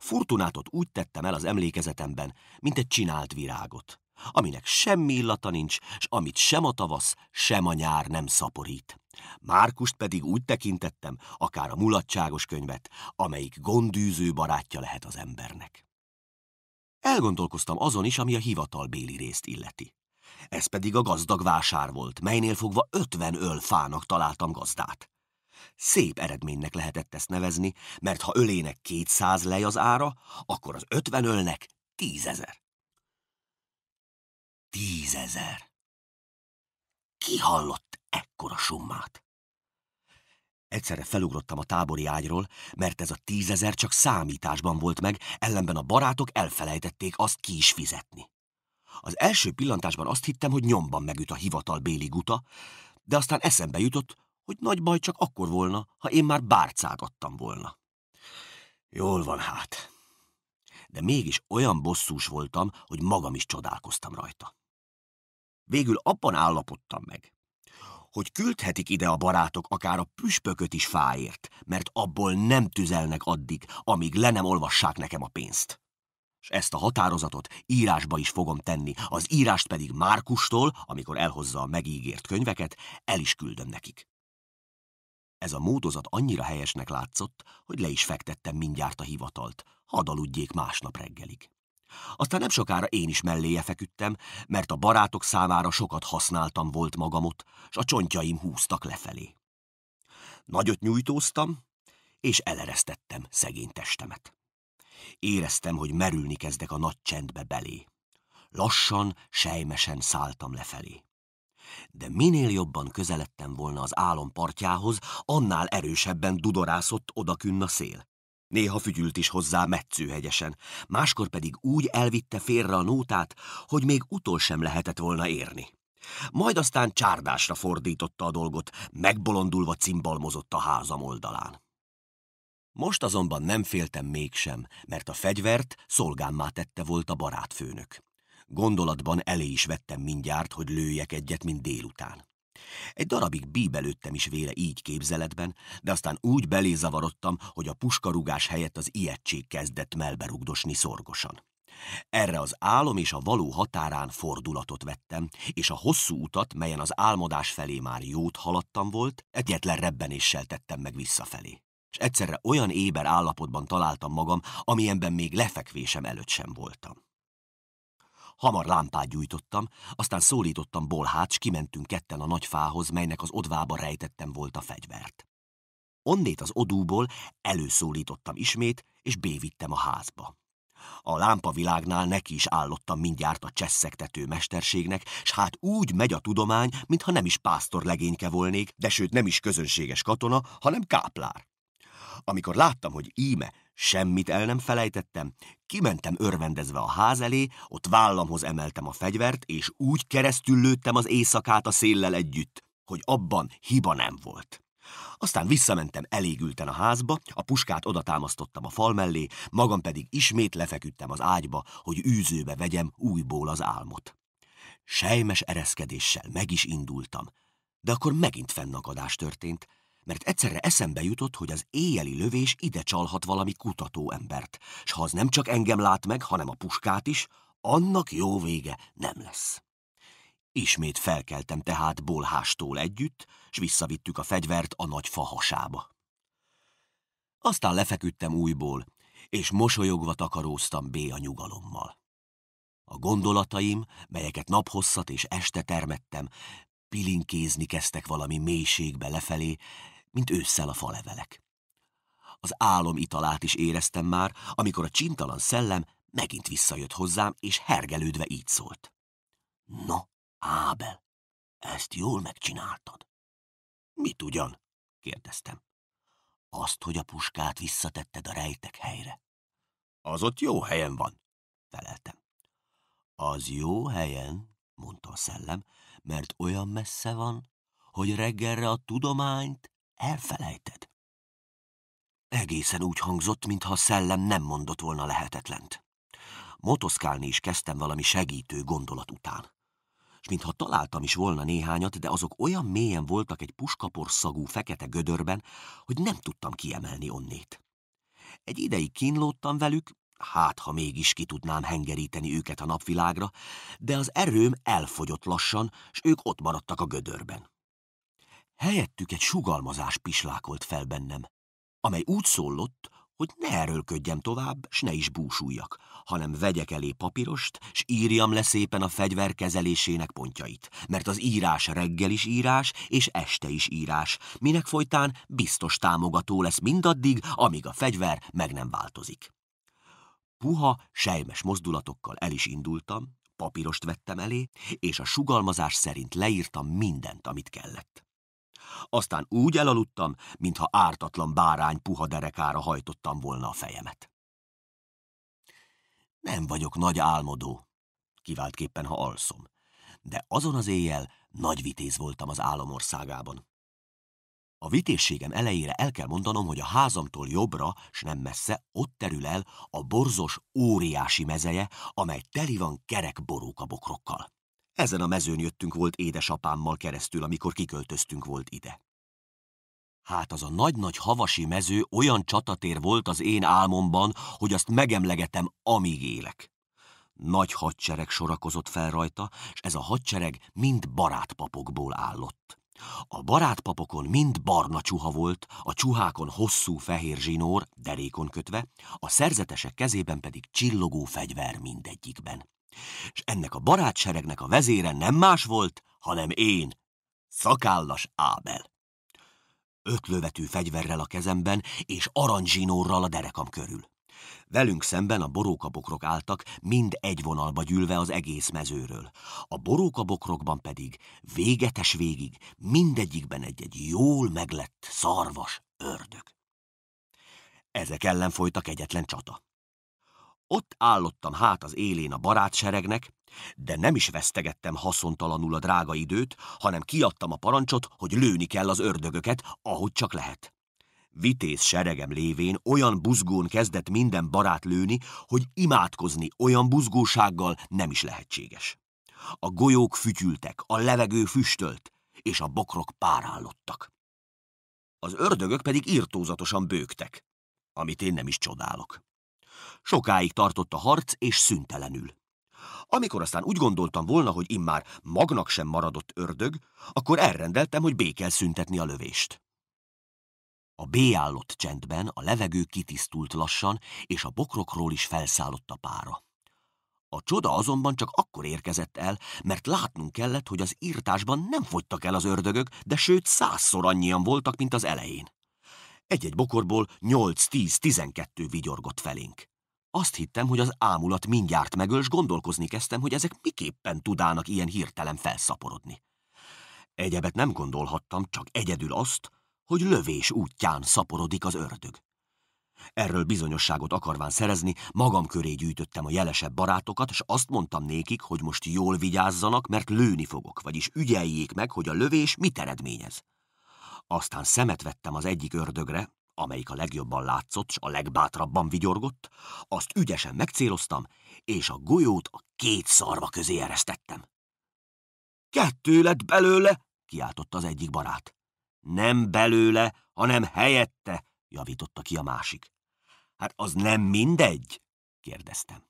Fortunátot úgy tettem el az emlékezetemben, mint egy csinált virágot, aminek semmi illata nincs, s amit sem a tavasz, sem a nyár nem szaporít. Márkust pedig úgy tekintettem, akár a mulatságos könyvet, amelyik gondűző barátja lehet az embernek. Elgondolkoztam azon is, ami a béli részt illeti. Ez pedig a gazdag vásár volt, melynél fogva ötven ölfának találtam gazdát. Szép eredménynek lehetett ezt nevezni, mert ha ölének 200 lej az ára, akkor az ötven ölnek tízezer.
Tízezer!
Ki hallott ekkora summát? Egyszerre felugrottam a tábori ágyról, mert ez a tízezer csak számításban volt meg, ellenben a barátok elfelejtették azt ki is fizetni. Az első pillantásban azt hittem, hogy nyomban megüt a hivatal béli guta, de aztán eszembe jutott, hogy nagy baj csak akkor volna, ha én már bárcágattam volna. Jól van hát. De mégis olyan bosszús voltam, hogy magam is csodálkoztam rajta. Végül abban állapodtam meg, hogy küldhetik ide a barátok akár a püspököt is fáért, mert abból nem tüzelnek addig, amíg le nem olvassák nekem a pénzt. És ezt a határozatot írásba is fogom tenni, az írást pedig Márkustól, amikor elhozza a megígért könyveket, el is küldöm nekik. Ez a módozat annyira helyesnek látszott, hogy le is fektettem mindjárt a hivatalt, hadd aludjék másnap reggelig. Aztán nem sokára én is melléje feküdtem, mert a barátok számára sokat használtam volt magamot, s a csontjaim húztak lefelé. Nagyot nyújtóztam, és eleresztettem szegény testemet. Éreztem, hogy merülni kezdek a nagy csendbe belé. Lassan, sejmesen szálltam lefelé de minél jobban közeledtem volna az álom partjához, annál erősebben dudorászott odakünn a szél. Néha fügyült is hozzá metszőhegyesen, máskor pedig úgy elvitte félre a nótát, hogy még utol sem lehetett volna érni. Majd aztán csárdásra fordította a dolgot, megbolondulva cimbalmozott a házam oldalán. Most azonban nem féltem mégsem, mert a fegyvert szolgámmá tette volt a barátfőnök. Gondolatban elé is vettem mindjárt, hogy lőjek egyet, mint délután. Egy darabig bíbelődtem is vére így képzeletben, de aztán úgy belézavarodtam, hogy a puskarugás helyett az ijegység kezdett melberugdosni szorgosan. Erre az álom és a való határán fordulatot vettem, és a hosszú utat, melyen az álmodás felé már jót haladtam volt, egyetlen rebbenéssel tettem meg visszafelé. És egyszerre olyan éber állapotban találtam magam, amilyenben még lefekvésem előtt sem voltam. Hamar lámpát gyújtottam, aztán szólítottam Bolhát, s kimentünk ketten a nagy fához, melynek az odvába rejtettem volt a fegyvert. Onnét az odúból előszólítottam ismét, és bévittem a házba. A lámpavilágnál neki is állottam mindjárt a csesszegtető mesterségnek, s hát úgy megy a tudomány, mintha nem is pásztor legényke volnék, de sőt nem is közönséges katona, hanem káplár. Amikor láttam, hogy íme Semmit el nem felejtettem. Kimentem örvendezve a ház elé, ott vállamhoz emeltem a fegyvert, és úgy keresztül lőttem az éjszakát a széllel együtt, hogy abban hiba nem volt. Aztán visszamentem elégülten a házba, a puskát odatámasztottam a fal mellé, magam pedig ismét lefeküdtem az ágyba, hogy űzőbe vegyem újból az álmot. Sejmes ereszkedéssel meg is indultam, de akkor megint fennakadás történt, mert egyszerre eszembe jutott, hogy az éjjeli lövés ide csalhat valami kutatóembert, s ha az nem csak engem lát meg, hanem a puskát is, annak jó vége nem lesz. Ismét felkeltem tehát bolhástól együtt, s visszavittük a fegyvert a nagy fahasába. Aztán lefeküdtem újból, és mosolyogva takaróztam B a nyugalommal. A gondolataim, melyeket naphosszat és este termettem, pilinkézni kezdtek valami mélységbe lefelé, mint ősszel a falevelek. Az álom italát is éreztem már, amikor a csintalan szellem megint visszajött hozzám, és hergelődve így szólt. Na, Ábel, ezt jól megcsináltad. Mit ugyan? kérdeztem. Azt, hogy a puskát visszatetted a rejtek helyre. Az ott jó helyen van, feleltem. Az jó helyen, mondta a szellem, mert olyan messze van, hogy reggelre a tudományt
Elfelejted?
Egészen úgy hangzott, mintha a szellem nem mondott volna lehetetlent. Motoszkálni is kezdtem valami segítő gondolat után. És mintha találtam is volna néhányat, de azok olyan mélyen voltak egy puskaporszagú fekete gödörben, hogy nem tudtam kiemelni onnét. Egy ideig kínlódtam velük, hát ha mégis ki tudnám hengeríteni őket a napvilágra, de az erőm elfogyott lassan, és ők ott maradtak a gödörben. Helyettük egy sugalmazás pislákolt fel bennem, amely úgy szólott, hogy ne erőlködjem tovább, s ne is búsuljak, hanem vegyek elé papírost, s írjam le szépen a fegyver kezelésének pontjait, mert az írás reggel is írás, és este is írás, minek folytán biztos támogató lesz mindaddig, amíg a fegyver meg nem változik. Puha, sejmes mozdulatokkal el is indultam, papírost vettem elé, és a sugalmazás szerint leírtam mindent, amit kellett. Aztán úgy elaludtam, mintha ártatlan bárány puha derekára hajtottam volna a fejemet. Nem vagyok nagy álmodó, kiváltképpen, ha alszom, de azon az éjjel nagy vitéz voltam az álomországában. A vitézségem elejére el kell mondanom, hogy a házamtól jobbra, s nem messze, ott terül el a borzos, óriási mezeje, amely teli van kerek boróka bokrokkal. Ezen a mezőn jöttünk volt édesapámmal keresztül, amikor kiköltöztünk volt ide. Hát az a nagy-nagy havasi mező olyan csatatér volt az én álmomban, hogy azt megemlegetem, amíg élek. Nagy hadsereg sorakozott fel rajta, és ez a hadsereg mind barátpapokból állott. A barátpapokon mind barna csuha volt, a csuhákon hosszú fehér zsinór, derékon kötve, a szerzetesek kezében pedig csillogó fegyver mindegyikben. És ennek a barátseregnek a vezére nem más volt, hanem én, szakállas Ábel. Ötlövetű fegyverrel a kezemben, és aranyzsinórral a derekam körül. Velünk szemben a borókabokrok álltak, mind egy vonalba gyűlve az egész mezőről. A borókabokrokban pedig végetes végig mindegyikben egy-egy jól meglett szarvas ördög. Ezek ellen folytak egyetlen csata. Ott állottam hát az élén a barátseregnek, de nem is vesztegettem haszontalanul a drága időt, hanem kiadtam a parancsot, hogy lőni kell az ördögöket, ahogy csak lehet. Vitéz seregem lévén olyan buzgón kezdett minden barát lőni, hogy imádkozni olyan buzgósággal nem is lehetséges. A golyók fütyültek, a levegő füstölt, és a bokrok párállottak. Az ördögök pedig írtózatosan bőgtek, amit én nem is csodálok. Sokáig tartott a harc, és szüntelenül. Amikor aztán úgy gondoltam volna, hogy immár magnak sem maradott ördög, akkor elrendeltem, hogy békel szüntetni a lövést. A B állott csendben, a levegő kitisztult lassan, és a bokrokról is felszállott a pára. A csoda azonban csak akkor érkezett el, mert látnunk kellett, hogy az írtásban nem fogytak el az ördögök, de sőt százszor annyian voltak, mint az elején. Egy-egy bokorból 8-10-12 vigyorgott felénk. Azt hittem, hogy az ámulat mindjárt megöl, s gondolkozni kezdtem, hogy ezek miképpen tudának ilyen hirtelen felszaporodni. Egyebet nem gondolhattam, csak egyedül azt, hogy lövés útján szaporodik az ördög. Erről bizonyosságot akarván szerezni, magam köré gyűjtöttem a jelesebb barátokat, és azt mondtam nékik, hogy most jól vigyázzanak, mert lőni fogok, vagyis ügyeljék meg, hogy a lövés mit eredményez. Aztán szemet vettem az egyik ördögre, amelyik a legjobban látszott, s a legbátrabban vigyorgott, azt ügyesen megcéloztam, és a golyót a két szarva közé eresztettem. Kettő lett belőle, kiáltott az egyik barát. Nem belőle, hanem helyette, javította ki a másik. Hát az nem mindegy? kérdeztem.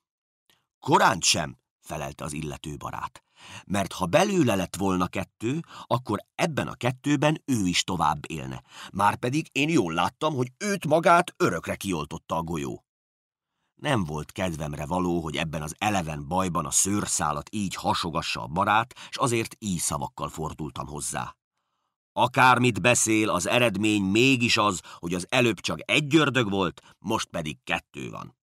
Korán sem, felelte az illető barát. Mert ha belőle lett volna kettő, akkor ebben a kettőben ő is tovább élne. Márpedig én jól láttam, hogy őt magát örökre kioltotta a golyó. Nem volt kedvemre való, hogy ebben az eleven bajban a szőrszálat így hasogassa a barát, s azért így szavakkal fordultam hozzá. Akármit beszél, az eredmény mégis az, hogy az előbb csak egy ördög volt, most pedig kettő van.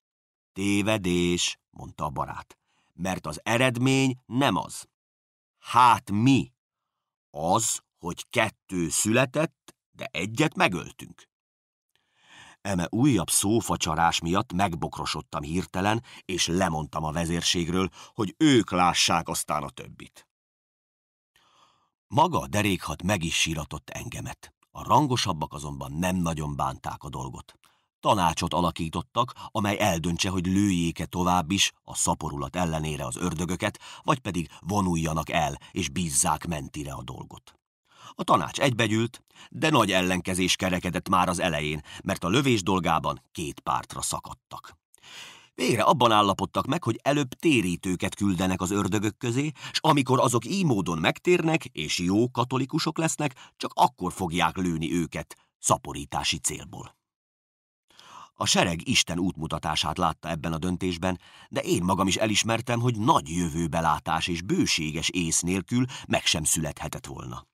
Tévedés, mondta a barát mert az eredmény nem az. Hát mi? Az, hogy kettő született, de egyet megöltünk. Eme újabb szófacsarás miatt megbokrosodtam hirtelen, és lemondtam a vezérségről, hogy ők lássák aztán a többit. Maga a derékhat meg is síratott engemet, a rangosabbak azonban nem nagyon bánták a dolgot. Tanácsot alakítottak, amely eldöntse, hogy lőjéke tovább is a szaporulat ellenére az ördögöket, vagy pedig vonuljanak el és bízzák mentire a dolgot. A tanács egybegyült, de nagy ellenkezés kerekedett már az elején, mert a lövés dolgában két pártra szakadtak. Végre abban állapodtak meg, hogy előbb térítőket küldenek az ördögök közé, s amikor azok így módon megtérnek és jó katolikusok lesznek, csak akkor fogják lőni őket szaporítási célból. A sereg Isten útmutatását látta ebben a döntésben, de én magam is elismertem, hogy nagy jövőbelátás és bőséges ész nélkül meg sem születhetett volna.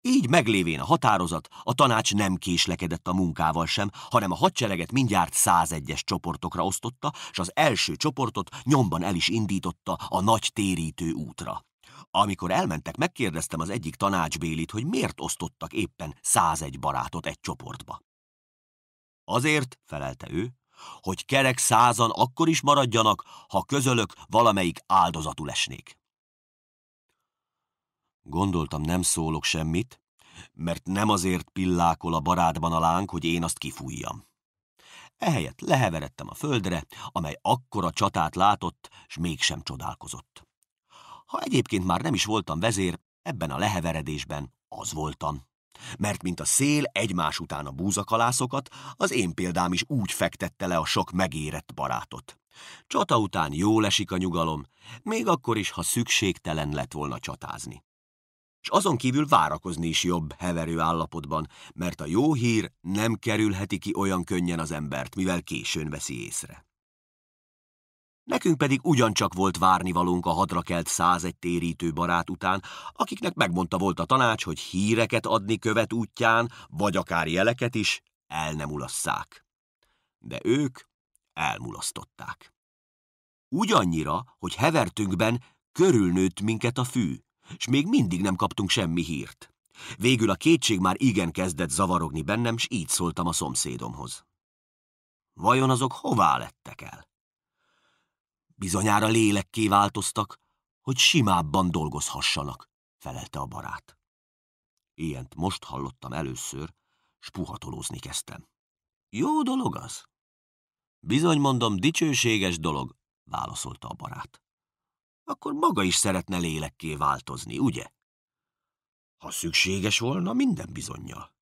Így meglévén a határozat, a tanács nem késlekedett a munkával sem, hanem a hadsereget mindjárt 101-es csoportokra osztotta, és az első csoportot nyomban el is indította a nagy térítő útra. Amikor elmentek, megkérdeztem az egyik tanácsbélit, hogy miért osztottak éppen 101 barátot egy csoportba. Azért, felelte ő, hogy kerek százan akkor is maradjanak, ha közölök valamelyik áldozatul esnék. Gondoltam, nem szólok semmit, mert nem azért pillákol a barátban a láng, hogy én azt kifújjam. Ehelyett leheveredtem a földre, amely akkora csatát látott, s mégsem csodálkozott. Ha egyébként már nem is voltam vezér, ebben a leheveredésben az voltam. Mert mint a szél egymás után a búzakalászokat, az én példám is úgy fektette le a sok megérett barátot. Csata után jól esik a nyugalom, még akkor is, ha szükségtelen lett volna csatázni. És azon kívül várakozni is jobb heverő állapotban, mert a jó hír nem kerülheti ki olyan könnyen az embert, mivel későn veszi észre. Nekünk pedig ugyancsak volt várnivalónk a hadrakelt 101 térítő barát után, akiknek megmondta volt a tanács, hogy híreket adni követ útján, vagy akár jeleket is el nem ulasszák. De ők elmulasztották. Ugyannyira, hogy hevertünkben körülnőtt minket a fű, és még mindig nem kaptunk semmi hírt. Végül a kétség már igen kezdett zavarogni bennem, s így szóltam a szomszédomhoz. Vajon azok hová lettek el? Bizonyára lélekké változtak, hogy simábban dolgozhassanak, felelte a barát. Ilyent most hallottam először, s puhatolózni kezdtem. Jó dolog az? Bizony mondom, dicsőséges dolog, válaszolta a barát. Akkor maga is szeretne lélekké változni, ugye? Ha szükséges volna, minden bizonyja.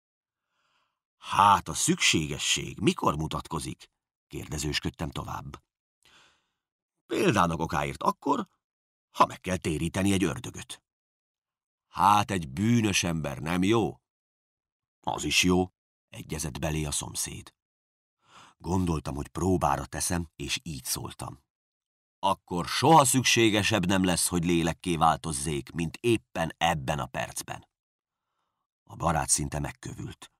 Hát a szükségesség mikor mutatkozik? kérdezősködtem tovább. Példának okáért akkor, ha meg kell téríteni egy ördögöt. Hát egy bűnös ember nem jó? Az is jó, egyezett belé a szomszéd. Gondoltam, hogy próbára teszem, és így szóltam. Akkor soha szükségesebb nem lesz, hogy lélekké változzék, mint éppen ebben a percben. A barát szinte megkövült.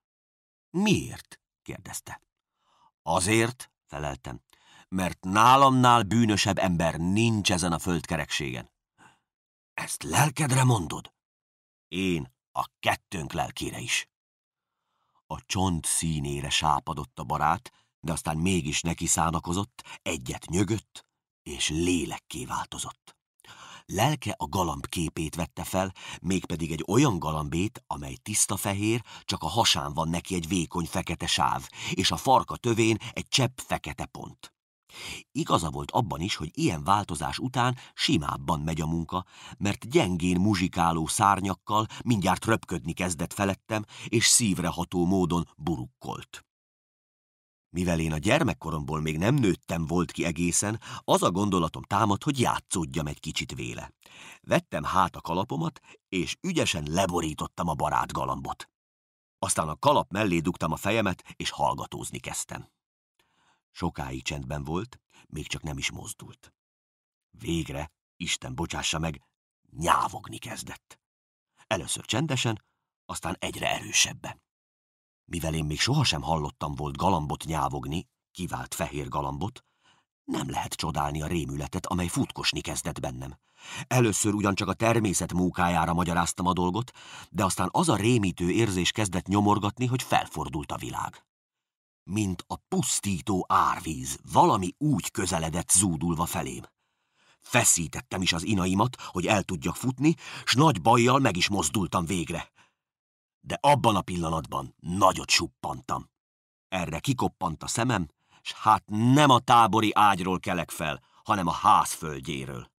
Miért? kérdezte. Azért, feleltem, mert nálamnál bűnösebb ember nincs ezen a földkerekségen. Ezt lelkedre mondod? Én a kettőnk lelkére is. A csont színére sápadott a barát, de aztán mégis neki szánakozott, egyet nyögött, és lélekké változott. Lelke a galamb képét vette fel, mégpedig egy olyan galambét, amely tiszta fehér, csak a hasán van neki egy vékony fekete sáv, és a farka tövén egy csepp fekete pont. Igaza volt abban is, hogy ilyen változás után simábban megy a munka, mert gyengén muzsikáló szárnyakkal mindjárt röpködni kezdett felettem, és szívreható módon burukkolt. Mivel én a gyermekkoromból még nem nőttem volt ki egészen, az a gondolatom támad, hogy játszódjam egy kicsit véle. Vettem hát a kalapomat, és ügyesen leborítottam a barát galambot. Aztán a kalap mellé dugtam a fejemet, és hallgatózni kezdtem. Sokáig csendben volt, még csak nem is mozdult. Végre, Isten bocsássa meg, nyávogni kezdett. Először csendesen, aztán egyre erősebben. Mivel én még sohasem hallottam volt galambot nyávogni, kivált fehér galambot, nem lehet csodálni a rémületet, amely futkosni kezdett bennem. Először ugyancsak a természet mókájára magyaráztam a dolgot, de aztán az a rémítő érzés kezdett nyomorgatni, hogy felfordult a világ mint a pusztító árvíz, valami úgy közeledett zúdulva felém. Feszítettem is az inaimat, hogy el tudjak futni, s nagy bajjal meg is mozdultam végre. De abban a pillanatban nagyot suppantam. Erre kikoppant a szemem, s hát nem a tábori ágyról kelek fel, hanem a ház földjéről.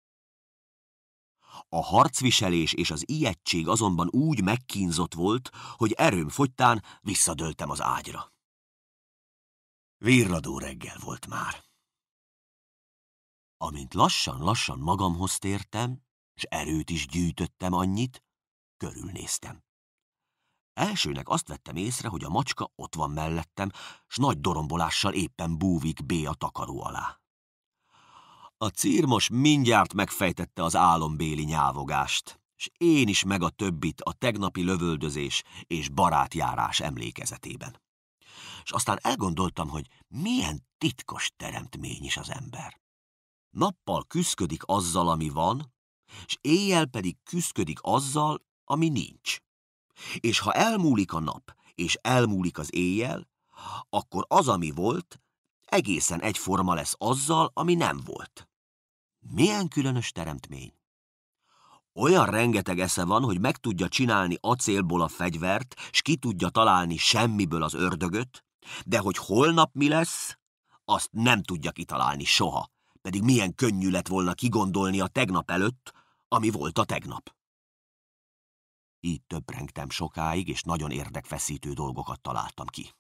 A harcviselés és az ijegység azonban úgy megkínzott volt, hogy erőm fogytán visszadöltem az ágyra. Virradó reggel volt már. Amint lassan-lassan magamhoz tértem, és erőt is gyűjtöttem annyit, körülnéztem. Elsőnek azt vettem észre, hogy a macska ott van mellettem, s nagy dorombolással éppen búvik B a takaró alá. A círmos mindjárt megfejtette az álombéli nyávogást, s én is meg a többit a tegnapi lövöldözés és barátjárás emlékezetében és aztán elgondoltam, hogy milyen titkos teremtmény is az ember. Nappal küszködik azzal, ami van, és éjjel pedig küszködik azzal, ami nincs. És ha elmúlik a nap, és elmúlik az éjjel, akkor az, ami volt, egészen egyforma lesz azzal, ami nem volt. Milyen különös teremtmény! Olyan rengeteg esze van, hogy meg tudja csinálni acélból a fegyvert, s ki tudja találni semmiből az ördögöt, de hogy holnap mi lesz, azt nem tudja kitalálni soha, pedig milyen könnyű lett volna kigondolni a tegnap előtt, ami volt a tegnap. Így töprengtem sokáig, és nagyon érdekfeszítő dolgokat találtam ki.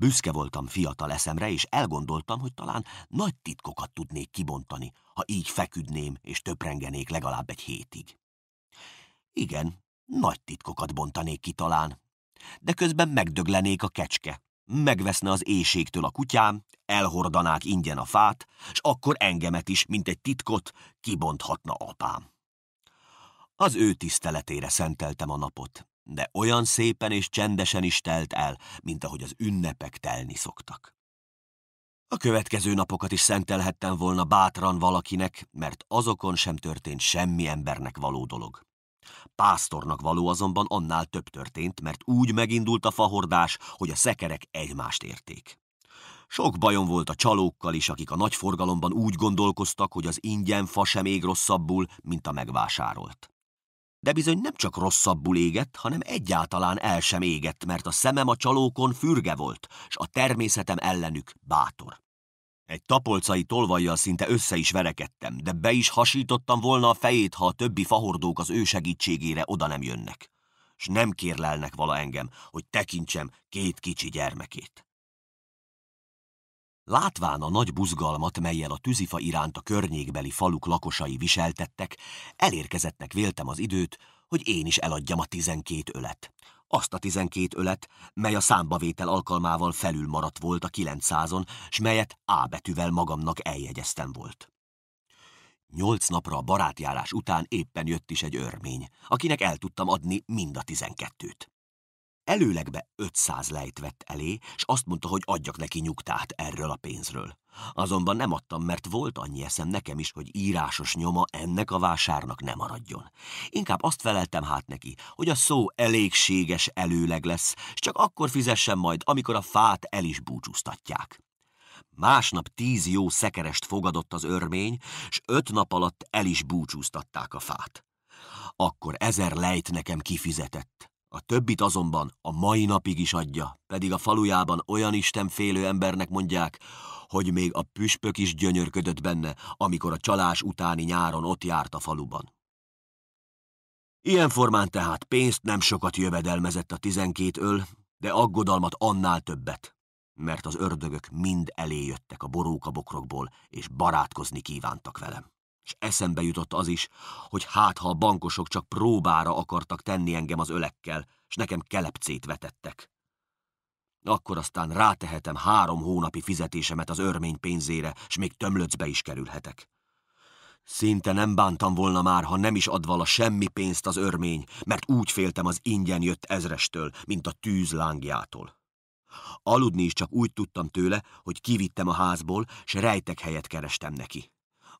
Büszke voltam fiatal eszemre, és elgondoltam, hogy talán nagy titkokat tudnék kibontani, ha így feküdném és töprengenék legalább egy hétig. Igen, nagy titkokat bontanék ki talán, de közben megdöglenék a kecske. Megveszne az éjségtől a kutyám, elhordanák ingyen a fát, s akkor engemet is, mint egy titkot, kibonthatna apám. Az ő tiszteletére szenteltem a napot, de olyan szépen és csendesen is telt el, mint ahogy az ünnepek telni szoktak. A következő napokat is szentelhettem volna bátran valakinek, mert azokon sem történt semmi embernek való dolog. Pásztornak való azonban annál több történt, mert úgy megindult a fahordás, hogy a szekerek egymást érték. Sok bajom volt a csalókkal is, akik a nagy forgalomban úgy gondolkoztak, hogy az ingyen fa sem ég rosszabbul, mint a megvásárolt de bizony nem csak rosszabbul égett, hanem egyáltalán el sem égett, mert a szemem a csalókon fürge volt, s a természetem ellenük bátor. Egy tapolcai tolvajjal szinte össze is verekedtem, de be is hasítottam volna a fejét, ha a többi fahordók az ő segítségére oda nem jönnek. S nem kérlelnek vala engem, hogy tekintsem két kicsi gyermekét. Látván a nagy buzgalmat, melyel a tűzifa iránt a környékbeli faluk lakosai viseltettek, elérkezettnek véltem az időt, hogy én is eladjam a tizenkét ölet. Azt a tizenkét ölet, mely a számbavétel alkalmával felül maradt volt a kilencszázon, s melyet A betűvel magamnak eljegyeztem volt. Nyolc napra a barátjárás után éppen jött is egy örmény, akinek el tudtam adni mind a tizenkettőt. Előlegbe 500 lejt vett elé, és azt mondta, hogy adjak neki nyugtát erről a pénzről. Azonban nem adtam, mert volt annyi eszem nekem is, hogy írásos nyoma ennek a vásárnak ne maradjon. Inkább azt feleltem hát neki, hogy a szó elégséges előleg lesz, és csak akkor fizessen majd, amikor a fát el is búcsúztatják. Másnap tíz jó szekerest fogadott az örmény, és öt nap alatt el is búcsúztatták a fát. Akkor ezer lejt nekem kifizetett, a többit azonban a mai napig is adja, pedig a falujában olyan félő embernek mondják, hogy még a püspök is gyönyörködött benne, amikor a csalás utáni nyáron ott járt a faluban. Ilyen formán tehát pénzt nem sokat jövedelmezett a tizenkétől, de aggodalmat annál többet, mert az ördögök mind elé jöttek a borókabokrokból, és barátkozni kívántak velem és eszembe jutott az is, hogy hát ha a bankosok csak próbára akartak tenni engem az ölekkel, és nekem kelepcét vetettek. Akkor aztán rátehetem három hónapi fizetésemet az örmény pénzére, s még tömlöcbe is kerülhetek. Szinte nem bántam volna már, ha nem is ad vala semmi pénzt az örmény, mert úgy féltem az ingyen jött ezrestől, mint a tűz lángjától. Aludni is csak úgy tudtam tőle, hogy kivittem a házból, s rejtek helyet kerestem neki.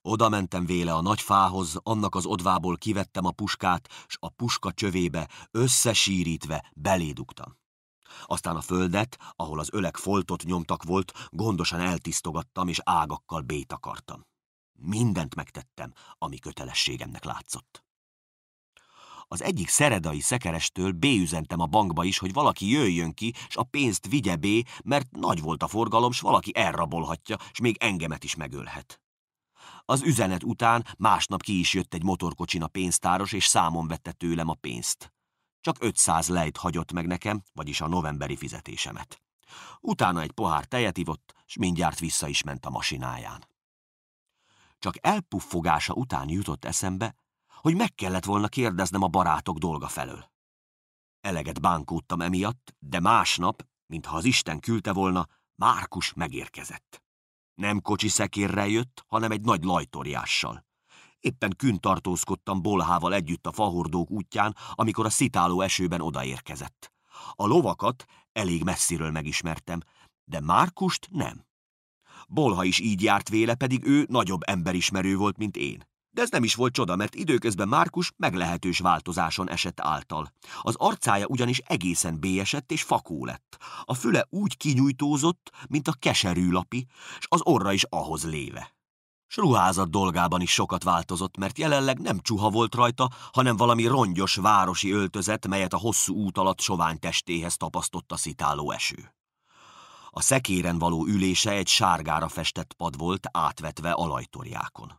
Oda mentem véle a nagy fához, annak az odvából kivettem a puskát, s a puska csövébe összesírítve belédugtam. Aztán a földet, ahol az öleg foltot nyomtak volt, gondosan eltisztogattam és ágakkal bétakartam. Mindent megtettem, ami kötelességemnek látszott. Az egyik szeredai szekerestől béüzentem a bankba is, hogy valaki jöjjön ki, s a pénzt vigye bé, mert nagy volt a forgalom, s valaki elrabolhatja, s még engemet is megölhet. Az üzenet után másnap ki is jött egy motorkocsin a pénztáros, és számon vette tőlem a pénzt. Csak 500 lejt hagyott meg nekem, vagyis a novemberi fizetésemet. Utána egy pohár tejet ivott, s mindjárt vissza is ment a masináján. Csak elpuffogása után jutott eszembe, hogy meg kellett volna kérdeznem a barátok dolga felől. Eleget bánkódtam emiatt, de másnap, mintha az Isten küldte volna, Márkus megérkezett. Nem kocsi szekérrel jött, hanem egy nagy lajtoriással. Éppen küntartózkodtam bolhával együtt a fahordók útján, amikor a szitáló esőben odaérkezett. A lovakat elég messziről megismertem, de Márkust nem. Bolha is így járt véle, pedig ő nagyobb emberismerő volt, mint én. De ez nem is volt csoda, mert időközben Márkus meglehetős változáson esett által. Az arcája ugyanis egészen bélyesett és fakó lett. A füle úgy kinyújtózott, mint a keserű lapi, és az orra is ahhoz léve. S ruházat dolgában is sokat változott, mert jelenleg nem csuha volt rajta, hanem valami rongyos városi öltözet, melyet a hosszú út alatt sovány testéhez tapasztott a szitáló eső. A szekéren való ülése egy sárgára festett pad volt, átvetve alajtorjákon.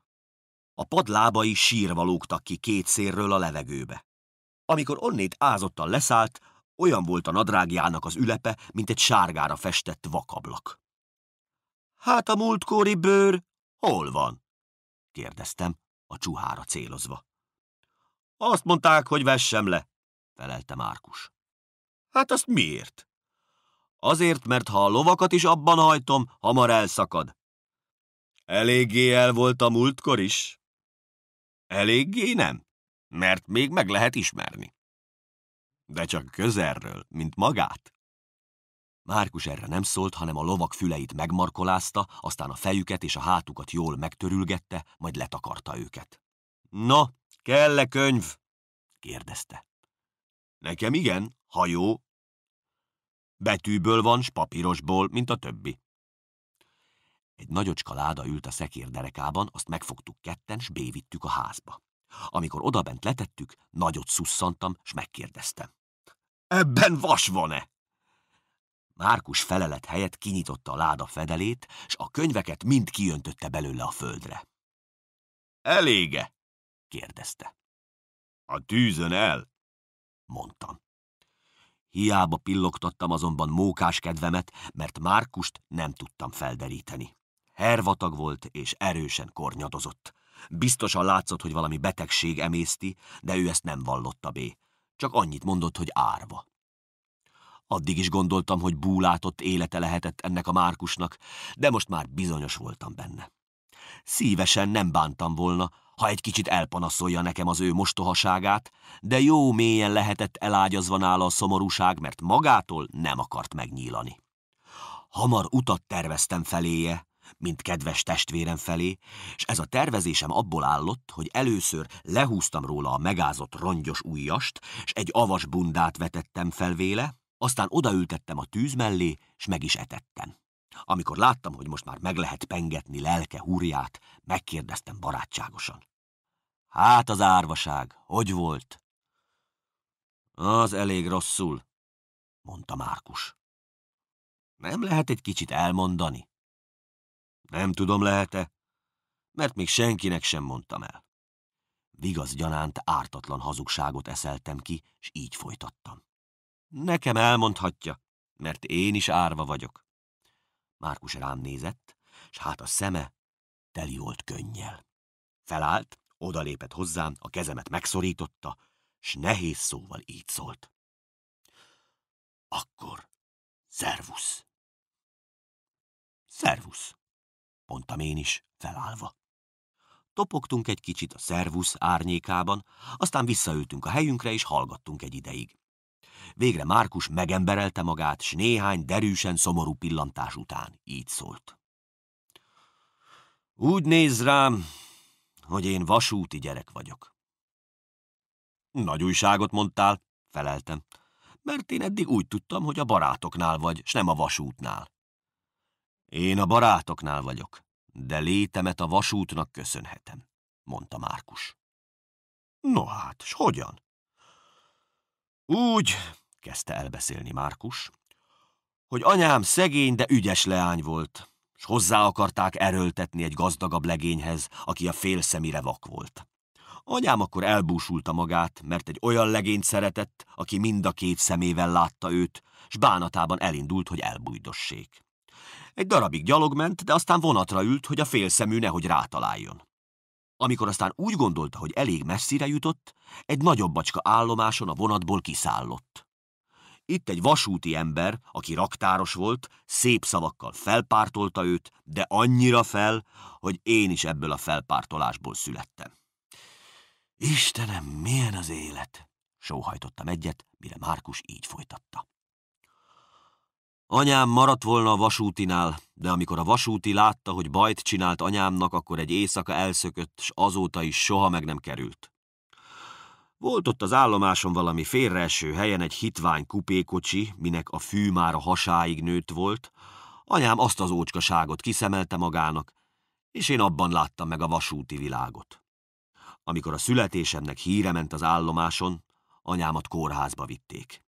A padlábai sírva lógtak ki két szérről a levegőbe. Amikor onnét ázottan leszállt, olyan volt a nadrágjának az ülepe, mint egy sárgára festett vakablak. Hát a múltkori bőr hol van? kérdeztem, a csuhára célozva. Azt mondták, hogy vessem le, felelte Márkus. Hát azt miért? Azért, mert ha a lovakat is abban hajtom, hamar elszakad. Eléggé el volt a múltkor is, Eléggé nem, mert még meg lehet ismerni. De csak közelről, mint magát. Márkus erre nem szólt, hanem a lovak füleit megmarkolázta, aztán a fejüket és a hátukat jól megtörülgette, majd letakarta őket. No, kell-e könyv? kérdezte. Nekem igen, ha jó. Betűből van, s papírosból, mint a többi. Egy nagyocska láda ült a szekér derekában, azt megfogtuk ketten, s bévittük a házba. Amikor odabent letettük, nagyot szusszantam, s megkérdeztem. Ebben vas van-e? Márkus felelet helyett kinyitotta a láda fedelét, s a könyveket mind kiöntötte belőle a földre. Elége? kérdezte. A tűzön el, mondtam. Hiába pillogtattam azonban mókás kedvemet, mert Márkust nem tudtam felderíteni. Hervatag volt és erősen kornyadozott. Biztosan látszott, hogy valami betegség emészti, de ő ezt nem vallotta bé. Csak annyit mondott, hogy árva. Addig is gondoltam, hogy búlátott élete lehetett ennek a Márkusnak, de most már bizonyos voltam benne. Szívesen nem bántam volna, ha egy kicsit elpanaszolja nekem az ő mostohaságát, de jó mélyen lehetett elágyazva nála a szomorúság, mert magától nem akart megnyílani. Hamar utat terveztem feléje, mint kedves testvérem felé, és ez a tervezésem abból állott, hogy először lehúztam róla a megázott rongyos ujjast, és egy avas bundát vetettem fel véle, aztán odaültettem a tűz mellé, és meg is etettem. Amikor láttam, hogy most már meg lehet pengetni lelke húrját, megkérdeztem barátságosan. Hát az árvaság, hogy volt? Az elég rosszul, mondta Márkus. Nem lehet egy kicsit elmondani? Nem tudom, lehet-e? Mert még senkinek sem mondtam el. Vigaz gyanánt ártatlan hazugságot eszeltem ki, és így folytattam. Nekem elmondhatja, mert én is árva vagyok. Márkus rám nézett, s hát a szeme teli volt könnyel. Felállt, odalépett hozzám, a kezemet megszorította, s nehéz szóval így szólt. Akkor szervusz! Szervusz! mondtam én is, felállva. Topogtunk egy kicsit a szervusz árnyékában, aztán visszaültünk a helyünkre, és hallgattunk egy ideig. Végre Márkus megemberelte magát, s néhány derűsen szomorú pillantás után így szólt. Úgy néz rám, hogy én vasúti gyerek vagyok. Nagy újságot mondtál, feleltem, mert én eddig úgy tudtam, hogy a barátoknál vagy, s nem a vasútnál. Én a barátoknál vagyok, de létemet a vasútnak köszönhetem, mondta Márkus. No hát, s hogyan? Úgy, kezdte elbeszélni Márkus, hogy anyám szegény, de ügyes leány volt, s hozzá akarták erőltetni egy gazdagabb legényhez, aki a félszemire vak volt. Anyám akkor elbúsulta magát, mert egy olyan legényt szeretett, aki mind a két szemével látta őt, s bánatában elindult, hogy elbújdossék. Egy darabig gyalog ment, de aztán vonatra ült, hogy a félszemű nehogy rátaláljon. Amikor aztán úgy gondolta, hogy elég messzire jutott, egy nagyobb bacska állomáson a vonatból kiszállott. Itt egy vasúti ember, aki raktáros volt, szép szavakkal felpártolta őt, de annyira fel, hogy én is ebből a felpártolásból születtem.
Istenem, milyen az élet!
Sóhajtottam egyet, mire Márkus így folytatta. Anyám maradt volna a vasútinál, de amikor a vasúti látta, hogy bajt csinált anyámnak, akkor egy éjszaka elszökött, s azóta is soha meg nem került. Volt ott az állomáson valami félreeső helyen egy hitvány kupékocsi, minek a fű már a hasáig nőtt volt. Anyám azt az ócskaságot kiszemelte magának, és én abban láttam meg a vasúti világot. Amikor a születésemnek híre ment az állomáson, anyámat kórházba vitték.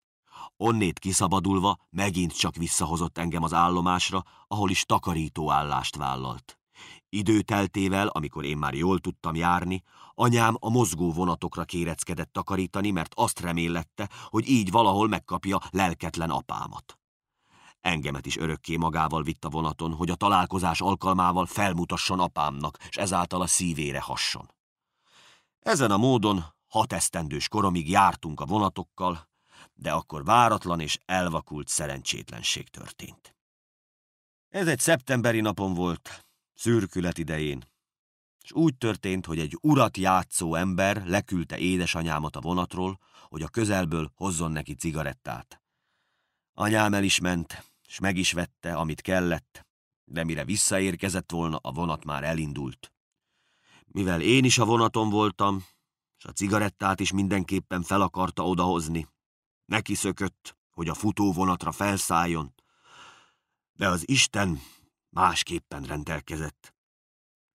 Onnét kiszabadulva megint csak visszahozott engem az állomásra, ahol is takarító állást vállalt. Időteltével, amikor én már jól tudtam járni, anyám a mozgó vonatokra kéreckedett takarítani, mert azt remélette, hogy így valahol megkapja lelketlen apámat. Engemet is örökké magával vitt a vonaton, hogy a találkozás alkalmával felmutasson apámnak, és ezáltal a szívére hasson. Ezen a módon hat esztendős koromig jártunk a vonatokkal, de akkor váratlan és elvakult szerencsétlenség történt. Ez egy szeptemberi napon volt, szürkület idején, és úgy történt, hogy egy urat játszó ember leküldte édesanyámat a vonatról, hogy a közelből hozzon neki cigarettát. Anyám el is ment, és meg is vette, amit kellett, de mire visszaérkezett volna, a vonat már elindult. Mivel én is a vonaton voltam, és a cigarettát is mindenképpen fel akarta odahozni, Neki szökött, hogy a futóvonatra felszálljon, de az Isten másképpen rendelkezett,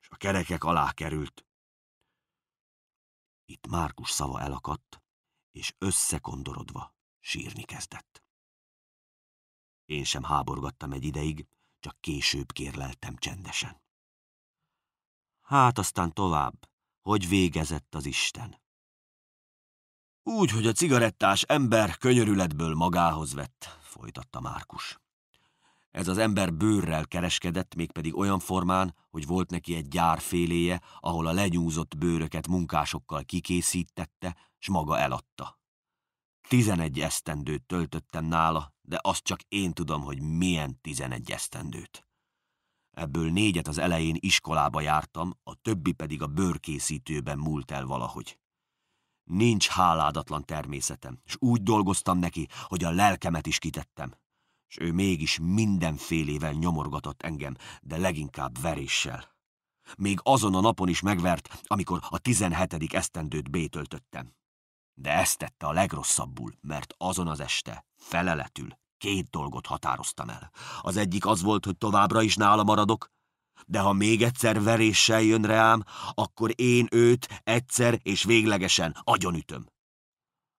és a kerekek alá került. Itt Márkus szava elakadt, és összekondorodva sírni kezdett. Én sem háborgattam egy ideig, csak később kérleltem csendesen. Hát aztán tovább, hogy végezett az Isten. Úgy, hogy a cigarettás ember könyörületből magához vett, folytatta Márkus. Ez az ember bőrrel kereskedett, mégpedig olyan formán, hogy volt neki egy gyárféléje, ahol a lenyúzott bőröket munkásokkal kikészítette, s maga eladta. Tizenegy esztendőt töltöttem nála, de azt csak én tudom, hogy milyen tizenegy esztendőt. Ebből négyet az elején iskolába jártam, a többi pedig a bőrkészítőben múlt el valahogy. Nincs háládatlan természetem, és úgy dolgoztam neki, hogy a lelkemet is kitettem. És ő mégis mindenfélével nyomorgatott engem, de leginkább veréssel. Még azon a napon is megvert, amikor a 17. esztendőt bétöltöttem. De ezt tette a legrosszabbul, mert azon az este feleletül két dolgot határoztam el. Az egyik az volt, hogy továbbra is nála maradok, de ha még egyszer veréssel jön rám, akkor én őt egyszer és véglegesen agyonütöm.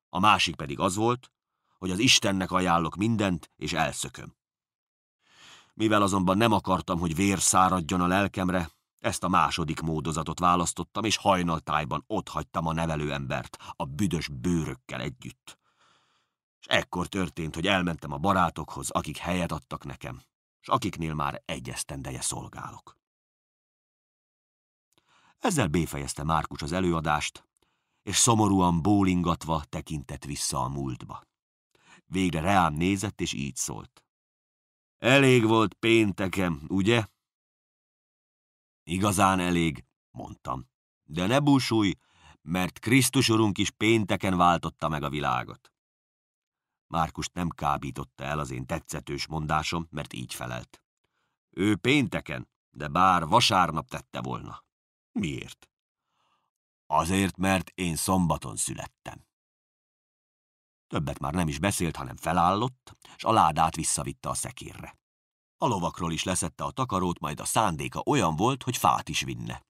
A másik pedig az volt, hogy az Istennek ajánlok mindent, és elszököm. Mivel azonban nem akartam, hogy vér száradjon a lelkemre, ezt a második módozatot választottam, és hajnaltájban ott hagytam a nevelőembert, a büdös bőrökkel együtt. És ekkor történt, hogy elmentem a barátokhoz, akik helyet adtak nekem, és akiknél már egy esztendeje szolgálok. Ezzel béfejezte Márkus az előadást, és szomorúan bólingatva tekintett vissza a múltba. Végre reám nézett, és így szólt. Elég volt péntekem, ugye? Igazán elég, mondtam. De ne búsulj, mert Krisztus Urunk is pénteken váltotta meg a világot. Márkust nem kábította el az én tetszetős mondásom, mert így felelt. Ő pénteken, de bár vasárnap tette volna. Miért? Azért, mert én szombaton születtem. Többet már nem is beszélt, hanem felállott, és a ládát visszavitte a szekérre. A lovakról is leszette a takarót, majd a szándéka olyan volt, hogy fát is vinne.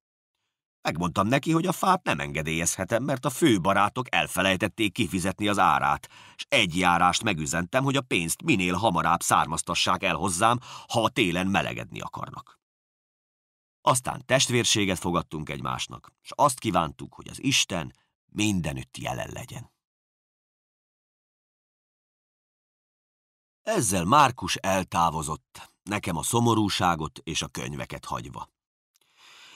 Megmondtam neki, hogy a fát nem engedélyezhetem, mert a főbarátok elfelejtették kifizetni az árát, és egy járást megüzentem, hogy a pénzt minél hamarabb származtassák el hozzám, ha a télen melegedni akarnak. Aztán testvérséget fogadtunk egymásnak, és azt kívántuk, hogy az Isten mindenütt jelen legyen. Ezzel Márkus eltávozott, nekem a szomorúságot és a könyveket hagyva.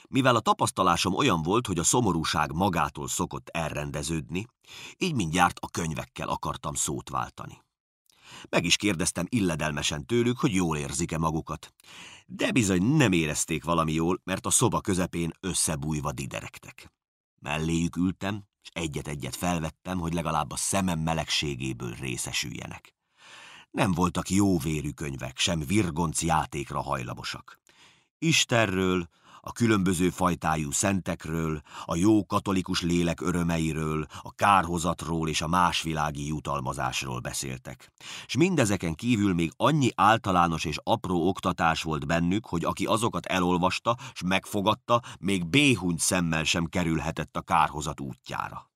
Mivel a tapasztalásom olyan volt, hogy a szomorúság magától szokott elrendeződni, így mindjárt a könyvekkel akartam szót váltani. Meg is kérdeztem illedelmesen tőlük, hogy jól érzik-e magukat. De bizony nem érezték valami jól, mert a szoba közepén összebújva diderektek. Melléjük ültem, és egyet-egyet felvettem, hogy legalább a szemem melegségéből részesüljenek. Nem voltak jó vérű könyvek, sem virgonc játékra hajlamosak. Istenről, a különböző fajtájú szentekről, a jó katolikus lélek örömeiről, a kárhozatról és a másvilági jutalmazásról beszéltek. És mindezeken kívül még annyi általános és apró oktatás volt bennük, hogy aki azokat elolvasta és megfogadta, még béhuny szemmel sem kerülhetett a kárhozat útjára.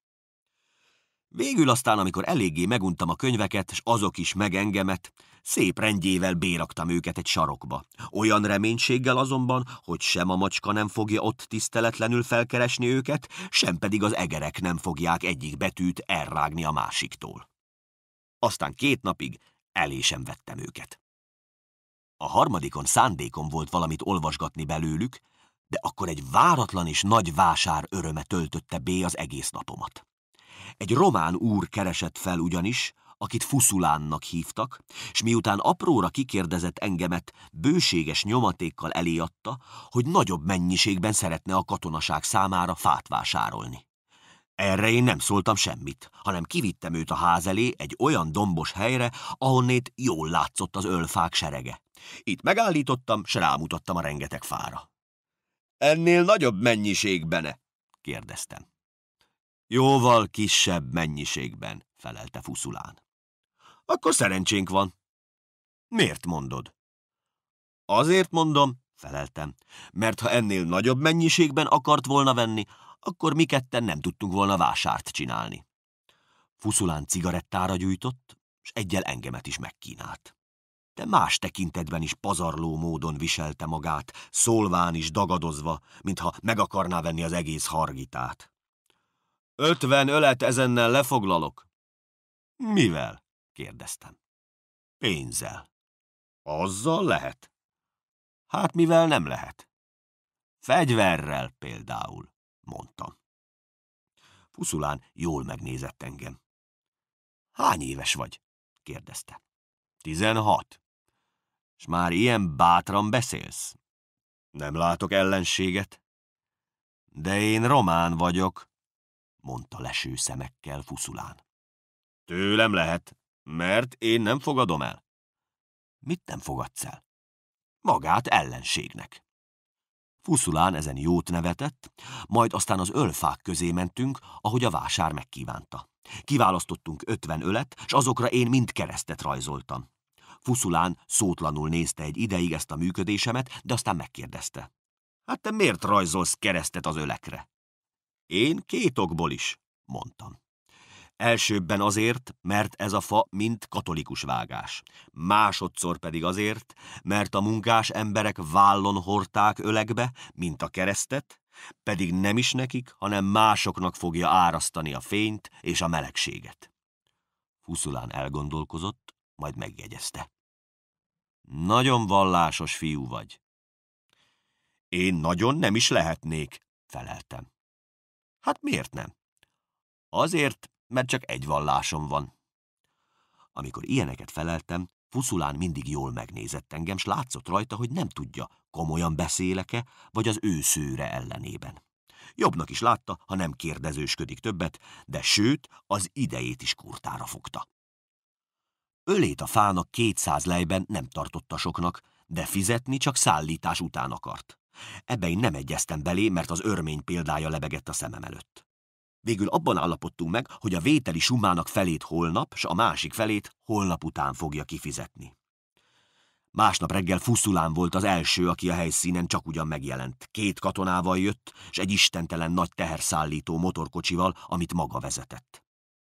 Végül aztán, amikor eléggé meguntam a könyveket, és azok is megengemet, Szép rendjével béraktam őket egy sarokba. Olyan reménységgel azonban, hogy sem a macska nem fogja ott tiszteletlenül felkeresni őket, sem pedig az egerek nem fogják egyik betűt elrágni a másiktól. Aztán két napig elé sem vettem őket. A harmadikon szándékom volt valamit olvasgatni belőlük, de akkor egy váratlan és nagy vásár öröme töltötte bé az egész napomat. Egy román úr keresett fel ugyanis, akit Fuszulánnak hívtak, s miután apróra kikérdezett engemet, bőséges nyomatékkal eléadta, hogy nagyobb mennyiségben szeretne a katonaság számára fát vásárolni. Erre én nem szóltam semmit, hanem kivittem őt a ház elé egy olyan dombos helyre, ahonnét jól látszott az ölfák serege. Itt megállítottam, s rámutattam a rengeteg fára. Ennél nagyobb -e? kérdeztem. Jóval kisebb mennyiségben, felelte Fuszulán. Akkor szerencsénk van. Miért mondod? Azért mondom, feleltem, mert ha ennél nagyobb mennyiségben akart volna venni, akkor mi ketten nem tudtunk volna vásárt csinálni. Fuszulán cigarettára gyújtott, és egyel engemet is megkínált de más tekintetben is pazarló módon viselte magát, szólván is dagadozva, mintha meg akarná venni az egész hargitát. Ötven ölet ezennel lefoglalok. Mivel?
kérdeztem. Pénzzel. Azzal lehet? Hát mivel nem lehet?
Fegyverrel például, mondtam. Fuszulán jól megnézett engem. Hány éves vagy? kérdezte. Tizenhat. És már ilyen bátran beszélsz? Nem látok ellenséget. De én román vagyok, mondta leső szemekkel Fuszulán. Tőlem lehet, mert én nem fogadom el. Mit nem fogadsz el? Magát ellenségnek. Fuszulán ezen jót nevetett, majd aztán az ölfák közé mentünk, ahogy a vásár megkívánta. Kiválasztottunk ötven ölet, s azokra én mind keresztet rajzoltam. Fuszulán szótlanul nézte egy ideig ezt a működésemet, de aztán megkérdezte. Hát te miért rajzolsz keresztet az ölekre? Én két okból is, mondtam. Elsőbben azért, mert ez a fa mint katolikus vágás. Másodszor pedig azért, mert a munkás emberek vállon hordták ölegbe, mint a keresztet, pedig nem is nekik, hanem másoknak fogja árasztani a fényt és a melegséget. Fuszulán elgondolkozott, majd megjegyezte. Nagyon vallásos fiú vagy. Én nagyon nem is lehetnék, feleltem. Hát miért nem? Azért, mert csak egy vallásom van. Amikor ilyeneket feleltem, Fuszulán mindig jól megnézett engem, s látszott rajta, hogy nem tudja, komolyan beszéleke, vagy az ő szőre ellenében. Jobbnak is látta, ha nem kérdezősködik többet, de sőt, az idejét is kurtára fogta. Ölét a fának kétszáz lejben nem tartotta soknak, de fizetni csak szállítás után akart. Ebbe én nem egyeztem belé, mert az örmény példája lebegett a szemem előtt. Végül abban állapodtunk meg, hogy a vételi summának felét holnap, s a másik felét holnap után fogja kifizetni. Másnap reggel Fuszulán volt az első, aki a helyszínen csak ugyan megjelent. Két katonával jött, és egy istentelen nagy teherszállító motorkocsival, amit maga vezetett.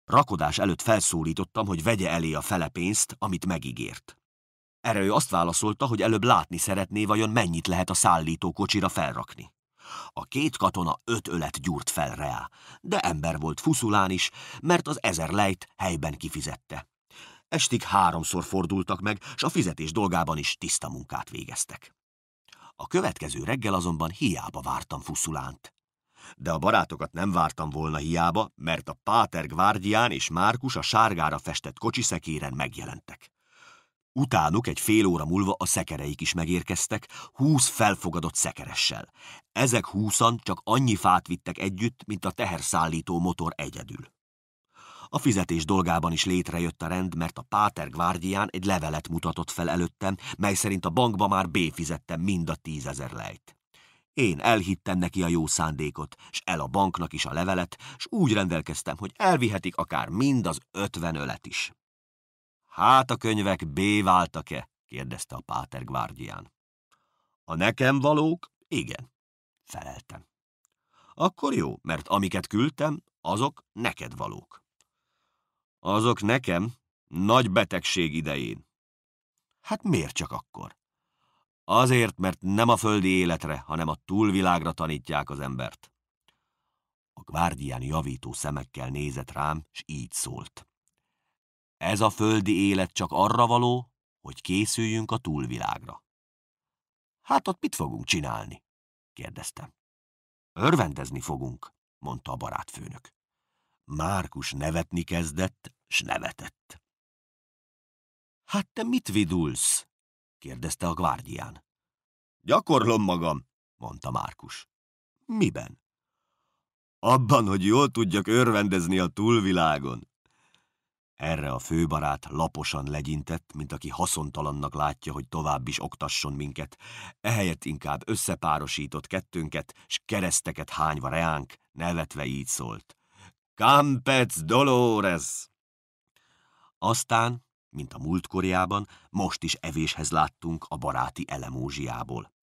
Rakodás előtt felszólítottam, hogy vegye elé a fele pénzt, amit megígért. Erre ő azt válaszolta, hogy előbb látni szeretné, vajon mennyit lehet a szállító kocsira felrakni. A két katona öt ölet gyúrt fel rá, de ember volt fuszulán is, mert az ezer lejt helyben kifizette. Estig háromszor fordultak meg, s a fizetés dolgában is tiszta munkát végeztek. A következő reggel azonban hiába vártam fuszulánt. De a barátokat nem vártam volna hiába, mert a Páter Gvárdián és Márkus a sárgára festett kocsiszekéren megjelentek. Utánuk egy fél óra múlva a szekereik is megérkeztek, húsz felfogadott szekeressel. Ezek húszan csak annyi fát vittek együtt, mint a teherszállító motor egyedül. A fizetés dolgában is létrejött a rend, mert a Páter Gvárdián egy levelet mutatott fel előttem, mely szerint a bankba már béfizettem mind a tízezer lejt. Én elhittem neki a jó szándékot, s el a banknak is a levelet, s úgy rendelkeztem, hogy elvihetik akár mind az ötven ölet is. Hát a könyvek B váltak-e? kérdezte a páter gvárdián. A nekem valók? Igen, feleltem. Akkor jó, mert amiket küldtem, azok neked valók. Azok nekem nagy betegség idején. Hát miért csak akkor? Azért, mert nem a földi életre, hanem a túlvilágra tanítják az embert. A gvárdián javító szemekkel nézett rám, s így szólt. Ez a földi élet csak arra való, hogy készüljünk a túlvilágra. Hát ott mit fogunk csinálni? kérdeztem. Örvendezni fogunk, mondta a barátfőnök. Márkus nevetni kezdett, s nevetett. Hát te mit vidulsz? kérdezte a gvárdián. Gyakorlom magam, mondta Márkus. Miben? Abban, hogy jól tudjak örvendezni a túlvilágon. Erre a főbarát laposan legyintett, mint aki haszontalannak látja, hogy tovább is oktasson minket. Ehelyett inkább összepárosított kettőnket, s kereszteket hányva reánk, nevetve így szólt. Campez Dolores! Aztán, mint a múltkorjában, most is evéshez láttunk a baráti elemózsiából.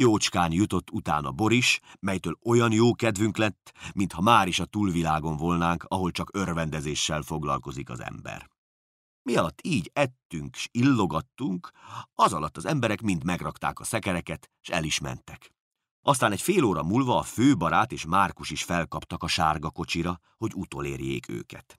Jócskán jutott utána Boris, melytől olyan jó kedvünk lett, mintha már is a túlvilágon volnánk, ahol csak örvendezéssel foglalkozik az ember. Mi alatt így ettünk s illogattunk, az alatt az emberek mind megrakták a szekereket, s el is mentek. Aztán egy fél óra múlva a főbarát és Márkus is felkaptak a sárga kocsira, hogy utolérjék őket.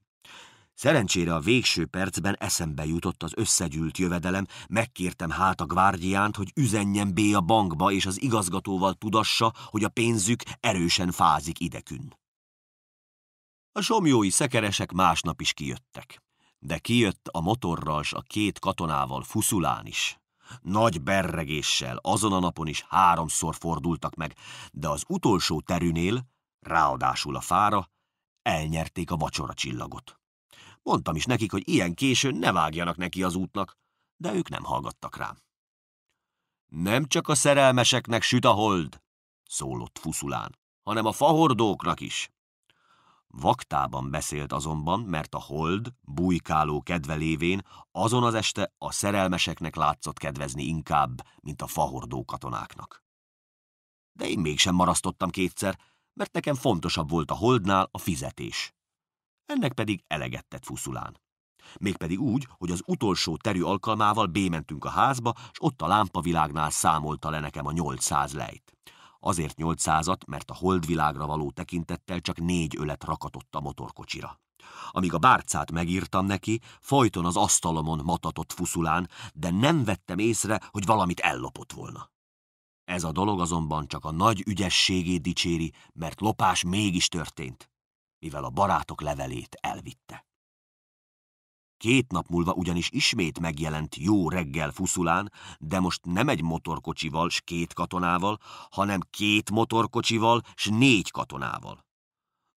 Szerencsére a végső percben eszembe jutott az összegyűlt jövedelem, megkértem hát a gvárdiánt, hogy üzenjen bé a bankba, és az igazgatóval tudassa, hogy a pénzük erősen fázik idekün. A somjói szekeresek másnap is kijöttek. De kijött a motorral s a két katonával fuszulán is. Nagy berregéssel azon a napon is háromszor fordultak meg, de az utolsó terünél, ráadásul a fára, elnyerték a vacsora csillagot. Mondtam is nekik, hogy ilyen későn ne vágjanak neki az útnak, de ők nem hallgattak rám. Nem csak a szerelmeseknek süt a hold, szólott fuszulán, hanem a fahordóknak is. Vaktában beszélt azonban, mert a hold, bujkáló kedve lévén, azon az este a szerelmeseknek látszott kedvezni inkább, mint a fahordó katonáknak. De én mégsem marasztottam kétszer, mert nekem fontosabb volt a holdnál a fizetés ennek pedig eleget tett fuszulán. Mégpedig úgy, hogy az utolsó terű alkalmával bémentünk a házba, s ott a lámpavilágnál számolta le nekem a 800 lejt. Azért 800-at, mert a holdvilágra való tekintettel csak négy ölet rakatott a motorkocsira. Amíg a bárcát megírtam neki, folyton az asztalomon matatott fuszulán, de nem vettem észre, hogy valamit ellopott volna. Ez a dolog azonban csak a nagy ügyességét dicséri, mert lopás mégis történt mivel a barátok levelét elvitte. Két nap múlva ugyanis ismét megjelent jó reggel fuszulán, de most nem egy motorkocsival s két katonával, hanem két motorkocsival s négy katonával.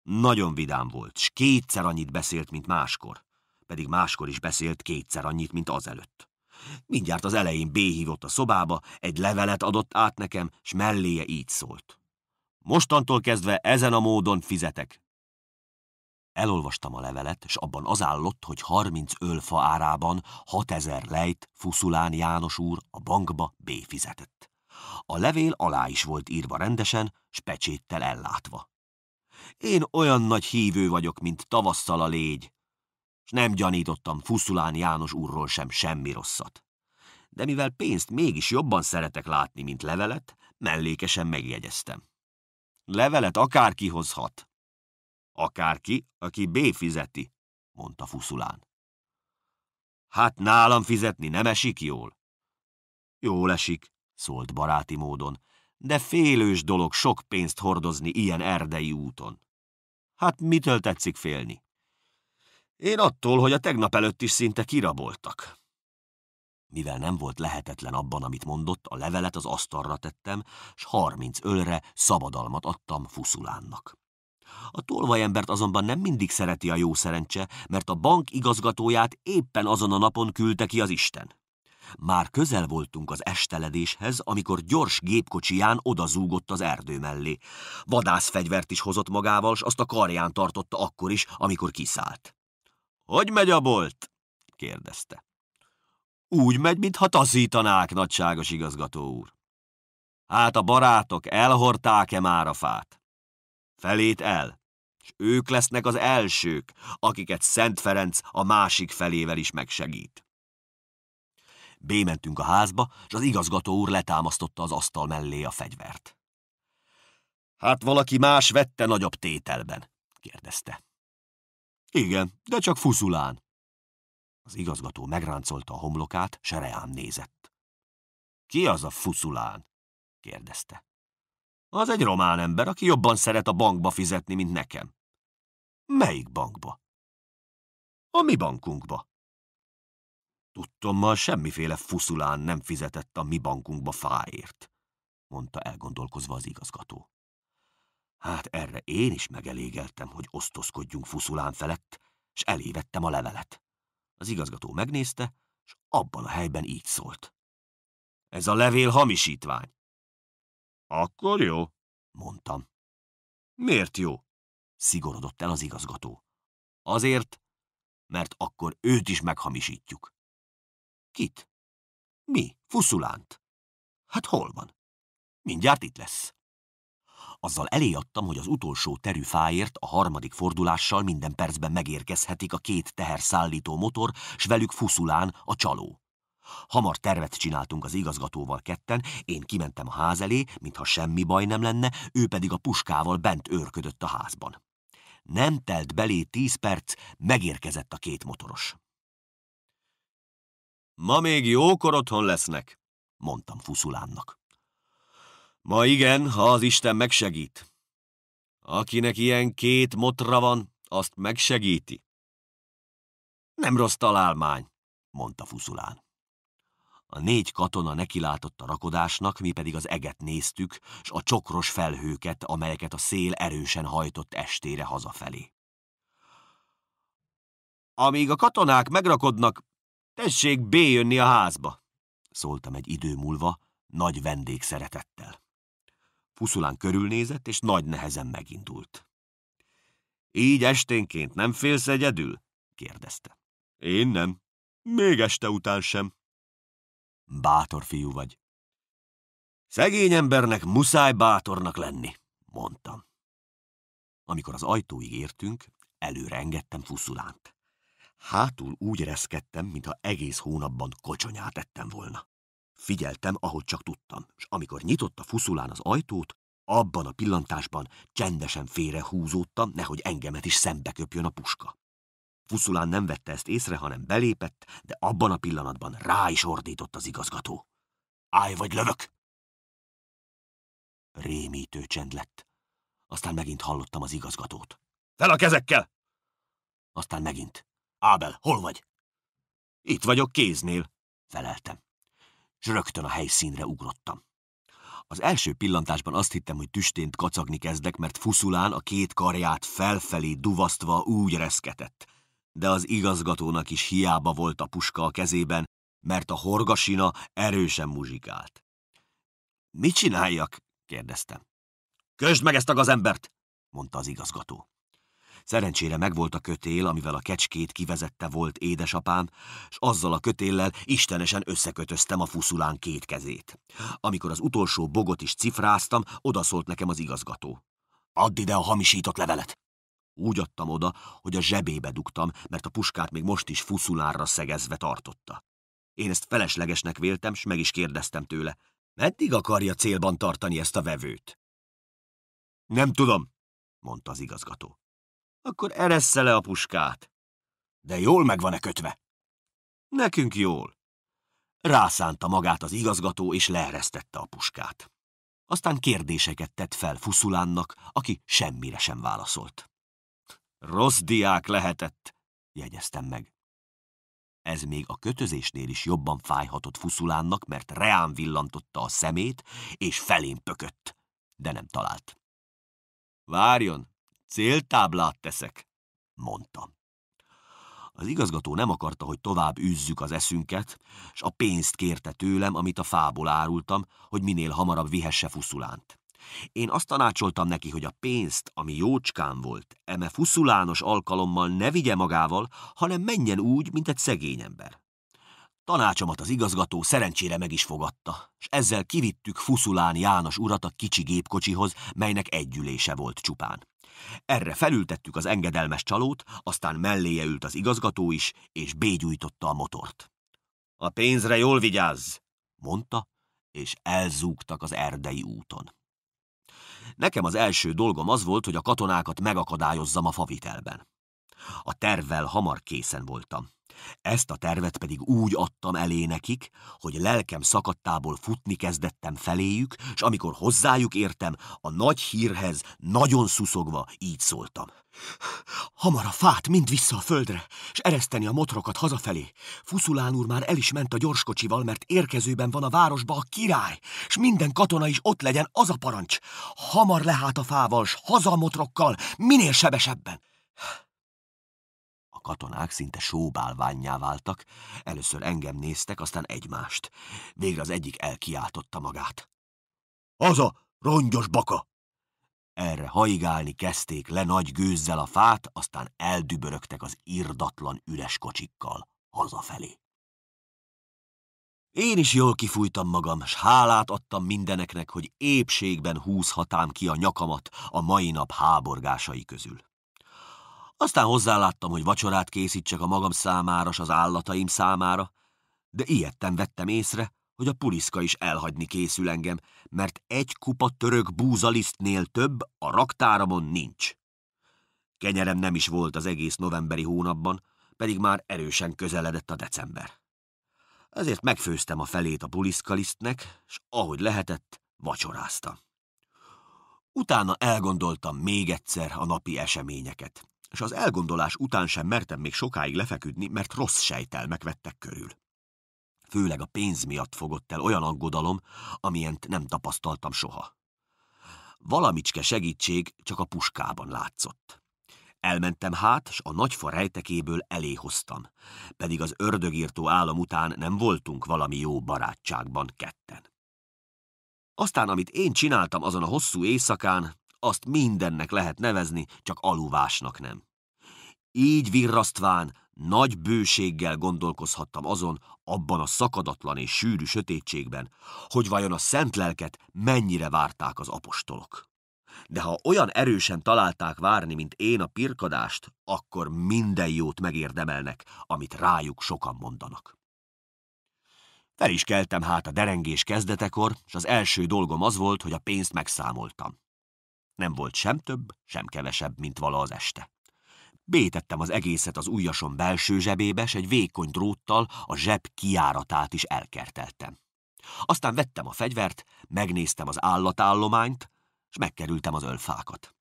Nagyon vidám volt, s kétszer annyit beszélt, mint máskor, pedig máskor is beszélt kétszer annyit, mint azelőtt. Mindjárt az elején B hívott a szobába, egy levelet adott át nekem, s melléje így szólt. Mostantól kezdve ezen a módon fizetek, Elolvastam a levelet, és abban az állott, hogy 30 ölfa árában 6000 lejt Fuszulán János úr a bankba béfizetett. A levél alá is volt írva rendesen, s pecséttel ellátva. Én olyan nagy hívő vagyok, mint tavasszal a légy, s nem gyanítottam Fuszulán János úrról sem semmi rosszat. De mivel pénzt mégis jobban szeretek látni, mint levelet, mellékesen megjegyeztem. Levelet akárki hozhat, Akárki, aki B fizeti, mondta fuszulán. Hát nálam fizetni nem esik jól. Jól esik, szólt baráti módon, de félős dolog sok pénzt hordozni ilyen erdei úton. Hát mitől tetszik félni? Én attól, hogy a tegnap előtt is szinte kiraboltak. Mivel nem volt lehetetlen abban, amit mondott, a levelet az asztalra tettem, s harminc ölre szabadalmat adtam Fuszulánnak. A tolvajembert azonban nem mindig szereti a jó szerencse, mert a bank igazgatóját éppen azon a napon küldte ki az Isten. Már közel voltunk az esteledéshez, amikor gyors gépkocsiján odazúgott az erdő mellé. Vadászfegyvert is hozott magával, s azt a karján tartotta akkor is, amikor kiszállt. – Hogy megy a bolt? – kérdezte. – Úgy megy, mintha taszítanák, nagyságos igazgató úr. – Hát a barátok elhorták-e már a fát? felét el, és ők lesznek az elsők, akiket Szent Ferenc a másik felével is megsegít. Bémentünk a házba, és az igazgató úr letámasztotta az asztal mellé a fegyvert. Hát valaki más vette nagyobb tételben, kérdezte. Igen, de csak fuszulán. Az igazgató megráncolta a homlokát, sereám nézett. Ki az a fuszulán? kérdezte. Az egy román ember, aki jobban szeret a bankba fizetni, mint nekem. Melyik bankba? A mi bankunkba. Tudtommal semmiféle fuszulán nem fizetett a mi bankunkba fáért, mondta elgondolkozva az igazgató. Hát erre én is megelégeltem, hogy osztozkodjunk fuszulán felett, és elévettem a levelet. Az igazgató megnézte, és abban a helyben így szólt. Ez a levél hamisítvány. Akkor jó, mondtam. Miért jó? Szigorodott el az igazgató. Azért, mert akkor őt is meghamisítjuk.
Kit? Mi? Fuszulánt. Hát hol van?
Mindjárt itt lesz. Azzal adtam, hogy az utolsó terű fáért a harmadik fordulással minden percben megérkezhetik a két teherszállító motor, s velük fuszulán a csaló. Hamar tervet csináltunk az igazgatóval ketten, én kimentem a ház elé, mintha semmi baj nem lenne, ő pedig a puskával bent őrködött a házban. Nem telt belé tíz perc, megérkezett a két motoros. Ma még jókor otthon lesznek, mondtam Fuszulánnak. Ma igen, ha az Isten megsegít. Akinek ilyen két motra van, azt megsegíti. Nem rossz találmány, mondta Fuszulán. A négy katona nekilátott a rakodásnak, mi pedig az eget néztük, s a csokros felhőket, amelyeket a szél erősen hajtott estére hazafelé. Amíg a katonák megrakodnak, tessék béjönni a házba, szóltam egy idő múlva, nagy vendég szeretettel. Fuszulán körülnézett, és nagy nehezen megindult. Így esténként nem félsz egyedül? kérdezte. Én nem. Még este után sem. Bátor fiú vagy. Szegény embernek muszáj bátornak lenni, mondtam. Amikor az ajtóig értünk, előre engedtem fuszulánt. Hátul úgy reszkedtem, mintha egész hónapban kocsonyát ettem volna. Figyeltem, ahogy csak tudtam, és amikor nyitotta fuszulán az ajtót, abban a pillantásban csendesen félrehúzódtam, nehogy engemet is szembe köpjön a puska. Fuszulán nem vette ezt észre, hanem belépett, de abban a pillanatban rá is ordított az igazgató. Állj vagy lövök! Rémítő csend lett. Aztán megint hallottam az igazgatót. Fel a kezekkel! Aztán megint. Ábel, hol vagy? Itt vagyok kéznél, feleltem. S rögtön a helyszínre ugrottam. Az első pillantásban azt hittem, hogy tüstént kacagni kezdek, mert fuszulán a két karját felfelé duvasztva úgy reszketett de az igazgatónak is hiába volt a puska a kezében, mert a horgasina erősen muzsikált. – Mit csináljak? – kérdeztem. – Kösd meg ezt a gazembert! – mondta az igazgató. Szerencsére megvolt a kötél, amivel a kecskét kivezette volt édesapám, és azzal a kötéllel istenesen összekötöztem a fuszulán két kezét. Amikor az utolsó bogot is cifráztam, odaszólt nekem az igazgató. – Add ide a hamisított levelet! Úgy adtam oda, hogy a zsebébe dugtam, mert a puskát még most is fuszulárra szegezve tartotta. Én ezt feleslegesnek véltem, s meg is kérdeztem tőle. Meddig akarja célban tartani ezt a vevőt? Nem tudom, mondta az igazgató. Akkor eressze le a puskát. De jól meg van-e kötve? Nekünk jól. Rászánta magát az igazgató, és leeresztette a puskát. Aztán kérdéseket tett fel Fuszulánnak, aki semmire sem válaszolt. Rossz diák lehetett, jegyeztem meg. Ez még a kötözésnél is jobban fájhatott Fuszulánnak, mert reán villantotta a szemét, és felén pökött, de nem talált. Várjon, céltáblát teszek, mondtam. Az igazgató nem akarta, hogy tovább üzzük az eszünket, s a pénzt kérte tőlem, amit a fából árultam, hogy minél hamarabb vihesse Fuszulánt. Én azt tanácsoltam neki, hogy a pénzt, ami jócskán volt, eme fuszulános alkalommal ne vigye magával, hanem menjen úgy, mint egy szegény ember. Tanácsomat az igazgató szerencsére meg is fogadta, és ezzel kivittük Fuszulán János urat a kicsi gépkocsihoz, melynek együlése volt csupán. Erre felültettük az engedelmes csalót, aztán melléje ült az igazgató is, és bégyújtotta a motort. A pénzre jól vigyázz, mondta, és elzúgtak az erdei úton. Nekem az első dolgom az volt, hogy a katonákat megakadályozzam a favitelben. A tervvel hamar készen voltam. Ezt a tervet pedig úgy adtam elé nekik, hogy lelkem szakadtából futni kezdettem feléjük, és amikor hozzájuk értem, a nagy hírhez nagyon szuszogva így szóltam. Hamar a fát mind vissza a földre, és ereszteni a motrokat hazafelé. Fuszulán úr már el is ment a gyorskocsival, mert érkezőben van a városba a király, és minden katona is ott legyen, az a parancs. Hamar lehát a fával, s haza a motrokkal, minél sebesebben katonák szinte sóbálványjá váltak, először engem néztek, aztán egymást. Végre az egyik elkiáltotta magát. – Az a rongyos baka! Erre haigálni kezdték le nagy gőzzel a fát, aztán eldübörögtek az irdatlan üres kocsikkal hazafelé. Én is jól kifújtam magam, s hálát adtam mindeneknek, hogy épségben húzhatám ki a nyakamat a mai nap háborgásai közül. Aztán hozzáláttam, hogy vacsorát készítsek a magam számára s az állataim számára, de ilyetten vettem észre, hogy a puliszka is elhagyni készül engem, mert egy kupa török búzalisztnél több a raktáramon nincs. Kenyerem nem is volt az egész novemberi hónapban, pedig már erősen közeledett a december. Ezért megfőztem a felét a puliszkalisztnek, s ahogy lehetett, vacsoráztam. Utána elgondoltam még egyszer a napi eseményeket és az elgondolás után sem mertem még sokáig lefeküdni, mert rossz sejtelmek vettek körül. Főleg a pénz miatt fogott el olyan aggodalom, amilyent nem tapasztaltam soha. Valamicske segítség csak a puskában látszott. Elmentem hát, s a nagyfa rejtekéből elé hoztam, pedig az ördögírtó állam után nem voltunk valami jó barátságban ketten. Aztán, amit én csináltam azon a hosszú éjszakán, azt mindennek lehet nevezni, csak aluvásnak nem. Így virrasztván nagy bőséggel gondolkozhattam azon, abban a szakadatlan és sűrű sötétségben, hogy vajon a szent lelket mennyire várták az apostolok. De ha olyan erősen találták várni, mint én a pirkadást, akkor minden jót megérdemelnek, amit rájuk sokan mondanak. Fel is keltem hát a derengés kezdetekor, és az első dolgom az volt, hogy a pénzt megszámoltam. Nem volt sem több, sem kevesebb, mint vala az este. Bétettem az egészet az ujjasom belső zsebébe, s egy vékony dróttal a zseb kiáratát is elkerteltem. Aztán vettem a fegyvert, megnéztem az állatállományt, és megkerültem az ölfákat.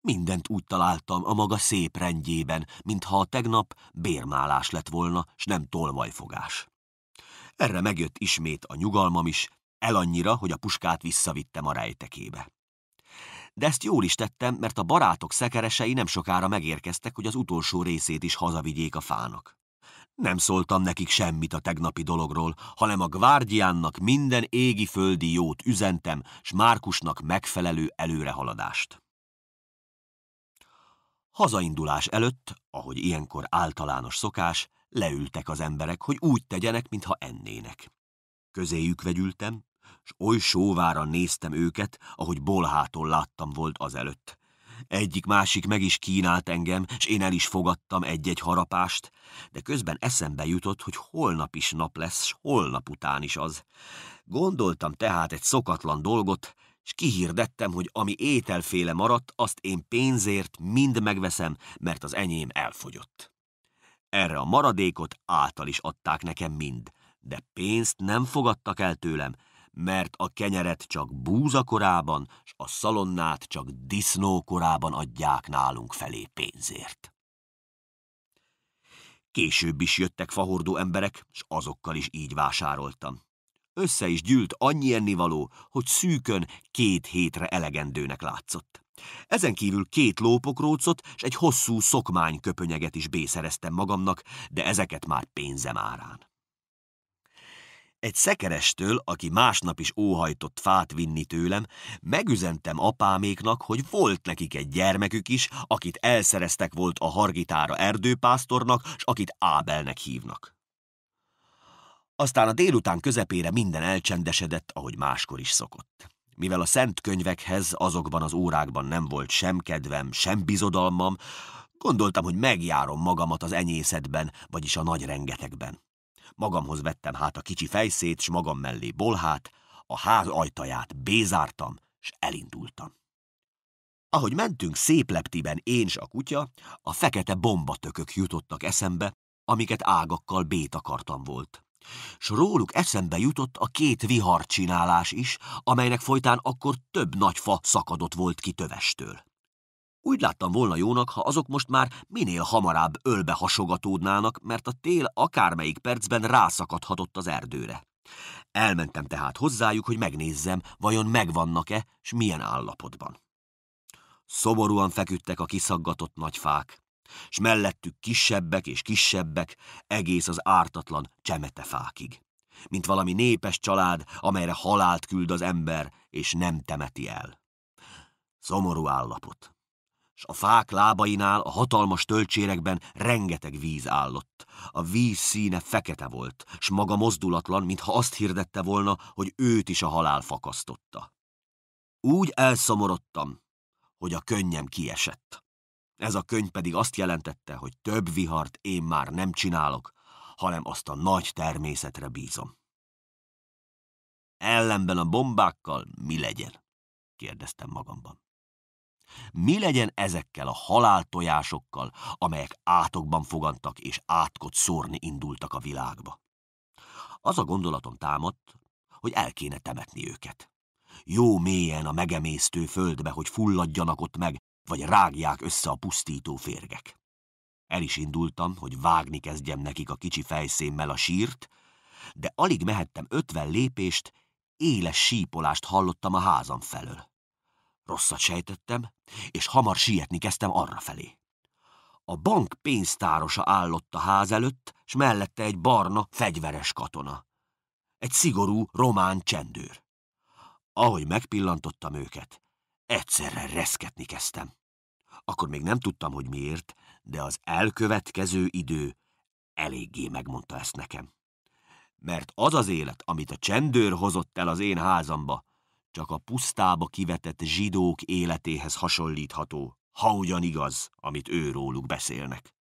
Mindent úgy találtam a maga szép rendjében, mintha a tegnap bérmálás lett volna, s nem tolvajfogás. Erre megjött ismét a nyugalmam is, elannyira, hogy a puskát visszavittem a rejtekébe de ezt jól is tettem, mert a barátok szekeresei nem sokára megérkeztek, hogy az utolsó részét is hazavigyék a fának. Nem szóltam nekik semmit a tegnapi dologról, hanem a gvárdiánnak minden égi-földi jót üzentem, s Márkusnak megfelelő előrehaladást. Hazaindulás előtt, ahogy ilyenkor általános szokás, leültek az emberek, hogy úgy tegyenek, mintha ennének. Közéjük vegyültem, s oly sóvára néztem őket, ahogy bolhától láttam volt azelőtt. Egyik-másik meg is kínált engem, s én el is fogadtam egy-egy harapást, de közben eszembe jutott, hogy holnap is nap lesz, s holnap után is az. Gondoltam tehát egy szokatlan dolgot, és kihirdettem, hogy ami ételféle maradt, azt én pénzért mind megveszem, mert az enyém elfogyott. Erre a maradékot által is adták nekem mind, de pénzt nem fogadtak el tőlem, mert a kenyeret csak búzakorában, s a szalonnát csak disznókorában adják nálunk felé pénzért. Később is jöttek fahordó emberek, s azokkal is így vásároltam. Össze is gyűlt annyi ennivaló, hogy szűkön két hétre elegendőnek látszott. Ezen kívül két lópokrócot és egy hosszú szokmány köpönyeget is bészereztem magamnak, de ezeket már pénzem árán. Egy szekerestől, aki másnap is óhajtott fát vinni tőlem, megüzentem apáméknak, hogy volt nekik egy gyermekük is, akit elszereztek volt a Hargitára erdőpásztornak, s akit Ábelnek hívnak. Aztán a délután közepére minden elcsendesedett, ahogy máskor is szokott. Mivel a szent könyvekhez azokban az órákban nem volt sem kedvem, sem bizodalmam, gondoltam, hogy megjárom magamat az enyészetben, vagyis a nagy rengetegben magamhoz vettem hát a kicsi fejszét, s magam mellé bolhát, a ház ajtaját bézártam, s elindultam. Ahogy mentünk szép leptiben én s a kutya, a fekete bombatökök jutottak eszembe, amiket ágakkal akartam volt. S róluk eszembe jutott a két viharcsinálás is, amelynek folytán akkor több nagy fa szakadott volt ki tövestől. Úgy láttam volna jónak, ha azok most már minél hamarabb ölbe hasogatódnának, mert a tél akármelyik percben rászakadhatott az erdőre. Elmentem tehát hozzájuk, hogy megnézzem, vajon megvannak-e, s milyen állapotban. Szomorúan feküdtek a kiszaggatott nagyfák, s mellettük kisebbek és kisebbek, egész az ártatlan csemetefákig. Mint valami népes család, amelyre halált küld az ember, és nem temeti el. Szomorú állapot s a fák lábainál a hatalmas tölcsérekben rengeteg víz állott. A víz színe fekete volt, s maga mozdulatlan, mintha azt hirdette volna, hogy őt is a halál fakasztotta. Úgy elszomorodtam, hogy a könnyem kiesett. Ez a könyv pedig azt jelentette, hogy több vihart én már nem csinálok, hanem azt a nagy természetre bízom. Ellenben a bombákkal mi legyen? kérdeztem magamban. Mi legyen ezekkel a haláltojásokkal, amelyek átokban fogantak és átkot szórni indultak a világba? Az a gondolatom támadt, hogy el kéne temetni őket. Jó mélyen a megemésztő földbe, hogy fulladjanak ott meg, vagy rágják össze a pusztító férgek. El is indultam, hogy vágni kezdjem nekik a kicsi fejszémmel a sírt, de alig mehettem ötven lépést, éles sípolást hallottam a házam felől. Rosszat sejtettem, és hamar sietni kezdtem arrafelé. A bank pénztárosa állott a ház előtt, s mellette egy barna, fegyveres katona. Egy szigorú román csendőr. Ahogy megpillantottam őket, egyszerre reszketni kezdtem. Akkor még nem tudtam, hogy miért, de az elkövetkező idő eléggé megmondta ezt nekem. Mert az az élet, amit a csendőr hozott el az én házamba, csak a pusztába kivetett zsidók életéhez hasonlítható, ha ugyan igaz, amit ő róluk beszélnek.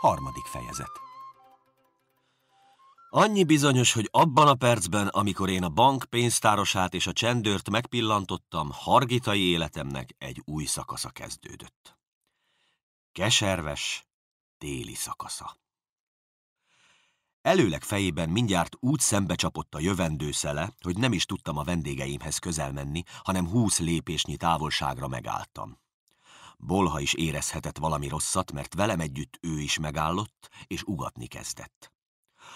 Harmadik fejezet Annyi bizonyos, hogy abban a percben, amikor én a bank pénztárosát és a csendőrt megpillantottam, hargitai életemnek egy új szakasza kezdődött. Keserves téli szakasza. Előleg fejében mindjárt úgy szembecsapott a jövendő szele, hogy nem is tudtam a vendégeimhez közel menni, hanem húsz lépésnyi távolságra megálltam. Bolha is érezhetett valami rosszat, mert velem együtt ő is megállott, és ugatni kezdett.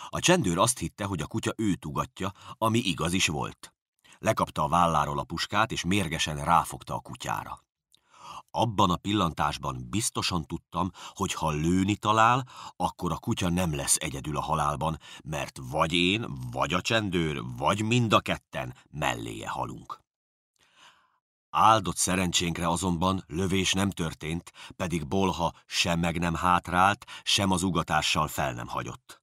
A csendőr azt hitte, hogy a kutya őt ugatja, ami igaz is volt. Lekapta a válláról a puskát, és mérgesen ráfogta a kutyára. Abban a pillantásban biztosan tudtam, hogy ha lőni talál, akkor a kutya nem lesz egyedül a halálban, mert vagy én, vagy a csendőr, vagy mind a ketten melléje halunk. Áldott szerencsénkre azonban lövés nem történt, pedig Bolha sem meg nem hátrált, sem az ugatással fel nem hagyott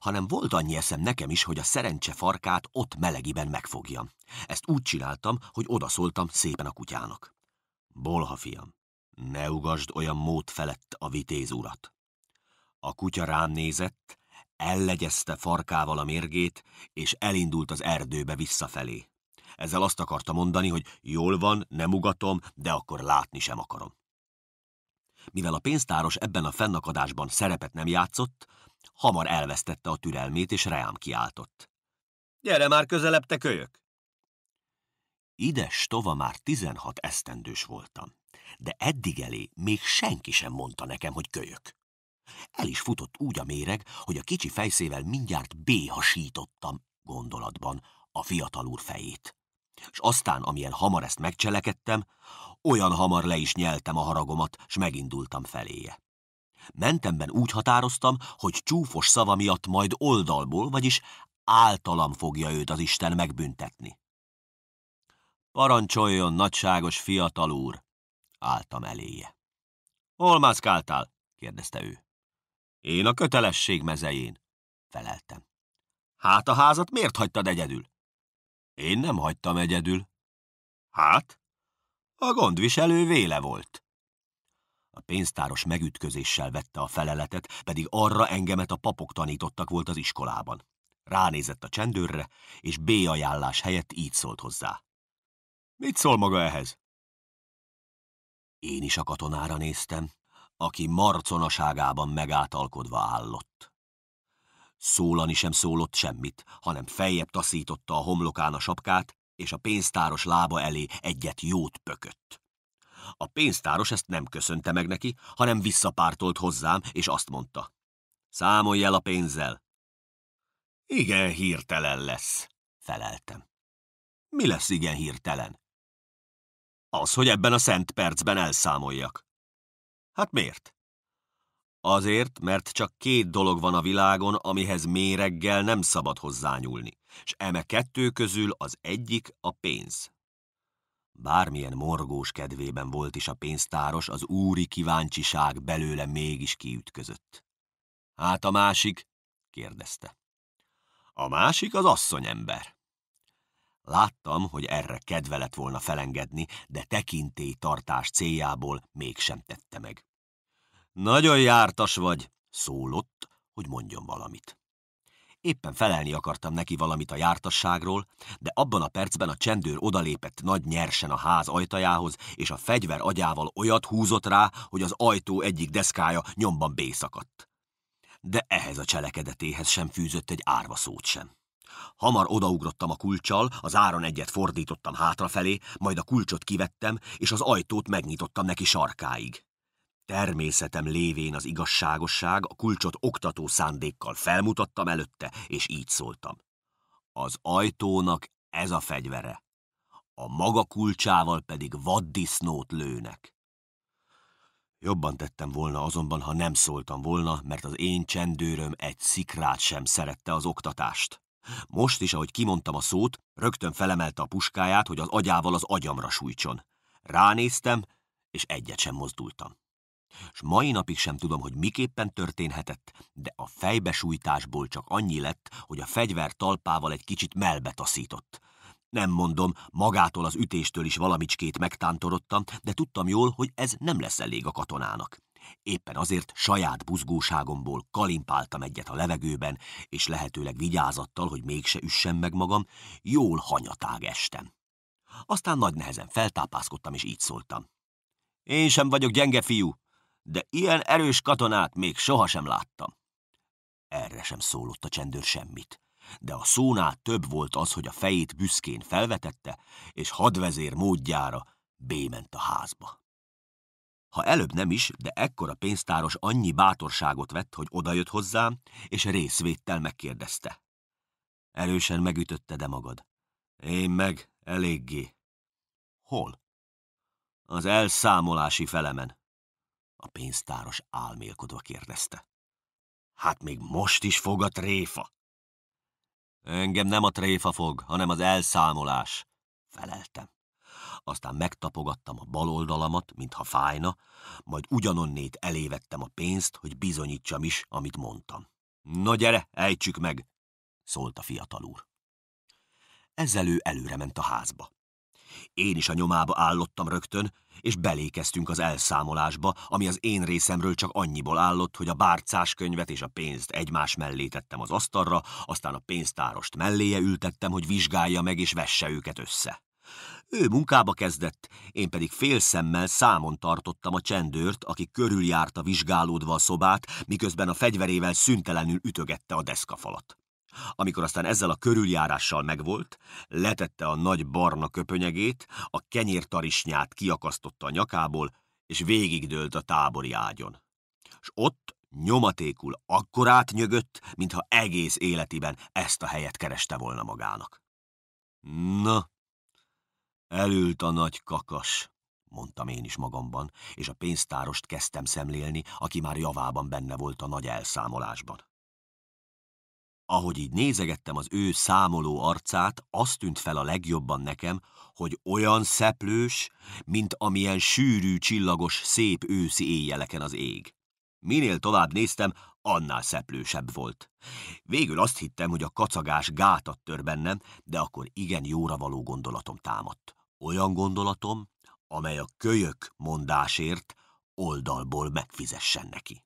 hanem volt annyi eszem nekem is, hogy a szerencse farkát ott melegiben megfogjam. Ezt úgy csináltam, hogy odaszóltam szépen a kutyának. Bolha fiam, ne ugasd olyan mód felett a vitéz urat. A kutya rám nézett, ellegyezte farkával a mérgét, és elindult az erdőbe visszafelé. Ezzel azt akarta mondani, hogy jól van, nem ugatom, de akkor látni sem akarom. Mivel a pénztáros ebben a fennakadásban szerepet nem játszott, Hamar elvesztette a türelmét, és reám kiáltott. Gyere már közelebb, te kölyök! Ide, stova már 16 esztendős voltam, de eddig elé még senki sem mondta nekem, hogy kölyök. El is futott úgy a méreg, hogy a kicsi fejszével mindjárt béhasítottam gondolatban a fiatal úr fejét. És aztán, amilyen hamar ezt megcselekedtem, olyan hamar le is nyeltem a haragomat, s megindultam feléje. Mentemben úgy határoztam, hogy csúfos szava miatt majd oldalból, vagyis általam fogja őt az Isten megbüntetni. Parancsoljon, nagyságos fiatal úr! Áltam eléje. Hol mászkáltál? kérdezte ő. Én a kötelesség mezején, feleltem. Hát a házat miért hagytad egyedül? Én nem hagytam egyedül. Hát? A gondviselő véle volt. A pénztáros megütközéssel vette a feleletet, pedig arra engemet a papok tanítottak volt az iskolában. Ránézett a csendőrre, és B ajánlás helyett így szólt hozzá. Mit szól maga ehhez? Én is a katonára néztem, aki marconaságában megátalkodva állott. Szólani sem szólott semmit, hanem feljebb taszította a homlokán a sapkát, és a pénztáros lába elé egyet jót pökött. A pénztáros ezt nem köszönte meg neki, hanem visszapártolt hozzám, és azt mondta. Számolj el a pénzzel. Igen, hirtelen lesz, feleltem. Mi lesz igen hirtelen? Az, hogy ebben a szent percben elszámoljak. Hát miért? Azért, mert csak két dolog van a világon, amihez méreggel nem szabad hozzányúlni, és eme kettő közül az egyik a pénz. Bármilyen morgós kedvében volt is a pénztáros, az úri kíváncsiság belőle mégis kiütközött. Hát a másik? kérdezte. A másik az asszonyember. Láttam, hogy erre kedve lett volna felengedni, de tartás céljából mégsem tette meg. Nagyon jártas vagy, szólott, hogy mondjon valamit. Éppen felelni akartam neki valamit a jártasságról, de abban a percben a csendőr odalépett nagy nyersen a ház ajtajához, és a fegyver agyával olyat húzott rá, hogy az ajtó egyik deszkája nyomban bészakadt. De ehhez a cselekedetéhez sem fűzött egy árva szót sem. Hamar odaugrottam a kulcsal, az áron egyet fordítottam hátrafelé, majd a kulcsot kivettem, és az ajtót megnyitottam neki sarkáig. Természetem lévén az igazságosság a kulcsot oktató szándékkal felmutattam előtte, és így szóltam. Az ajtónak ez a fegyvere, a maga kulcsával pedig vaddisznót lőnek. Jobban tettem volna azonban, ha nem szóltam volna, mert az én csendőröm egy szikrát sem szerette az oktatást. Most is, ahogy kimondtam a szót, rögtön felemelte a puskáját, hogy az agyával az agyamra sújtson. Ránéztem, és egyet sem mozdultam. S mai napig sem tudom, hogy miképpen történhetett, de a fejbesújtásból csak annyi lett, hogy a fegyver talpával egy kicsit melbe taszított. Nem mondom, magától az ütéstől is valamicskét megtántorodtam, de tudtam jól, hogy ez nem lesz elég a katonának. Éppen azért saját buzgóságomból kalimpáltam egyet a levegőben, és lehetőleg vigyázattal, hogy mégse üssem meg magam, jól hanyatág estem. Aztán nagy nehezen feltápászkodtam, és így szóltam. Én sem vagyok gyenge fiú, de ilyen erős katonát még sohasem láttam. Erre sem szólott a csendőr semmit, de a szónál több volt az, hogy a fejét büszkén felvetette, és hadvezér módjára bément a házba. Ha előbb nem is, de ekkora pénztáros annyi bátorságot vett, hogy odajött hozzám, és részvéttel megkérdezte. Erősen megütötte de magad. Én meg eléggé. Hol? Az elszámolási felemen. A pénztáros álmélkodva kérdezte. Hát még most is fog a tréfa? Engem nem a tréfa fog, hanem az elszámolás,
feleltem.
Aztán megtapogattam a bal oldalamat, mintha fájna, majd ugyanonnét elévettem a pénzt, hogy bizonyítsam is, amit mondtam. Na gyere, ejtsük meg, szólt a fiatal úr. Ezzel ő előre ment a házba. Én is a nyomába állottam rögtön, és belékeztünk az elszámolásba, ami az én részemről csak annyiból állott, hogy a bárcás könyvet és a pénzt egymás mellé tettem az asztalra, aztán a pénztárost melléje ültettem, hogy vizsgálja meg és vesse őket össze. Ő munkába kezdett, én pedig félszemmel számon tartottam a csendőrt, aki körüljárta vizsgálódva a szobát, miközben a fegyverével szüntelenül ütögette a deszkafalat. Amikor aztán ezzel a körüljárással megvolt, letette a nagy barna köpönyegét, a kenyértarisnyát kiakasztotta a nyakából, és végigdőlt a tábori ágyon. És ott nyomatékul akkorát nyögött, mintha egész életében ezt a helyet kereste volna magának. Na, elült a nagy kakas, mondtam én is magamban, és a pénztárost kezdtem szemlélni, aki már javában benne volt a nagy elszámolásban. Ahogy így nézegettem az ő számoló arcát, azt tűnt fel a legjobban nekem, hogy olyan szeplős, mint amilyen sűrű, csillagos, szép őszi éjjeleken az ég. Minél tovább néztem, annál szeplősebb volt. Végül azt hittem, hogy a kacagás gátat tör bennem, de akkor igen jóra való gondolatom támadt. Olyan gondolatom, amely a kölyök mondásért oldalból megfizessen neki.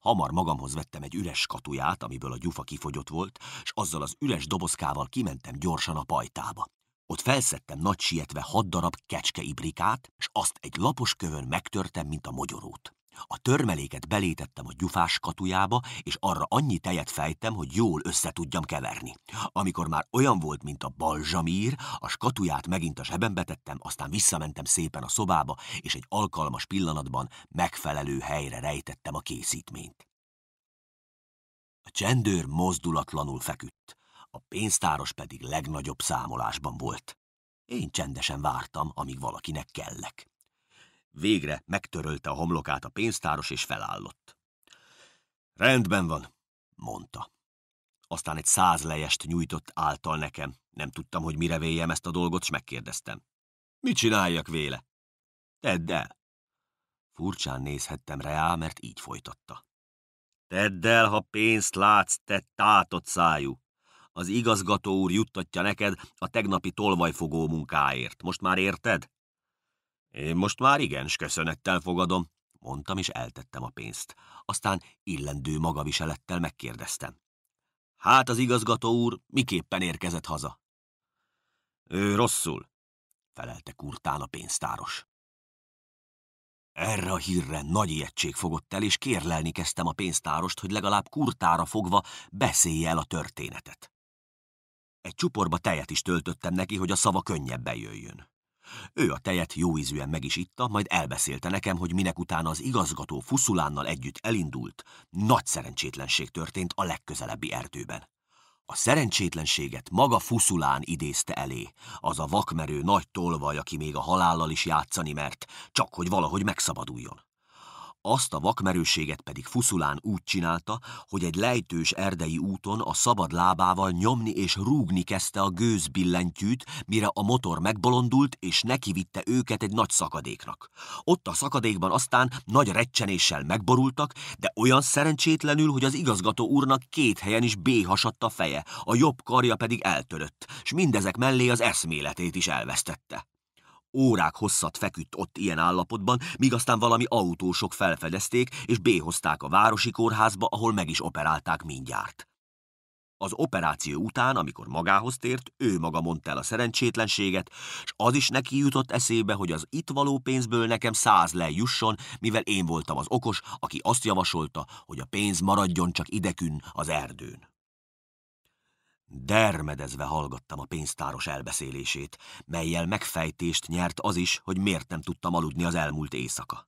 Hamar magamhoz vettem egy üres katuját, amiből a gyufa kifogyott volt, és azzal az üres dobozkával kimentem gyorsan a pajtába. Ott felszedtem nagy sietve hat darab kecske ibrikát, és azt egy lapos kövön megtörtem, mint a mogyorót. A törmeléket belétettem a gyufás katujába, és arra annyi tejet fejtem, hogy jól össze tudjam keverni. Amikor már olyan volt, mint a balzsamír, a skatuját megint a zsebembe tettem, aztán visszamentem szépen a szobába, és egy alkalmas pillanatban megfelelő helyre rejtettem a készítményt. A csendőr mozdulatlanul feküdt, a pénztáros pedig legnagyobb számolásban volt. Én csendesen vártam, amíg valakinek kellek. Végre megtörölte a homlokát a pénztáros, és felállott. Rendben van, mondta. Aztán egy száz lejest nyújtott által nekem. Nem tudtam, hogy mire véljem ezt a dolgot, s megkérdeztem. Mit csináljak véle? Tedd el. Furcsán nézhettem rá, mert így folytatta. Tedd el, ha pénzt látsz, te tátott szájú. Az igazgató úr juttatja neked a tegnapi tolvajfogó munkáért. Most már érted? Én most már igen, s köszönettel fogadom, mondtam, és eltettem a pénzt. Aztán illendő magaviselettel megkérdeztem. Hát az igazgató úr miképpen érkezett haza? Ő rosszul, felelte kurtán a pénztáros. Erre a hírre nagy ijegység fogott el, és kérlelni kezdtem a pénztárost, hogy legalább kurtára fogva beszélje el a történetet. Egy csuporba tejet is töltöttem neki, hogy a szava könnyebben jöjjön. Ő a tejet jóízűen meg is itta, majd elbeszélte nekem, hogy minek utána az igazgató Fuszulánnal együtt elindult, nagy szerencsétlenség történt a legközelebbi erdőben. A szerencsétlenséget maga Fuszulán idézte elé, az a vakmerő nagy tolvaj, aki még a halállal is játszani mert, csak hogy valahogy megszabaduljon. Azt a vakmerőséget pedig Fuszulán úgy csinálta, hogy egy lejtős erdei úton a szabad lábával nyomni és rúgni kezdte a gőzbillentyűt, mire a motor megbolondult, és nekivitte őket egy nagy szakadéknak. Ott a szakadékban aztán nagy recsenéssel megborultak, de olyan szerencsétlenül, hogy az igazgató úrnak két helyen is béhasadt a feje, a jobb karja pedig eltörött, s mindezek mellé az eszméletét is elvesztette órák hosszat feküdt ott ilyen állapotban, míg aztán valami autósok felfedezték, és béhozták a városi kórházba, ahol meg is operálták mindjárt. Az operáció után, amikor magához tért, ő maga mondta el a szerencsétlenséget, és az is neki jutott eszébe, hogy az itt való pénzből nekem száz lejusson, mivel én voltam az okos, aki azt javasolta, hogy a pénz maradjon csak idekün az erdőn. Dermedezve hallgattam a pénztáros elbeszélését, melyel megfejtést nyert az is, hogy miért nem tudtam aludni az elmúlt éjszaka.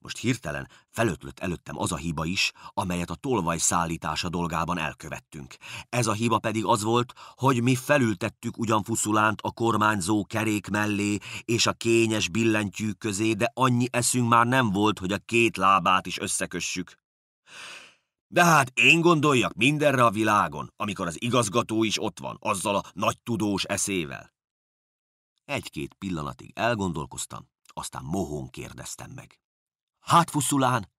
Most hirtelen felötlött előttem az a hiba is, amelyet a tolvaj szállítása dolgában elkövettünk. Ez a hiba pedig az volt, hogy mi felültettük ugyan fuszulánt a kormányzó kerék mellé és a kényes billentyűk közé, de annyi eszünk már nem volt, hogy a két lábát is összekössük. De hát én gondoljak mindenre a világon, amikor az igazgató is ott van, azzal a nagy tudós eszével. Egy-két pillanatig elgondolkoztam, aztán mohón kérdeztem meg. Hát, fuszulán?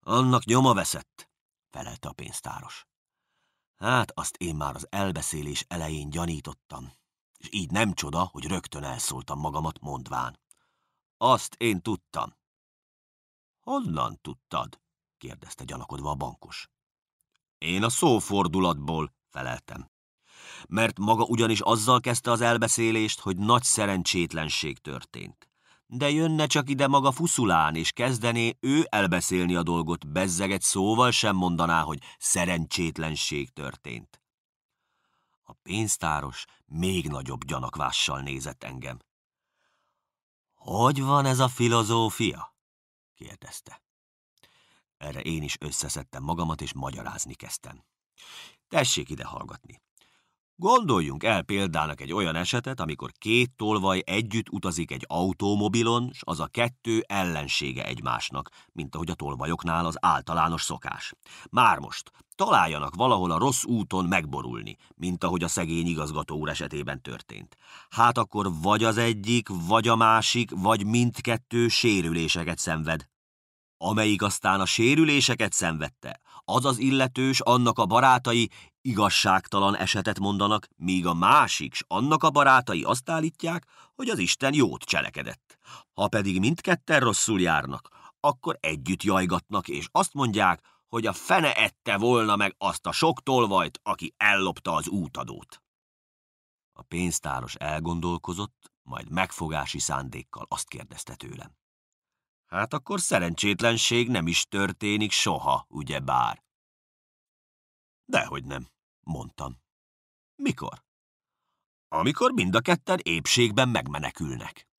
Annak nyoma veszett, felelte a pénztáros. Hát azt én már az elbeszélés elején gyanítottam, és így nem csoda, hogy rögtön elszóltam magamat mondván. Azt én tudtam. Honnan tudtad? kérdezte gyalakodva a bankos. Én a szófordulatból, feleltem. Mert maga ugyanis azzal kezdte az elbeszélést, hogy nagy szerencsétlenség történt. De jönne csak ide maga fuszulán, és kezdené ő elbeszélni a dolgot, bezzeget szóval sem mondaná, hogy szerencsétlenség történt. A pénztáros még nagyobb gyanakvással nézett engem. Hogy van ez a filozófia? kérdezte. Erre én is összeszedtem magamat, és magyarázni kezdtem. Tessék ide hallgatni. Gondoljunk el példának egy olyan esetet, amikor két tolvaj együtt utazik egy automobilon, s az a kettő ellensége egymásnak, mint ahogy a tolvajoknál az általános szokás. Már most találjanak valahol a rossz úton megborulni, mint ahogy a szegény igazgató úr esetében történt. Hát akkor vagy az egyik, vagy a másik, vagy mindkettő sérüléseket szenved amelyik aztán a sérüléseket szenvedte, az az illetős, annak a barátai igazságtalan esetet mondanak, míg a másik s annak a barátai azt állítják, hogy az Isten jót cselekedett. Ha pedig mindketten rosszul járnak, akkor együtt jajgatnak, és azt mondják, hogy a fene ette volna meg azt a sok tolvajt, aki ellopta az útadót. A pénztáros elgondolkozott, majd megfogási szándékkal azt kérdezte tőlem. Hát akkor szerencsétlenség nem is történik soha, ugye bár? Dehogy nem, mondtam. Mikor? Amikor mind a ketten épségben megmenekülnek.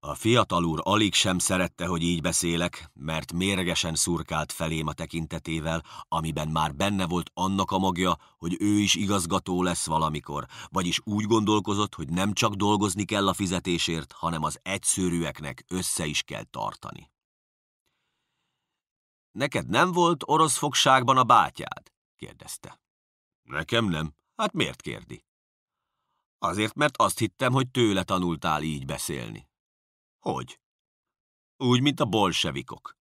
A fiatal úr alig sem szerette, hogy így beszélek, mert mérgesen szurkált felém a tekintetével, amiben már benne volt annak a magja, hogy ő is igazgató lesz valamikor, vagyis úgy gondolkozott, hogy nem csak dolgozni kell a fizetésért, hanem az egyszerűeknek össze is kell tartani. Neked nem volt orosz fogságban a bátyád? kérdezte. Nekem nem. Hát miért kérdi? Azért, mert azt hittem, hogy tőle tanultál így beszélni. Hogy? Úgy, mint a bolsevikok.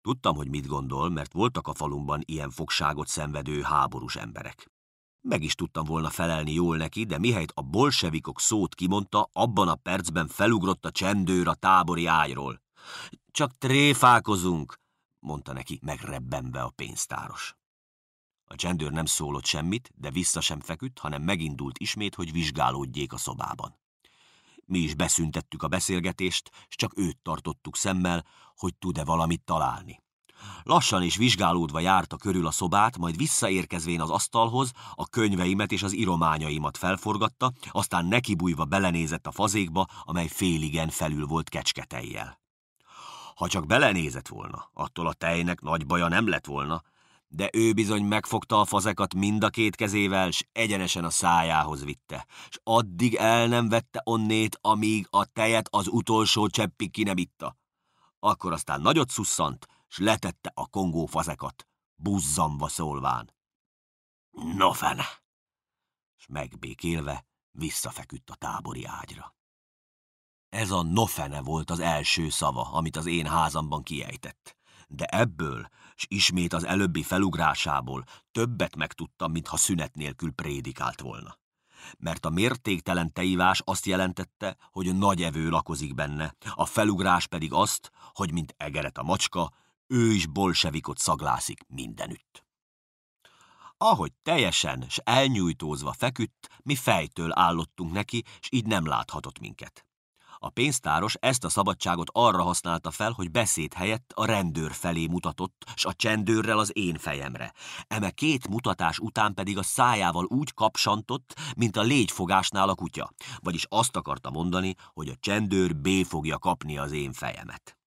Tudtam, hogy mit gondol, mert voltak a falumban ilyen fogságot szenvedő háborús emberek. Meg is tudtam volna felelni jól neki, de mihelyt a bolsevikok szót kimondta, abban a percben felugrott a csendőr a tábori ágyról. Csak tréfálkozunk, mondta neki megrebbenve a pénztáros. A csendőr nem szólott semmit, de vissza sem feküdt, hanem megindult ismét, hogy vizsgálódjék a szobában. Mi is beszüntettük a beszélgetést, s csak őt tartottuk szemmel, hogy tud-e valamit találni. Lassan és vizsgálódva járta körül a szobát, majd visszaérkezvén az asztalhoz a könyveimet és az irományaimat felforgatta, aztán nekibújva belenézett a fazékba, amely féligen felül volt kecsketejjel. Ha csak belenézett volna, attól a tejnek nagy baja nem lett volna, de ő bizony megfogta a fazekat mind a két kezével, s egyenesen a szájához vitte, s addig el nem vette onnét, amíg a tejet az utolsó cseppi ki nem itta. Akkor aztán nagyot szusszant, s letette a kongó fazekat, buzzamva szólván. No fene! S megbékélve visszafeküdt a tábori ágyra. Ez a nofene volt az első szava, amit az én házamban kiejtett de ebből, s ismét az előbbi felugrásából többet megtudtam, mintha szünet nélkül prédikált volna. Mert a mértéktelen teivás azt jelentette, hogy nagy evő lakozik benne, a felugrás pedig azt, hogy mint egeret a macska, ő is bolsevikot szaglászik mindenütt. Ahogy teljesen s elnyújtózva feküdt, mi fejtől állottunk neki, s így nem láthatott minket. A pénztáros ezt a szabadságot arra használta fel, hogy beszéd helyett a rendőr felé mutatott, s a csendőrrel az én fejemre. Eme két mutatás után pedig a szájával úgy kapsantott, mint a légyfogásnál a kutya. Vagyis azt akarta mondani, hogy a csendőr B fogja kapni az én fejemet.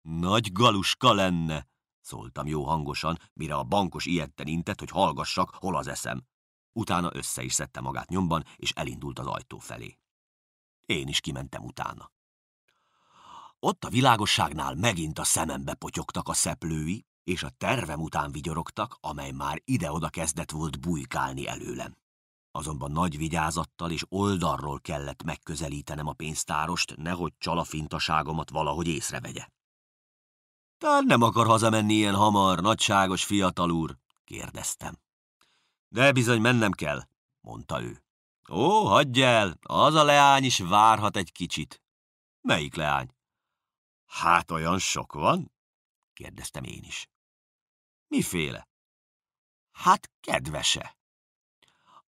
Nagy galuska lenne, szóltam jó hangosan, mire a bankos ilyetten intett, hogy hallgassak, hol az eszem. Utána össze is szedte magát nyomban, és elindult az ajtó felé. Én is kimentem utána. Ott a világosságnál megint a szemembe potyogtak a szeplői, és a tervem után vigyorogtak, amely már ide-oda kezdett volt bujkálni előlem. Azonban nagy vigyázattal és oldalról kellett megközelítenem a pénztárost, nehogy csalafintaságomat valahogy észrevegye. Tehát nem akar hazamenni ilyen hamar, nagyságos fiatal úr? kérdeztem. De bizony mennem kell, mondta ő. Ó, hagyj el, az a leány is várhat egy kicsit. Melyik leány? Hát olyan sok van? kérdeztem én is. Miféle? Hát kedvese.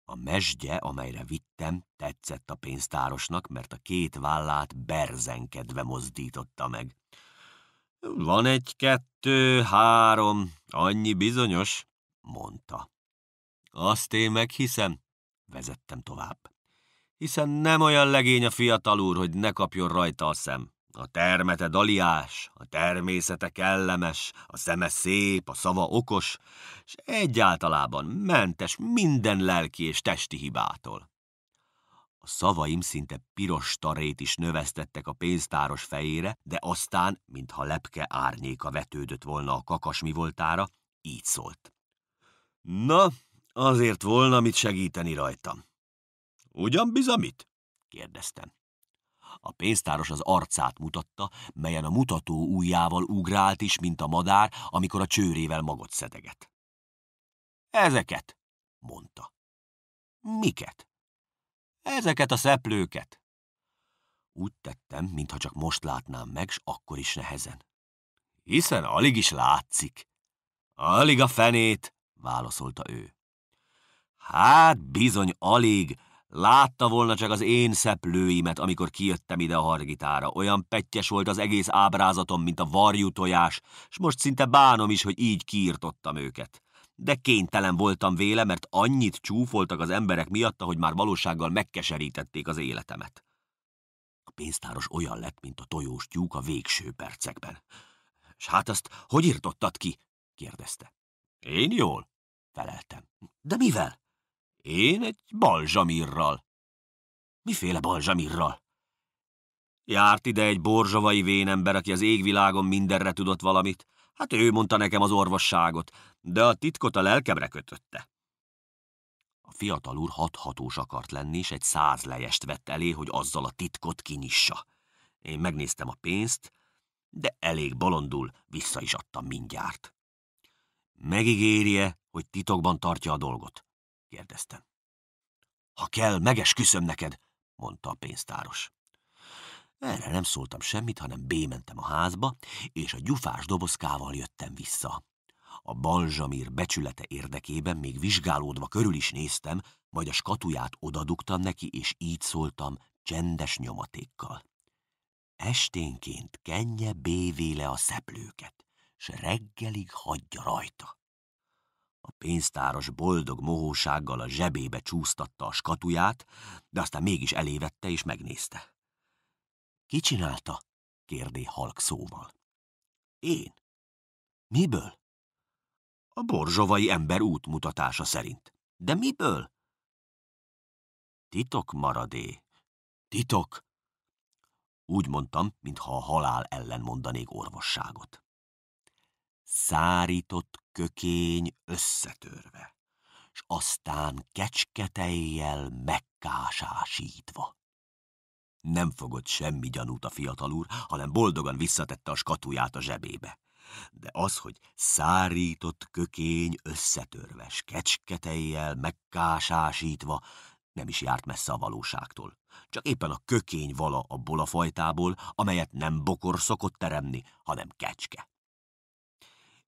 A mesdje, amelyre vittem, tetszett a pénztárosnak, mert a két vállát berzenkedve mozdította meg. Van egy, kettő, három, annyi bizonyos, mondta. Azt én meghiszem, vezettem tovább. Hiszen nem olyan legény a fiatal úr, hogy ne kapjon rajta a szem. A termete daliás, a természete kellemes, a szeme szép, a szava okos, és egyáltalában mentes minden lelki és testi hibától. A szavaim szinte piros tarét is növesztettek a pénztáros fejére, de aztán, mintha lepke árnyéka vetődött volna a kakas mi voltára, így szólt. Na, Azért volna mit segíteni rajtam. Ugyan bizamit? kérdeztem. A pénztáros az arcát mutatta, melyen a mutató ujjával ugrált is, mint a madár, amikor a csőrével magot szedeget. Ezeket, mondta. Miket? Ezeket a szeplőket. Úgy tettem, mintha csak most látnám meg, s akkor is nehezen. Hiszen alig is látszik. Alig a fenét, válaszolta ő. Hát bizony alig, látta volna csak az én szeplőimet, amikor kijöttem ide a hargitára. Olyan pettyes volt az egész ábrázatom, mint a varjú tojás, s most szinte bánom is, hogy így kiirtottam őket. De kénytelen voltam véle, mert annyit csúfoltak az emberek miatta, hogy már valósággal megkeserítették az életemet. A pénztáros olyan lett, mint a tojós tyúk a végső percekben. S hát azt hogy írtottad ki? kérdezte. Én jól, feleltem. De mivel? Én egy balzsamírral. Miféle balzsamírral? Járt ide egy borzsavai vénember, aki az égvilágon mindenre tudott valamit. Hát ő mondta nekem az orvosságot, de a titkot a lelkemre kötötte. A fiatal úr hathatós akart lenni, és egy száz lejest vett elé, hogy azzal a titkot kinyissa. Én megnéztem a pénzt, de elég bolondul vissza is adtam mindjárt. Megígérje, hogy titokban tartja a dolgot kérdeztem. Ha kell, megesküszöm neked, mondta a pénztáros. Erre nem szóltam semmit, hanem bémentem a házba, és a gyufás dobozkával jöttem vissza. A balzsamír becsülete érdekében még vizsgálódva körül is néztem, majd a skatuját odadugtam neki, és így szóltam csendes nyomatékkal. Esténként kenje bévéle a szeplőket, s reggelig hagyja rajta. A pénztáros boldog mohósággal a zsebébe csúsztatta a skatuját, de aztán mégis elévette és megnézte. Ki csinálta? kérdé halk szóval. Én. Miből? A borzsovai ember útmutatása szerint. De miből? Titok maradé. Titok? Úgy mondtam, mintha a halál ellen mondanék orvosságot szárított kökény összetörve, s aztán kecsketejjel megkásásítva. Nem fogott semmi gyanút a fiatal úr, hanem boldogan visszatette a skatuját a zsebébe. De az, hogy szárított kökény összetörves, kecsketejjel megkásásítva, nem is járt messze a valóságtól. Csak éppen a kökény vala abból a fajtából, amelyet nem bokor szokott teremni, hanem kecske.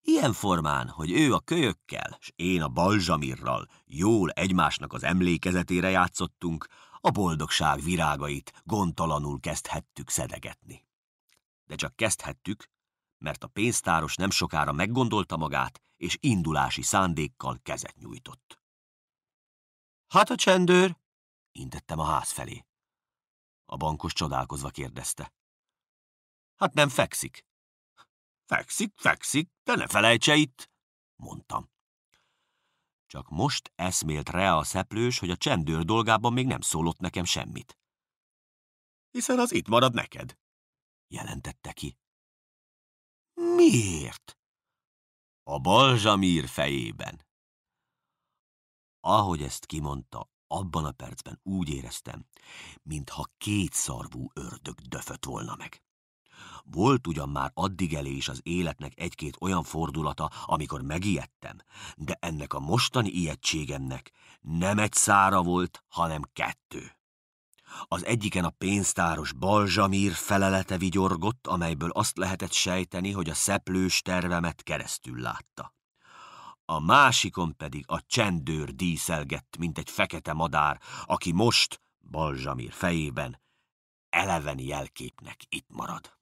Ilyen formán, hogy ő a kölyökkel, s én a balzsamirral jól egymásnak az emlékezetére játszottunk, a boldogság virágait gondtalanul kezdhettük szedegetni. De csak kezdhettük, mert a pénztáros nem sokára meggondolta magát, és indulási szándékkal kezet nyújtott. Hát a csendőr, intettem a ház felé. A bankos csodálkozva kérdezte. Hát nem fekszik, Fekszik, fekszik, de ne felejtse itt, mondtam. Csak most eszmélt rá a szeplős, hogy a csendőr dolgában még nem szólott nekem semmit. Hiszen az itt marad neked, jelentette ki. Miért? A balzsamír fejében. Ahogy ezt kimondta, abban a percben úgy éreztem, mintha kétszarvú ördög döfött volna meg. Volt ugyan már addig elé is az életnek egy-két olyan fordulata, amikor megijedtem, de ennek a mostani ijegységemnek nem egy szára volt, hanem kettő. Az egyiken a pénztáros Balzsamír felelete vigyorgott, amelyből azt lehetett sejteni, hogy a szeplős tervemet keresztül látta. A másikon pedig a csendőr díszelgett, mint egy fekete madár, aki most, Balzsamír fejében, eleven jelképnek itt marad.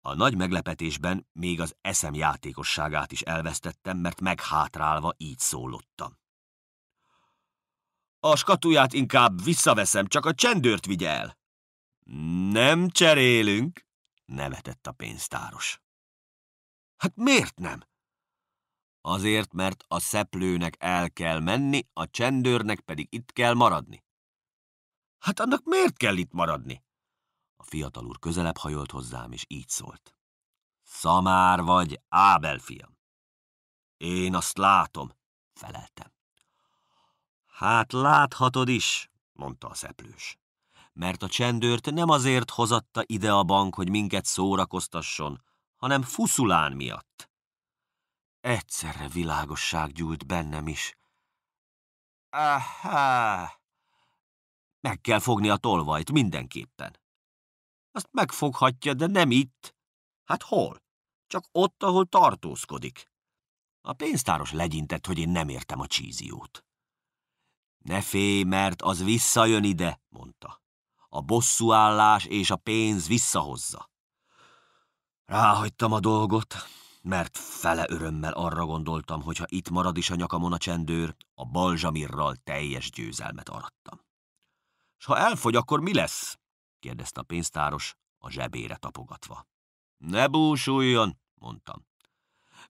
A nagy meglepetésben még az eszem játékosságát is elvesztettem, mert meghátrálva így szólottam. A skatuját inkább visszaveszem, csak a csendőrt vigye el. Nem cserélünk, nevetett a pénztáros. Hát miért nem? Azért, mert a szeplőnek el kell menni, a csendőrnek pedig itt kell maradni. Hát annak miért kell itt maradni? A fiatal úr közelebb hajolt hozzám, és így szólt. Szamár vagy Ábel fiam. Én azt látom, feleltem. Hát láthatod is, mondta a szeplős. Mert a csendőrt nem azért hozatta ide a bank, hogy minket szórakoztasson, hanem fuszulán miatt. Egyszerre világosság gyűlt bennem is. Aha! Meg kell fogni a tolvajt mindenképpen. Azt megfoghatja, de nem itt. Hát hol? Csak ott, ahol tartózkodik. A pénztáros legyintett, hogy én nem értem a csíziót. Ne félj, mert az visszajön ide, mondta. A bosszúállás és a pénz visszahozza. Ráhagytam a dolgot, mert fele örömmel arra gondoltam, hogy ha itt marad is a nyakamon a csendőr, a balzsamirral teljes győzelmet arattam. S ha elfogy, akkor mi lesz? kérdezte a pénztáros, a zsebére tapogatva. Ne búsuljon, mondtam,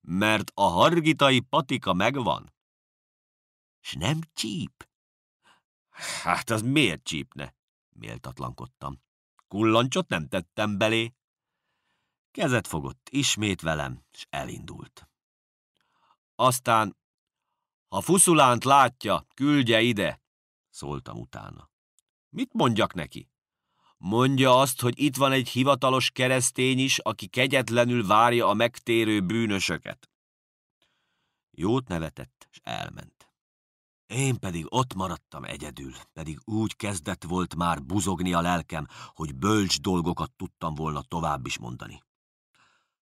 mert a hargitai patika megvan. S nem csíp? Hát az miért csípne? Méltatlankodtam. Kullancsot nem tettem belé. Kezet fogott ismét velem, s elindult. Aztán, ha fuszulánt látja, küldje ide, szóltam utána. Mit mondjak neki? Mondja azt, hogy itt van egy hivatalos keresztény is, aki kegyetlenül várja a megtérő bűnösöket. Jót nevetett, és elment. Én pedig ott maradtam egyedül, pedig úgy kezdett volt már buzogni a lelkem, hogy bölcs dolgokat tudtam volna tovább is mondani.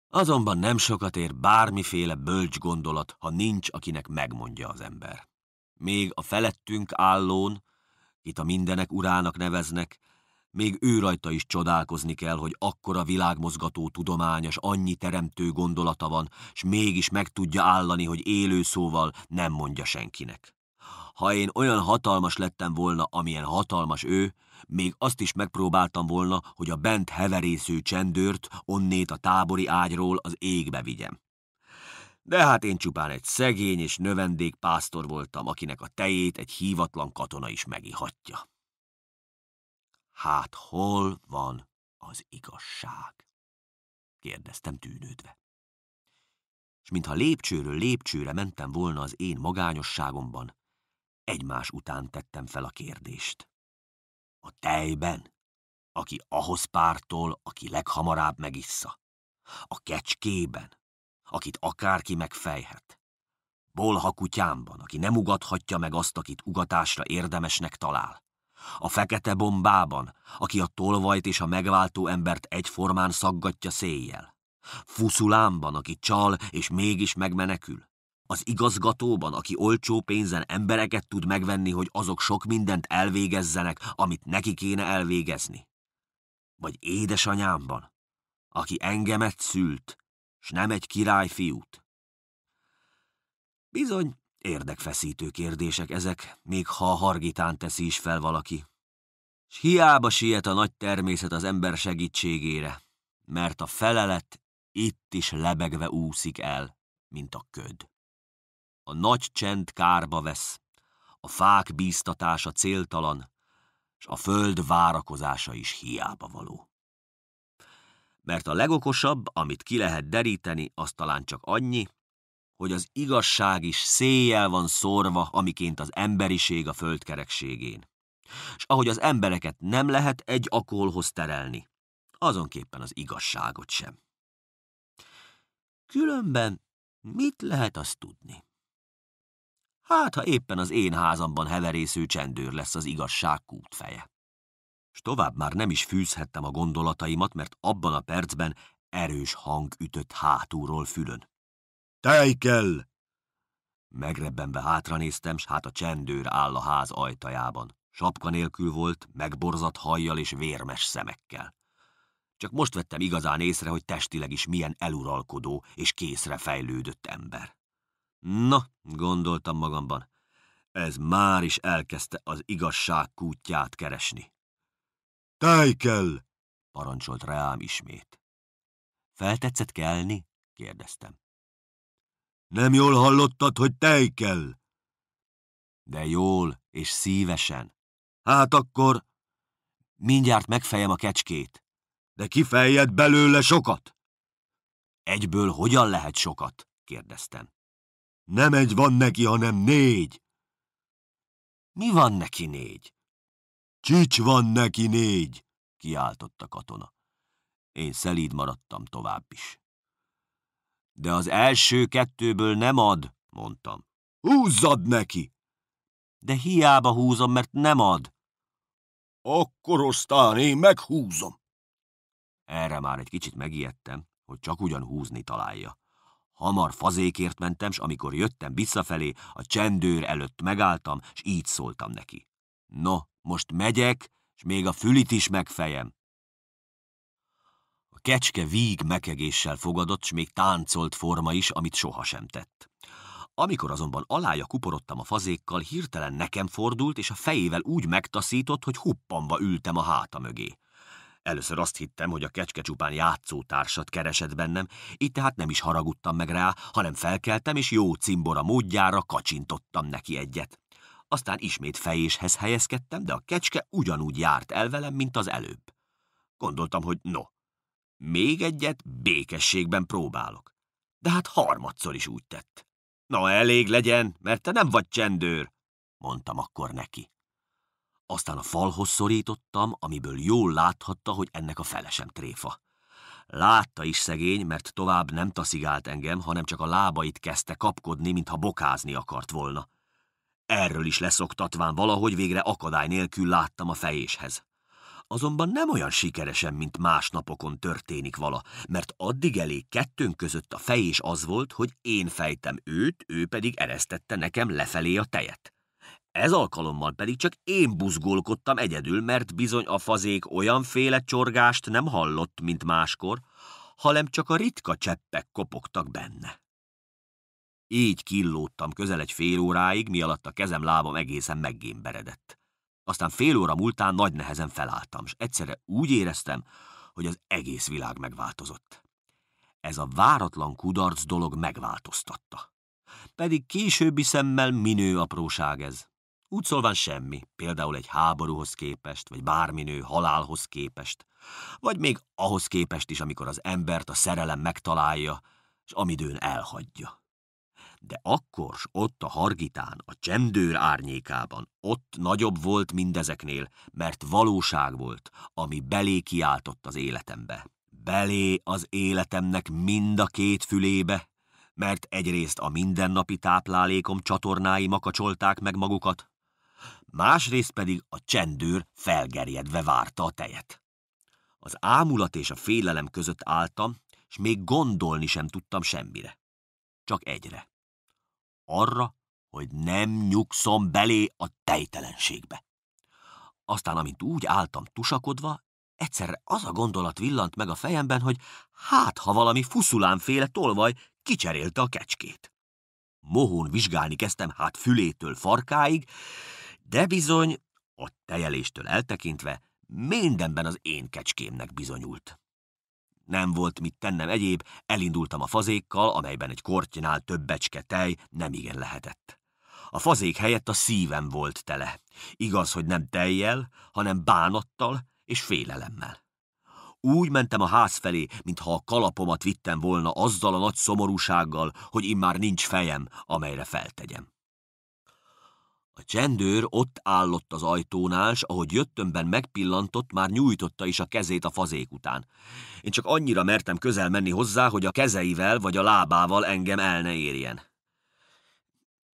Azonban nem sokat ér bármiféle bölcs gondolat, ha nincs, akinek megmondja az ember. Még a felettünk állón, itt a mindenek urának neveznek, még ő rajta is csodálkozni kell, hogy akkora világmozgató tudományos, annyi teremtő gondolata van, s mégis meg tudja állani, hogy élő szóval nem mondja senkinek. Ha én olyan hatalmas lettem volna, amilyen hatalmas ő, még azt is megpróbáltam volna, hogy a bent heverésző csendőrt onnét a tábori ágyról az égbe vigyem. De hát én csupán egy szegény és növendék pásztor voltam, akinek a tejét egy hívatlan katona is megihatja. Hát hol van az igazság? kérdeztem tűnődve. És mintha lépcsőről lépcsőre mentem volna az én magányosságomban, egymás után tettem fel a kérdést. A tejben, aki ahhoz pártól, aki leghamarabb megissza. A kecskében, akit akárki megfejhet. Bolha kutyámban, aki nem ugathatja meg azt, akit ugatásra érdemesnek talál. A fekete bombában, aki a tolvajt és a megváltó embert egyformán szaggatja széjjel. Fuszulámban, aki csal és mégis megmenekül. Az igazgatóban, aki olcsó pénzen embereket tud megvenni, hogy azok sok mindent elvégezzenek, amit neki kéne elvégezni. Vagy édesanyámban, aki engemet szült, s nem egy királyfiút. Bizony, Érdekfeszítő kérdések ezek, még ha a hargitán teszi is fel valaki. S hiába siet a nagy természet az ember segítségére, mert a felelet itt is lebegve úszik el, mint a köd. A nagy csend kárba vesz, a fák bíztatása céltalan, és a föld várakozása is hiába való. Mert a legokosabb, amit ki lehet deríteni, az talán csak annyi, hogy az igazság is széjjel van szorva, amiként az emberiség a földkerekségén. És ahogy az embereket nem lehet egy akolhoz terelni, azonképpen az igazságot sem. Különben mit lehet azt tudni? Hát, ha éppen az én házamban heverésző csendőr lesz az igazság kútfeje. S tovább már nem is fűzhettem a gondolataimat, mert abban a percben erős hang ütött hátulról fülön. Tej kell! Megrebbenve hátranéztem, s hát a csendőr áll a ház ajtajában. Sapka nélkül volt, megborzadt hajjal és vérmes szemekkel. Csak most vettem igazán észre, hogy testileg is milyen eluralkodó és készre fejlődött ember. Na, gondoltam magamban, ez már is elkezdte az igazság kútját keresni. Tej kell! parancsolt rám ismét. Feltetszett kelni? kérdeztem. Nem jól hallottad, hogy tej kell? De jól és szívesen. Hát akkor... Mindjárt megfejem a kecskét. De kifejed belőle sokat? Egyből hogyan lehet sokat? kérdeztem. Nem egy van neki, hanem négy. Mi van neki négy? Csics van neki négy, kiáltott a katona. Én szelíd maradtam tovább is. De az első kettőből nem ad, mondtam. Húzzad neki! De hiába húzom, mert nem ad. Akkor aztán én meghúzom. Erre már egy kicsit megijedtem, hogy csak ugyan húzni találja. Hamar fazékért mentem, s amikor jöttem visszafelé, a csendőr előtt megálltam, s így szóltam neki. No, most megyek, s még a fülit is megfejem kecske víg mekegéssel fogadott, s még táncolt forma is, amit sohasem tett. Amikor azonban alája kuporodtam a fazékkal, hirtelen nekem fordult, és a fejével úgy megtaszított, hogy huppanva ültem a háta mögé. Először azt hittem, hogy a kecske csupán játszótársat keresett bennem, így tehát nem is haragudtam meg rá, hanem felkeltem, és jó cimbora módjára kacsintottam neki egyet. Aztán ismét fejéshez helyezkedtem, de a kecske ugyanúgy járt el velem, mint az előbb. Gondoltam, hogy no, még egyet békességben próbálok. De hát harmadszor is úgy tett. Na, elég legyen, mert te nem vagy csendőr, mondtam akkor neki. Aztán a falhoz szorítottam, amiből jól láthatta, hogy ennek a felesem tréfa. Látta is szegény, mert tovább nem taszigált engem, hanem csak a lábait kezdte kapkodni, mintha bokázni akart volna. Erről is leszoktatván valahogy végre akadály nélkül láttam a fejéshez azonban nem olyan sikeresen, mint más napokon történik vala, mert addig elég kettőnk között a fej is az volt, hogy én fejtem őt, ő pedig eresztette nekem lefelé a tejet. Ez alkalommal pedig csak én buzgolkodtam egyedül, mert bizony a fazék olyan féle csorgást nem hallott, mint máskor, hanem csak a ritka cseppek kopogtak benne. Így killódtam közel egy fél óráig, mi alatt a kezem lábam egészen meggémberedett. Aztán fél óra múltán nagy nehezen felálltam, és egyszerre úgy éreztem, hogy az egész világ megváltozott. Ez a váratlan kudarc dolog megváltoztatta. Pedig későbbi szemmel minő apróság ez. Úgy szólván semmi, például egy háborúhoz képest, vagy bárminő halálhoz képest, vagy még ahhoz képest is, amikor az embert a szerelem megtalálja, és amidőn elhagyja de akkor s ott a hargitán, a csendőr árnyékában, ott nagyobb volt mindezeknél, mert valóság volt, ami belé kiáltott az életembe. Belé az életemnek mind a két fülébe, mert egyrészt a mindennapi táplálékom csatornái makacsolták meg magukat, másrészt pedig a csendőr felgerjedve várta a tejet. Az ámulat és a félelem között álltam, és még gondolni sem tudtam semmire. Csak egyre arra, hogy nem nyugszom belé a tejtelenségbe. Aztán, amint úgy álltam tusakodva, egyszerre az a gondolat villant meg a fejemben, hogy hát, ha valami fuszulánféle tolvaj kicserélte a kecskét. Mohón vizsgálni kezdtem hát fülétől farkáig, de bizony, a tejeléstől eltekintve, mindenben az én kecskémnek bizonyult. Nem volt mit tennem egyéb, elindultam a fazékkal, amelyben egy kortynál több becske tej igen lehetett. A fazék helyett a szívem volt tele. Igaz, hogy nem tejjel, hanem bánattal és félelemmel. Úgy mentem a ház felé, mintha a kalapomat vittem volna azzal a nagy szomorúsággal, hogy immár nincs fejem, amelyre feltegyem. A csendőr ott állott az ajtónál, s ahogy jöttömben megpillantott, már nyújtotta is a kezét a fazék után. Én csak annyira mertem közel menni hozzá, hogy a kezeivel vagy a lábával engem el ne érjen.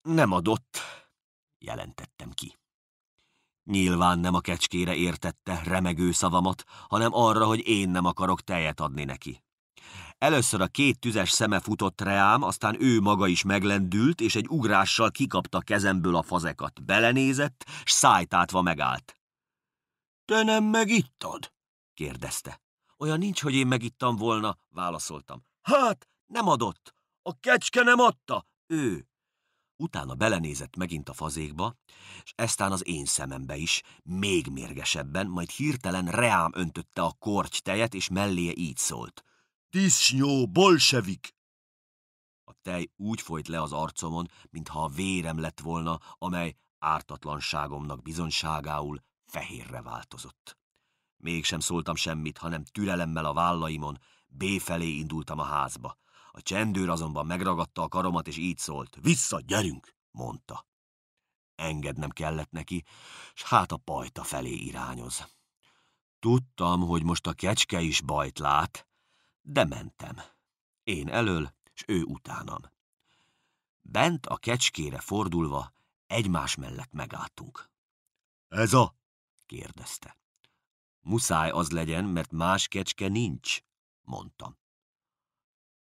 Nem adott, jelentettem ki. Nyilván nem a kecskére értette remegő szavamat, hanem arra, hogy én nem akarok tejet adni neki. Először a két tüzes szeme futott reám, aztán ő maga is meglendült, és egy ugrással kikapta kezemből a fazekat. Belenézett, s szájtátva megállt. – Te nem megittad? – kérdezte. – Olyan nincs, hogy én megittam volna – válaszoltam. – Hát, nem adott. A kecske nem adta. Ő. Utána belenézett megint a fazékba, és eztán az én szemembe is, még mérgesebben, majd hirtelen reám öntötte a korty tejet, és melléje így szólt – Tisznyó, bolsevik! A tej úgy folyt le az arcomon, mintha a vérem lett volna, amely ártatlanságomnak bizonyságául fehérre változott. Mégsem szóltam semmit, hanem türelemmel a vállaimon, B felé indultam a házba. A csendőr azonban megragadta a karomat, és így szólt. Vissza, gyerünk! mondta. Engednem kellett neki, s hát a pajta felé irányoz. Tudtam, hogy most a kecske is bajt lát, de mentem. Én elől, s ő utánam. Bent a kecskére fordulva egymás mellett megálltunk. Ez a? kérdezte. Muszáj az legyen, mert más kecske nincs, mondtam.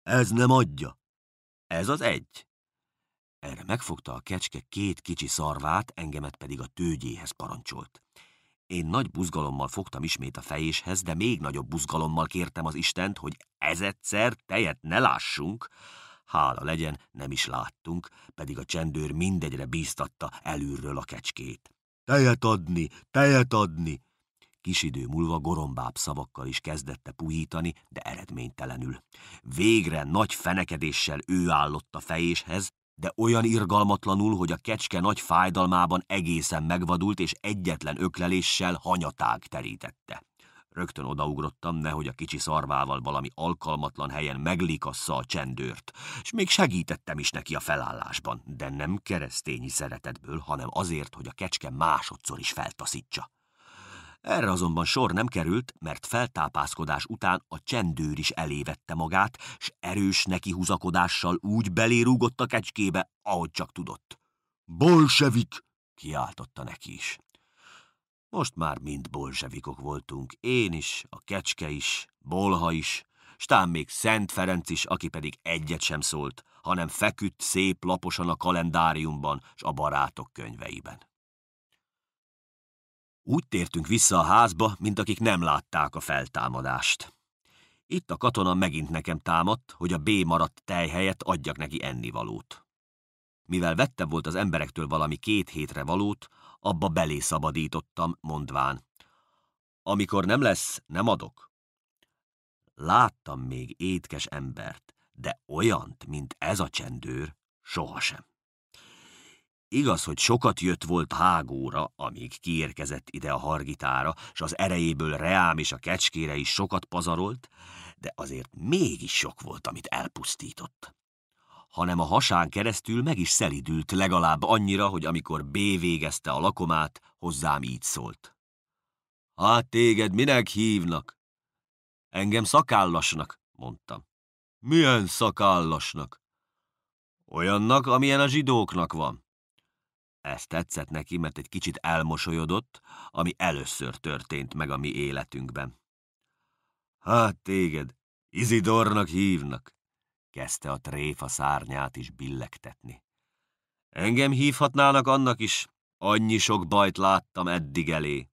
Ez nem adja. Ez az egy. Erre megfogta a kecske két kicsi szarvát, engemet pedig a tőgyéhez parancsolt. Én nagy buzgalommal fogtam ismét a fejéshez, de még nagyobb buzgalommal kértem az Istent, hogy ez egyszer tejet ne lássunk. Hála legyen, nem is láttunk, pedig a csendőr mindegyre bíztatta előről a kecskét. Tejet adni, tejet adni! Kis idő múlva gorombább szavakkal is kezdette puhítani, de eredménytelenül. Végre nagy fenekedéssel ő állott a fejéshez, de olyan irgalmatlanul, hogy a kecske nagy fájdalmában egészen megvadult, és egyetlen ökleléssel hanyatág terítette. Rögtön odaugrottam, nehogy a kicsi szarvával valami alkalmatlan helyen meglikassa a csendőrt, és még segítettem is neki a felállásban, de nem keresztényi szeretetből, hanem azért, hogy a kecske másodszor is feltaszítsa. Erre azonban sor nem került, mert feltápászkodás után a csendőr is elévette magát, s erős nekihúzakodással úgy belérúgott a kecskébe, ahogy csak tudott.
– Bolsevik!
– kiáltotta neki is. Most már mind bolsevikok voltunk, én is, a kecske is, bolha is, stán még Szent Ferenc is, aki pedig egyet sem szólt, hanem feküdt szép laposan a kalendáriumban s a barátok könyveiben. Úgy tértünk vissza a házba, mint akik nem látták a feltámadást. Itt a katona megint nekem támadt, hogy a B maradt tej helyett adjak neki ennivalót. Mivel vettem volt az emberektől valami két hétre valót, abba belé szabadítottam, mondván. Amikor nem lesz, nem adok. Láttam még étkes embert, de olyant, mint ez a csendőr, sohasem. Igaz, hogy sokat jött volt hágóra, amíg kiérkezett ide a hargitára, s az erejéből reám és a kecskére is sokat pazarolt, de azért mégis sok volt, amit elpusztított. Hanem a hasán keresztül meg is szelidült legalább annyira, hogy amikor B végezte a lakomát, hozzám így szólt. Hát téged minek hívnak? Engem szakállasnak, mondtam. Milyen szakállasnak? Olyannak, amilyen a zsidóknak van. Ez tetszett neki, mert egy kicsit elmosolyodott, ami először történt meg a mi életünkben. Hát téged, Izidornak hívnak, kezdte a tréfa szárnyát is billegtetni. Engem hívhatnának annak is, annyi sok bajt láttam eddig elé.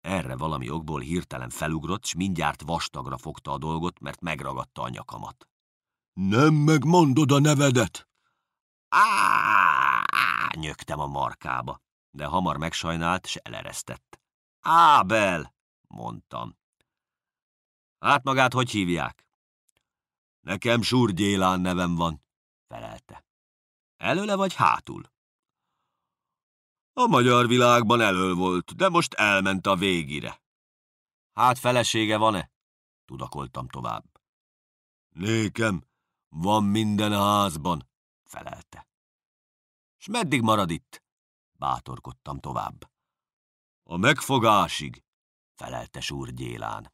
Erre valami okból hirtelen felugrott, s mindjárt vastagra fogta a dolgot, mert megragadta a nyakamat. Nem megmondod a nevedet! Á! rányögtem a markába, de hamar megsajnált, s eleresztett. Ábel! mondtam. Hát magát hogy hívják? Nekem Surgyélán nevem van, felelte. Előle vagy hátul? A magyar világban elől volt, de most elment a végire. Hát felesége van-e? Tudakoltam tovább. Nékem, van minden házban, felelte. S meddig marad itt? Bátorkodtam tovább. A megfogásig, felelte súr Gyélán.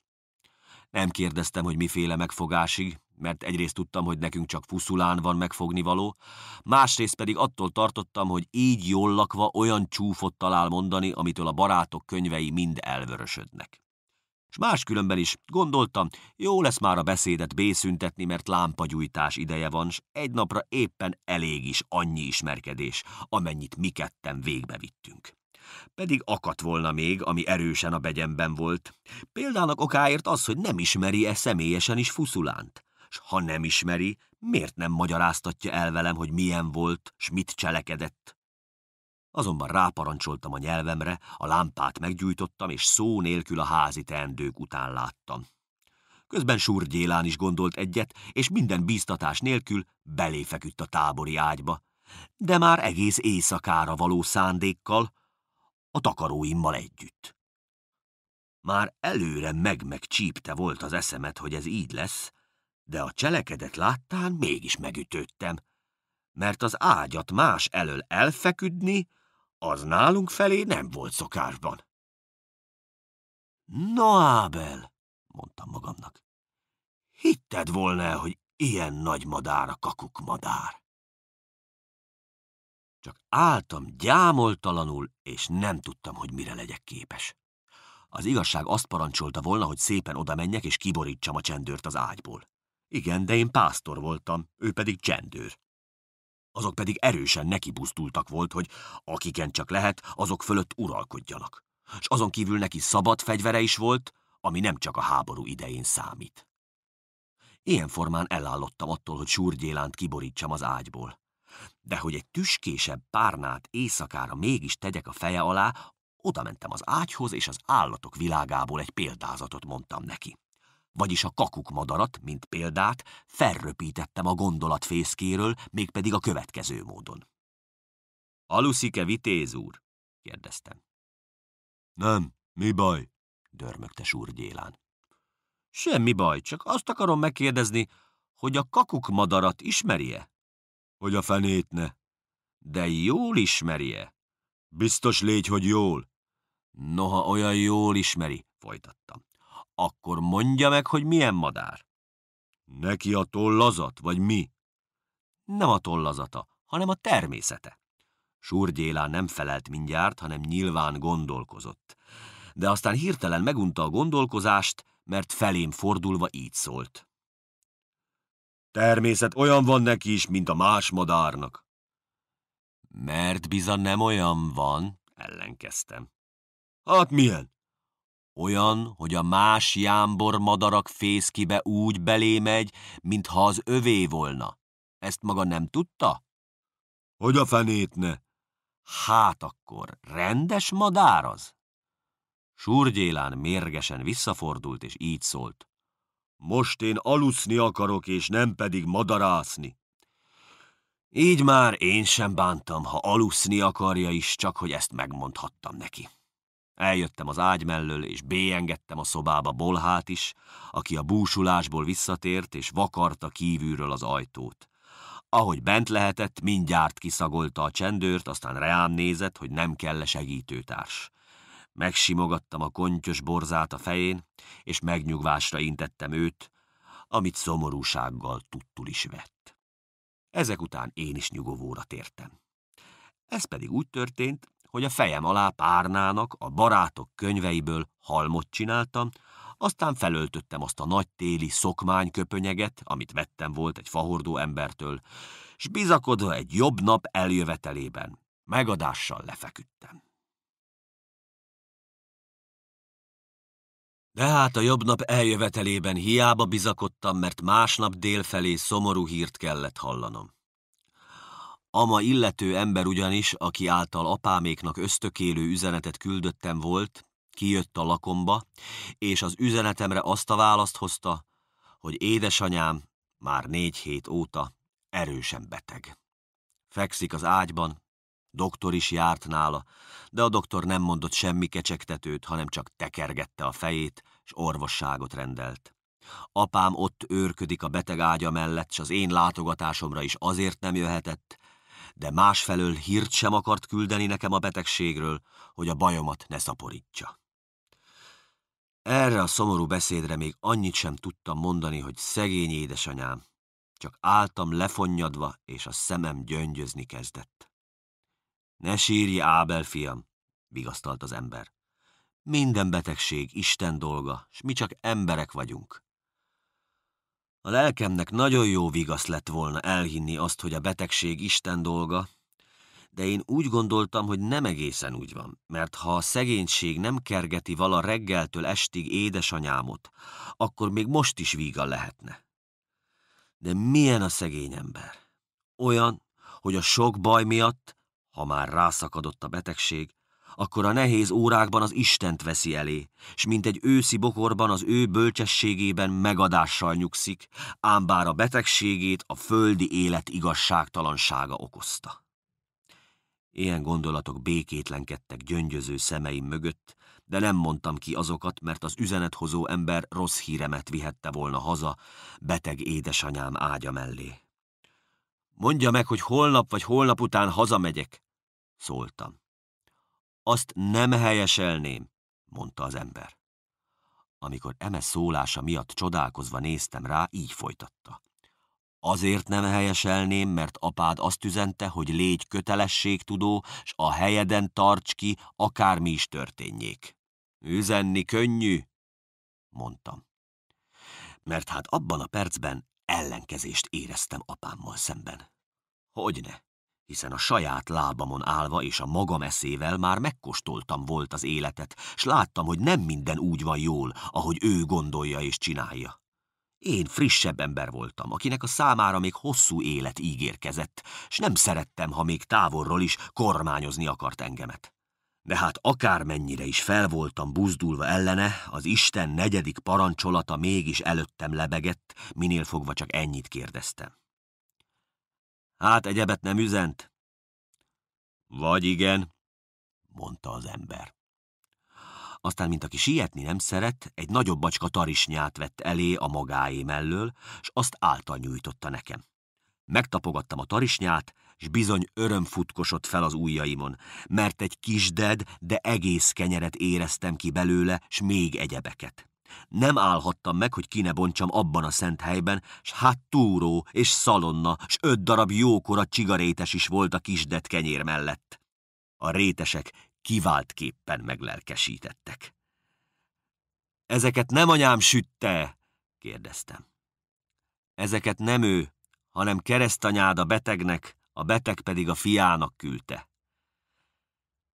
Nem kérdeztem, hogy miféle megfogásig, mert egyrészt tudtam, hogy nekünk csak fuszulán van megfognivaló, másrészt pedig attól tartottam, hogy így jól lakva olyan csúfot talál mondani, amitől a barátok könyvei mind elvörösödnek. S máskülönben is gondoltam, jó lesz már a beszédet bészüntetni, mert lámpagyújtás ideje van, s egy napra éppen elég is annyi ismerkedés, amennyit mi ketten végbe vittünk. Pedig akadt volna még, ami erősen a begyemben volt. Példának okáért az, hogy nem ismeri-e személyesen is Fuszulánt. S ha nem ismeri, miért nem magyaráztatja el velem, hogy milyen volt, s mit cselekedett? Azonban ráparancsoltam a nyelvemre, a lámpát meggyújtottam, és szó nélkül a házi teendők után láttam. Közben Surgyélán is gondolt egyet, és minden bíztatás nélkül beléfeküdt a tábori ágyba, de már egész éjszakára való szándékkal, a takaróimmal együtt. Már előre meg-meg csípte volt az eszemet, hogy ez így lesz, de a cselekedet láttán mégis megütöttem, mert az ágyat más elől elfeküdni, az nálunk felé nem volt szokásban. No, Ábel, mondtam magamnak, hitted volna -e, hogy ilyen nagy madár a kakuk madár? Csak álltam gyámoltalanul, és nem tudtam, hogy mire legyek képes. Az igazság azt parancsolta volna, hogy szépen oda menjek és kiborítsam a csendőrt az ágyból. Igen, de én pásztor voltam, ő pedig csendőr azok pedig erősen nekipusztultak volt, hogy akiken csak lehet, azok fölött uralkodjanak. S azon kívül neki szabad fegyvere is volt, ami nem csak a háború idején számít. Ilyen formán elállottam attól, hogy súrgyélánt kiborítsam az ágyból. De hogy egy tüskésebb párnát éjszakára mégis tegyek a feje alá, oda mentem az ágyhoz, és az állatok világából egy példázatot mondtam neki vagyis a kakukmadarat, mint példát, felröpítettem a fészkéről, mégpedig a következő módon. Aluszike vitéz úr? kérdeztem. Nem, mi baj? dörmögte Súrgyélán. Semmi baj, csak azt akarom megkérdezni, hogy a kakukmadarat ismerje? Hogy a fenét ne. De jól ismerje? Biztos légy, hogy jól. Noha olyan jól ismeri, folytattam. Akkor mondja meg, hogy milyen madár. Neki a tollazat, vagy mi? Nem a tollazata, hanem a természete. Surgyélán nem felelt mindjárt, hanem nyilván gondolkozott. De aztán hirtelen megunta a gondolkozást, mert felém fordulva így szólt. Természet olyan van neki is, mint a más madárnak. Mert bizony nem olyan van, ellenkeztem. Hát milyen? Olyan, hogy a más jámbor madarak fészkibe úgy belémegy, mintha az övé volna. Ezt maga nem tudta? Hogy a fenét ne? Hát akkor rendes madár az? Surgyélán mérgesen visszafordult, és így szólt. Most én aluszni akarok, és nem pedig madarászni. Így már én sem bántam, ha aluszni akarja is, csak hogy ezt megmondhattam neki. Eljöttem az ágy mellől, és bélyengedtem a szobába Bolhát is, aki a búsulásból visszatért, és vakarta kívülről az ajtót. Ahogy bent lehetett, mindjárt kiszagolta a csendőrt, aztán reám nézett, hogy nem kell -e segítőtárs. Megsimogattam a kontyos borzát a fején, és megnyugvásra intettem őt, amit szomorúsággal tudtul is vett. Ezek után én is nyugovóra tértem. Ez pedig úgy történt, hogy a fejem alá párnának a barátok könyveiből halmot csináltam, aztán felöltöttem azt a nagy téli szokmányköpönyeget, amit vettem volt egy fahordó embertől, s bizakodva egy jobb nap eljövetelében megadással lefeküdtem. De hát a jobb nap eljövetelében hiába bizakodtam, mert másnap délfelé szomorú hírt kellett hallanom. Ama illető ember ugyanis, aki által apáméknak ösztökélő üzenetet küldöttem volt, kijött a lakomba, és az üzenetemre azt a választ hozta, hogy édesanyám már négy hét óta erősen beteg. Fekszik az ágyban, doktor is járt nála, de a doktor nem mondott semmi kecsegtetőt, hanem csak tekergette a fejét, és orvosságot rendelt. Apám ott őrködik a beteg ágya mellett, s az én látogatásomra is azért nem jöhetett, de másfelől hírt sem akart küldeni nekem a betegségről, hogy a bajomat ne szaporítsa. Erre a szomorú beszédre még annyit sem tudtam mondani, hogy szegény édesanyám, csak álltam lefonnyadva, és a szemem gyöngyözni kezdett. Ne sírj, Ábel fiam, vigasztalt az ember. Minden betegség Isten dolga, s mi csak emberek vagyunk. A lelkemnek nagyon jó vigasz lett volna elhinni azt, hogy a betegség Isten dolga, de én úgy gondoltam, hogy nem egészen úgy van, mert ha a szegénység nem kergeti vala reggeltől estig édesanyámot, akkor még most is víga lehetne. De milyen a szegény ember? Olyan, hogy a sok baj miatt, ha már rászakadott a betegség, akkor a nehéz órákban az Istent veszi elé, s mint egy őszi bokorban az ő bölcsességében megadással nyugszik, ám bár a betegségét a földi élet igazságtalansága okozta. Ilyen gondolatok békétlenkedtek gyöngyöző szemeim mögött, de nem mondtam ki azokat, mert az üzenethozó ember rossz híremet vihette volna haza, beteg édesanyám ágya mellé. Mondja meg, hogy holnap vagy holnap után hazamegyek, szóltam. Azt nem helyeselném, mondta az ember. Amikor eme szólása miatt csodálkozva néztem rá, így folytatta. Azért nem helyeselném, mert apád azt üzente, hogy légy kötelességtudó, s a helyeden tarts ki, akármi is történjék. Üzenni könnyű, mondtam. Mert hát abban a percben ellenkezést éreztem apámmal szemben. Hogyne? hiszen a saját lábamon állva és a magam eszével már megkóstoltam volt az életet, s láttam, hogy nem minden úgy van jól, ahogy ő gondolja és csinálja. Én frissebb ember voltam, akinek a számára még hosszú élet ígérkezett, s nem szerettem, ha még távolról is kormányozni akart engemet. De hát akármennyire is fel voltam buzdulva ellene, az Isten negyedik parancsolata mégis előttem lebegett, minél fogva csak ennyit kérdeztem. Hát egyebet nem üzent? Vagy igen, mondta az ember. Aztán, mint aki sietni nem szeret, egy nagyobb bacska tarisnyát vett elé a magáé mellől, s azt által nyújtotta nekem. Megtapogattam a tarisnyát, s bizony öröm futkosott fel az ujjaimon, mert egy kisded, de egész kenyeret éreztem ki belőle, s még egyebeket. Nem állhattam meg, hogy ki ne bontsam abban a szent helyben, s hát túró és szalonna, s öt darab jókora csigarétes is volt a kisdet kenyér mellett. A rétesek kiváltképpen meglelkesítettek. Ezeket nem anyám sütte? kérdeztem. Ezeket nem ő, hanem keresztanyád a betegnek, a beteg pedig a fiának küldte.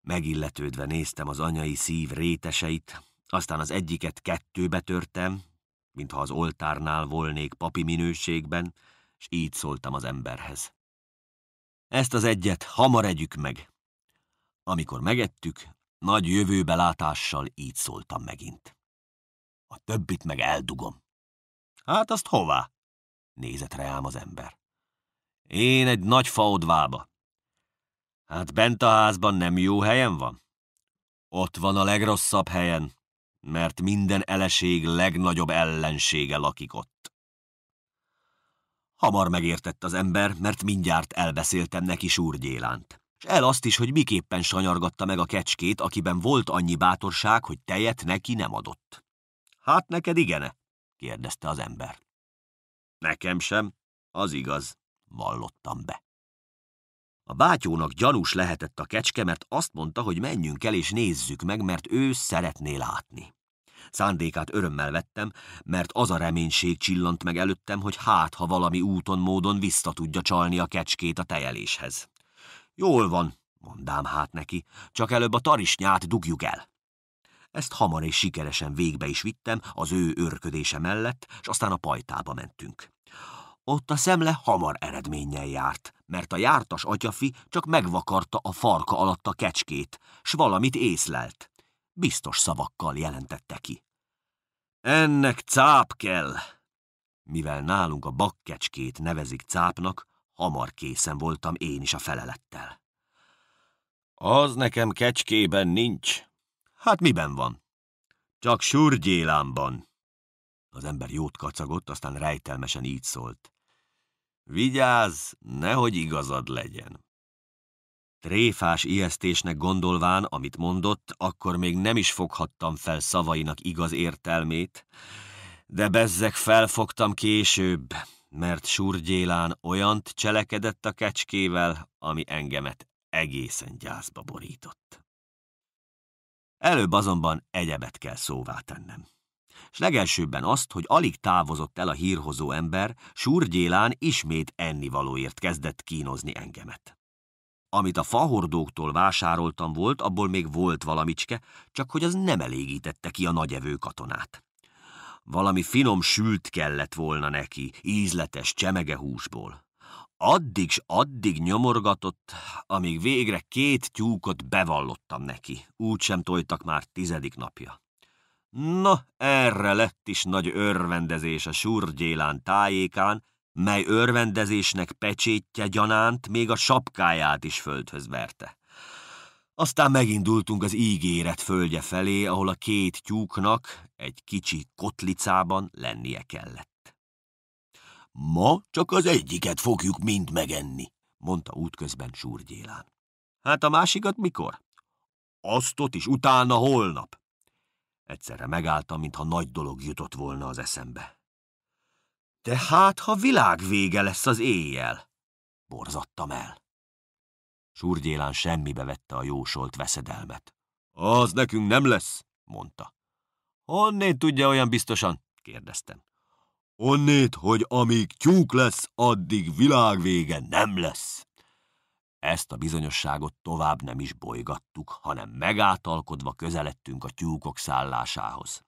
Megilletődve néztem az anyai szív réteseit, aztán az egyiket kettőbe törtem, mintha az oltárnál volnék papi minőségben, és így szóltam az emberhez. Ezt az egyet hamar együk meg. Amikor megettük, nagy jövőbelátással így szóltam megint. A többit meg eldugom. Hát azt hová? Nézett rám az ember. Én egy nagy faodvába. Hát bent a házban nem jó helyen van? Ott van a legrosszabb helyen mert minden eleség legnagyobb ellensége lakik ott. Hamar megértett az ember, mert mindjárt elbeszéltem neki Súrgyélánt. S el azt is, hogy miképpen sanyargatta meg a kecskét, akiben volt annyi bátorság, hogy tejet neki nem adott. Hát neked igene? kérdezte az ember. Nekem sem, az igaz, vallottam be. A bátyónak gyanús lehetett a kecske, mert azt mondta, hogy menjünk el és nézzük meg, mert ő szeretné látni. Szándékát örömmel vettem, mert az a reménység csillant meg előttem, hogy hát, ha valami úton, módon vissza tudja csalni a kecskét a tejeléshez. Jól van, mondám hát neki, csak előbb a tarisnyát dugjuk el. Ezt hamar és sikeresen végbe is vittem az ő örködése mellett, és aztán a pajtába mentünk. Ott a szemle hamar eredménnyel járt, mert a jártas atyafi csak megvakarta a farka alatt a kecskét, s valamit észlelt. Biztos szavakkal jelentette ki. Ennek cáp kell! Mivel nálunk a bakkecskét nevezik cápnak, hamar készen voltam én is a felelettel. Az nekem kecskében nincs. Hát miben van? Csak surgyélámban. Az ember jót kacagott, aztán rejtelmesen így szólt. Vigyázz, nehogy igazad legyen. Tréfás ijesztésnek gondolván, amit mondott, akkor még nem is foghattam fel szavainak igaz értelmét, de bezzek felfogtam később, mert Surgyélán olyant cselekedett a kecskével, ami engemet egészen gyászba borított. Előbb azonban egyebet kell szóvá tennem. S legelsőbben azt, hogy alig távozott el a hírhozó ember, surgyélán ismét ennivalóért kezdett kínozni engemet. Amit a fahordóktól vásároltam volt, abból még volt valamicske, csak hogy az nem elégítette ki a nagyevő katonát. Valami finom sült kellett volna neki, ízletes csemegehúsból. Addig s addig nyomorgatott, amíg végre két tyúkot bevallottam neki, úgysem tojtak már tizedik napja. Na, erre lett is nagy örvendezés a surgyélán tájékán, mely örvendezésnek pecsétje gyanánt még a sapkáját is földhöz verte. Aztán megindultunk az ígéret földje felé, ahol a két tyúknak egy kicsi kotlicában lennie kellett. Ma csak az egyiket fogjuk mind megenni, mondta útközben surgyélán. Hát a másikat mikor? Aztot is utána holnap. Egyszerre megálltam, mintha nagy dolog jutott volna az eszembe. De hát, ha világ vége lesz az éjjel, borzattam el. Surgyélán semmibe vette a jósolt veszedelmet. Az nekünk nem lesz, mondta. Honnét tudja olyan biztosan? kérdeztem. Onnét, hogy amíg tyúk lesz, addig világvége nem lesz. Ezt a bizonyosságot tovább nem is bolygattuk, hanem megáltalkodva közeledtünk a tyúkok szállásához.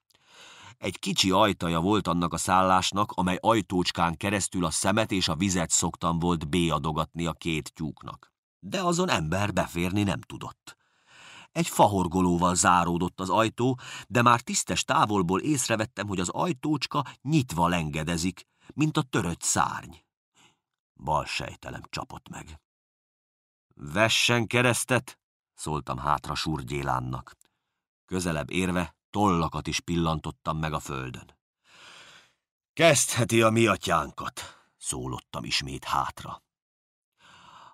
Egy kicsi ajtaja volt annak a szállásnak, amely ajtócskán keresztül a szemet és a vizet szoktam volt béadogatni a két tyúknak. De azon ember beférni nem tudott. Egy fahorgolóval záródott az ajtó, de már tisztes távolból észrevettem, hogy az ajtócska nyitva lengedezik, mint a törött szárny. Bal sejtelem csapott meg. Vessen keresztet, szóltam hátra Surgyélánnak. Közelebb érve tollakat is pillantottam meg a földön. Kezdheti a mi atyánkat, szólottam ismét hátra.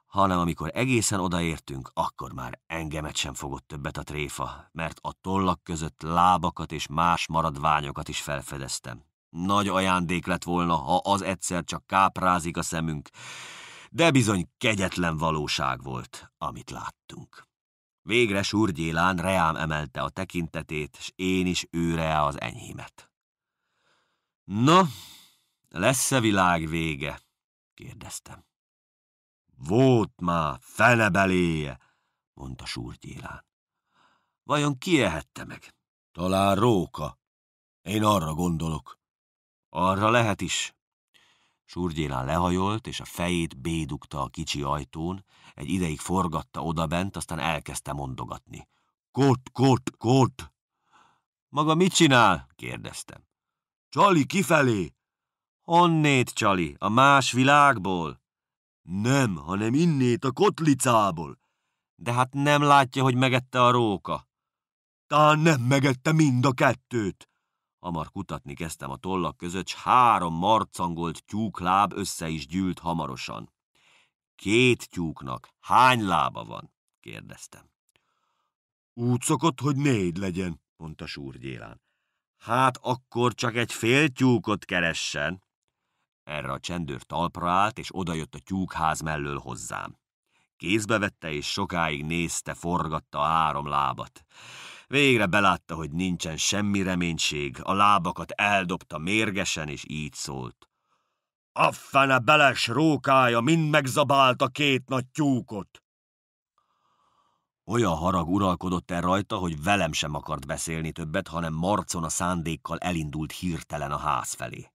Hanem amikor egészen odaértünk, akkor már engemet sem fogott többet a tréfa, mert a tollak között lábakat és más maradványokat is felfedeztem. Nagy ajándék lett volna, ha az egyszer csak káprázik a szemünk, de bizony kegyetlen valóság volt, amit láttunk. Végre surgyélán reám emelte a tekintetét, s én is őre az enyhimet. Na, lesz-e világ vége? kérdeztem. Volt már, fenebeléje, mondta surgyélán. Vajon ki ehette meg? Talán róka. Én arra gondolok. Arra lehet is, Surgyélán lehajolt, és a fejét bédugta a kicsi ajtón, egy ideig forgatta odabent, aztán elkezdte mondogatni.
Kot, kot, kot!
Maga mit csinál? kérdeztem. Csali kifelé! Honnét, Csali, a más világból? Nem, hanem innét a kotlicából. De hát nem látja, hogy megette a róka. Tán nem megette mind a kettőt. Hamar kutatni kezdtem a tollak között, s három marcangolt tyúkláb össze is gyűlt hamarosan. Két tyúknak hány lába van? kérdeztem. Úgy szokott, hogy négy legyen, mondta Súr Gyélán. Hát akkor csak egy fél tyúkot keressen. Erre a csendőr talpra állt, és odajött a tyúkház mellől hozzám. Kézbe vette, és sokáig nézte, forgatta a három lábat. Végre belátta, hogy nincsen semmi reménység, a lábakat eldobta mérgesen, és így szólt. A fene beles rókája mind megzabálta két nagy tyúkot. Olyan harag uralkodott el rajta, hogy velem sem akart beszélni többet, hanem marcon a szándékkal elindult hirtelen a ház felé.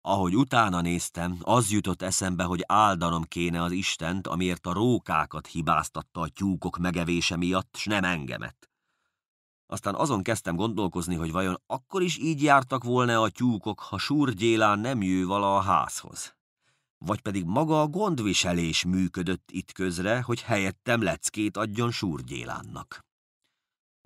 Ahogy utána néztem, az jutott eszembe, hogy áldanom kéne az Istent, amiért a rókákat hibáztatta a tyúkok megevése miatt, s nem engemet. Aztán azon kezdtem gondolkozni, hogy vajon akkor is így jártak volna a tyúkok, ha Súrgyélán nem jő vala a házhoz. Vagy pedig maga a gondviselés működött itt közre, hogy helyettem leckét adjon Súrgyélánnak.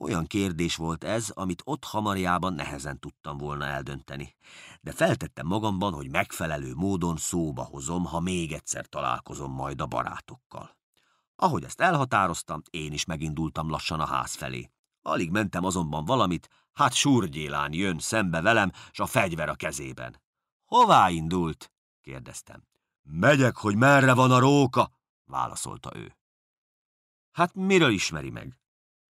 Olyan kérdés volt ez, amit ott hamarjában nehezen tudtam volna eldönteni, de feltettem magamban, hogy megfelelő módon szóba hozom, ha még egyszer találkozom majd a barátokkal. Ahogy ezt elhatároztam, én is megindultam lassan a ház felé. Alig mentem azonban valamit, hát surgyélán jön szembe velem, s a fegyver a kezében. Hová indult? kérdeztem. Megyek, hogy merre van a róka, válaszolta ő. Hát miről ismeri meg?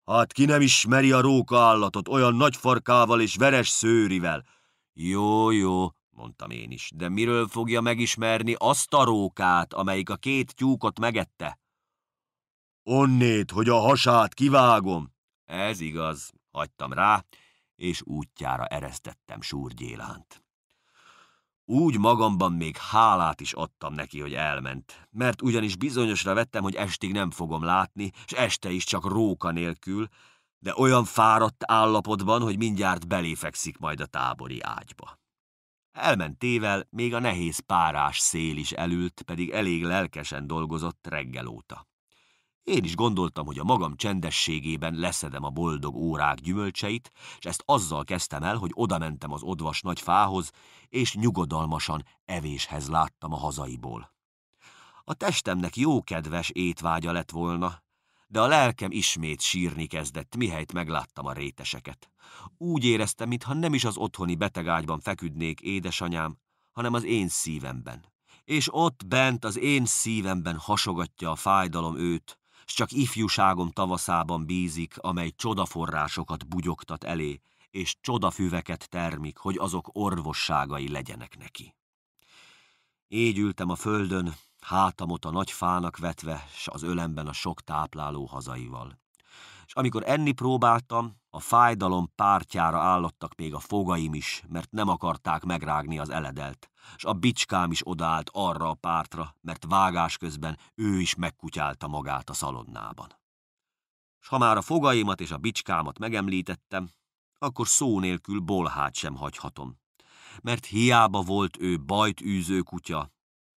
Hát ki nem ismeri a róka állatot olyan nagy farkával és veres szőrivel? Jó, jó, mondtam én is, de miről fogja megismerni azt a rókát, amelyik a két tyúkot megette? Onnét, hogy a hasát kivágom, ez igaz, hagytam rá, és útjára eresztettem Súrgyélánt. Úgy magamban még hálát is adtam neki, hogy elment, mert ugyanis bizonyosra vettem, hogy estig nem fogom látni, és este is csak róka nélkül, de olyan fáradt állapotban, hogy mindjárt beléfekszik majd a tábori ágyba. Elmentével még a nehéz párás szél is elült, pedig elég lelkesen dolgozott reggel óta. Én is gondoltam, hogy a magam csendességében leszedem a boldog órák gyümölcseit, és ezt azzal kezdtem el, hogy odamentem az odvas nagy fához, és nyugodalmasan evéshez láttam a hazaiból. A testemnek jó kedves étvágya lett volna, de a lelkem ismét sírni kezdett, mihelyt megláttam a réteseket. Úgy éreztem, mintha nem is az otthoni betegágyban feküdnék édesanyám, hanem az én szívemben. És ott bent az én szívemben hasogatja a fájdalom őt, s csak ifjúságom tavaszában bízik, amely csodaforrásokat bugyogtat elé, és csodafüveket termik, hogy azok orvosságai legyenek neki. Így ültem a földön, hátamot a nagy fának vetve, s az ölemben a sok tápláló hazaival. És amikor enni próbáltam, a fájdalom pártjára állottak még a fogaim is, mert nem akarták megrágni az eledelt, s a bicskám is odaállt arra a pártra, mert vágás közben ő is megkutyálta magát a szalonnában. S ha már a fogaimat és a bicskámat megemlítettem, akkor szó nélkül bolhát sem hagyhatom, mert hiába volt ő bajt űző kutya,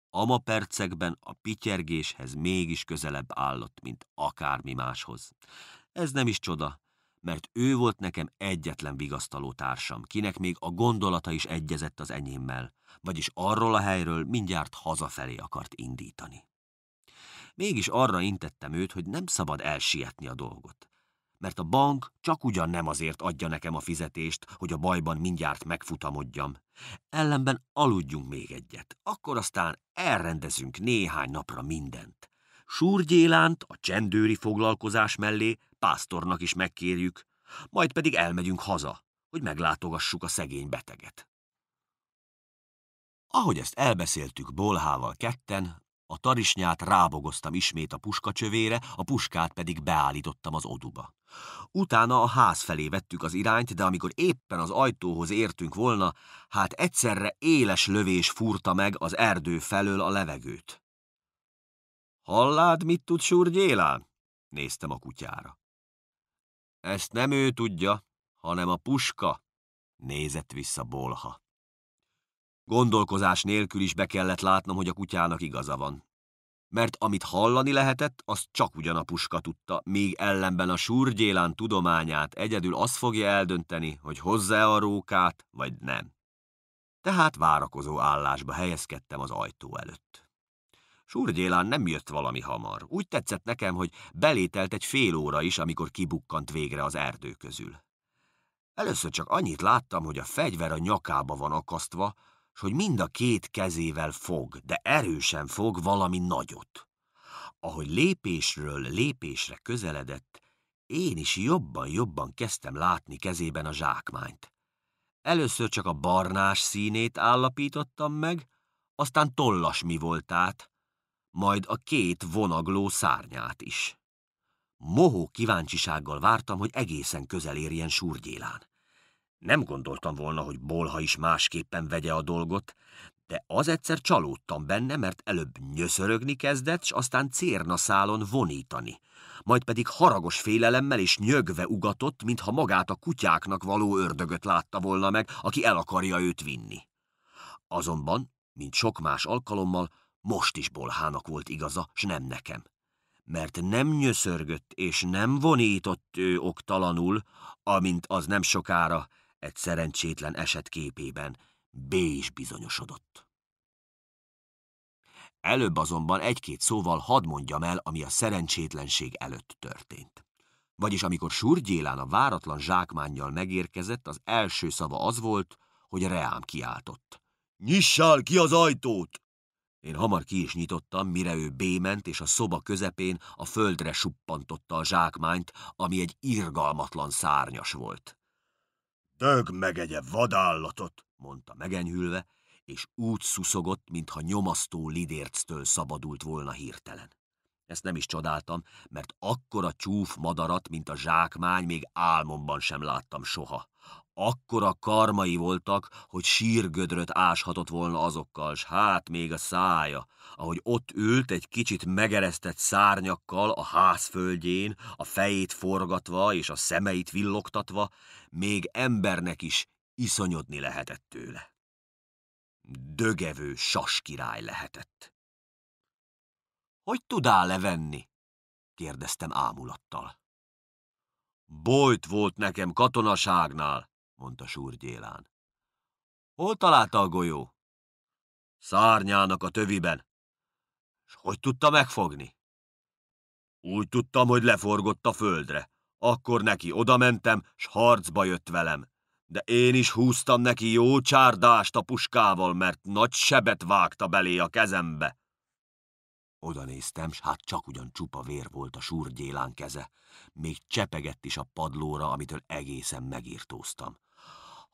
ama percekben a pityergéshez mégis közelebb állott, mint akármi máshoz. Ez nem is csoda, mert ő volt nekem egyetlen vigasztaló társam, kinek még a gondolata is egyezett az enyémmel, vagyis arról a helyről mindjárt hazafelé akart indítani. Mégis arra intettem őt, hogy nem szabad elsietni a dolgot, mert a bank csak ugyan nem azért adja nekem a fizetést, hogy a bajban mindjárt megfutamodjam. Ellenben aludjunk még egyet, akkor aztán elrendezünk néhány napra mindent. Súrgyélánt a csendőri foglalkozás mellé pásztornak is megkérjük, majd pedig elmegyünk haza, hogy meglátogassuk a szegény beteget. Ahogy ezt elbeszéltük Bolhával ketten, a tarisnyát rábogoztam ismét a puska csövére, a puskát pedig beállítottam az oduba. Utána a ház felé vettük az irányt, de amikor éppen az ajtóhoz értünk volna, hát egyszerre éles lövés furta meg az erdő felől a levegőt. Hallád, mit tud Surgyélán? Néztem a kutyára. Ezt nem ő tudja, hanem a puska, nézett vissza Bolha. Gondolkozás nélkül is be kellett látnom, hogy a kutyának igaza van. Mert amit hallani lehetett, azt csak ugyan a puska tudta, míg ellenben a surgyélán tudományát egyedül az fogja eldönteni, hogy -e a rókát, vagy nem. Tehát várakozó állásba helyezkedtem az ajtó előtt. Surgyélán nem jött valami hamar. Úgy tetszett nekem, hogy belételt egy fél óra is, amikor kibukkant végre az erdő közül. Először csak annyit láttam, hogy a fegyver a nyakába van akasztva, s hogy mind a két kezével fog, de erősen fog valami nagyot. Ahogy lépésről lépésre közeledett, én is jobban-jobban kezdtem látni kezében a zsákmányt. Először csak a barnás színét állapítottam meg, aztán tollas mi voltát, majd a két vonagló szárnyát is. Mohó kíváncsisággal vártam, hogy egészen közel érjen Súrgyélán. Nem gondoltam volna, hogy Bolha is másképpen vegye a dolgot, de az egyszer csalódtam benne, mert előbb nyöszörögni kezdett, s aztán cérnaszálon vonítani, majd pedig haragos félelemmel és nyögve ugatott, mintha magát a kutyáknak való ördögöt látta volna meg, aki el akarja őt vinni. Azonban, mint sok más alkalommal, most is Bolhának volt igaza, s nem nekem. Mert nem nyöszörgött és nem vonított ő oktalanul, amint az nem sokára egy szerencsétlen eset képében B is bizonyosodott. Előbb azonban egy-két szóval hadd mondjam el, ami a szerencsétlenség előtt történt. Vagyis amikor Surgyélán a váratlan zsákmánnyal megérkezett, az első szava az volt, hogy reám kiáltott. Nyissál ki az ajtót! Én hamar ki is nyitottam, mire ő bément, és a szoba közepén a földre suppantotta a zsákmányt, ami egy irgalmatlan szárnyas volt. Dög meg egy vadállatot, mondta megenyhülve, és úgy szuszogott, mintha nyomasztó lidérctől szabadult volna hirtelen. Ezt nem is csodáltam, mert akkora csúf madarat, mint a zsákmány, még álmomban sem láttam soha akkora karmai voltak, hogy sírgödröt áshatott volna azokkal, s hát még a szája, ahogy ott ült egy kicsit megeresztett szárnyakkal a házföldjén, a fejét forgatva és a szemeit villogtatva, még embernek is iszonyodni lehetett tőle. Dögevő sas király lehetett. Hogy tudál levenni? kérdeztem ámulattal. Bojt volt nekem katonaságnál, mondta Súrgyélán. Hol találta a golyó? Szárnyának a töviben. És hogy tudta megfogni? Úgy tudtam, hogy leforgott a földre. Akkor neki odamentem, s harcba jött velem. De én is húztam neki jó csárdást a puskával, mert nagy sebet vágta belé a kezembe. Oda néztem, s hát csak ugyan csupa vér volt a súrgyélán keze. Még csepegett is a padlóra, amitől egészen megírtóztam.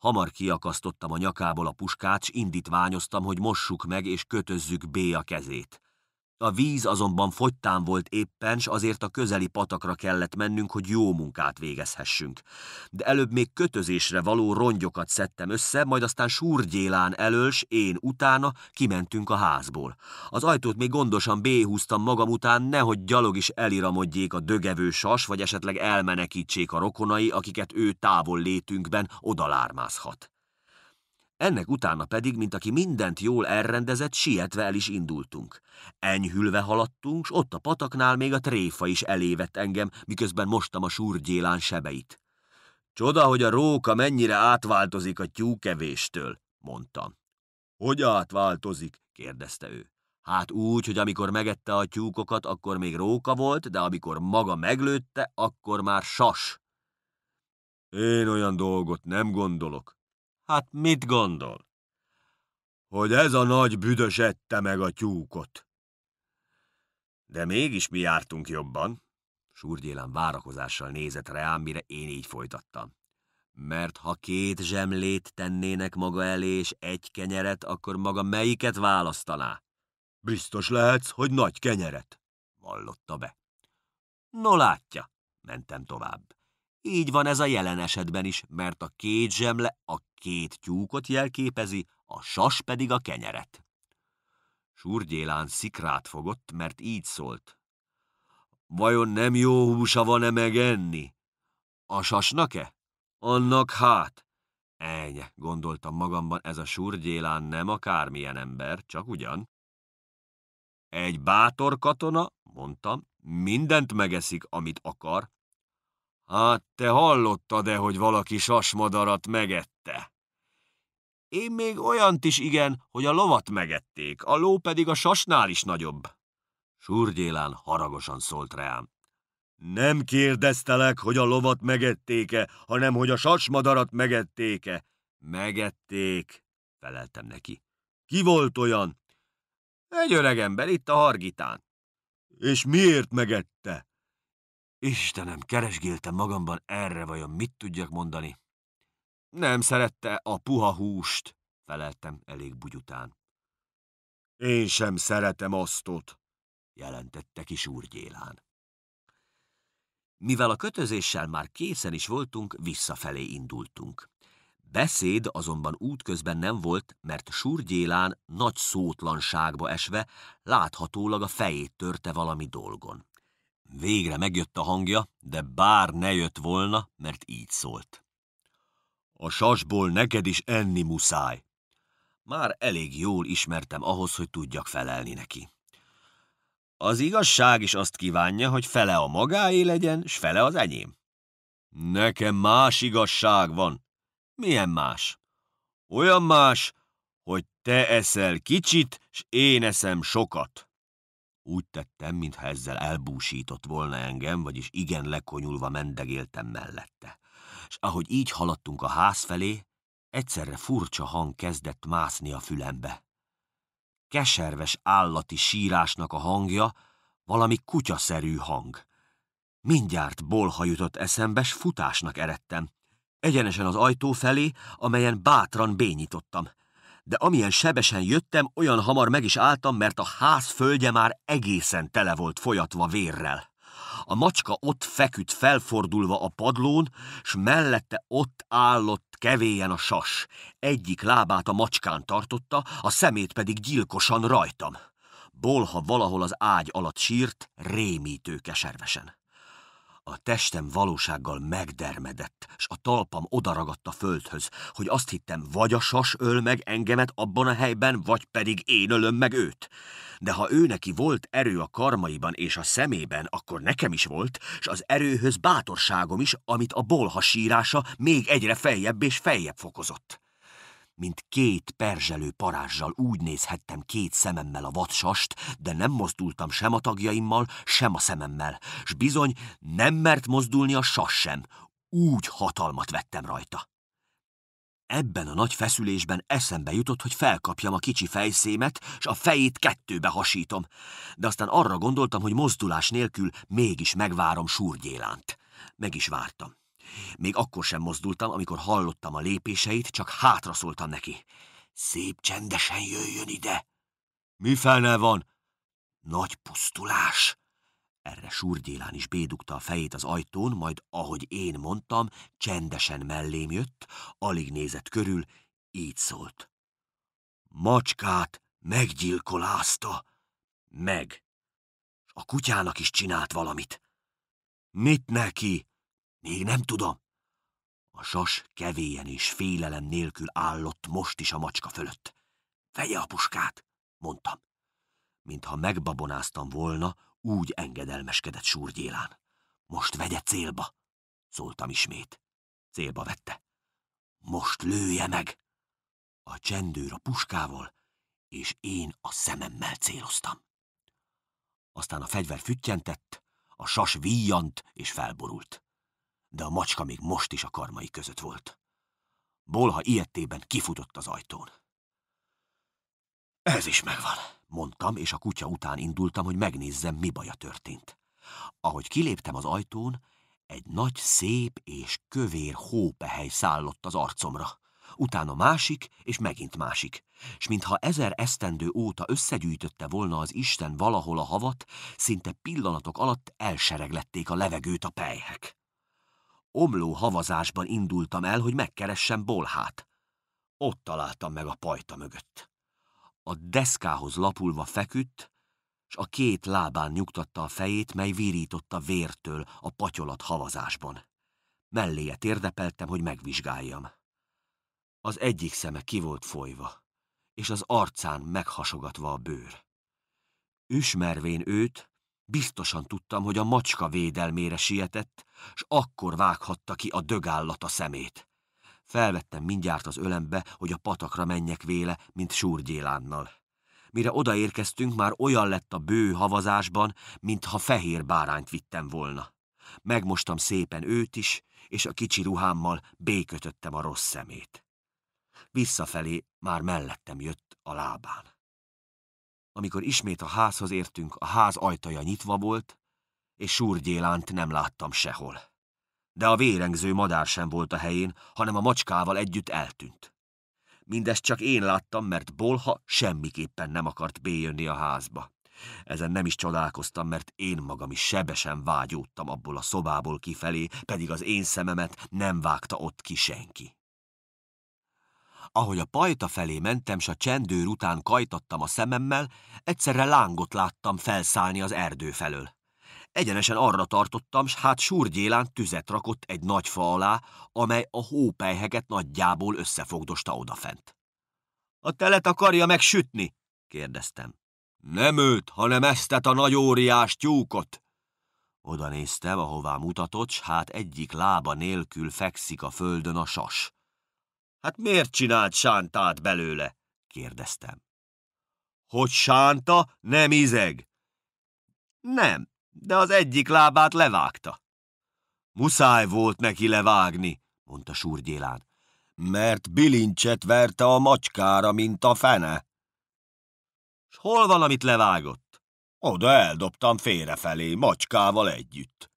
Hamar kiakasztottam a nyakából a puskát, s indítványoztam, hogy mossuk meg és kötözzük B a kezét. A víz azonban fogytán volt éppen, s azért a közeli patakra kellett mennünk, hogy jó munkát végezhessünk. De előbb még kötözésre való rongyokat szedtem össze, majd aztán súrgyélán elős, én utána kimentünk a házból. Az ajtót még gondosan béhúztam magam után, nehogy gyalog is eliramodjék a dögevő sas, vagy esetleg elmenekítsék a rokonai, akiket ő távol létünkben odalármázhat. Ennek utána pedig, mint aki mindent jól elrendezett, sietve el is indultunk. Enyhülve haladtunk, s ott a pataknál még a tréfa is elévett engem, miközben mostam a súrgyélán sebeit. Csoda, hogy a róka mennyire átváltozik a tyúkevéstől, mondtam. Hogy átváltozik? kérdezte ő. Hát úgy, hogy amikor megette a tyúkokat, akkor még róka volt, de amikor maga meglőtte, akkor már sas. Én olyan dolgot nem gondolok, Hát mit gondol? Hogy ez a nagy büdös ette meg a tyúkot. De mégis mi jártunk jobban. Surgyélán várakozással nézett rám, mire én így folytattam. Mert ha két zsemlét tennének maga elé és egy kenyeret, akkor maga melyiket választaná? Biztos lehetsz, hogy nagy kenyeret, vallotta be. No látja, mentem tovább. Így van ez a jelen esetben is, mert a két zsemle a két tyúkot jelképezi, a sas pedig a kenyeret. Surgyélán szikrát fogott, mert így szólt. Vajon nem jó húsa van-e megenni? A sasnak-e? Annak hát. Eny, gondoltam magamban, ez a surgyélán nem akármilyen ember, csak ugyan. Egy bátor katona, mondtam, mindent megeszik, amit akar, Hát te hallottad-e, hogy valaki sasmadarat megette? Én még olyant is igen, hogy a lovat megették, a ló pedig a sasnál is nagyobb. Surgyélán haragosan szólt rám. Nem kérdeztelek, hogy a lovat megettéke, hanem hogy a sasmadarat megettéke. Megették, feleltem neki. Ki volt olyan? Egy öreg ember itt a Hargitán. És miért megette? Istenem, keresgéltem magamban erre vajon mit tudjak mondani. Nem szerette a puha húst, feleltem elég bugyután. Én sem szeretem asztot, jelentette kis úrgyélán. Mivel a kötözéssel már készen is voltunk, visszafelé indultunk. Beszéd azonban útközben nem volt, mert Surgyélán nagy szótlanságba esve láthatólag a fejét törte valami dolgon. Végre megjött a hangja, de bár ne jött volna, mert így szólt. A sasból neked is enni muszáj. Már elég jól ismertem ahhoz, hogy tudjak felelni neki. Az igazság is azt kívánja, hogy fele a magáé legyen, s fele az enyém. Nekem más igazság van. Milyen más? Olyan más, hogy te eszel kicsit, s én eszem sokat. Úgy tettem, mintha ezzel elbúsított volna engem, vagyis igen lekonyulva mendegéltem mellette. És ahogy így haladtunk a ház felé, egyszerre furcsa hang kezdett mászni a fülembe. Keserves állati sírásnak a hangja, valami kutyaszerű hang. Mindjárt bolha jutott eszembe, s futásnak eredtem. Egyenesen az ajtó felé, amelyen bátran bényítottam de amilyen sebesen jöttem, olyan hamar meg is álltam, mert a ház földje már egészen tele volt folyatva vérrel. A macska ott feküdt felfordulva a padlón, s mellette ott állott kevéjen a sas. Egyik lábát a macskán tartotta, a szemét pedig gyilkosan rajtam. Bolha valahol az ágy alatt sírt, rémítő keservesen. A testem valósággal megdermedett, s a talpam odaragadt a földhöz, hogy azt hittem, vagy a sas öl meg engemet abban a helyben, vagy pedig én ölöm meg őt. De ha ő neki volt erő a karmaiban és a szemében, akkor nekem is volt, s az erőhöz bátorságom is, amit a bolha sírása még egyre feljebb és feljebb fokozott mint két perzselő parázsjal úgy nézhettem két szememmel a vadsast, de nem mozdultam sem a tagjaimmal, sem a szememmel, s bizony nem mert mozdulni a sas sem, úgy hatalmat vettem rajta. Ebben a nagy feszülésben eszembe jutott, hogy felkapjam a kicsi fejszémet, s a fejét kettőbe hasítom, de aztán arra gondoltam, hogy mozdulás nélkül mégis megvárom súrgyélánt. Meg is vártam. Még akkor sem mozdultam, amikor hallottam a lépéseit, csak hátra szóltam neki. Szép csendesen jöjjön ide! Mi felne van? Nagy pusztulás! Erre Surgyélán is bédugta a fejét az ajtón, majd, ahogy én mondtam, csendesen mellém jött, alig nézett körül, így szólt. Macskát meggyilkolázta. Meg. A kutyának is csinált valamit. Mit neki? Még nem tudom. A sas kevélyen és félelem nélkül állott most is a macska fölött. Vegye a puskát, mondtam. Mintha megbabonáztam volna, úgy engedelmeskedett Súrgyélán. Most vegye célba, szóltam ismét. Célba vette. Most lője meg! A csendőr a puskával, és én a szememmel céloztam. Aztán a fegyver füttyentett, a sas víjant és felborult de a macska még most is a karmai között volt. Bolha ilyettében kifutott az ajtón. Ez is megvan, mondtam, és a kutya után indultam, hogy megnézzem, mi baja történt. Ahogy kiléptem az ajtón, egy nagy, szép és kövér hópehely szállott az arcomra. Utána másik, és megint másik. S mintha ezer esztendő óta összegyűjtötte volna az Isten valahol a havat, szinte pillanatok alatt elsereglették a levegőt a pelyhek. Omló havazásban indultam el, hogy megkeressem Bolhát. Ott találtam meg a pajta mögött. A deszkához lapulva feküdt, s a két lábán nyugtatta a fejét, mely virította vértől a patyolat havazásban. Melléje térdepeltem, hogy megvizsgáljam. Az egyik szeme ki volt folyva, és az arcán meghasogatva a bőr. Üsmervén őt, Biztosan tudtam, hogy a macska védelmére sietett, s akkor vághatta ki a dögállat a szemét. Felvettem mindjárt az ölembe, hogy a patakra menjek véle, mint súrgyélánnal. Mire odaérkeztünk, már olyan lett a bő havazásban, mintha fehér bárányt vittem volna. Megmostam szépen őt is, és a kicsi ruhámmal békötöttem a rossz szemét. Visszafelé már mellettem jött a lábán. Amikor ismét a házhoz értünk, a ház ajtaja nyitva volt, és súrgyélánt nem láttam sehol. De a vérengző madár sem volt a helyén, hanem a macskával együtt eltűnt. Mindezt csak én láttam, mert Bolha semmiképpen nem akart béjönni a házba. Ezen nem is csodálkoztam, mert én magam is sebesen vágyódtam abból a szobából kifelé, pedig az én szememet nem vágta ott ki senki. Ahogy a pajta felé mentem, s a csendőr után kajtattam a szememmel, egyszerre lángot láttam felszállni az erdő felől. Egyenesen arra tartottam, s hát súrgyélán tüzet rakott egy nagy fa alá, amely a hópelyheket nagyjából összefogdosta odafent. A telet akarja megsütni? kérdeztem. Nem őt, hanem eztet a nagy óriás tyúkot. Oda néztem, ahová mutatott, s hát egyik lába nélkül fekszik a földön a sas. Hát miért csinált sántát belőle? kérdeztem. Hogy sánta nem izeg? Nem, de az egyik lábát levágta. Muszáj volt neki levágni, mondta Súrgyélán, mert bilincset verte a macskára, mint a fene. S hol van, amit levágott? Oda eldobtam félrefelé, macskával együtt.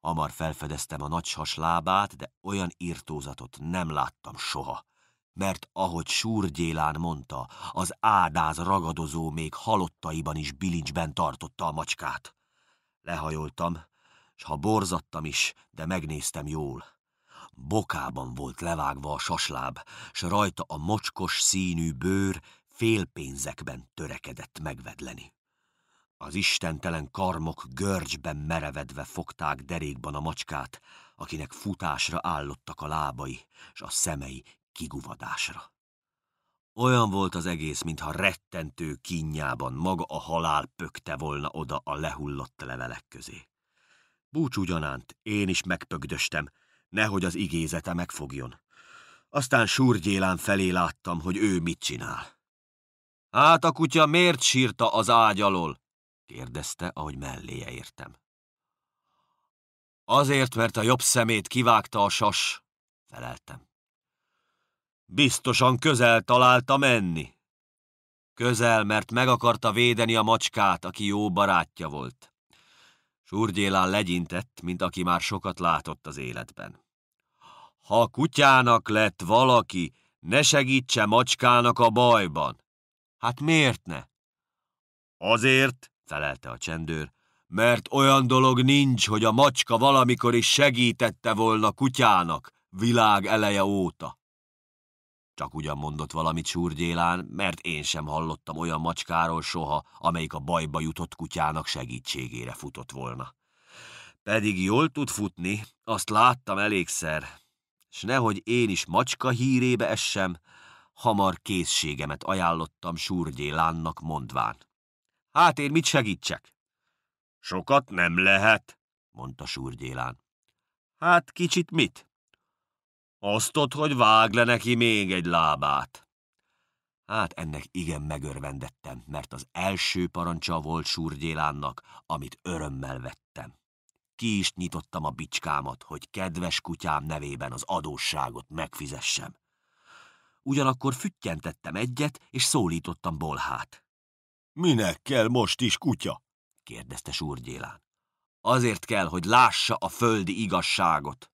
Hamar felfedeztem a nagysas lábát, de olyan írtózatot nem láttam soha. Mert ahogy Súrgyélán mondta, az ádáz ragadozó még halottaiban is bilincsben tartotta a macskát. Lehajoltam, s ha borzattam is, de megnéztem jól. Bokában volt levágva a sasláb, s rajta a mocskos színű bőr félpénzekben törekedett megvedleni. Az istentelen karmok görcsben merevedve fogták derékban a macskát, akinek futásra állottak a lábai, és a szemei kiguvadásra. Olyan volt az egész, mintha rettentő kínjában maga a halál pökte volna oda a lehullott levelek közé. Búcsú gyanánt, én is megpögdöstem, nehogy az igézete megfogjon. Aztán surgyélán felé láttam, hogy ő mit csinál. Hát a kutya miért sírta az ágy alól? kérdezte, ahogy melléje értem. Azért, mert a jobb szemét kivágta a sas,
feleltem.
Biztosan közel találta menni. Közel, mert meg akarta védeni a macskát, aki jó barátja volt. Surgyélán legyintett, mint aki már sokat látott az életben. Ha kutyának lett valaki, ne segítse macskának a bajban. Hát miért ne? Azért, felelte a csendőr, mert olyan dolog nincs, hogy a macska valamikor is segítette volna kutyának világ eleje óta. Csak ugyan mondott valamit Súrgyélán, mert én sem hallottam olyan macskáról soha, amelyik a bajba jutott kutyának segítségére futott volna. Pedig jól tud futni, azt láttam elégszer, s nehogy én is macska hírébe essem, hamar készségemet ajánlottam Súrgyélánnak mondván. Hát én mit segítsek? Sokat nem lehet, mondta Súrgyélán. Hát kicsit mit? Azt ott, hogy vág le neki még egy lábát. Hát ennek igen megörvendettem, mert az első parancsa volt Súrgyélánnak, amit örömmel vettem. Ki is nyitottam a bicskámat, hogy kedves kutyám nevében az adósságot megfizessem. Ugyanakkor füttyentettem egyet, és szólítottam Bolhát. Minek kell most is kutya? kérdezte Súrgyélán. Azért kell, hogy lássa a földi igazságot.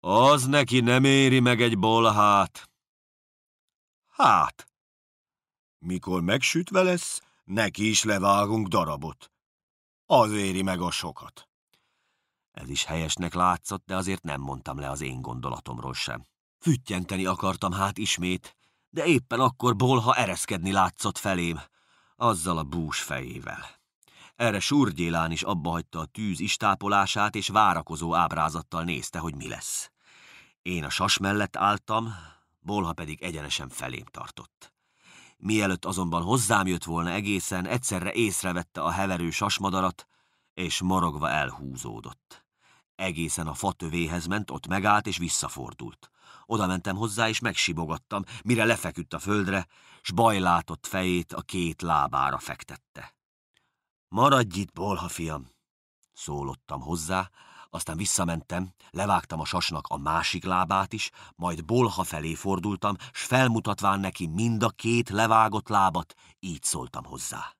Az neki nem éri meg egy bolhát. Hát, mikor megsütve lesz, neki is levágunk darabot. Az éri meg a sokat. Ez is helyesnek látszott, de azért nem mondtam le az én gondolatomról sem. Füttyenteni akartam hát ismét, de éppen akkor bolha ereszkedni látszott felém azzal a bús fejével. Erre Surgyélán is abbahagyta a tűz istápolását, és várakozó ábrázattal nézte, hogy mi lesz. Én a sas mellett álltam, Bolha pedig egyenesen felém tartott. Mielőtt azonban hozzám jött volna egészen, egyszerre észrevette a heverő sasmadarat, és morogva elhúzódott. Egészen a fatövéhez ment, ott megállt és visszafordult. Oda mentem hozzá, és megsibogattam, mire lefeküdt a földre, s bajlátott fejét a két lábára fektette. Maradj itt, bolha fiam! Szólottam hozzá, aztán visszamentem, levágtam a sasnak a másik lábát is, majd bolha felé fordultam, s felmutatván neki mind a két levágott lábat, így szóltam hozzá.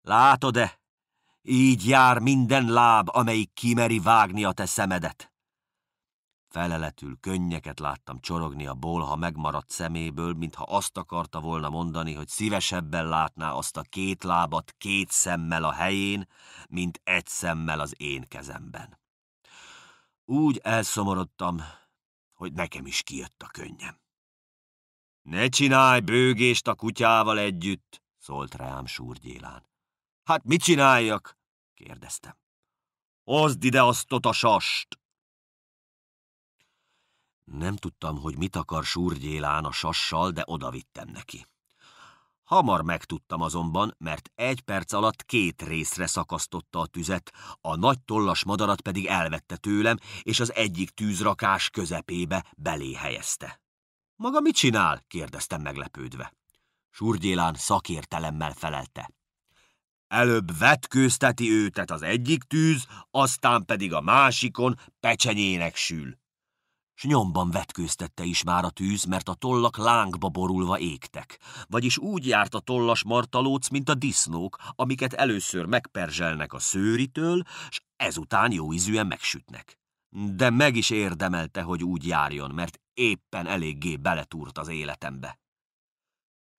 Látod-e? Így jár minden láb, amelyik kimeri vágni a te szemedet. Feleletül könnyeket láttam csorogni a bolha megmaradt szeméből, mintha azt akarta volna mondani, hogy szívesebben látná azt a két lábat két szemmel a helyén, mint egy szemmel az én kezemben. Úgy elszomorodtam, hogy nekem is kijött a könnyem. Ne csinálj bőgést a kutyával együtt, szólt rám súrgyélán. Hát mit csináljak? kérdeztem. Hozd ide azt a sast! Nem tudtam, hogy mit akar Súrgyélán a sassal, de odavittem neki. Hamar megtudtam azonban, mert egy perc alatt két részre szakasztotta a tüzet, a nagy tollas madarat pedig elvette tőlem, és az egyik tűzrakás közepébe belé helyezte. – Maga mit csinál? – kérdeztem meglepődve. Surgyélán szakértelemmel felelte. Előbb vetkőzteti őtet az egyik tűz, aztán pedig a másikon pecsenyének sül s nyomban vetkőztette is már a tűz, mert a tollak lángba borulva égtek. Vagyis úgy járt a tollas martalóc, mint a disznók, amiket először megperzselnek a szőritől, s ezután jó ízűen megsütnek. De meg is érdemelte, hogy úgy járjon, mert éppen eléggé beletúrt az életembe.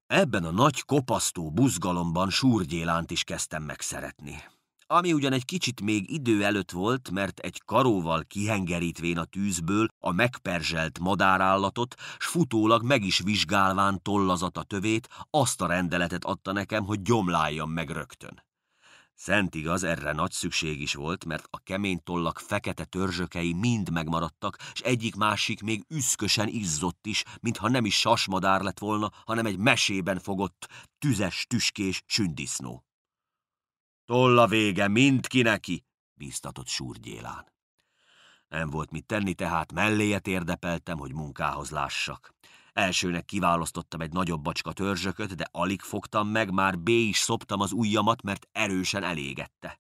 Ebben a nagy kopasztó buzgalomban súrgyélánt is kezdtem megszeretni ami ugyan egy kicsit még idő előtt volt, mert egy karóval kihengerítvén a tűzből a megperzselt madárállatot, s futólag meg is vizsgálván tollazata tövét, azt a rendeletet adta nekem, hogy gyomláljam meg rögtön. Szent igaz, erre nagy szükség is volt, mert a kemény tollak fekete törzsökei mind megmaradtak, és egyik-másik még üszkösen izzott is, mintha nem is sasmadár lett volna, hanem egy mesében fogott, tüzes, tüskés sündisznó. Tolla vége kineki? bíztatott Súrgyélán. Nem volt mit tenni, tehát melléje térdepeltem, hogy munkához lássak. Elsőnek kiválasztottam egy nagyobb bacska törzsököt, de alig fogtam meg, már B is szoptam az ujjamat, mert erősen elégette.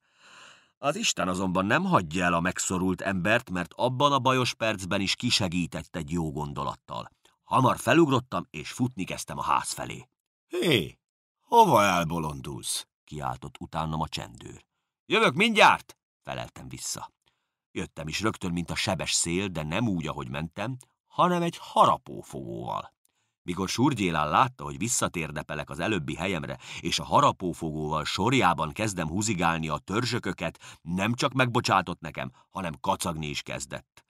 Az Isten azonban nem hagyja el a megszorult embert, mert abban a bajos percben is kisegített egy jó gondolattal. Hamar felugrottam, és futni kezdtem a ház felé. Hé, hova elbolondulsz? kiáltott utánam a csendőr. Jövök mindjárt! feleltem vissza. Jöttem is rögtön, mint a sebes szél, de nem úgy, ahogy mentem, hanem egy harapófogóval. Mikor Surgyélán látta, hogy visszatérdepelek az előbbi helyemre, és a harapófogóval sorjában kezdem húzigálni a törzsököket, nem csak megbocsátott nekem, hanem kacagni is kezdett.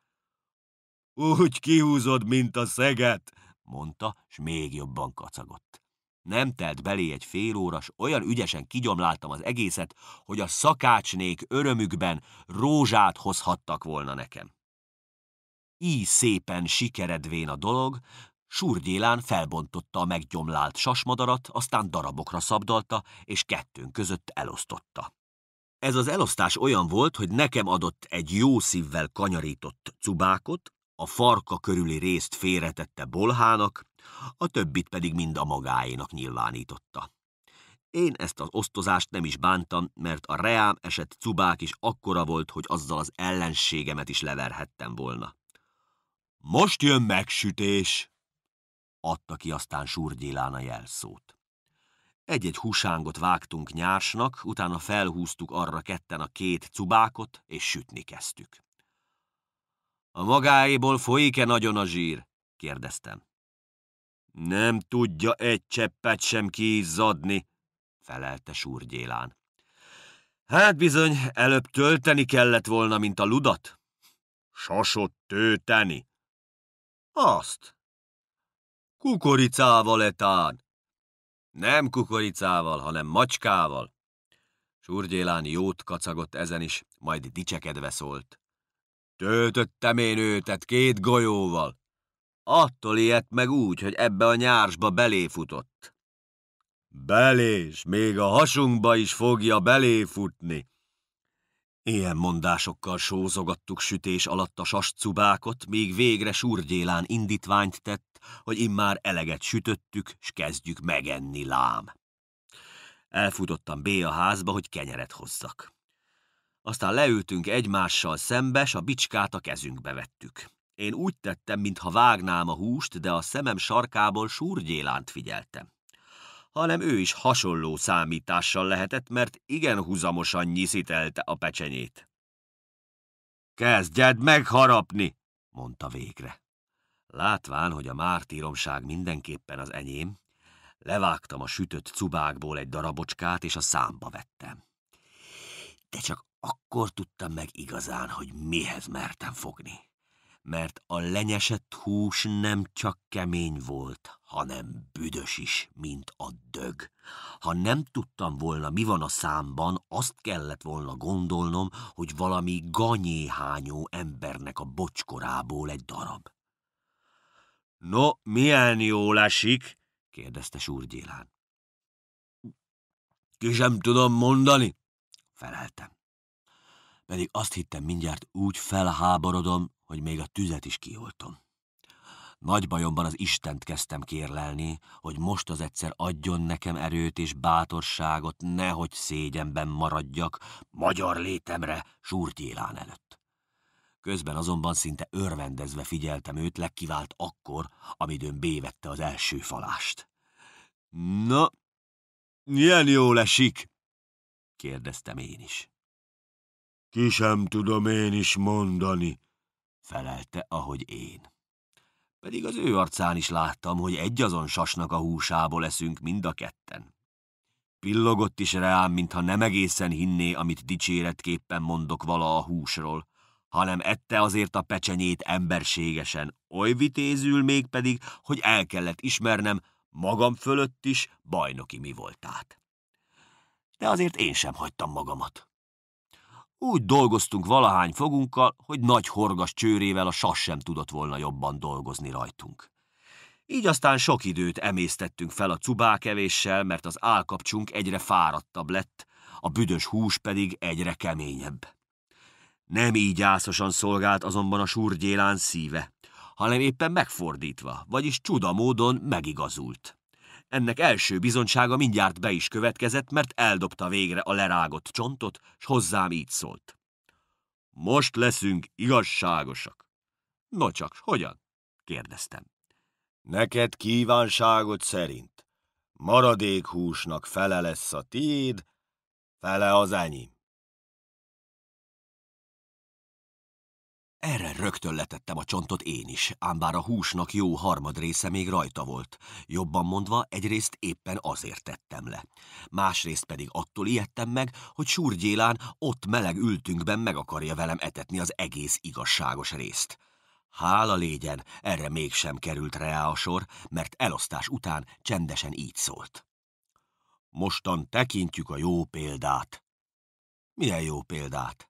Úgy kihúzod, mint a szeget, mondta, s még jobban kacagott. Nem telt belé egy fél óras, olyan ügyesen kigyomláltam az egészet, hogy a szakácsnék örömükben rózsát hozhattak volna nekem. Így szépen sikeredvén a dolog, Surgyélán felbontotta a meggyomlált sasmadarat, aztán darabokra szabdalta, és kettőnk között elosztotta. Ez az elosztás olyan volt, hogy nekem adott egy jó szívvel kanyarított cubákot, a farka körüli részt félretette bolhának, a többit pedig mind a magáénak nyilvánította. Én ezt az osztozást nem is bántam, mert a reám esett cubák is akkora volt, hogy azzal az ellenségemet is leverhettem volna. Most jön megsütés! Adta ki aztán Surgyilán a jelszót. Egy-egy húsángot vágtunk nyársnak, utána felhúztuk arra ketten a két cubákot, és sütni kezdtük. A magáiból folyik-e nagyon a zsír? kérdeztem. Nem tudja egy cseppet sem kiizzadni, felelte Surgyélán. Hát bizony, előbb tölteni kellett volna, mint a ludat. Sasot tőteni.
Azt.
Kukoricával etán. Nem kukoricával, hanem macskával. Surgyélán jót kacagott ezen is, majd dicsekedve szólt. Töltöttem én őtet két golyóval. Attól ilyet meg úgy, hogy ebbe a nyársba belé Belés, még a hasunkba is fogja beléfutni. Ilyen mondásokkal sózogattuk sütés alatt a sascubákot, míg végre surgyélán indítványt tett, hogy immár eleget sütöttük, s kezdjük megenni lám. Elfutottam B a házba, hogy kenyeret hozzak. Aztán leültünk egymással szembe, s a bicskát a kezünkbe vettük. Én úgy tettem, mintha vágnám a húst, de a szemem sarkából súrgyélánt figyeltem. Hanem ő is hasonló számítással lehetett, mert igen húzamosan nyiszitelte a pecsenyét. Kezdjed megharapni, mondta végre. Látván, hogy a mártíromság mindenképpen az enyém, levágtam a sütött cubákból egy darabocskát, és a számba vettem. De csak akkor tudtam meg igazán, hogy mihez mertem fogni mert a lenyesett hús nem csak kemény volt, hanem büdös is, mint a dög. Ha nem tudtam volna, mi van a számban, azt kellett volna gondolnom, hogy valami ganyéhányó embernek a bocskorából egy darab. – No, milyen jó esik? – kérdezte Surgyélán. – Ki sem tudom mondani
– feleltem.
Pedig azt hittem mindjárt úgy felháborodom, hogy még a tüzet is kioltom. Nagy bajomban az Istent kezdtem kérlelni, hogy most az egyszer adjon nekem erőt és bátorságot, nehogy szégyenben maradjak magyar létemre Súrtyélán előtt. Közben azonban szinte örvendezve figyeltem őt, legkivált akkor, amidőn bévette az első falást. – Na, milyen jó esik? – kérdeztem én is. – Ki sem tudom én is mondani – felelte, ahogy én. Pedig az ő arcán is láttam, hogy egyazon sasnak a húsából eszünk mind a ketten. Pillogott is rám, mintha nem egészen hinné, amit dicséretképpen mondok vala a húsról, hanem ette azért a pecsenyét emberségesen, oly vitézül még pedig, hogy el kellett ismernem, magam fölött is bajnoki mi voltát. De azért én sem hagytam magamat. Úgy dolgoztunk valahány fogunkkal, hogy nagy horgas csőrével a sas sem tudott volna jobban dolgozni rajtunk. Így aztán sok időt emésztettünk fel a cubákevéssel, mert az állkapcsunk egyre fáradtabb lett, a büdös hús pedig egyre keményebb. Nem így ászosan szolgált azonban a surgyélán szíve, hanem éppen megfordítva, vagyis csuda módon megigazult. Ennek első bizonysága mindjárt be is következett, mert eldobta végre a lerágott csontot, s hozzám így szólt. Most leszünk igazságosak. No csak, hogyan? kérdeztem. Neked kívánságod szerint maradék húsnak fele lesz a tiéd, fele az enyém. Erre rögtön letettem a csontot én is, ám bár a húsnak jó harmad része még rajta volt. Jobban mondva, egyrészt éppen azért tettem le. Másrészt pedig attól ijedtem meg, hogy Súrgyélán ott meleg ültünkben meg akarja velem etetni az egész igazságos részt. Hála légyen, erre mégsem került rá a sor, mert elosztás után csendesen így szólt. Mostan tekintjük a jó példát. Milyen jó példát?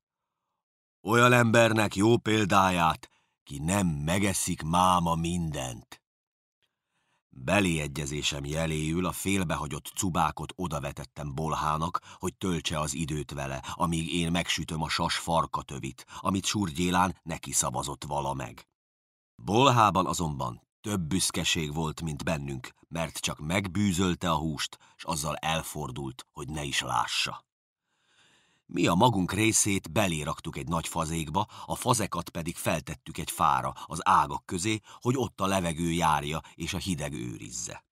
olyan embernek jó példáját, ki nem megeszik máma mindent. Beléegyezésem jeléül a félbehagyott cubákot odavetettem Bolhának, hogy töltse az időt vele, amíg én megsütöm a sas farkatövit, amit Surgyélán neki szavazott vala meg. Bolhában azonban több büszkeség volt, mint bennünk, mert csak megbűzölte a húst, s azzal elfordult, hogy ne is lássa. Mi a magunk részét beléraktuk egy nagy fazékba, a fazekat pedig feltettük egy fára, az ágak közé, hogy ott a levegő járja és a hideg őrizze.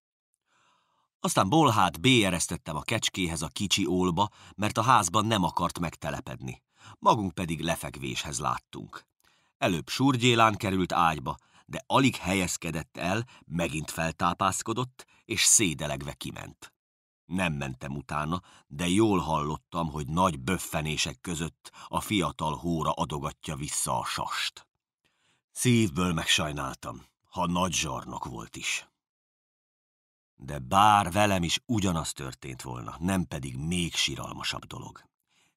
Aztán bolhát béjereztettem a kecskéhez a kicsi ólba, mert a házban nem akart megtelepedni. Magunk pedig lefekvéshez láttunk. Előbb surgyélán került ágyba, de alig helyezkedett el, megint feltápászkodott, és szédelegve kiment. Nem mentem utána, de jól hallottam, hogy nagy böffenések között a fiatal hóra adogatja vissza a sast. Szívből megsajnáltam, ha nagy zsarnok volt is. De bár velem is ugyanaz történt volna, nem pedig még síralmasabb dolog.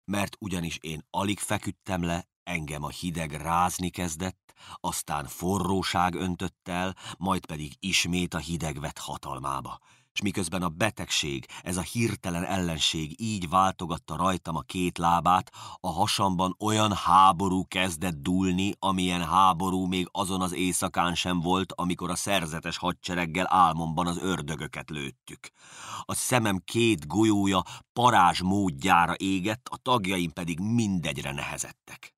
Mert ugyanis én alig feküdtem le, engem a hideg rázni kezdett, aztán forróság öntött el, majd pedig ismét a hideg vett hatalmába – s miközben a betegség, ez a hirtelen ellenség így váltogatta rajtam a két lábát, a hasamban olyan háború kezdett dúlni, amilyen háború még azon az éjszakán sem volt, amikor a szerzetes hadsereggel álmomban az ördögöket lőttük. A szemem két golyója parázs módjára égett, a tagjaim pedig mindegyre nehezettek.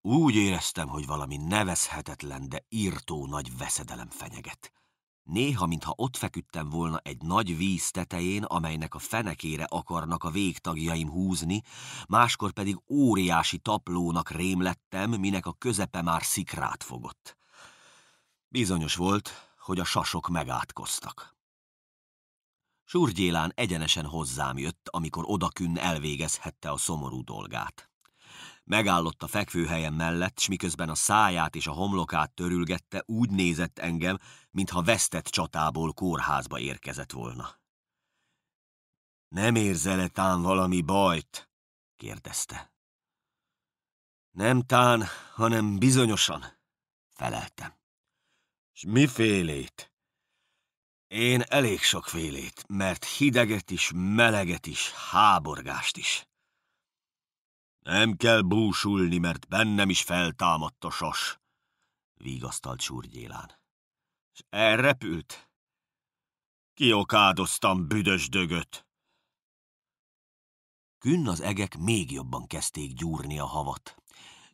Úgy éreztem, hogy valami nevezhetetlen, de írtó nagy veszedelem fenyeget. Néha, mintha ott feküdtem volna egy nagy víz tetején, amelynek a fenekére akarnak a végtagjaim húzni, máskor pedig óriási taplónak rémlettem, minek a közepe már szikrát fogott. Bizonyos volt, hogy a sasok megátkoztak. Surgyélán egyenesen hozzám jött, amikor odakünn elvégezhette a szomorú dolgát. Megállott a fekvőhelyem mellett, s miközben a száját és a homlokát törülgette, úgy nézett engem, mintha vesztett csatából kórházba érkezett volna. Nem érzel-e tán valami bajt? kérdezte. Nem tán, hanem bizonyosan, feleltem. S mifélét? Én elég sok félét, mert hideget is, meleget is, háborgást is. Nem kell búsulni, mert bennem is feltámadt a sas, vigasztalt Surgyélán. És elrepült. Kiokádoztam büdös dögöt. Künn az egek még jobban kezdték gyúrni a havat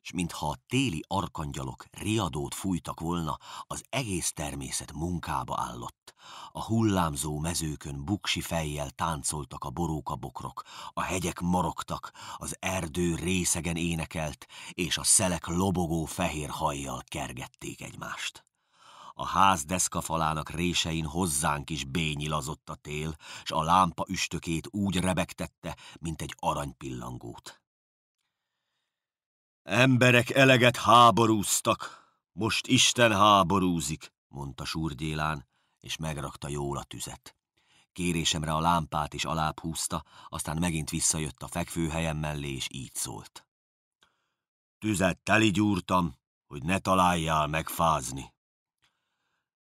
s mintha a téli arkangyalok riadót fújtak volna, az egész természet munkába állott. A hullámzó mezőkön buksi fejjel táncoltak a borókabokrok, a hegyek morogtak, az erdő részegen énekelt, és a szelek lobogó fehér hajjal kergették egymást. A ház deszkafalának résein hozzánk is bényilazott a tél, s a lámpa üstökét úgy rebegtette, mint egy aranypillangót. Emberek eleget háborúztak, most Isten háborúzik, mondta Surgyélán, és megrakta jól a tüzet. Kérésemre a lámpát is alább húzta, aztán megint visszajött a fekvőhelyem mellé, és így szólt. Tüzet teli gyúrtam, hogy ne találjál megfázni.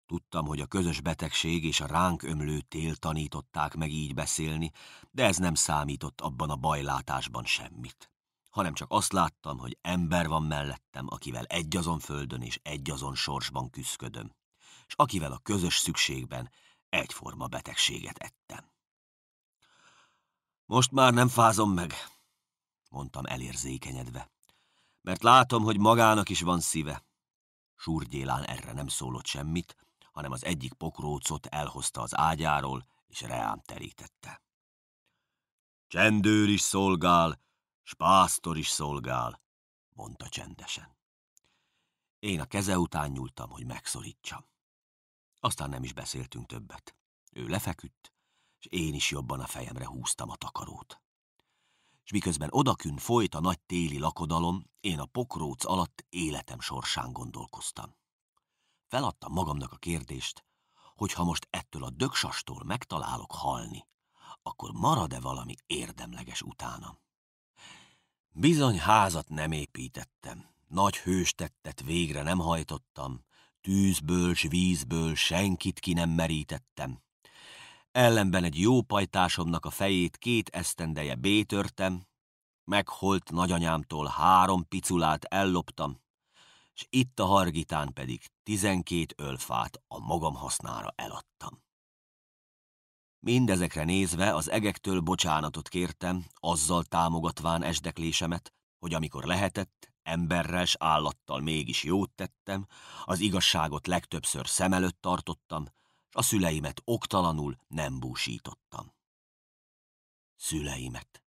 Tudtam, hogy a közös betegség és a ránk ömlő tél tanították meg így beszélni, de ez nem számított abban a bajlátásban semmit hanem csak azt láttam, hogy ember van mellettem, akivel egy azon földön és egy azon sorsban küszködöm, és akivel a közös szükségben egyforma betegséget ettem. Most már nem fázom meg, mondtam elérzékenyedve, mert látom, hogy magának is van szíve. Surgyélán erre nem szólott semmit, hanem az egyik pokrócot elhozta az ágyáról, és reám terítette. Csendőr is szolgál, pásztor is szolgál, mondta csendesen. Én a keze után nyúltam, hogy megszorítsam. Aztán nem is beszéltünk többet. Ő lefeküdt, és én is jobban a fejemre húztam a takarót. És miközben odakünt folyt a nagy téli lakodalom, én a pokróc alatt életem sorsán gondolkoztam. Feladtam magamnak a kérdést, hogy ha most ettől a dögsastól megtalálok halni, akkor marad-e valami érdemleges utánam? Bizony házat nem építettem, nagy hőstettet végre nem hajtottam, tűzből s vízből senkit ki nem merítettem. Ellenben egy jó pajtásomnak a fejét két esztendeje bétörtem, megholt nagyanyámtól három piculát elloptam, s itt a hargitán pedig tizenkét ölfát a magam hasznára eladtam. Mindezekre nézve az egektől bocsánatot kértem, azzal támogatván esdeklésemet, hogy amikor lehetett, emberrel s állattal mégis jót tettem, az igazságot legtöbbször szem előtt tartottam, s a szüleimet oktalanul nem búsítottam. Szüleimet,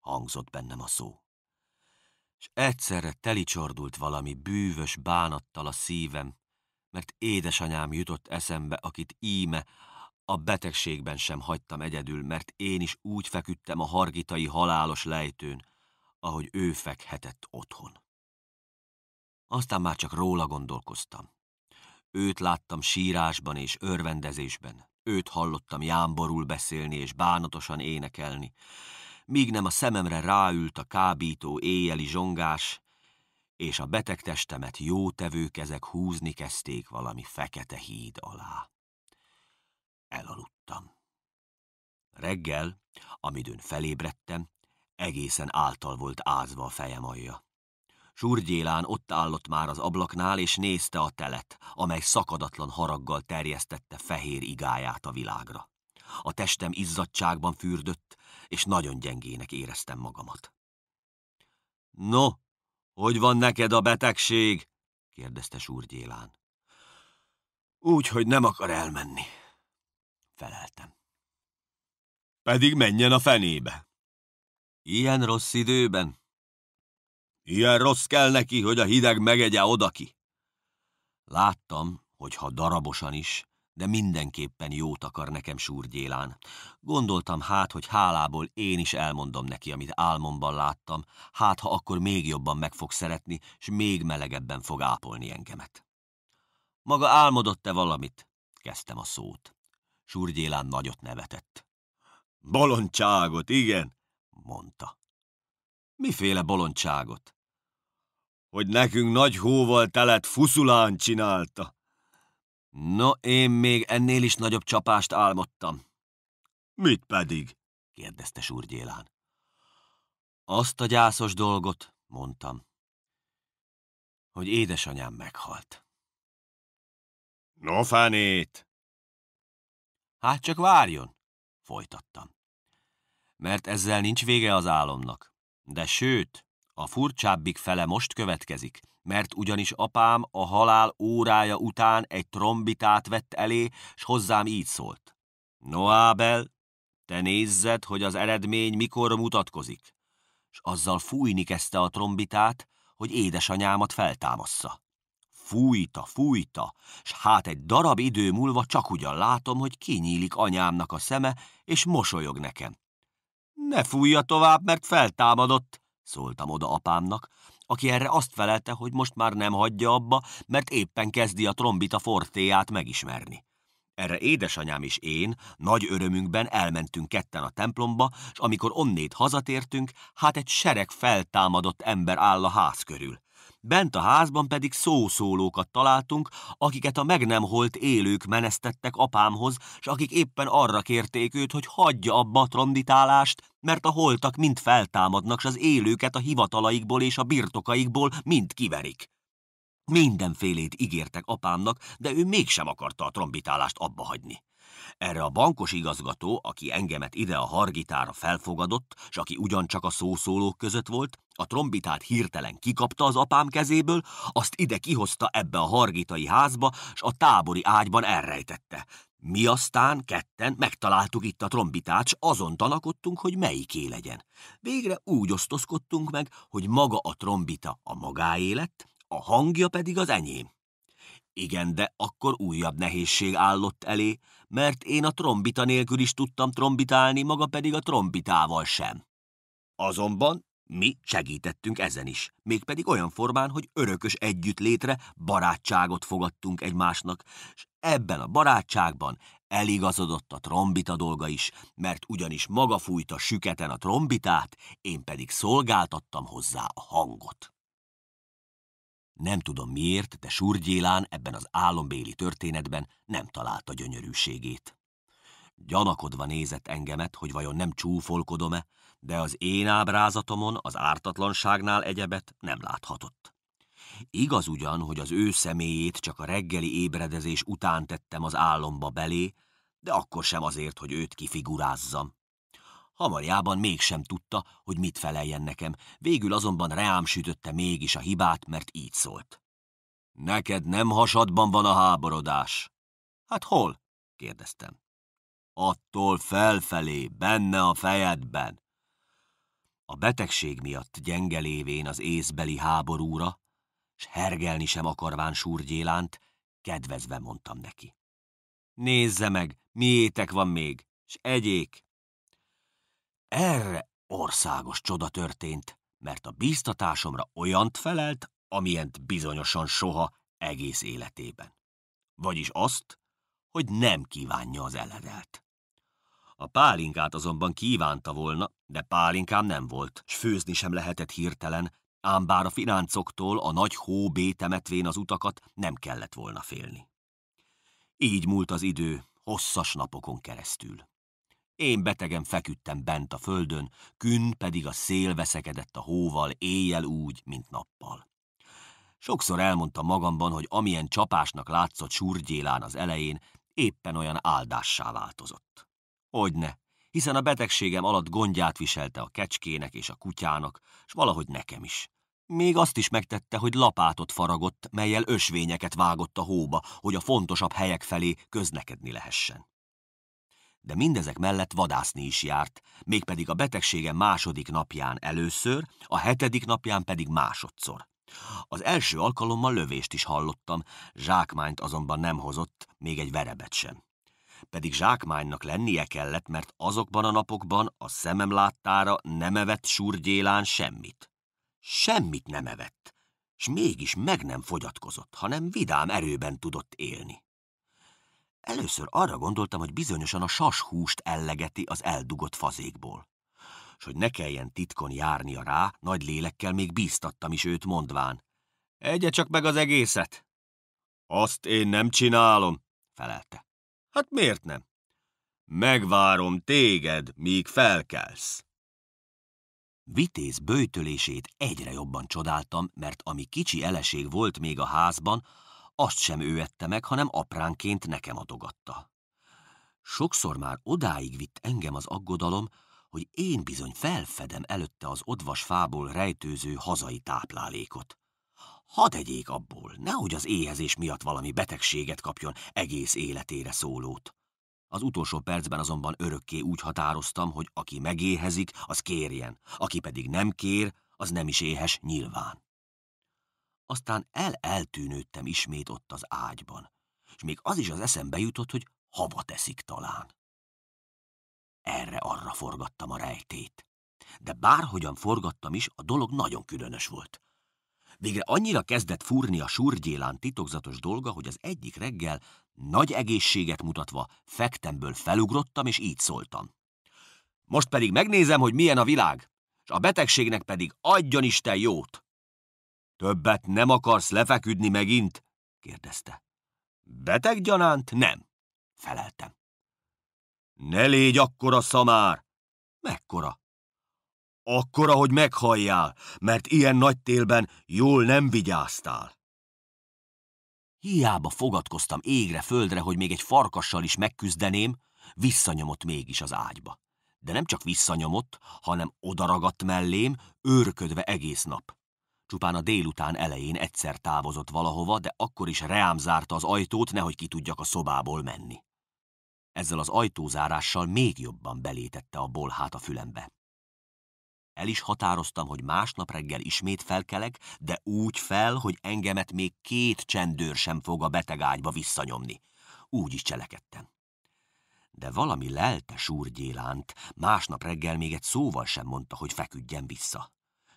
hangzott bennem a szó. És egyszerre telicsordult valami bűvös bánattal a szívem, mert édesanyám jutott eszembe, akit íme a betegségben sem hagytam egyedül, mert én is úgy feküdtem a hargitai halálos lejtőn, ahogy ő fekhetett otthon. Aztán már csak róla gondolkoztam. Őt láttam sírásban és örvendezésben, őt hallottam jámborul beszélni és bánatosan énekelni, míg nem a szememre ráült a kábító éjjeli zsongás, és a beteg testemet jótevő kezek húzni kezdték valami fekete híd alá. Elaludtam. Reggel, amidőn felébredtem, egészen által volt ázva a fejem alja. Surgyélán ott állott már az ablaknál, és nézte a telet, amely szakadatlan haraggal terjesztette fehér igáját a világra. A testem izzadságban fürdött, és nagyon gyengének éreztem magamat. No, hogy van neked a betegség? kérdezte Surgyélán. Úgy, hogy nem akar elmenni feleltem. Pedig menjen a fenébe. Ilyen rossz időben? Ilyen rossz kell neki, hogy a hideg megegye odaki. Láttam, hogy ha darabosan is, de mindenképpen jót akar nekem Súrgyélán. Gondoltam hát, hogy hálából én is elmondom neki, amit álmomban láttam, hát ha akkor még jobban meg fog szeretni, s még melegebben fog ápolni engemet. Maga álmodott-e valamit? Kezdtem a szót. Surgyélán nagyot nevetett. Bolondságot, igen, mondta. Miféle bolondságot? Hogy nekünk nagy hóval telet fuszulán csinálta. No, én még ennél is nagyobb csapást álmodtam. Mit pedig? kérdezte Surgyélán. Azt a gyászos dolgot, mondtam, hogy édesanyám meghalt. No fenét, Hát csak várjon, folytattam. Mert ezzel nincs vége az álomnak. De sőt, a furcsábbik fele most következik, mert ugyanis apám a halál órája után egy trombitát vett elé, s hozzám így szólt. Noábel, te nézzed, hogy az eredmény mikor mutatkozik. S azzal fújni kezdte a trombitát, hogy édesanyámat feltámassza. Fújta, fújta, s hát egy darab idő múlva csak ugyan látom, hogy kinyílik anyámnak a szeme, és mosolyog nekem. Ne fújja tovább, mert feltámadott, szóltam oda apámnak, aki erre azt felelte, hogy most már nem hagyja abba, mert éppen kezdi a trombita fortéját megismerni. Erre édesanyám és én nagy örömünkben elmentünk ketten a templomba, és amikor onnét hazatértünk, hát egy sereg feltámadott ember áll a ház körül. Bent a házban pedig szószólókat találtunk, akiket a meg nem holt élők menesztettek apámhoz, s akik éppen arra kérték őt, hogy hagyja abba a trombitálást, mert a holtak mind feltámadnak, s az élőket a hivatalaikból és a birtokaikból mind kiverik. Mindenfélét ígértek apámnak, de ő mégsem akarta a trombitálást abba hagyni. Erre a bankos igazgató, aki engemet ide a hargitára felfogadott, és aki ugyancsak a szószólók között volt, a trombitát hirtelen kikapta az apám kezéből, azt ide kihozta ebbe a hargitai házba, és a tábori ágyban elrejtette. Mi aztán ketten megtaláltuk itt a trombitát, s azon tanakodtunk, hogy melyiké legyen. Végre úgy osztozkodtunk meg, hogy maga a trombita a magáé lett, a hangja pedig az enyém. Igen, de akkor újabb nehézség állott elé, mert én a trombita nélkül is tudtam trombitálni, maga pedig a trombitával sem. Azonban mi segítettünk ezen is, mégpedig olyan formán, hogy örökös együttlétre barátságot fogadtunk egymásnak, és ebben a barátságban eligazodott a trombita dolga is, mert ugyanis maga fújta süketen a trombitát, én pedig szolgáltattam hozzá a hangot. Nem tudom miért, de Surgyélán ebben az álombéli történetben nem találta gyönyörűségét. Gyanakodva nézett engemet, hogy vajon nem csúfolkodom-e, de az én ábrázatomon az ártatlanságnál egyebet nem láthatott. Igaz ugyan, hogy az ő személyét csak a reggeli ébredezés után tettem az álomba belé, de akkor sem azért, hogy őt kifigurázzam. Hamarjában mégsem tudta, hogy mit feleljen nekem, végül azonban reám sütötte mégis a hibát, mert így szólt. Neked nem hasadban van a háborodás. Hát hol? kérdeztem. Attól felfelé, benne a fejedben. A betegség miatt gyenge lévén az észbeli háborúra, s hergelni sem akarván súrgyélánt, kedvezve mondtam neki. Nézze meg, miétek van még, s egyék. Erre országos csoda történt, mert a bíztatásomra olyant felelt, amilyent bizonyosan soha egész életében. Vagyis azt, hogy nem kívánja az eledelt. A pálinkát azonban kívánta volna, de pálinkám nem volt, s főzni sem lehetett hirtelen, ám bár a fináncoktól a nagy hó bétemetvén az utakat nem kellett volna félni. Így múlt az idő, hosszas napokon keresztül. Én betegen feküdtem bent a földön, künn pedig a szél veszekedett a hóval éjjel úgy, mint nappal. Sokszor elmondtam magamban, hogy amilyen csapásnak látszott surgyélán az elején, éppen olyan áldássá változott. Hogyne, hiszen a betegségem alatt gondját viselte a kecskének és a kutyának, s valahogy nekem is. Még azt is megtette, hogy lapátot faragott, melyel ösvényeket vágott a hóba, hogy a fontosabb helyek felé köznekedni lehessen de mindezek mellett vadászni is járt, mégpedig a betegsége második napján először, a hetedik napján pedig másodszor. Az első alkalommal lövést is hallottam, zsákmányt azonban nem hozott, még egy verebet sem. Pedig zsákmánynak lennie kellett, mert azokban a napokban a szemem láttára nem evett surgyélán semmit. Semmit nem evett, s mégis meg nem fogyatkozott, hanem vidám erőben tudott élni. Először arra gondoltam, hogy bizonyosan a húst ellegeti az eldugott fazékból. S hogy ne kelljen titkon járnia rá, nagy lélekkel még bíztattam is őt mondván. Egye csak meg az egészet! Azt én nem csinálom, felelte. Hát miért nem? Megvárom téged, míg felkelsz. Vitéz bőtölését egyre jobban csodáltam, mert ami kicsi eleség volt még a házban, azt sem ő ette meg, hanem apránként nekem adogatta. Sokszor már odáig vitt engem az aggodalom, hogy én bizony felfedem előtte az odvas fából rejtőző hazai táplálékot. Hadd egyék abból, nehogy az éhezés miatt valami betegséget kapjon egész életére szólót. Az utolsó percben azonban örökké úgy határoztam, hogy aki megéhezik, az kérjen, aki pedig nem kér, az nem is éhes nyilván. Aztán el-eltűnődtem ismét ott az ágyban, és még az is az eszembe jutott, hogy hava teszik talán. Erre-arra forgattam a rejtét. De bárhogyan forgattam is, a dolog nagyon különös volt. Végre annyira kezdett fúrni a surgyélán titokzatos dolga, hogy az egyik reggel nagy egészséget mutatva fektemből felugrottam, és így szóltam. Most pedig megnézem, hogy milyen a világ, és a betegségnek pedig adjon Isten jót! Többet nem akarsz lefeküdni megint? kérdezte. Beteg gyanánt? Nem, feleltem. Ne légy akkora szamár! Mekkora? Akkora, hogy meghalljál, mert ilyen nagy télben jól nem vigyáztál. Hiába fogadkoztam égre, földre, hogy még egy farkassal is megküzdeném, visszanyomott mégis az ágyba. De nem csak visszanyomott, hanem odaragadt mellém, őrködve egész nap. Csupán a délután elején egyszer távozott valahova, de akkor is reám zárta az ajtót, nehogy ki tudjak a szobából menni. Ezzel az ajtózárással még jobban belétette a bolhát a fülembe. El is határoztam, hogy másnap reggel ismét felkelek, de úgy fel, hogy engemet még két csendőr sem fog a betegágyba visszanyomni. Úgy is cselekedtem. De valami lelte súrgyélánt, másnap reggel még egy szóval sem mondta, hogy feküdjen vissza.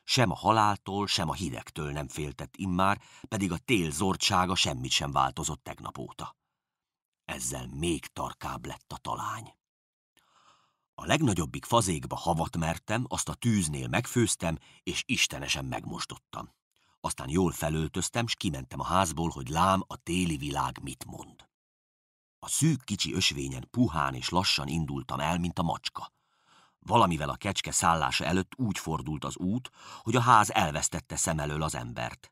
Sem a haláltól, sem a hidegtől nem féltett immár, pedig a tél zordsága semmit sem változott tegnap óta. Ezzel még tarkább lett a talány. A legnagyobbik fazékba havat mertem, azt a tűznél megfőztem, és istenesen megmosdottam. Aztán jól felöltöztem, s kimentem a házból, hogy lám a téli világ mit mond. A szűk kicsi ösvényen puhán és lassan indultam el, mint a macska. Valamivel a kecske szállása előtt úgy fordult az út, hogy a ház elvesztette szem elől az embert.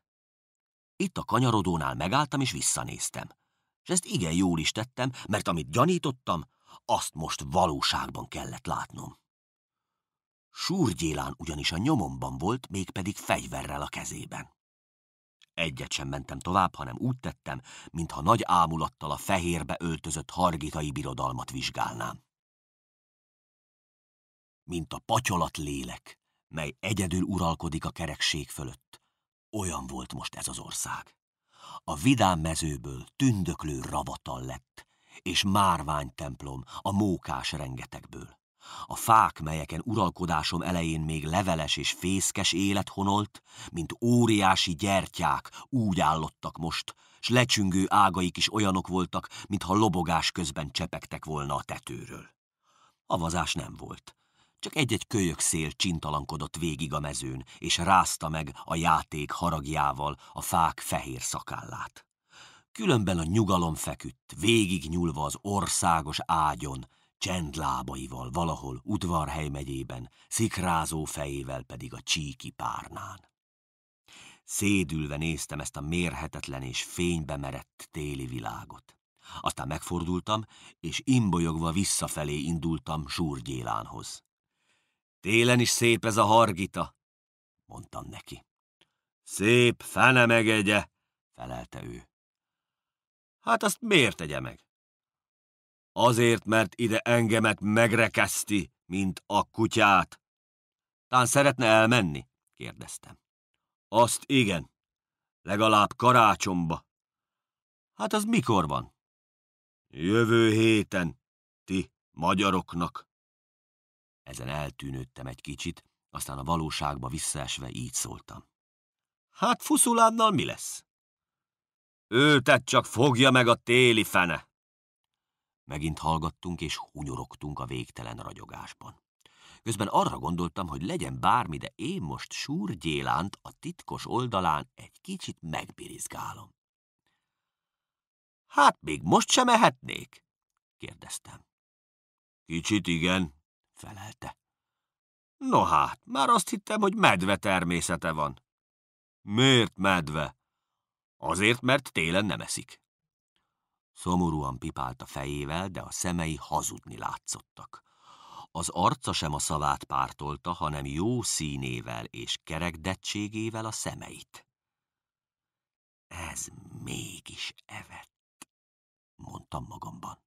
Itt a kanyarodónál megálltam és visszanéztem. És ezt igen jól is tettem, mert amit gyanítottam, azt most valóságban kellett látnom. Súrgyélán ugyanis a nyomomban volt, mégpedig fegyverrel a kezében. Egyet sem mentem tovább, hanem úgy tettem, mintha nagy ámulattal a fehérbe öltözött hargitai birodalmat vizsgálnám mint a patyolat lélek, mely egyedül uralkodik a kerekség fölött. Olyan volt most ez az ország. A vidám mezőből tündöklő ravatal lett, és márvány templom a mókás rengetegből. A fák, melyeken uralkodásom elején még leveles és fészkes élet honolt, mint óriási gyertyák úgy állottak most, s lecsüngő ágaik is olyanok voltak, mintha lobogás közben csepegtek volna a tetőről. Avazás nem volt. Csak egy-egy kölyök szél csintalankodott végig a mezőn, és rázta meg a játék haragjával a fák fehér szakállát. Különben a nyugalom feküdt, végig nyúlva az országos ágyon, lábaival valahol udvarhely megyében, szikrázó fejével pedig a csíki párnán. Szédülve néztem ezt a mérhetetlen és fénybe merett téli világot. Aztán megfordultam, és imbolyogva visszafelé indultam Súrgyélánhoz. Télen is szép ez a hargita, mondtam neki. Szép, fene megegye, felelte ő. Hát azt miért tegye meg? Azért, mert ide engemet megrekeszti, mint a kutyát. Tán szeretne elmenni? kérdeztem. Azt igen, legalább karácsomba. Hát az mikor van? Jövő héten, ti magyaroknak. Ezen eltűnődtem egy kicsit, aztán a valóságba visszaesve így szóltam. Hát fuszuládnal mi lesz? Őtet csak fogja meg a téli fene! Megint hallgattunk és hunyorogtunk a végtelen ragyogásban. Közben arra gondoltam, hogy legyen bármi, de én most Súr Gyélánt a titkos oldalán egy kicsit megbirizgálom. Hát még most sem mehetnék? kérdeztem. Kicsit igen,
felelte.
No hát, már azt hittem, hogy medve természete van. Miért medve? Azért, mert télen nem eszik. Szomorúan pipált a fejével, de a szemei hazudni látszottak. Az arca sem a szavát pártolta, hanem jó színével és kerekdettségével a szemeit. Ez mégis evett, mondtam magamban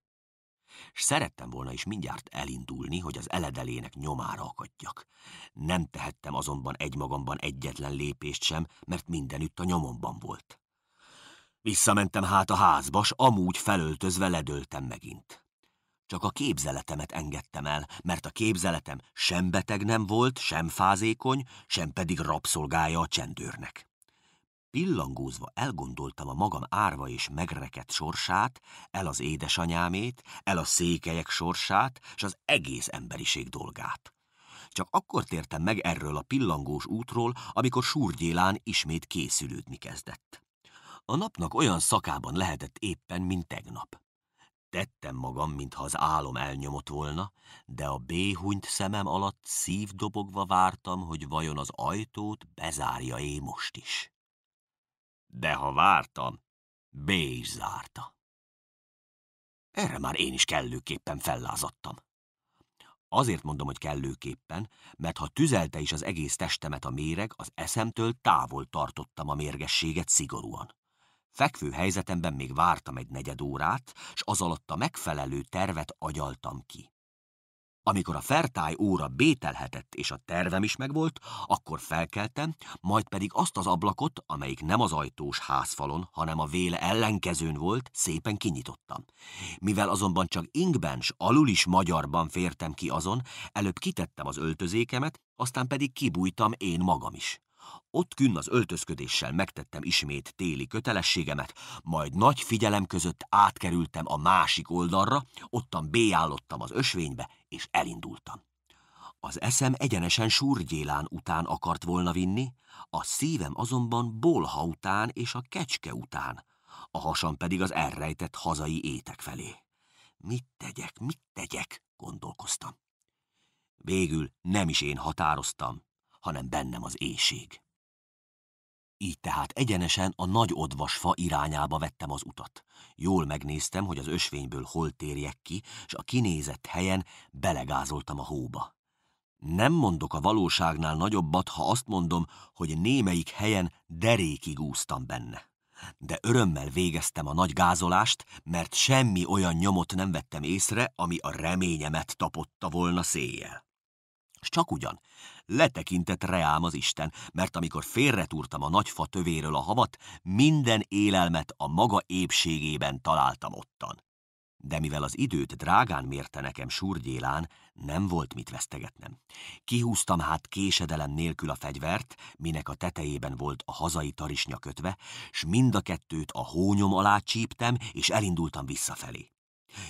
és szerettem volna is mindjárt elindulni, hogy az eledelének nyomára akadjak. Nem tehettem azonban egymagamban egyetlen lépést sem, mert mindenütt a nyomomban volt. Visszamentem hát a házba, s amúgy felöltözve ledöltem megint. Csak a képzeletemet engedtem el, mert a képzeletem sem beteg nem volt, sem fázékony, sem pedig rabszolgája a csendőrnek. Pillangózva elgondoltam a magam árva és megrekedt sorsát, el az édesanyámét, el a székelyek sorsát, és az egész emberiség dolgát. Csak akkor tértem meg erről a pillangós útról, amikor Súrgyélán ismét készülődni kezdett. A napnak olyan szakában lehetett éppen, mint tegnap. Tettem magam, mintha az álom elnyomott volna, de a béhunyt szemem alatt szívdobogva vártam, hogy vajon az ajtót bezárja-é most is de ha vártam, B is zárta. Erre már én is kellőképpen fellázadtam. Azért mondom, hogy kellőképpen, mert ha tüzelte is az egész testemet a méreg, az eszemtől távol tartottam a mérgességet szigorúan. Fekvő helyzetemben még vártam egy negyed órát, s az alatt a megfelelő tervet agyaltam ki. Amikor a fertály óra bételhetett és a tervem is megvolt, akkor felkeltem, majd pedig azt az ablakot, amelyik nem az ajtós házfalon, hanem a véle ellenkezőn volt, szépen kinyitottam. Mivel azonban csak ingben s alul is magyarban fértem ki azon, előbb kitettem az öltözékemet, aztán pedig kibújtam én magam is. Ott künn az öltözködéssel megtettem ismét téli kötelességemet, majd nagy figyelem között átkerültem a másik oldalra, ottan béállottam az ösvénybe, és elindultam. Az eszem egyenesen Súrgyélán után akart volna vinni, a szívem azonban Bolha után és a Kecske után, a hasam pedig az elrejtett hazai étek felé. Mit
tegyek, mit tegyek,
gondolkoztam. Végül nem is én határoztam, hanem bennem az éjség. Így tehát egyenesen a nagy fa irányába vettem az utat. Jól megnéztem, hogy az ösvényből hol térjek ki, és a kinézett helyen belegázoltam a hóba. Nem mondok a valóságnál nagyobbat, ha azt mondom, hogy némelyik helyen derékig úsztam benne. De örömmel végeztem a nagy gázolást, mert semmi olyan nyomot nem vettem észre, ami a reményemet tapotta volna széjjel. S csak ugyan, letekintett reám az Isten, mert amikor félretúrtam a nagyfa tövéről a havat, minden élelmet a maga épségében találtam ottan. De mivel az időt drágán mérte nekem surgyélán, nem volt mit vesztegetnem. Kihúztam hát késedelem nélkül a fegyvert, minek a tetejében volt a hazai tarisnya kötve, s mind a kettőt a hónyom alá csíptem, és elindultam visszafelé.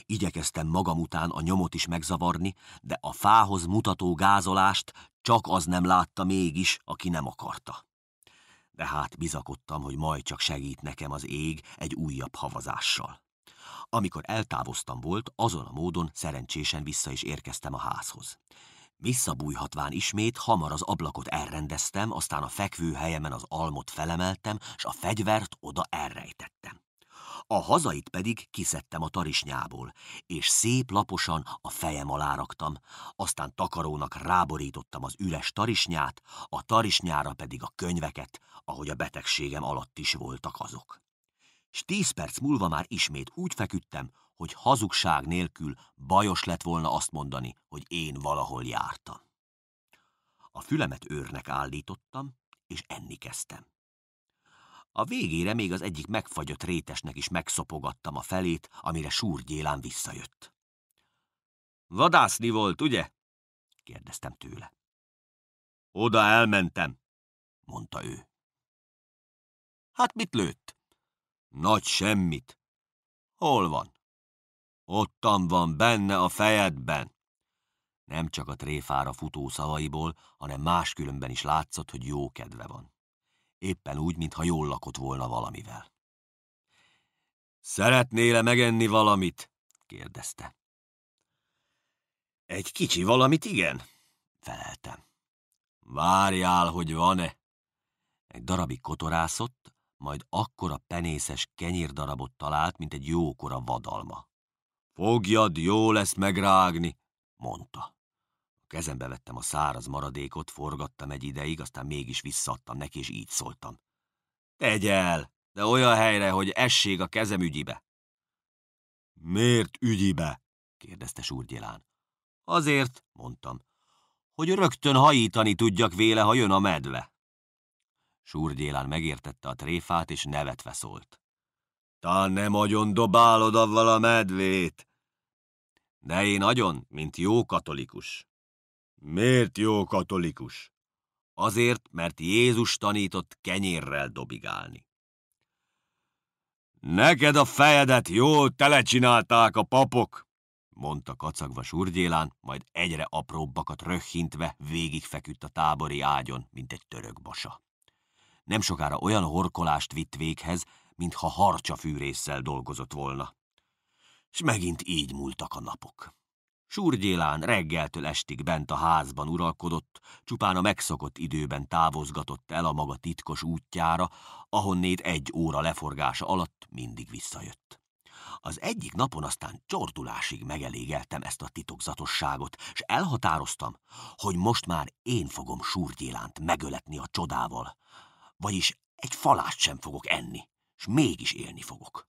Igyekeztem magam után a nyomot is megzavarni, de a fához mutató gázolást csak az nem látta mégis, aki nem akarta. De hát bizakodtam, hogy majd csak segít nekem az ég egy újabb havazással. Amikor eltávoztam volt, azon a módon szerencsésen vissza is érkeztem a házhoz. Visszabújhatván ismét hamar az ablakot elrendeztem, aztán a fekvő helyemen az almot felemeltem, és a fegyvert oda elrejtettem a hazait pedig kiszedtem a tarisnyából, és szép laposan a fejem alá raktam, aztán takarónak ráborítottam az üres tarisnyát, a tarisnyára pedig a könyveket, ahogy a betegségem alatt is voltak azok. S tíz perc múlva már ismét úgy feküdtem, hogy hazugság nélkül bajos lett volna azt mondani, hogy én valahol jártam. A fülemet őrnek állítottam, és enni kezdtem. A végére még az egyik megfagyott rétesnek is megszopogattam a felét, amire súrgyélán visszajött. Vadászni volt, ugye?
kérdeztem tőle. Oda elmentem, mondta ő.
Hát mit lőtt? Nagy semmit. Hol van? Ottan van benne a fejedben. Nem csak a tréfára futó szavaiból, hanem máskülönben is látszott, hogy jó kedve van éppen úgy, mintha jól lakott volna valamivel. Szeretnéle megenni valamit? kérdezte. Egy kicsi valamit, igen,
feleltem.
Várjál, hogy van-e? Egy darabig kotorászott, majd akkora penészes kenyérdarabot talált, mint egy jókora vadalma. Fogjad, jó lesz megrágni, mondta. Kezembe vettem a száraz maradékot, forgattam egy ideig, aztán mégis visszaadtam neki, és így szóltam. Tegy el, de olyan helyre, hogy essék a kezem ügyibe. Miért ügyibe? kérdezte Súrgyilán. Azért, mondtam, hogy rögtön hajítani tudjak véle, ha jön a medve. Súrgyilán megértette a tréfát, és nevetve szólt. Talán nem nagyon dobálod avval a medvét. De én agyon, mint jó katolikus. Miért jó katolikus? Azért, mert Jézus tanított kenyérrel dobigálni. Neked a fejedet jól telecsinálták a papok, mondta kacagva surgyélán, majd egyre apróbbakat röhintve végigfeküdt a tábori ágyon, mint egy török basa. Nem sokára olyan horkolást vitt véghez, mintha fűrészsel dolgozott volna. És megint így múltak a napok. Surgyélán reggeltől estig bent a házban uralkodott, csupán a megszokott időben távozgatott el a maga titkos útjára, ahonnét egy óra leforgása alatt mindig visszajött. Az egyik napon aztán csordulásig megelégeltem ezt a titokzatosságot, és elhatároztam, hogy most már én fogom Surgyélánt megöletni a csodával, vagyis egy falást sem fogok enni, és mégis élni fogok.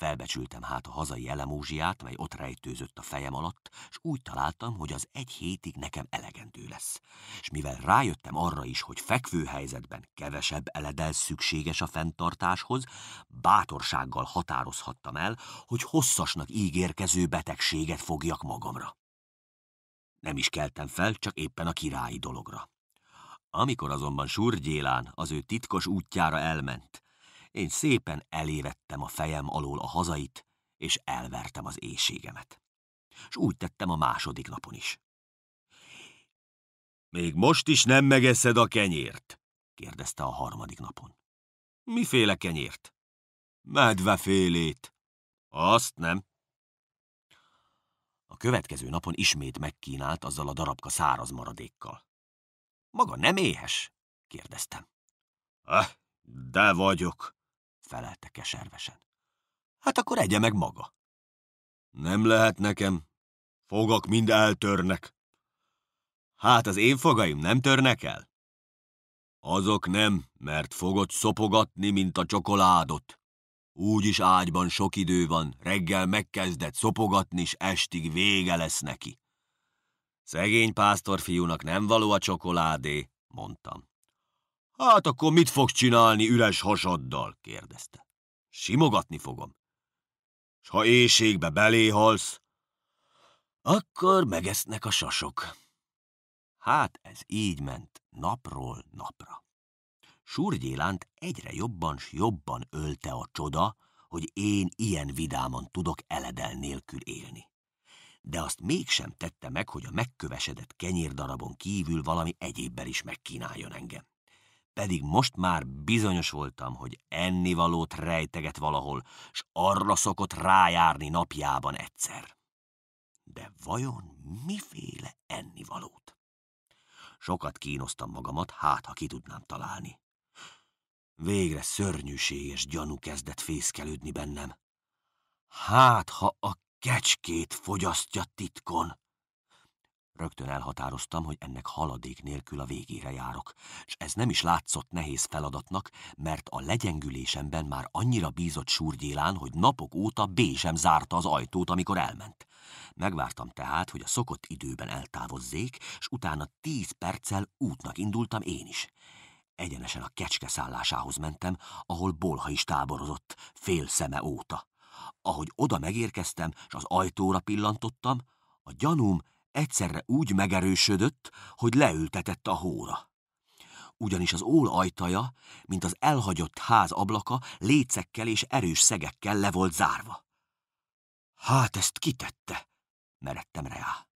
Felbecsültem hát a hazai elemúzsiát, mely ott rejtőzött a fejem alatt, és úgy találtam, hogy az egy hétig nekem elegendő lesz. És mivel rájöttem arra is, hogy fekvő helyzetben kevesebb eledel szükséges a fenntartáshoz, bátorsággal határozhattam el, hogy hosszasnak ígérkező betegséget fogjak magamra. Nem is keltem fel, csak éppen a királyi dologra. Amikor azonban Surgyélán az ő titkos útjára elment, én szépen elévettem a fejem alól a hazait, és elvertem az éjségemet. És úgy tettem a második napon is. Még most is nem megeszed a kenyért? kérdezte a harmadik napon. Miféle kenyért? Medvefélét. Azt nem. A következő napon ismét megkínált azzal a darabka száraz maradékkal. Maga nem éhes? kérdeztem. Eh, de vagyok, felelte keservesen. Hát akkor egye meg maga. Nem lehet nekem. Fogak mind eltörnek. Hát az én fogaim nem törnek el? Azok nem, mert fogod szopogatni, mint a csokoládot. Úgy is ágyban sok idő van, reggel megkezdett szopogatni, és estig vége lesz neki. Szegény pásztorfiúnak nem való a csokoládé, mondtam. Hát akkor mit fogsz csinálni üres hasaddal? kérdezte. Simogatni fogom. S ha éjségbe beléhalsz, akkor megesznek a sasok. Hát ez így ment napról napra. Surgyélánt egyre jobban s jobban ölte a csoda, hogy én ilyen vidáman tudok eledel nélkül élni. De azt mégsem tette meg, hogy a megkövesedett kenyérdarabon kívül valami egyébben is megkínáljon engem pedig most már bizonyos voltam, hogy ennivalót rejteget valahol, s arra szokott rájárni napjában egyszer. De vajon miféle ennivalót? Sokat kínoztam magamat, hát ha ki tudnám találni. Végre szörnyűséges gyanú kezdett fészkelődni bennem. Hát, ha a kecskét fogyasztja titkon. Rögtön elhatároztam, hogy ennek haladék nélkül a végére járok, és ez nem is látszott nehéz feladatnak, mert a legyengülésemben már annyira bízott Súrgyélán, hogy napok óta B sem zárta az ajtót, amikor elment. Megvártam tehát, hogy a szokott időben eltávozzék, és utána tíz perccel útnak indultam én is. Egyenesen a kecske szállásához mentem, ahol Bolha is táborozott, fél szeme óta. Ahogy oda megérkeztem, és az ajtóra pillantottam, a gyanúm Egyszerre úgy megerősödött, hogy leültetett a hóra. Ugyanis az ól ajtaja, mint az elhagyott ház ablaka, lécekkel és erős szegekkel le volt zárva. Hát ezt kitette, meredtem rá.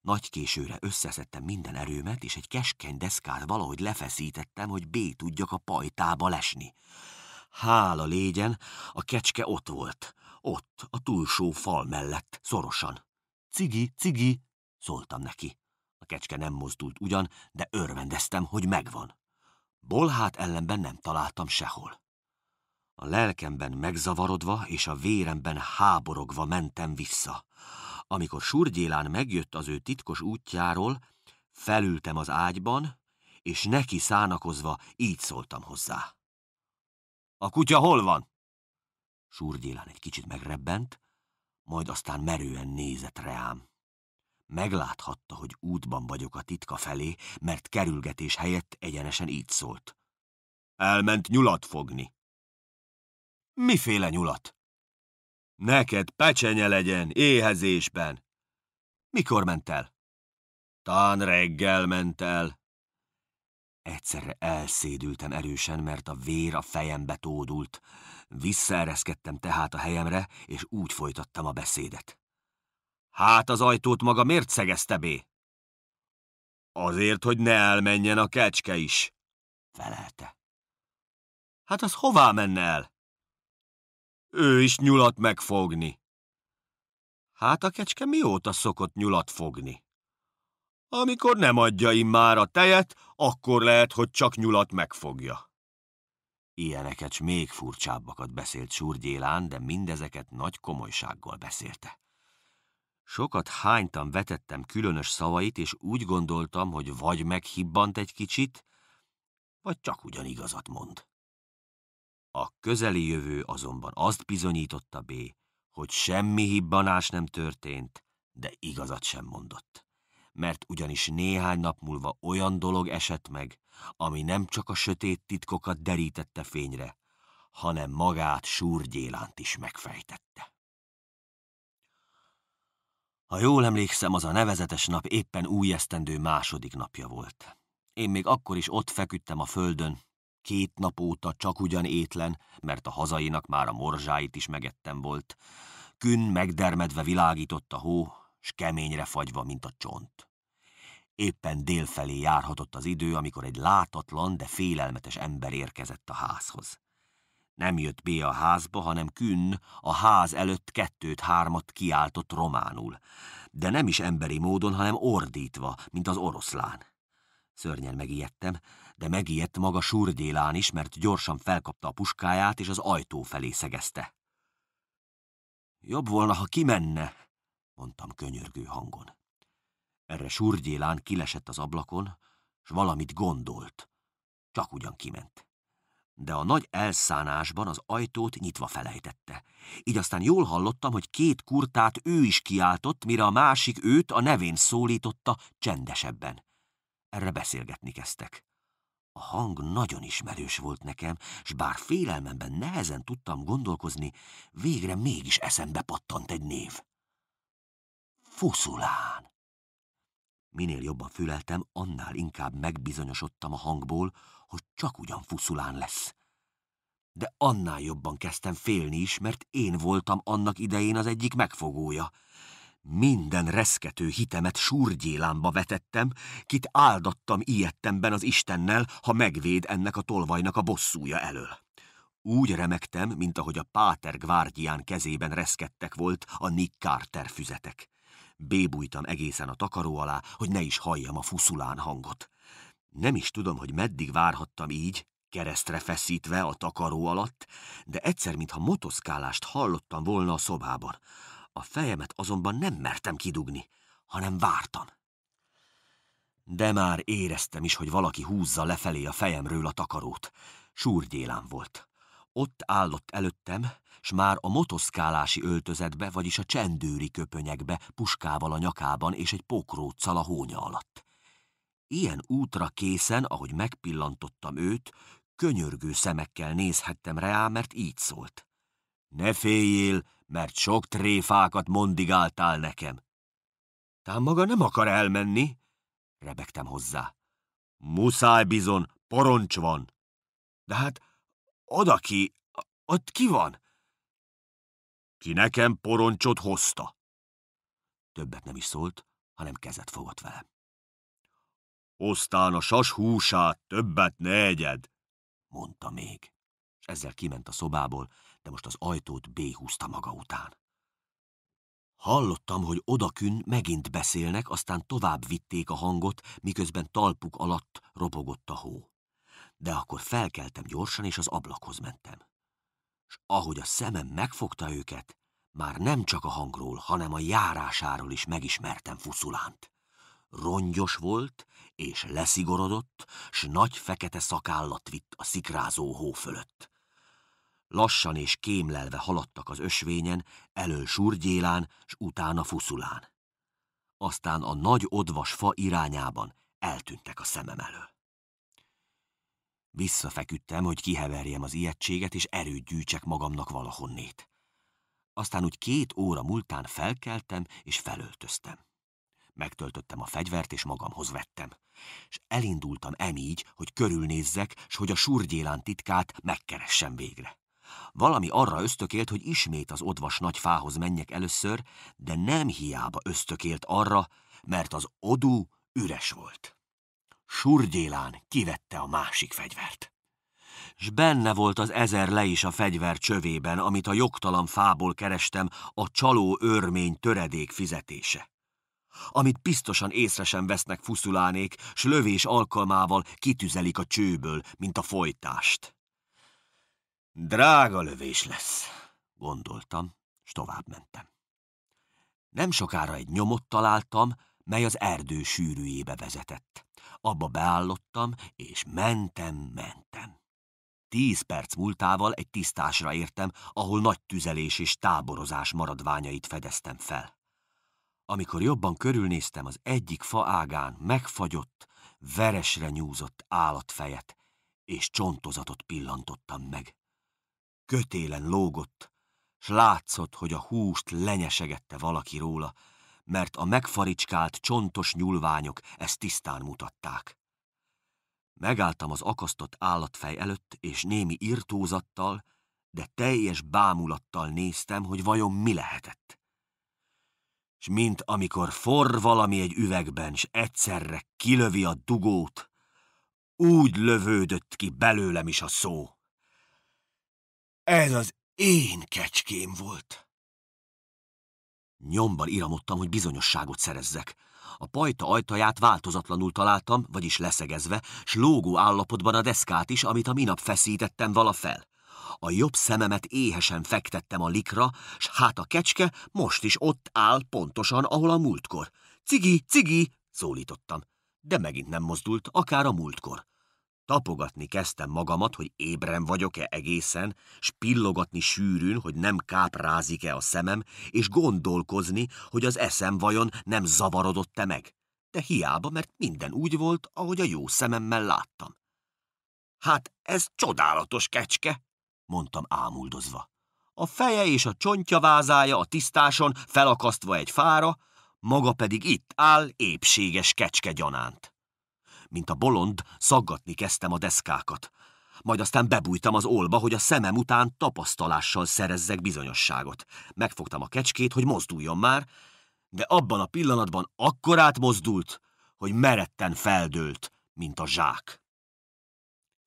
Nagy későre összeszedtem minden erőmet, és egy keskeny deszkát valahogy lefeszítettem, hogy B tudjak a pajtába lesni. Hála légyen, a kecske ott volt. Ott, a túlsó fal mellett, szorosan. Cigi, cigi, Szóltam neki. A kecske nem mozdult ugyan, de örvendeztem, hogy megvan. Bolhát ellenben nem találtam sehol. A lelkemben megzavarodva és a véremben háborogva mentem vissza. Amikor surgyélán megjött az ő titkos útjáról, felültem az ágyban, és neki szánakozva így szóltam hozzá. A kutya hol van? Surgyélán egy kicsit megrebbent, majd aztán merően nézett rám. Megláthatta, hogy útban vagyok a titka felé, mert kerülgetés helyett egyenesen így szólt. Elment nyulat fogni. Miféle nyulat? Neked pecsenye legyen, éhezésben. Mikor ment el? Tán reggel ment el. Egyszerre elszédültem erősen, mert a vér a fejembe tódult. Visszaereszkedtem tehát a helyemre, és úgy folytattam a beszédet. Hát az ajtót maga miért szegezte be? Azért, hogy ne elmenjen a kecske is, felelte. Hát az hová menne el? Ő is nyulat megfogni. Hát a kecske mióta szokott nyulat fogni? Amikor nem adja immár a tejet, akkor lehet, hogy csak nyulat megfogja. Ilyeneket még furcsábbakat beszélt Surgyélán, de mindezeket nagy komolysággal beszélte. Sokat hánytam, vetettem különös szavait, és úgy gondoltam, hogy vagy meghibbant egy kicsit, vagy csak ugyan igazat mond. A közeli jövő azonban azt bizonyította B, hogy semmi hibbanás nem történt, de igazat sem mondott. Mert ugyanis néhány nap múlva olyan dolog esett meg, ami nem csak a sötét titkokat derítette fényre, hanem magát súrgyélánt is megfejtette. Ha jól emlékszem, az a nevezetes nap éppen új esztendő második napja volt. Én még akkor is ott feküdtem a földön, két nap óta csak ugyan étlen, mert a hazainak már a morzsáit is megettem volt. Kün megdermedve világított a hó, s keményre fagyva, mint a csont. Éppen délfelé járhatott az idő, amikor egy látatlan, de félelmetes ember érkezett a házhoz. Nem jött B a házba, hanem künn a ház előtt kettőt-hármat kiáltott románul, de nem is emberi módon, hanem ordítva, mint az oroszlán. Szörnyen megijedtem, de megijedt maga surdélán is, mert gyorsan felkapta a puskáját, és az ajtó felé szegezte. Jobb volna, ha kimenne, mondtam könyörgő hangon. Erre surgyélán kilesett az ablakon, s valamit gondolt. Csak ugyan kiment de a nagy elszánásban az ajtót nyitva felejtette. Így aztán jól hallottam, hogy két kurtát ő is kiáltott, mire a másik őt a nevén szólította csendesebben. Erre beszélgetni kezdtek. A hang nagyon ismerős volt nekem, s bár félelmemben nehezen tudtam gondolkozni, végre mégis eszembe pattant egy név. Fuszulán! Minél jobban füleltem, annál inkább megbizonyosodtam a hangból, hogy csak ugyan fuszulán lesz. De annál jobban kezdtem félni is, mert én voltam annak idején az egyik megfogója. Minden reszkető hitemet súrgyélámba vetettem, kit áldattam ilyettemben az Istennel, ha megvéd ennek a tolvajnak a bosszúja elől. Úgy remektem, mint ahogy a Páter Gvárdián kezében reszkedtek volt a Nick Carter füzetek. Bébújtam egészen a takaró alá, hogy ne is halljam a fuszulán hangot. Nem is tudom, hogy meddig várhattam így, keresztre feszítve a takaró alatt, de egyszer, mintha motoszkálást hallottam volna a szobában. A fejemet azonban nem mertem kidugni, hanem vártam. De már éreztem is, hogy valaki húzza lefelé a fejemről a takarót. Súrgyélám volt. Ott állott előttem, s már a motoszkálási öltözetbe, vagyis a csendőri köpönyekbe, puskával a nyakában és egy pokróccal a hónya alatt. Ilyen útra készen, ahogy megpillantottam őt, könyörgő szemekkel nézhettem rá, mert így szólt. Ne féljél, mert sok tréfákat mondigáltál nekem. Tám maga nem akar elmenni, rebegtem hozzá. Muszáj bizon, poroncs van. De hát odaki, ott ki van? Ki nekem poroncsot hozta. Többet nem is szólt, hanem kezet fogott velem. Osztán a sas húsát többet ne egyed, mondta még, és ezzel kiment a szobából, de most az ajtót béhúzta maga után. Hallottam, hogy odakün megint beszélnek, aztán tovább vitték a hangot, miközben talpuk alatt ropogott a hó. De akkor felkeltem gyorsan, és az ablakhoz mentem. És ahogy a szemem megfogta őket, már nem csak a hangról, hanem a járásáról is megismertem Fuszulánt rongyos volt, és leszigorodott, s nagy fekete szakállat vitt a szikrázó hó fölött. Lassan és kémlelve haladtak az ösvényen, elől surgyélán, s utána fuszulán. Aztán a nagy odvas fa irányában eltűntek a szemem elől. Visszafeküdtem, hogy kiheverjem az ijegységet, és erőt gyűjtsek magamnak valahonnét. Aztán úgy két óra múltán felkeltem, és felöltöztem. Megtöltöttem a fegyvert, és magamhoz vettem. És elindultam emígy, hogy körülnézzek, s hogy a surgyélán titkát megkeressem végre. Valami arra ösztökélt, hogy ismét az odvas fához menjek először, de nem hiába ösztökélt arra, mert az odú üres volt. Surgyélán kivette a másik fegyvert. S benne volt az ezer le is a fegyver csövében, amit a jogtalan fából kerestem, a csaló örmény töredék fizetése amit biztosan észre sem vesznek fuszulánék, s lövés alkalmával kitüzelik a csőből, mint a folytást. Drága lövés lesz, gondoltam, s tovább mentem. Nem sokára egy nyomot találtam, mely az erdő sűrűjébe vezetett. Abba beállottam, és mentem, mentem. Tíz perc múltával egy tisztásra értem, ahol nagy tüzelés és táborozás maradványait fedeztem fel. Amikor jobban körülnéztem, az egyik fa ágán megfagyott, veresre nyúzott állatfejet és csontozatot pillantottam meg. Kötélen lógott, s látszott, hogy a húst lenyesegette valaki róla, mert a megfaricskált csontos nyúlványok ezt tisztán mutatták. Megálltam az akasztott állatfej előtt, és némi irtózattal, de teljes bámulattal néztem, hogy vajon mi lehetett s mint amikor forr valami egy üvegben, s egyszerre kilövi a dugót, úgy lövődött ki belőlem is a szó. Ez az én kecském volt. Nyomban iramodtam, hogy bizonyosságot szerezzek. A pajta ajtaját változatlanul találtam, vagyis leszegezve, s lógó állapotban a deszkát is, amit a minap feszítettem vala fel. A jobb szememet éhesen fektettem a likra, s hát a kecske most is ott áll pontosan, ahol a múltkor. Cigi, cigi, szólítottam, de megint nem mozdult, akár a múltkor. Tapogatni kezdtem magamat, hogy ébren vagyok-e egészen, s pillogatni sűrűn, hogy nem káprázik-e a szemem, és gondolkozni, hogy az eszem vajon nem zavarodott-e meg. De hiába, mert minden úgy volt, ahogy a jó szememmel láttam. Hát ez csodálatos kecske, mondtam ámuldozva. A feje és a csontja vázája a tisztáson felakasztva egy fára, maga pedig itt áll épséges kecske gyanánt. Mint a bolond, szaggatni kezdtem a deszkákat, majd aztán bebújtam az olba, hogy a szemem után tapasztalással szerezzek bizonyosságot. Megfogtam a kecskét, hogy mozduljon már, de abban a pillanatban akkorát mozdult, hogy meretten feldőlt, mint a zsák.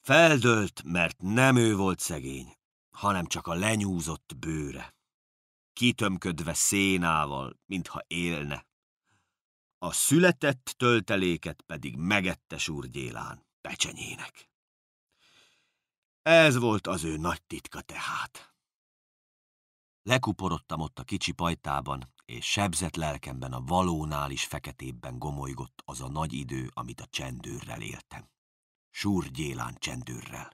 Feldölt, mert nem ő volt szegény, hanem csak a lenyúzott bőre. Kitömködve szénával, mintha élne. A született tölteléket pedig megette surgyélán, pecsenyének. Ez volt az ő nagy titka tehát. Lekuporodtam ott a kicsi pajtában, és sebzett lelkemben a valónál is feketébben gomolygott az a nagy idő, amit a csendőrrel éltem. Súr Gyélán csendőrrel,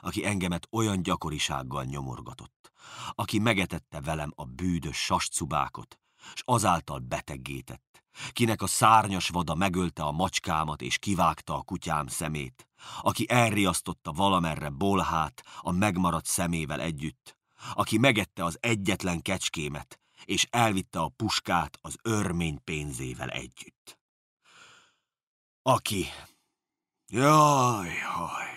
aki engemet olyan gyakorisággal nyomorgatott, aki megetette velem a bűdös sascubákot, s azáltal beteggétett, kinek a szárnyas vada megölte a macskámat és kivágta a kutyám szemét, aki elriasztotta valamerre bolhát a megmaradt szemével együtt, aki megette az egyetlen kecskémet, és elvitte a puskát az örmény pénzével együtt. Aki, Jaj, haj!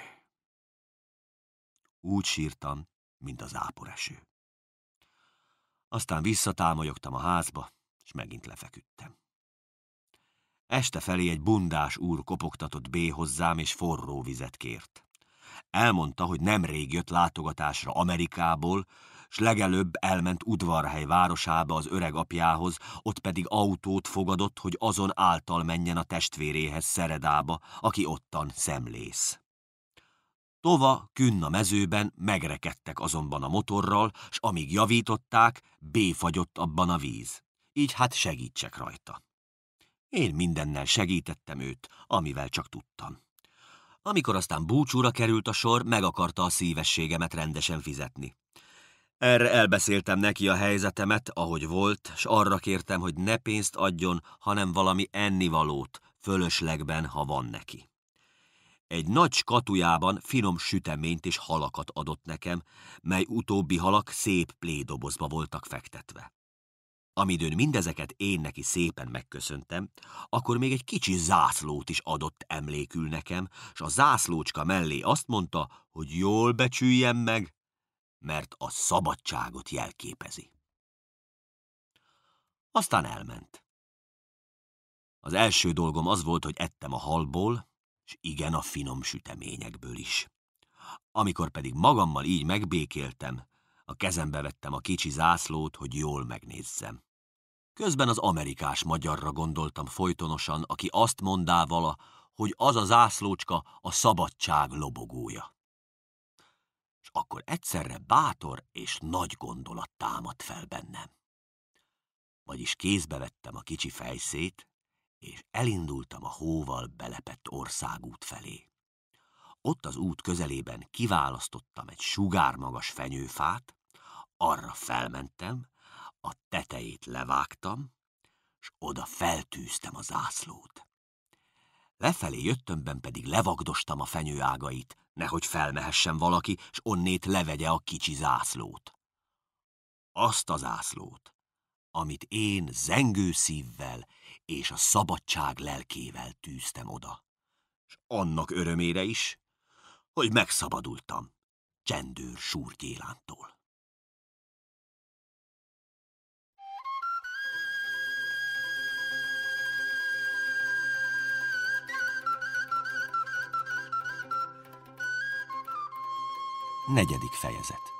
Úgy sírtam, mint az áporeső. Aztán visszatámolyogtam a házba, és megint lefeküdtem. Este felé egy bundás úr kopogtatott B hozzám, és forró vizet kért. Elmondta, hogy nemrég jött látogatásra Amerikából, s legelőbb elment udvarhely városába az öreg apjához, ott pedig autót fogadott, hogy azon által menjen a testvéréhez Szeredába, aki ottan szemlész. Tova künn a mezőben megrekedtek azonban a motorral, s amíg javították, béfagyott abban a víz. Így hát segítsek rajta. Én mindennel segítettem őt, amivel csak tudtam. Amikor aztán búcsúra került a sor, meg akarta a szívességemet rendesen fizetni. Erre elbeszéltem neki a helyzetemet, ahogy volt, s arra kértem, hogy ne pénzt adjon, hanem valami ennivalót, fölöslegben, ha van neki. Egy nagy katujában finom süteményt és halakat adott nekem, mely utóbbi halak szép plédobozba voltak fektetve. Amidőn mindezeket én neki szépen megköszöntem, akkor még egy kicsi zászlót is adott emlékül nekem, s a zászlócska mellé azt mondta, hogy jól becsüljem meg, mert a szabadságot jelképezi. Aztán elment. Az első dolgom az volt, hogy ettem a halból, és igen a finom süteményekből is. Amikor pedig magammal így megbékéltem, a kezembe vettem a kicsi zászlót, hogy jól megnézzem. Közben az amerikás magyarra gondoltam folytonosan, aki azt mondá vala, hogy az a zászlócska a szabadság lobogója s akkor egyszerre bátor és nagy gondolat támadt fel bennem. Vagyis kézbe vettem a kicsi fejszét, és elindultam a hóval belepett országút felé. Ott az út közelében kiválasztottam egy sugármagas fenyőfát, arra felmentem, a tetejét levágtam, s oda feltűztem a zászlót. Lefelé jöttömben pedig levagdostam a fenyőágait, nehogy felmehessen valaki, s onnét levegye a kicsi zászlót. Azt az zászlót, amit én zengő szívvel és a szabadság lelkével tűztem oda. S annak örömére is, hogy megszabadultam
csendőr súrgyélántól.
Negyedik fejezet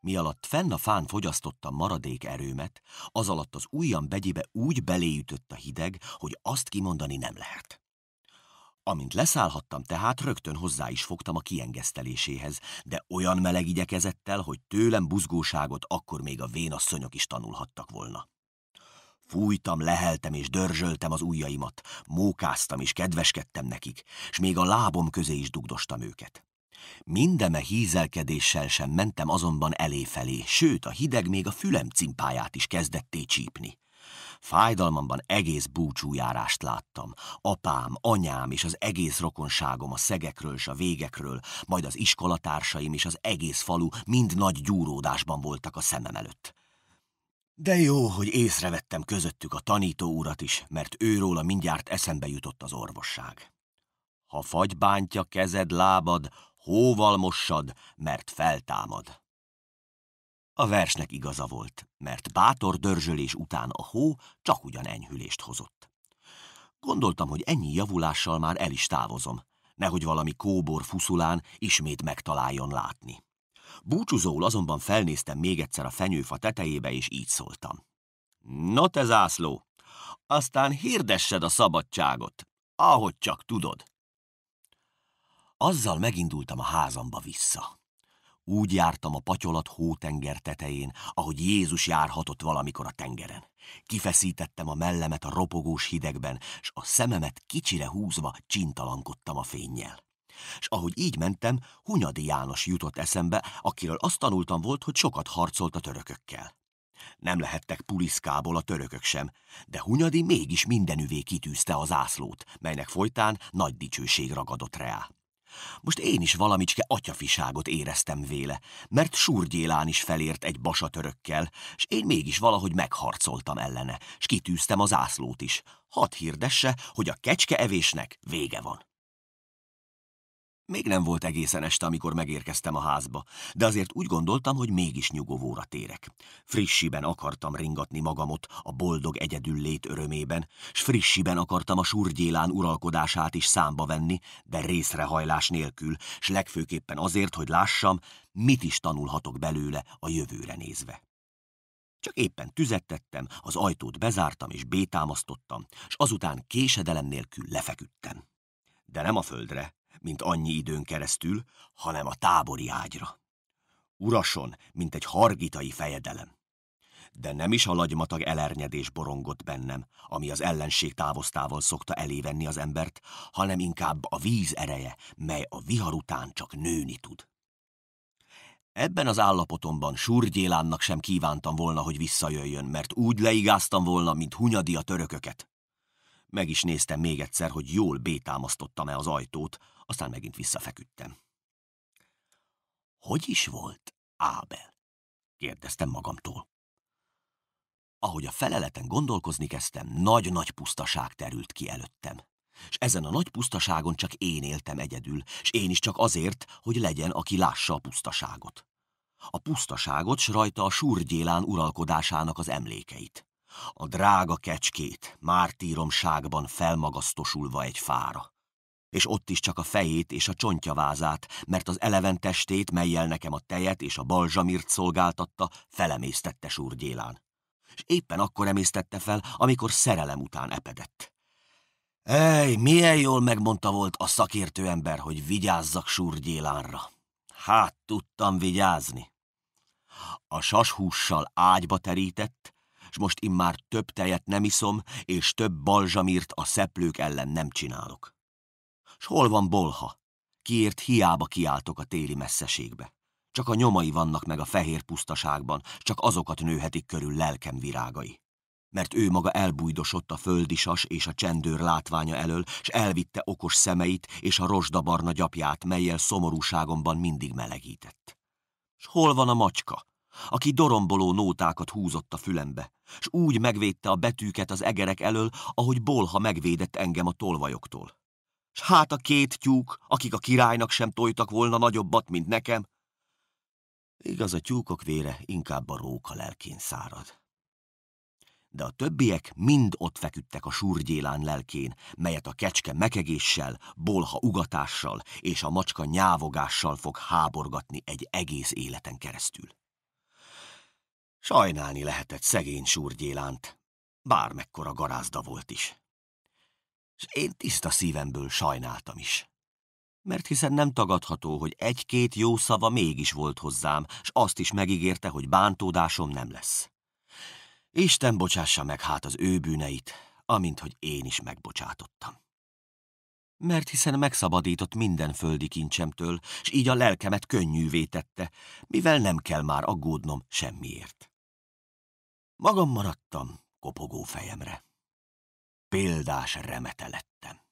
Mi alatt fenn a fán fogyasztotta maradék erőmet, az alatt az ujjam begyibe úgy beléütött a hideg, hogy azt kimondani nem lehet. Amint leszállhattam tehát, rögtön hozzá is fogtam a kiengeszteléséhez, de olyan meleg igyekezettel, hogy tőlem buzgóságot akkor még a vénasszonyok is tanulhattak volna. Fújtam, leheltem és dörzsöltem az ujjaimat, mókáztam és kedveskedtem nekik, s még a lábom közé is dugdostam őket. Mindeme hízelkedéssel sem mentem azonban elé felé, sőt a hideg még a fülem cimpáját is kezdetté csípni. Fájdalmamban egész búcsújárást láttam. Apám, anyám és az egész rokonságom a szegekről és a végekről, majd az iskolatársaim és az egész falu mind nagy gyúródásban voltak a szemem előtt. De jó, hogy észrevettem közöttük a tanító urat is, mert őróla mindjárt eszembe jutott az orvosság. Ha fagy bántja kezed, lábad, hóval mossad, mert feltámad. A versnek igaza volt, mert bátor dörzsölés után a hó csak ugyan enyhülést hozott. Gondoltam, hogy ennyi javulással már el is távozom, nehogy valami kóbor fuszulán ismét megtaláljon látni. Búcsúzóul azonban felnéztem még egyszer a fenyőfa tetejébe, és így szóltam. No te zászló, aztán hirdessed a szabadságot, ahogy csak tudod. Azzal megindultam a házamba vissza. Úgy jártam a patyolat hótenger tetején, ahogy Jézus járhatott valamikor a tengeren. Kifeszítettem a mellemet a ropogós hidegben, s a szememet kicsire húzva csintalankodtam a fényjel. És ahogy így mentem, Hunyadi János jutott eszembe, akiről azt tanultam volt, hogy sokat harcolt a törökökkel. Nem lehettek puliszkából a törökök sem, de Hunyadi mégis mindenüvé kitűzte az ászlót, melynek folytán nagy dicsőség ragadott rá. Most én is valamicske atyafiságot éreztem véle, mert Súrgyélán is felért egy basa törökkel, és én mégis valahogy megharcoltam ellene, s kitűztem az ászlót is. Hadd hirdesse, hogy a kecske evésnek vége van. Még nem volt egészen este, amikor megérkeztem a házba, de azért úgy gondoltam, hogy mégis nyugovóra térek. Frissiben akartam ringatni magamot a boldog egyedül lét örömében, s frissiben akartam a surgyélán uralkodását is számba venni, de részrehajlás nélkül, s legfőképpen azért, hogy lássam, mit is tanulhatok belőle a jövőre nézve. Csak éppen tüzet tettem, az ajtót bezártam és bétámasztottam, s azután késedelem nélkül lefeküdtem. De nem a földre, mint annyi időn keresztül, hanem a tábori ágyra. Urason, mint egy hargitai fejedelem. De nem is a lagymatag elernyedés borongott bennem, ami az ellenség távoztával szokta elévenni az embert, hanem inkább a víz ereje, mely a vihar után csak nőni tud. Ebben az állapotomban Surgyélánnak sem kívántam volna, hogy visszajöjjön, mert úgy leigáztam volna, mint Hunyadi a törököket. Meg is néztem még egyszer, hogy jól bétámasztottam-e az ajtót, aztán megint visszafeküdtem. Hogy is volt Ábel? kérdeztem magamtól. Ahogy a feleleten gondolkozni kezdtem, nagy-nagy pusztaság terült ki előttem. És ezen a nagy pusztaságon csak én éltem egyedül, és én is csak azért, hogy legyen, aki lássa a pusztaságot. A pusztaságot s rajta a surgyélán uralkodásának az emlékeit. A drága kecskét, mártíromságban felmagasztosulva egy fára és ott is csak a fejét és a csontjavázát, mert az eleven testét, melyel nekem a tejet és a balzsamirt szolgáltatta, felemésztette surgyélán. És éppen akkor emésztette fel, amikor szerelem után epedett. Ej, milyen jól megmondta volt a szakértő ember, hogy vigyázzak surgyélánra. Hát tudtam vigyázni. A sashússal ágyba terített, s most immár több tejet nem iszom, és több balzsamírt a szeplők ellen nem csinálok. S hol van Bolha? Kiért hiába kiáltok a téli messzeségbe. Csak a nyomai vannak meg a fehér pusztaságban, csak azokat nőhetik körül lelkem virágai. Mert ő maga elbújdosott a földisas és a csendőr látványa elől, s elvitte okos szemeit és a rozsdabarna gyapját, melyel szomorúságomban mindig melegített. S hol van a macska? aki doromboló nótákat húzott a fülembe, s úgy megvédte a betűket az egerek elől, ahogy Bolha megvédett engem a tolvajoktól s hát a két tyúk, akik a királynak sem tojtak volna nagyobbat, mint nekem. Igaz, a tyúkok vére inkább a róka lelkén szárad. De a többiek mind ott feküdtek a surgyélán lelkén, melyet a kecske mekegéssel, bolha ugatással és a macska nyávogással fog háborgatni egy egész életen keresztül. Sajnálni lehetett szegény surgyélánt, bármekkora garázda volt is és én tiszta szívemből sajnáltam is. Mert hiszen nem tagadható, hogy egy-két jó szava mégis volt hozzám, és azt is megígérte, hogy bántódásom nem lesz. Isten bocsássa meg hát az ő bűneit, amint hogy én is megbocsátottam. Mert hiszen megszabadított minden földi kincsemtől, s így a lelkemet könnyűvé tette, mivel nem kell már aggódnom semmiért. Magam maradtam kopogó fejemre példás remete lettem.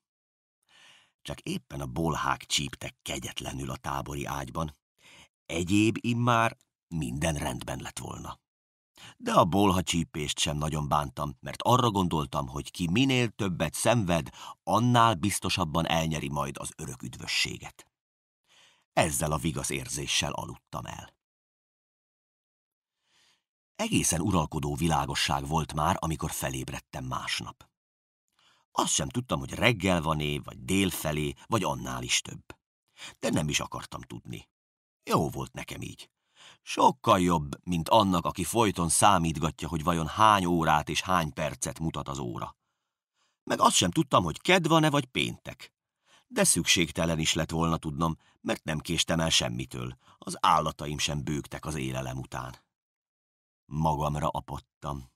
Csak éppen a bolhák csíptek kegyetlenül a tábori ágyban, egyéb immár minden rendben lett volna. De a bolha csípést sem nagyon bántam, mert arra gondoltam, hogy ki minél többet szenved, annál biztosabban elnyeri majd az örök üdvösséget. Ezzel a vigasz érzéssel aludtam el. Egészen uralkodó világosság volt már, amikor felébredtem másnap. Azt sem tudtam, hogy reggel van é, vagy délfelé, vagy annál is több. De nem is akartam tudni. Jó volt nekem így. Sokkal jobb, mint annak, aki folyton számítgatja, hogy vajon hány órát és hány percet mutat az óra. Meg azt sem tudtam, hogy kedv van-e vagy péntek. De szükségtelen is lett volna tudnom, mert nem késtem el semmitől. Az állataim sem bőgtek az élelem után. Magamra apottam.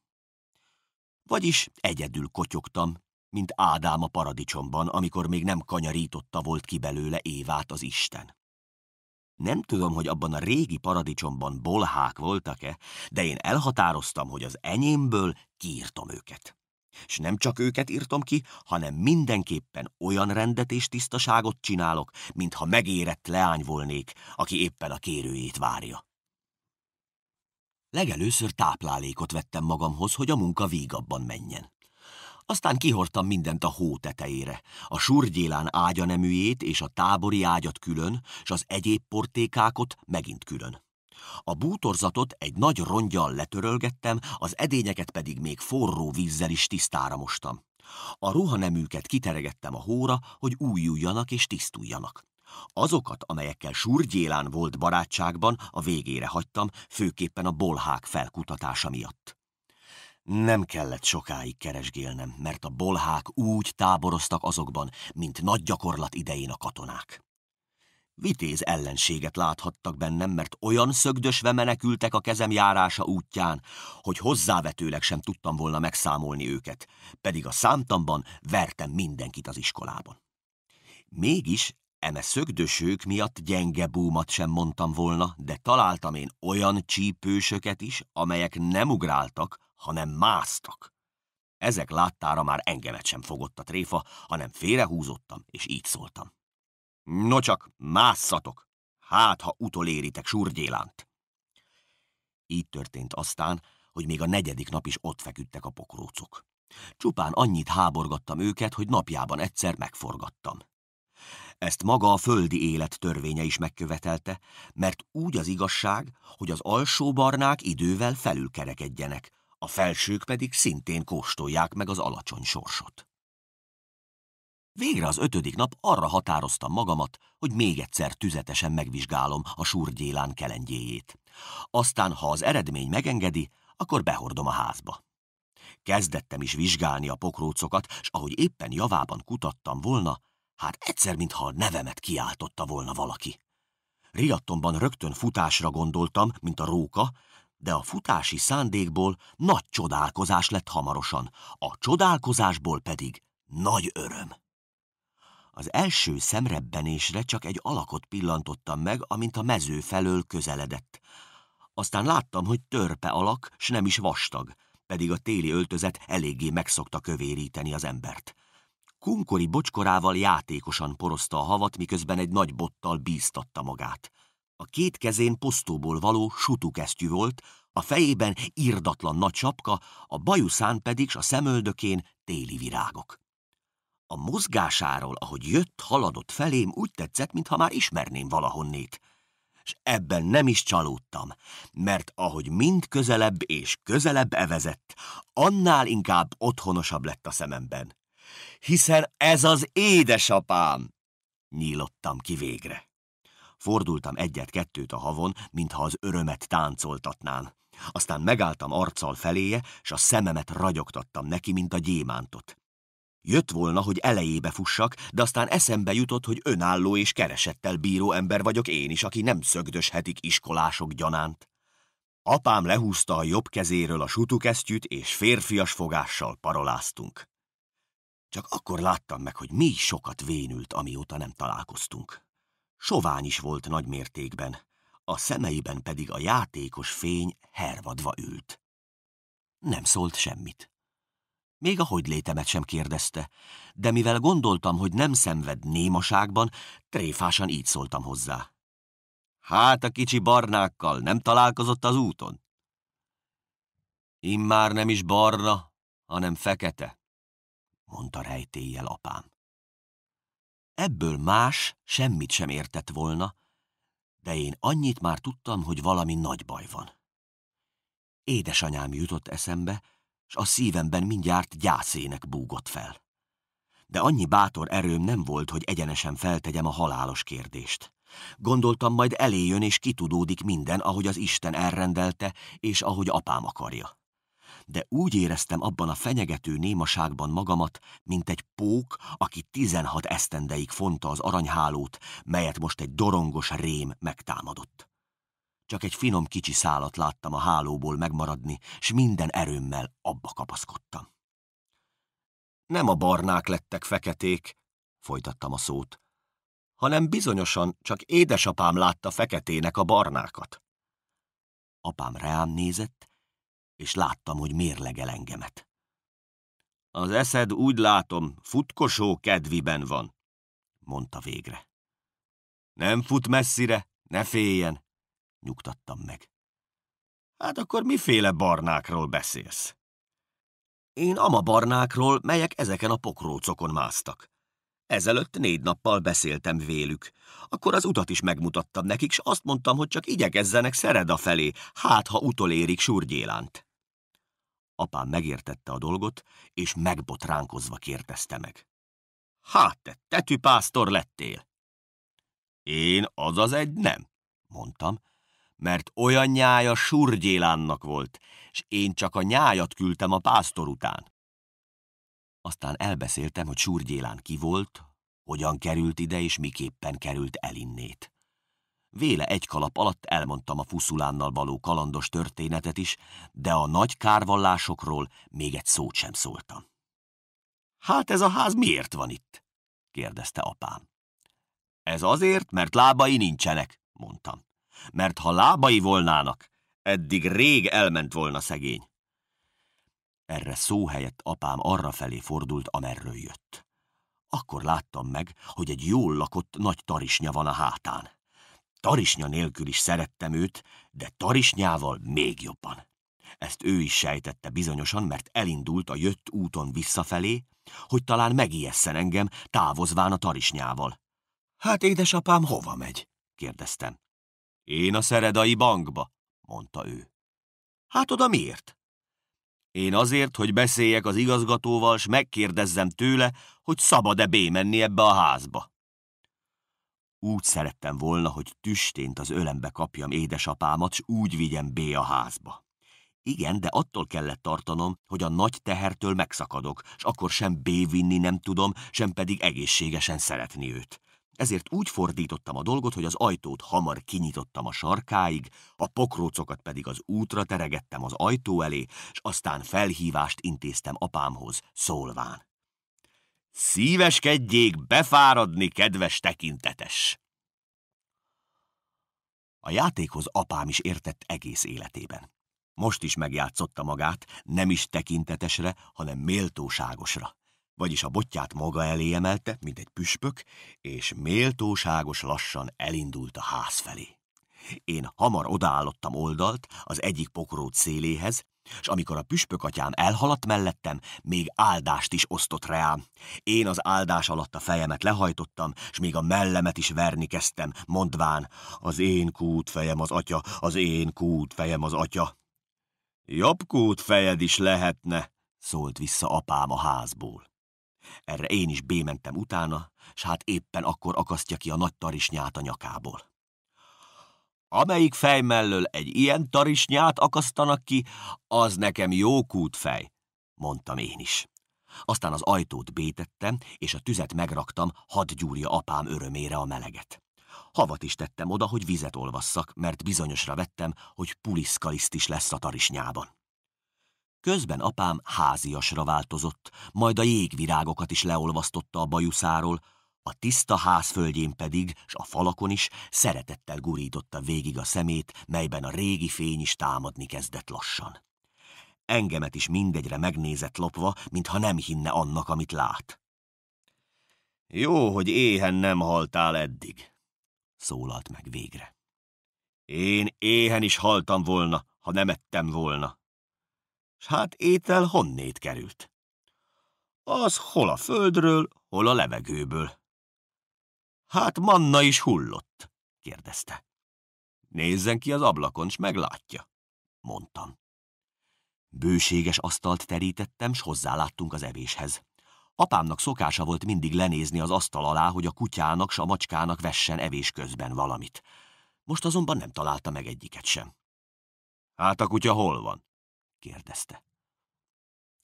Vagyis egyedül kotyogtam, mint Ádám a paradicsomban, amikor még nem kanyarította volt ki belőle Évát az Isten. Nem tudom, hogy abban a régi paradicsomban bolhák voltak-e, de én elhatároztam, hogy az enyémből kiírtom őket. És nem csak őket írtom ki, hanem mindenképpen olyan rendet és tisztaságot csinálok, mintha megérett leány volnék, aki éppen a kérőjét várja. Legelőször táplálékot vettem magamhoz, hogy a munka vígabban menjen. Aztán kihortam mindent a hó tetejére, a surgyélán ágyaneműjét és a tábori ágyat külön, s az egyéb portékákot megint külön. A bútorzatot egy nagy rongyal letörölgettem, az edényeket pedig még forró vízzel is tisztára mostam. A ruhaneműket kiteregettem a hóra, hogy újuljanak és tisztuljanak. Azokat, amelyekkel Surgyélán volt barátságban, a végére hagytam, főképpen a bolhák felkutatása miatt. Nem kellett sokáig keresgélnem, mert a bolhák úgy táboroztak azokban, mint nagy gyakorlat idején a katonák. Vitéz ellenséget láthattak bennem, mert olyan szögdösve menekültek a kezem járása útján, hogy hozzávetőleg sem tudtam volna megszámolni őket, pedig a számtamban vertem mindenkit az iskolában. Mégis eme szögdösők miatt gyenge búmat sem mondtam volna, de találtam én olyan csípősöket is, amelyek nem ugráltak, hanem másztak. Ezek láttára már engemet sem fogott a tréfa, hanem félrehúzottam, és így szóltam. No csak, másszatok! Hát, ha utoléritek surgyélánt! Így történt aztán, hogy még a negyedik nap is ott feküdtek a pokrócok. Csupán annyit háborgattam őket, hogy napjában egyszer megforgattam. Ezt maga a földi élet törvénye is megkövetelte, mert úgy az igazság, hogy az alsó barnák idővel felülkerekedjenek, a felsők pedig szintén kóstolják meg az alacsony sorsot. Végre az ötödik nap arra határoztam magamat, hogy még egyszer tüzetesen megvizsgálom a surgyélán kelengyéjét. Aztán, ha az eredmény megengedi, akkor behordom a házba. Kezdettem is vizsgálni a pokrócokat, s ahogy éppen javában kutattam volna, hát egyszer, mintha a nevemet kiáltotta volna valaki. Riadtomban rögtön futásra gondoltam, mint a róka, de a futási szándékból nagy csodálkozás lett hamarosan, a csodálkozásból pedig nagy öröm. Az első szemrebbenésre csak egy alakot pillantottam meg, amint a mező felől közeledett. Aztán láttam, hogy törpe alak, s nem is vastag, pedig a téli öltözet eléggé megszokta kövéríteni az embert. Kunkori bocskorával játékosan porozta a havat, miközben egy nagy bottal bíztatta magát. A két kezén posztóból való sutukesztyű volt, a fejében irdatlan nagy sapka, a bajuszán pedig s a szemöldökén téli virágok. A mozgásáról, ahogy jött, haladott felém, úgy tetszett, mintha már ismerném valahonnét. És ebben nem is csalódtam, mert ahogy mind közelebb és közelebb evezett, annál inkább otthonosabb lett a szememben. Hiszen ez az édesapám! Nyílottam ki végre. Fordultam egyet-kettőt a havon, mintha az örömet táncoltatnám. Aztán megálltam arccal feléje, s a szememet ragyogtattam neki, mint a gyémántot. Jött volna, hogy elejébe fussak, de aztán eszembe jutott, hogy önálló és keresettel bíró ember vagyok én is, aki nem szögdöshetik iskolások gyanánt. Apám lehúzta a jobb kezéről a sutukesztyűt, és férfias fogással paroláztunk. Csak akkor láttam meg, hogy mi sokat vénült, amióta nem találkoztunk. Sovány is volt nagy mértékben, a szemeiben pedig a játékos fény hervadva ült. Nem szólt semmit. Még a hogy létemet sem kérdezte, de mivel gondoltam, hogy nem szenved némaságban, tréfásan így szóltam hozzá. Hát a kicsi barnákkal nem találkozott az úton? Immár nem is barna, hanem fekete, mondta rejtéjjel apám. Ebből más semmit sem értett volna, de én annyit már tudtam, hogy valami nagy baj van. Édesanyám jutott eszembe, s a szívemben mindjárt gyászének búgott fel. De annyi bátor erőm nem volt, hogy egyenesen feltegyem a halálos kérdést. Gondoltam, majd eléjön és kitudódik minden, ahogy az Isten elrendelte, és ahogy apám akarja de úgy éreztem abban a fenyegető némaságban magamat, mint egy pók, aki tizenhat esztendeig fonta az aranyhálót, melyet most egy dorongos rém megtámadott. Csak egy finom kicsi szálat láttam a hálóból megmaradni, s minden erőmmel abba kapaszkodtam. Nem a barnák lettek feketék, folytattam a szót, hanem bizonyosan csak édesapám látta feketének a barnákat. Apám rám nézett, és láttam, hogy mérlegel engemet. Az eszed úgy látom, futkosó kedviben van, mondta végre. Nem fut messzire, ne féljen, nyugtattam meg. Hát akkor miféle barnákról beszélsz? Én ama barnákról, melyek ezeken a pokrócokon másztak. Ezelőtt négy nappal beszéltem vélük. Akkor az utat is megmutattam nekik, s azt mondtam, hogy csak igyekezzenek Szereda felé, hát ha utolérik Surgyélánt. Apám megértette a dolgot, és megbotránkozva kérdezte meg. Hát, te tetűpásztor lettél! Én az az egy nem, mondtam, mert olyan nyája surgyélánnak volt, és én csak a nyájat küldtem a pásztor után. Aztán elbeszéltem, hogy surgyélán ki volt, hogyan került ide, és miképpen került elinnét. Véle egy kalap alatt elmondtam a fuszulánnal való kalandos történetet is, de a nagy kárvallásokról még egy szót sem szóltam. Hát ez a ház miért van itt? kérdezte apám. Ez azért, mert lábai nincsenek, mondtam. Mert ha lábai volnának, eddig rég elment volna szegény. Erre szó helyett apám arra felé fordult, amerről jött. Akkor láttam meg, hogy egy jól lakott nagy tarisnya van a hátán. Tarisnya nélkül is szerettem őt, de Tarisnyával még jobban. Ezt ő is sejtette bizonyosan, mert elindult a jött úton visszafelé, hogy talán megijesszen engem, távozván a Tarisnyával. Hát édesapám hova megy? kérdeztem. Én a Szeredai bankba, mondta ő. Hát oda miért? Én azért, hogy beszéljek az igazgatóval, s megkérdezzem tőle, hogy szabad-e bémenni ebbe a házba. Úgy szerettem volna, hogy tüstént az ölembe kapjam édesapámat, s úgy vigyem B a házba. Igen, de attól kellett tartanom, hogy a nagy tehertől megszakadok, s akkor sem B vinni nem tudom, sem pedig egészségesen szeretni őt. Ezért úgy fordítottam a dolgot, hogy az ajtót hamar kinyitottam a sarkáig, a pokrócokat pedig az útra teregettem az ajtó elé, s aztán felhívást intéztem apámhoz, szólván. Szíveskedjék befáradni, kedves tekintetes! A játékhoz apám is értett egész életében. Most is megjátszotta magát, nem is tekintetesre, hanem méltóságosra. Vagyis a botját maga elé emelte, mint egy püspök, és méltóságos lassan elindult a ház felé. Én hamar odaállottam oldalt, az egyik pokrót széléhez, és amikor a püspök atyám elhaladt mellettem, még áldást is osztott rá. Én az áldás alatt a fejemet lehajtottam, és még a mellemet is verni kezdtem, mondván, az én kút fejem az atya, az én kút fejem az atya. Jobb kút fejed is lehetne, szólt vissza apám a házból. Erre én is bémentem utána, s hát éppen akkor akasztja ki a nagy tarisnyát a nyakából. Amelyik fej mellől egy ilyen tarisnyát akasztanak ki, az nekem jó kútfej, mondtam én is. Aztán az ajtót bétettem, és a tüzet megraktam, hadd gyúrja apám örömére a meleget. Havat is tettem oda, hogy vizet olvasszak, mert bizonyosra vettem, hogy puliszkaliszt is lesz a tarisnyában. Közben apám háziasra változott, majd a jégvirágokat is leolvasztotta a bajuszáról, a tiszta ház földjén pedig, s a falakon is szeretettel gurította végig a szemét, melyben a régi fény is támadni kezdett lassan. Engemet is mindegyre megnézett lopva, mintha nem hinne annak, amit lát. Jó, hogy éhen nem haltál eddig, szólalt meg végre. Én éhen is haltam volna, ha nem ettem volna. S hát étel honnét került? Az hol a földről, hol a levegőből. Hát Manna is hullott, kérdezte. Nézzen ki az ablakon, s meglátja, mondtam. Bőséges asztalt terítettem, s hozzáláttunk az evéshez. Apámnak szokása volt mindig lenézni az asztal alá, hogy a kutyának s a macskának vessen evés közben valamit. Most azonban nem találta meg egyiket sem. Hát a kutya hol van? kérdezte.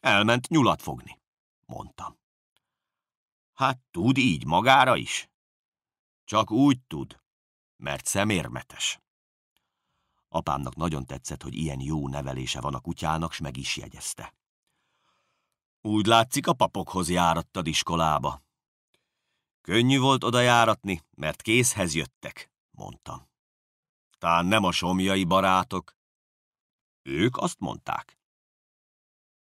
Elment nyulat fogni, mondtam. Hát tud így magára is? Csak úgy tud, mert szemérmetes. Apámnak nagyon tetszett, hogy ilyen jó nevelése van a kutyának, s meg is jegyezte. Úgy látszik, a papokhoz járattad iskolába. Könnyű volt oda járatni, mert készhez jöttek, mondtam. Tán nem a somjai barátok. Ők azt mondták.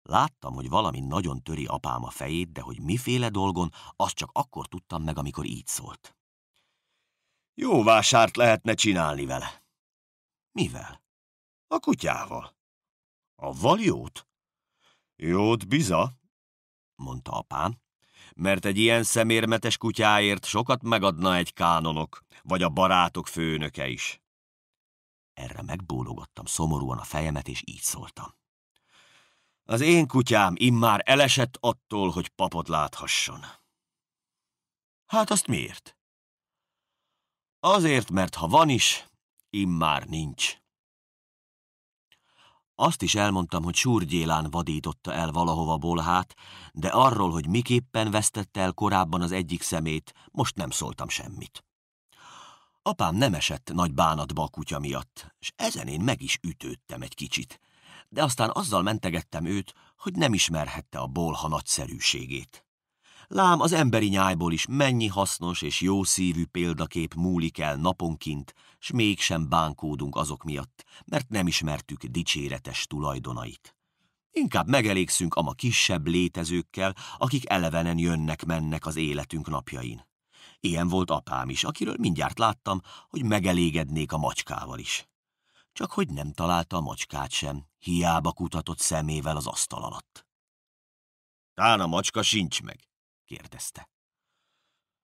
Láttam, hogy valami nagyon töri apám a fejét, de hogy miféle dolgon, azt csak akkor tudtam meg, amikor így szólt. Jó vásárt lehetne csinálni vele. Mivel? A kutyával. A valjót? Jót biza, mondta apám, mert egy ilyen szemérmetes kutyáért sokat megadna egy kánonok, vagy a barátok főnöke is. Erre megbólogattam szomorúan a fejemet, és így szóltam. Az én kutyám immár elesett attól, hogy papot láthasson. Hát azt miért? Azért, mert ha van is, immár nincs. Azt is elmondtam, hogy Súrgyélán vadította el valahova bolhát, de arról, hogy miképpen vesztette el korábban az egyik szemét, most nem szóltam semmit. Apám nem esett nagy bánatba a kutya miatt, és ezen én meg is ütődtem egy kicsit, de aztán azzal mentegettem őt, hogy nem ismerhette a bolha nagyszerűségét. Lám az emberi nyájból is mennyi hasznos és jó szívű példakép múlik el naponként, s mégsem bánkódunk azok miatt, mert nem ismertük dicséretes tulajdonait. Inkább megelégszünk ama kisebb létezőkkel, akik elevenen jönnek-mennek az életünk napjain. Ilyen volt apám is, akiről mindjárt láttam, hogy megelégednék a macskával is. Csak hogy nem találta a macskát sem, hiába kutatott szemével az asztal alatt. Tán a macska sincs meg, kérdezte.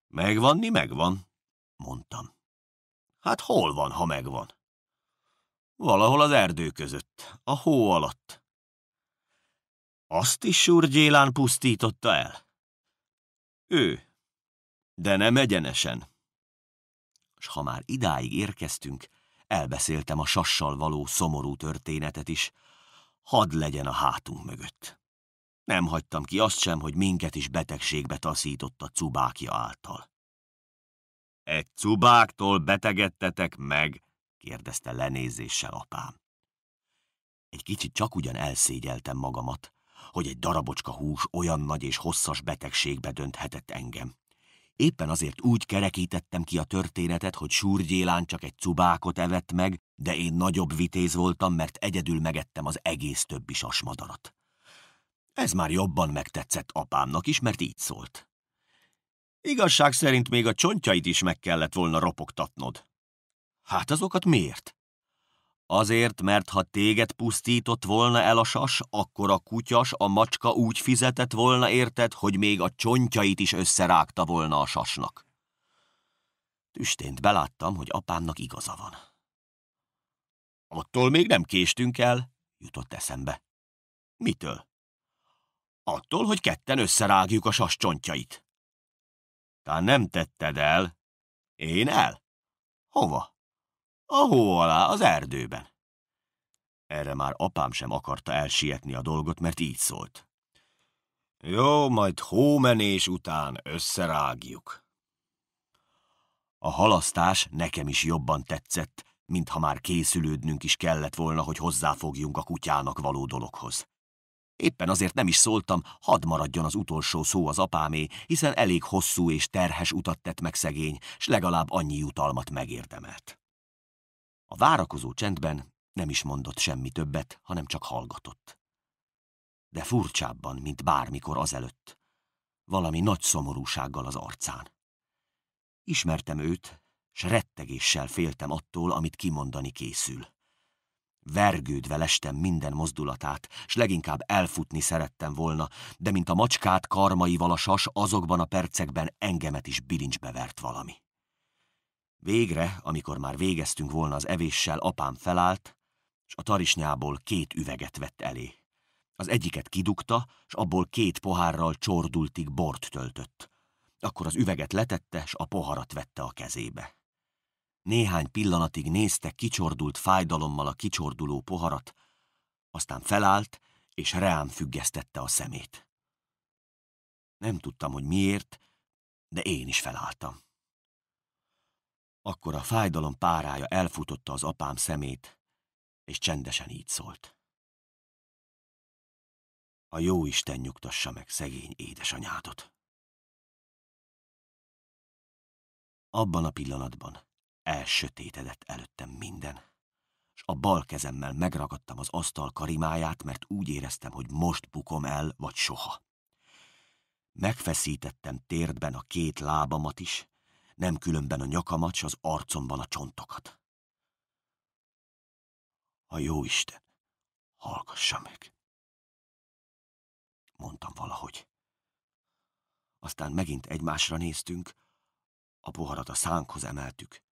Megvanni megvan, mondtam. Hát hol van, ha megvan? Valahol az erdő között, a hó alatt. Azt is surgyélán pusztította el? Ő, de nem egyenesen. És ha már idáig érkeztünk, elbeszéltem a sassal való szomorú történetet is, hadd legyen a hátunk mögött. Nem hagytam ki azt sem, hogy minket is betegségbe taszított a cubákja által. Egy cubáktól betegedtetek meg? kérdezte lenézéssel apám. Egy kicsit csak ugyan elszégyeltem magamat, hogy egy darabocska hús olyan nagy és hosszas betegségbe dönthetett engem. Éppen azért úgy kerekítettem ki a történetet, hogy Súrgyélán csak egy cubákot evett meg, de én nagyobb vitéz voltam, mert egyedül megettem az egész többi sasmadarat. Ez már jobban megtetszett apámnak is, mert így szólt. Igazság szerint még a csontjait is meg kellett volna ropogtatnod. Hát azokat miért? Azért, mert ha téged pusztított volna el a sas, akkor a kutyas, a macska úgy fizetett volna érted, hogy még a csontjait is összerágta volna a sasnak. Tüstént beláttam, hogy apámnak igaza van. Attól még nem késtünk el, jutott eszembe. Mitől? Attól, hogy ketten összerágjuk a sascsontjait. Tán nem tetted el. Én el? Hova? A hó alá, az erdőben. Erre már apám sem akarta elsietni a dolgot, mert így szólt. Jó, majd hómenés után összerágjuk. A halasztás nekem is jobban tetszett, mintha már készülődnünk is kellett volna, hogy hozzáfogjunk a kutyának való dologhoz. Éppen azért nem is szóltam, hadd maradjon az utolsó szó az apámé, hiszen elég hosszú és terhes utat tett meg szegény, s legalább annyi jutalmat megérdemelt. A várakozó csendben nem is mondott semmi többet, hanem csak hallgatott. De furcsábban, mint bármikor azelőtt. Valami nagy szomorúsággal az arcán. Ismertem őt, s rettegéssel féltem attól, amit kimondani készül. Vergődve lestem minden mozdulatát, s leginkább elfutni szerettem volna, de mint a macskát karmaival a sas, azokban a percekben engemet is bilincsbe vert valami. Végre, amikor már végeztünk volna az evéssel, apám felállt, és a tarisnyából két üveget vett elé. Az egyiket kidugta, s abból két pohárral csordultig bort töltött. Akkor az üveget letette, s a poharat vette a kezébe. Néhány pillanatig nézte kicsordult fájdalommal a kicsorduló poharat, aztán felállt, és reám függesztette a szemét. Nem tudtam, hogy miért, de én is felálltam. Akkor a fájdalom párája elfutotta az apám szemét, és csendesen így szólt.
A jó Isten nyugtassa meg szegény édesanyádot. Abban a pillanatban Elsötétedett
előttem minden, és a bal kezemmel megragadtam az asztal karimáját, mert úgy éreztem, hogy most bukom el, vagy soha. Megfeszítettem térdben a két lábamat is, nem különben a nyakamat, s az arcomban a csontokat. A jó Isten,
hallgassa meg! Mondtam valahogy. Aztán megint
egymásra néztünk, a poharat a szánkhoz emeltük,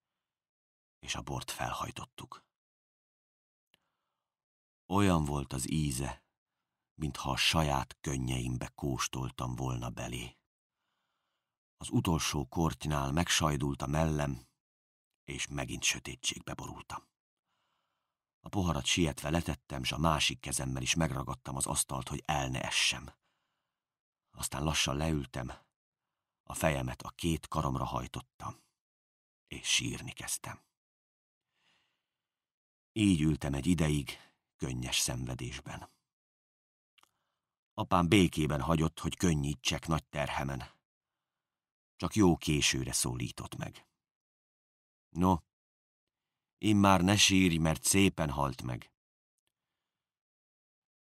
és a bort felhajtottuk. Olyan volt az íze, mintha a saját könnyeimbe kóstoltam volna belé. Az utolsó kortynál megsajdult a mellem, és megint sötétségbe borultam. A poharat sietve letettem, s a másik kezemmel is megragadtam az asztalt, hogy el ne essem. Aztán lassan leültem, a fejemet a két karomra hajtottam, és sírni kezdtem. Így ültem egy ideig, könnyes szenvedésben. Apám békében hagyott, hogy könnyítsek nagy terhemen. Csak jó későre szólított meg. No, én már ne sírj, mert szépen halt meg.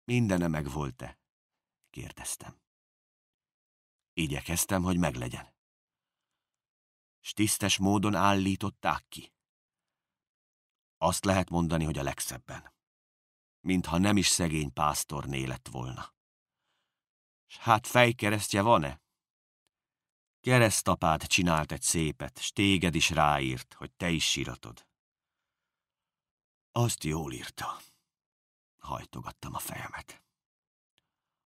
Mindene megvolt-e? kérdeztem. Igyekeztem, hogy meglegyen. S tisztes módon állították ki. Azt lehet mondani, hogy a legszebben. Mintha nem is szegény pásztor lett volna. S hát fejkeresztje van-e? Keresztapád csinált egy szépet, s téged is ráírt, hogy te is síratod. Azt jól írta. Hajtogattam a fejemet.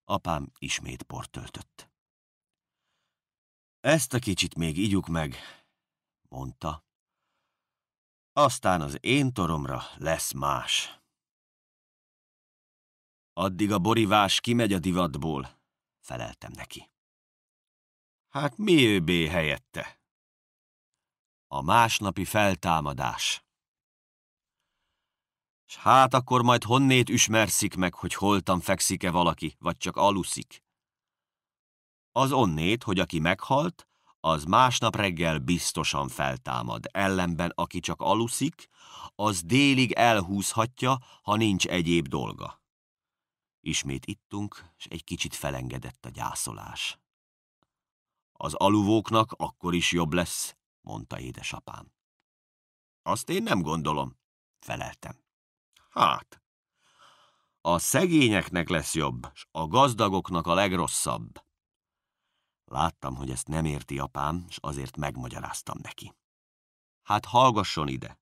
Apám ismét port töltött. Ezt a kicsit még igyuk meg, mondta, aztán az én toromra lesz más. Addig a borivás kimegy a divatból, feleltem neki. Hát mi ő bé helyette? A másnapi feltámadás. S hát akkor majd honnét ismerszik meg, hogy holtan fekszik-e valaki, vagy csak aluszik. Az onnét, hogy aki meghalt, az másnap reggel biztosan feltámad, ellenben aki csak aluszik, az délig elhúzhatja, ha nincs egyéb dolga. Ismét ittunk, és egy kicsit felengedett a gyászolás. Az aluvóknak akkor is jobb lesz, mondta édesapám. Azt én nem gondolom, feleltem. Hát, a szegényeknek lesz jobb, s a gazdagoknak a legrosszabb. Láttam, hogy ezt nem érti apám, és azért megmagyaráztam neki. Hát hallgasson ide!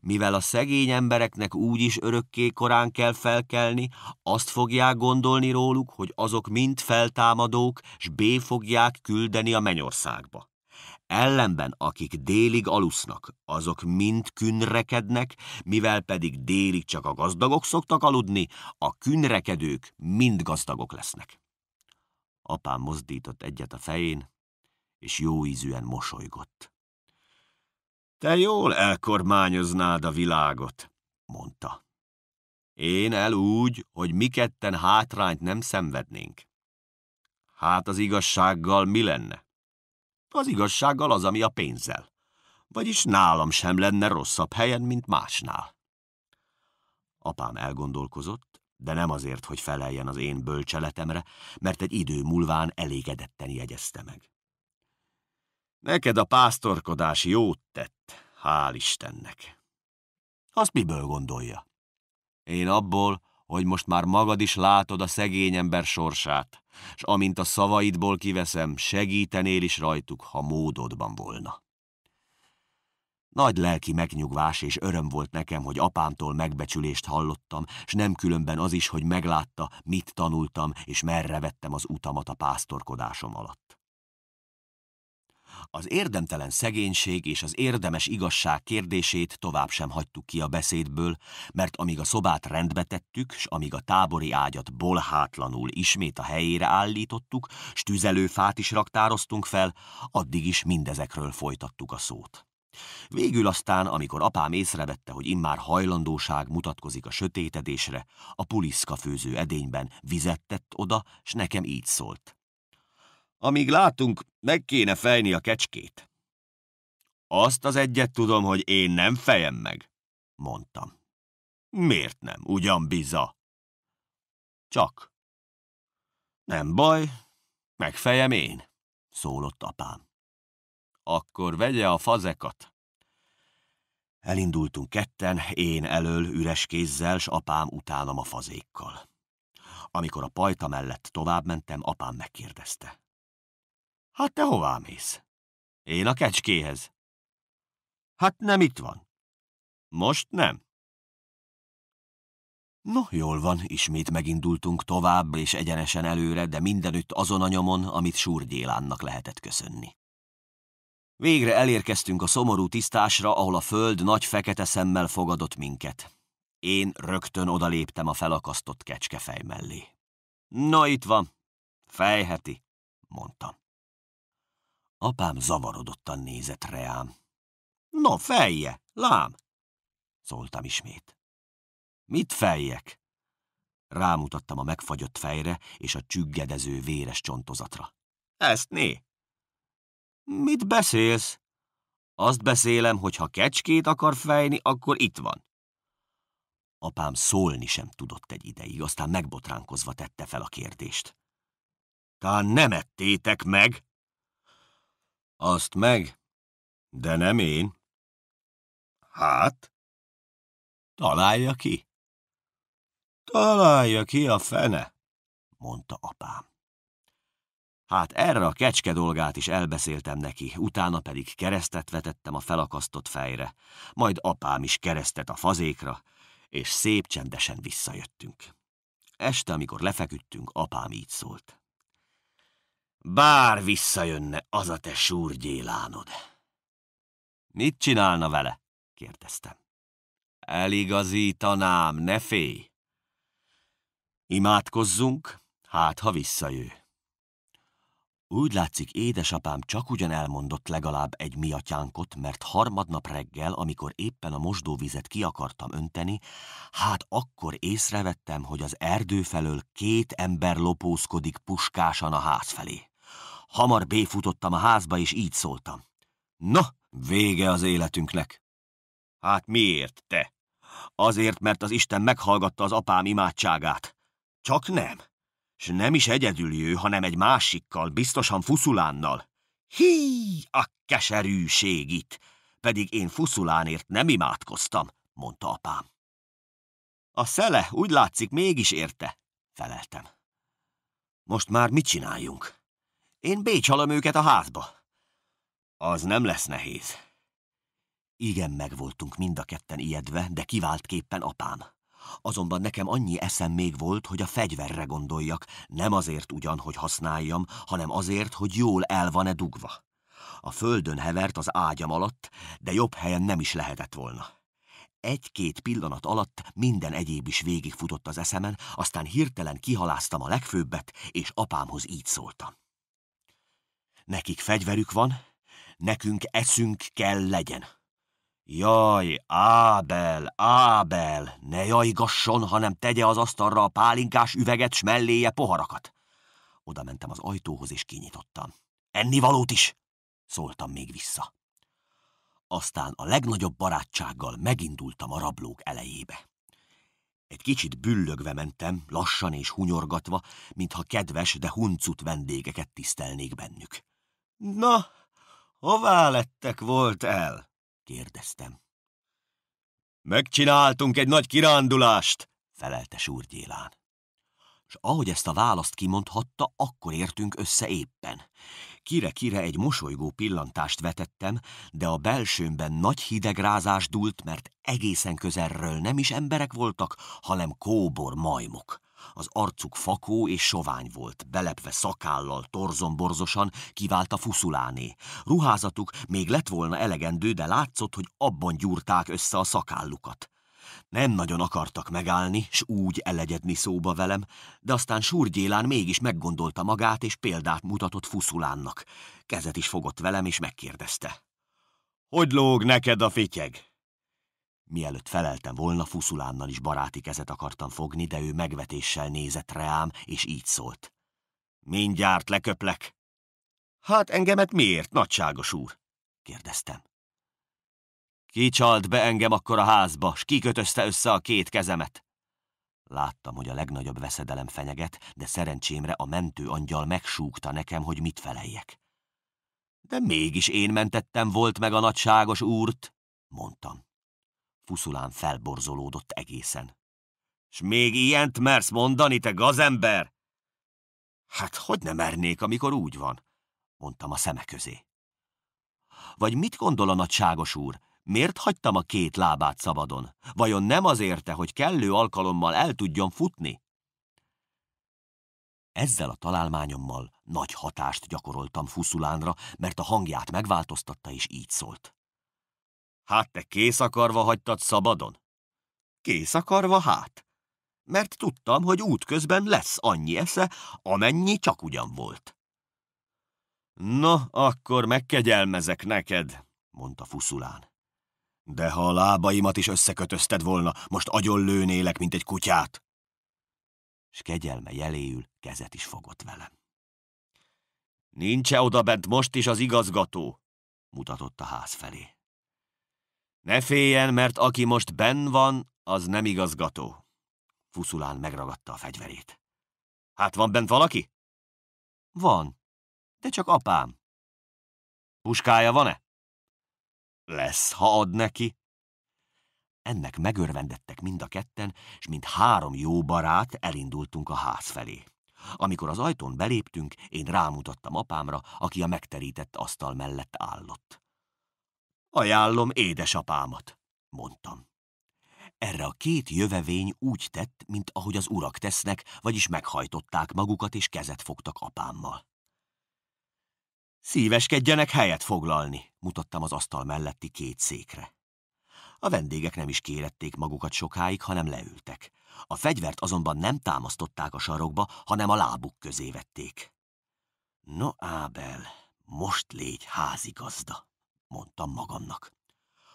Mivel a szegény embereknek úgyis is örökké korán kell felkelni, azt fogják gondolni róluk, hogy azok mind feltámadók, s B fogják küldeni a mennyországba. Ellenben, akik délig alusznak, azok mind künrekednek, mivel pedig délig csak a gazdagok szoktak aludni, a künrekedők mind gazdagok lesznek. Apám mozdított egyet a fején, és jó ízűen mosolygott. Te jól elkormányoznád a világot, mondta. Én el úgy, hogy mi ketten hátrányt nem szenvednénk. Hát az igazsággal mi lenne? Az igazsággal az, ami a pénzzel. Vagyis nálam sem lenne rosszabb helyen, mint másnál. Apám elgondolkozott, de nem azért, hogy feleljen az én bölcseletemre, mert egy idő múlván elégedetten jegyezte meg. Neked a pásztorkodás jót tett, hál' Istennek. Azt miből gondolja? Én abból, hogy most már magad is látod a szegény ember sorsát, s amint a szavaidból kiveszem, segítenél is rajtuk, ha módodban volna. Nagy lelki megnyugvás és öröm volt nekem, hogy apámtól megbecsülést hallottam, s nem különben az is, hogy meglátta, mit tanultam, és merre vettem az utamat a pásztorkodásom alatt. Az érdemtelen szegénység és az érdemes igazság kérdését tovább sem hagytuk ki a beszédből, mert amíg a szobát rendbe tettük, s amíg a tábori ágyat bolhátlanul ismét a helyére állítottuk, s tüzelőfát is raktároztunk fel, addig is mindezekről folytattuk a szót. Végül aztán, amikor apám észrevette, hogy immár hajlandóság mutatkozik a sötétedésre, a puliszka főző edényben vizet tett oda, s nekem így szólt. Amíg látunk, meg kéne fejni a kecskét. Azt az egyet tudom, hogy én nem fejem meg, mondtam. Miért nem, ugyan biza? Csak. Nem baj, megfejem én, szólott apám. Akkor vegye a fazekat. Elindultunk ketten, én elől üres kézzel, s apám utánam a fazékkal. Amikor a pajta mellett továbbmentem, apám megkérdezte. Hát te hová mész? Én a kecskéhez. Hát nem itt van. Most nem. No, jól van, ismét megindultunk tovább és egyenesen előre, de mindenütt azon a nyomon, amit Súrgyélánnak lehetett köszönni. Végre elérkeztünk a szomorú tisztásra, ahol a föld nagy fekete szemmel fogadott minket. Én rögtön odaléptem a felakasztott kecskefej mellé. Na itt van, fejheti, mondtam. Apám zavarodottan nézett reám. No, fejje, lám, szóltam ismét. Mit fejjek? Rámutattam a megfagyott fejre és a csüggedező véres csontozatra. Ezt né? Mit beszélsz? Azt beszélem, hogy ha kecskét akar fejni, akkor itt van. Apám szólni sem tudott egy ideig, aztán megbotránkozva tette fel a kérdést. Tán nem ettétek meg? Azt meg, de nem én. Hát?
Találja ki. Találja ki a fene,
mondta apám. Hát erre a kecske dolgát is elbeszéltem neki, utána pedig keresztet vetettem a felakasztott fejre, majd apám is keresztet a fazékra, és szép csendesen visszajöttünk. Este, amikor lefeküdtünk, apám így szólt. Bár visszajönne az a te súrgyélánod. Mit csinálna vele? kérdeztem. Eligazítanám, ne félj! Imádkozzunk, hát ha visszajő. Úgy látszik, édesapám csak ugyan elmondott legalább egy miatyánkot, mert harmadnap reggel, amikor éppen a mosdóvizet ki akartam önteni, hát akkor észrevettem, hogy az erdő felől két ember lopózkodik puskásan a ház felé. Hamar béfutottam a házba, és így szóltam. Na, vége az életünknek. Hát miért te? Azért, mert az Isten meghallgatta az apám imádságát. Csak nem. S nem is egyedül jő, hanem egy másikkal, biztosan Fuszulánnal. Hí, a keserűség itt! Pedig én Fuszulánért nem imádkoztam, mondta apám. A szele úgy látszik mégis érte, feleltem. Most már mit csináljunk? Én bécsalom őket a házba. Az nem lesz nehéz. Igen, megvoltunk mind a ketten ijedve, de kiváltképpen apám. Azonban nekem annyi eszem még volt, hogy a fegyverre gondoljak, nem azért ugyan, hogy használjam, hanem azért, hogy jól el van-e dugva. A földön hevert az ágyam alatt, de jobb helyen nem is lehetett volna. Egy-két pillanat alatt minden egyéb is végigfutott az eszemen, aztán hirtelen kihaláztam a legfőbbet, és apámhoz így szóltam. Nekik fegyverük van, nekünk eszünk kell legyen. Jaj, Ábel, Ábel, ne jajgasson, hanem tegye az asztalra a pálinkás üveget, s melléje poharakat. Oda mentem az ajtóhoz, és kinyitottam. Ennivalót is! Szóltam még vissza. Aztán a legnagyobb barátsággal megindultam a rablók elejébe. Egy kicsit büllögve mentem, lassan és hunyorgatva, mintha kedves, de huncut vendégeket tisztelnék bennük. Na, hová lettek volt el? kérdeztem. Megcsináltunk egy nagy kirándulást, felelte Súrgyélán. És ahogy ezt a választ kimondhatta, akkor értünk össze éppen. Kire-kire egy mosolygó pillantást vetettem, de a belsőmben nagy hidegrázás dúlt, mert egészen közelről nem is emberek voltak, hanem kóbor majmok. Az arcuk fakó és sovány volt, belepve szakállal, torzomborzosan, kivált a fuszuláné. Ruházatuk még lett volna elegendő, de látszott, hogy abban gyúrták össze a szakállukat. Nem nagyon akartak megállni, s úgy elegyedni szóba velem, de aztán Súrgyélán mégis meggondolta magát, és példát mutatott Fuszulánnak. Kezet is fogott velem, és megkérdezte. – Hogy lóg neked a fityeg? Mielőtt feleltem volna, fuszulánnal is baráti kezet akartam fogni, de ő megvetéssel nézett rám, és így szólt. Mindjárt leköplek. Hát engemet miért, nagyságos úr? kérdeztem. Kicsalt be engem akkor a házba, s kikötözte össze a két kezemet. Láttam, hogy a legnagyobb veszedelem fenyeget, de szerencsémre a mentő angyal megsúgta nekem, hogy mit feleljek. De mégis én mentettem volt meg a nagyságos úrt, mondtam. Puszulán felborzolódott egészen. S még ilyent mersz mondani, te gazember? Hát hogy ne mernék, amikor úgy van, mondtam a szeme közé. Vagy mit gondol a nagyságos úr? Miért hagytam a két lábát szabadon? Vajon nem az érte, hogy kellő alkalommal el tudjon futni? Ezzel a találmányommal nagy hatást gyakoroltam Fuszulánra, mert a hangját megváltoztatta és így szólt. Hát te kész akarva hagytad szabadon? Kész akarva hát? Mert tudtam, hogy útközben lesz annyi esze, amennyi csak ugyan volt. No, akkor megkegyelmezek neked, mondta Fuszulán. De ha a lábaimat is összekötözted volna, most agyon lőnélek, mint egy kutyát. S kegyelme jeléül kezet is fogott velem. Nincs-e odabent most is az igazgató? mutatott a ház felé. Ne féljen, mert aki most benn van, az nem igazgató. Fuszulán megragadta a fegyverét. Hát van bent valaki? Van, de csak apám. Puskája van-e? Lesz, ha ad neki. Ennek megörvendettek mind a ketten, és mint három jó barát elindultunk a ház felé. Amikor az ajtón beléptünk, én rámutattam apámra, aki a megterített asztal mellett állott. Ajánlom édesapámat, mondtam. Erre a két jövevény úgy tett, mint ahogy az urak tesznek, vagyis meghajtották magukat és kezet fogtak apámmal. Szíveskedjenek helyet foglalni, mutattam az asztal melletti két székre. A vendégek nem is kérették magukat sokáig, hanem leültek. A fegyvert azonban nem támasztották a sarokba, hanem a lábuk közé vették. No, Ábel, most légy házigazda mondtam magamnak.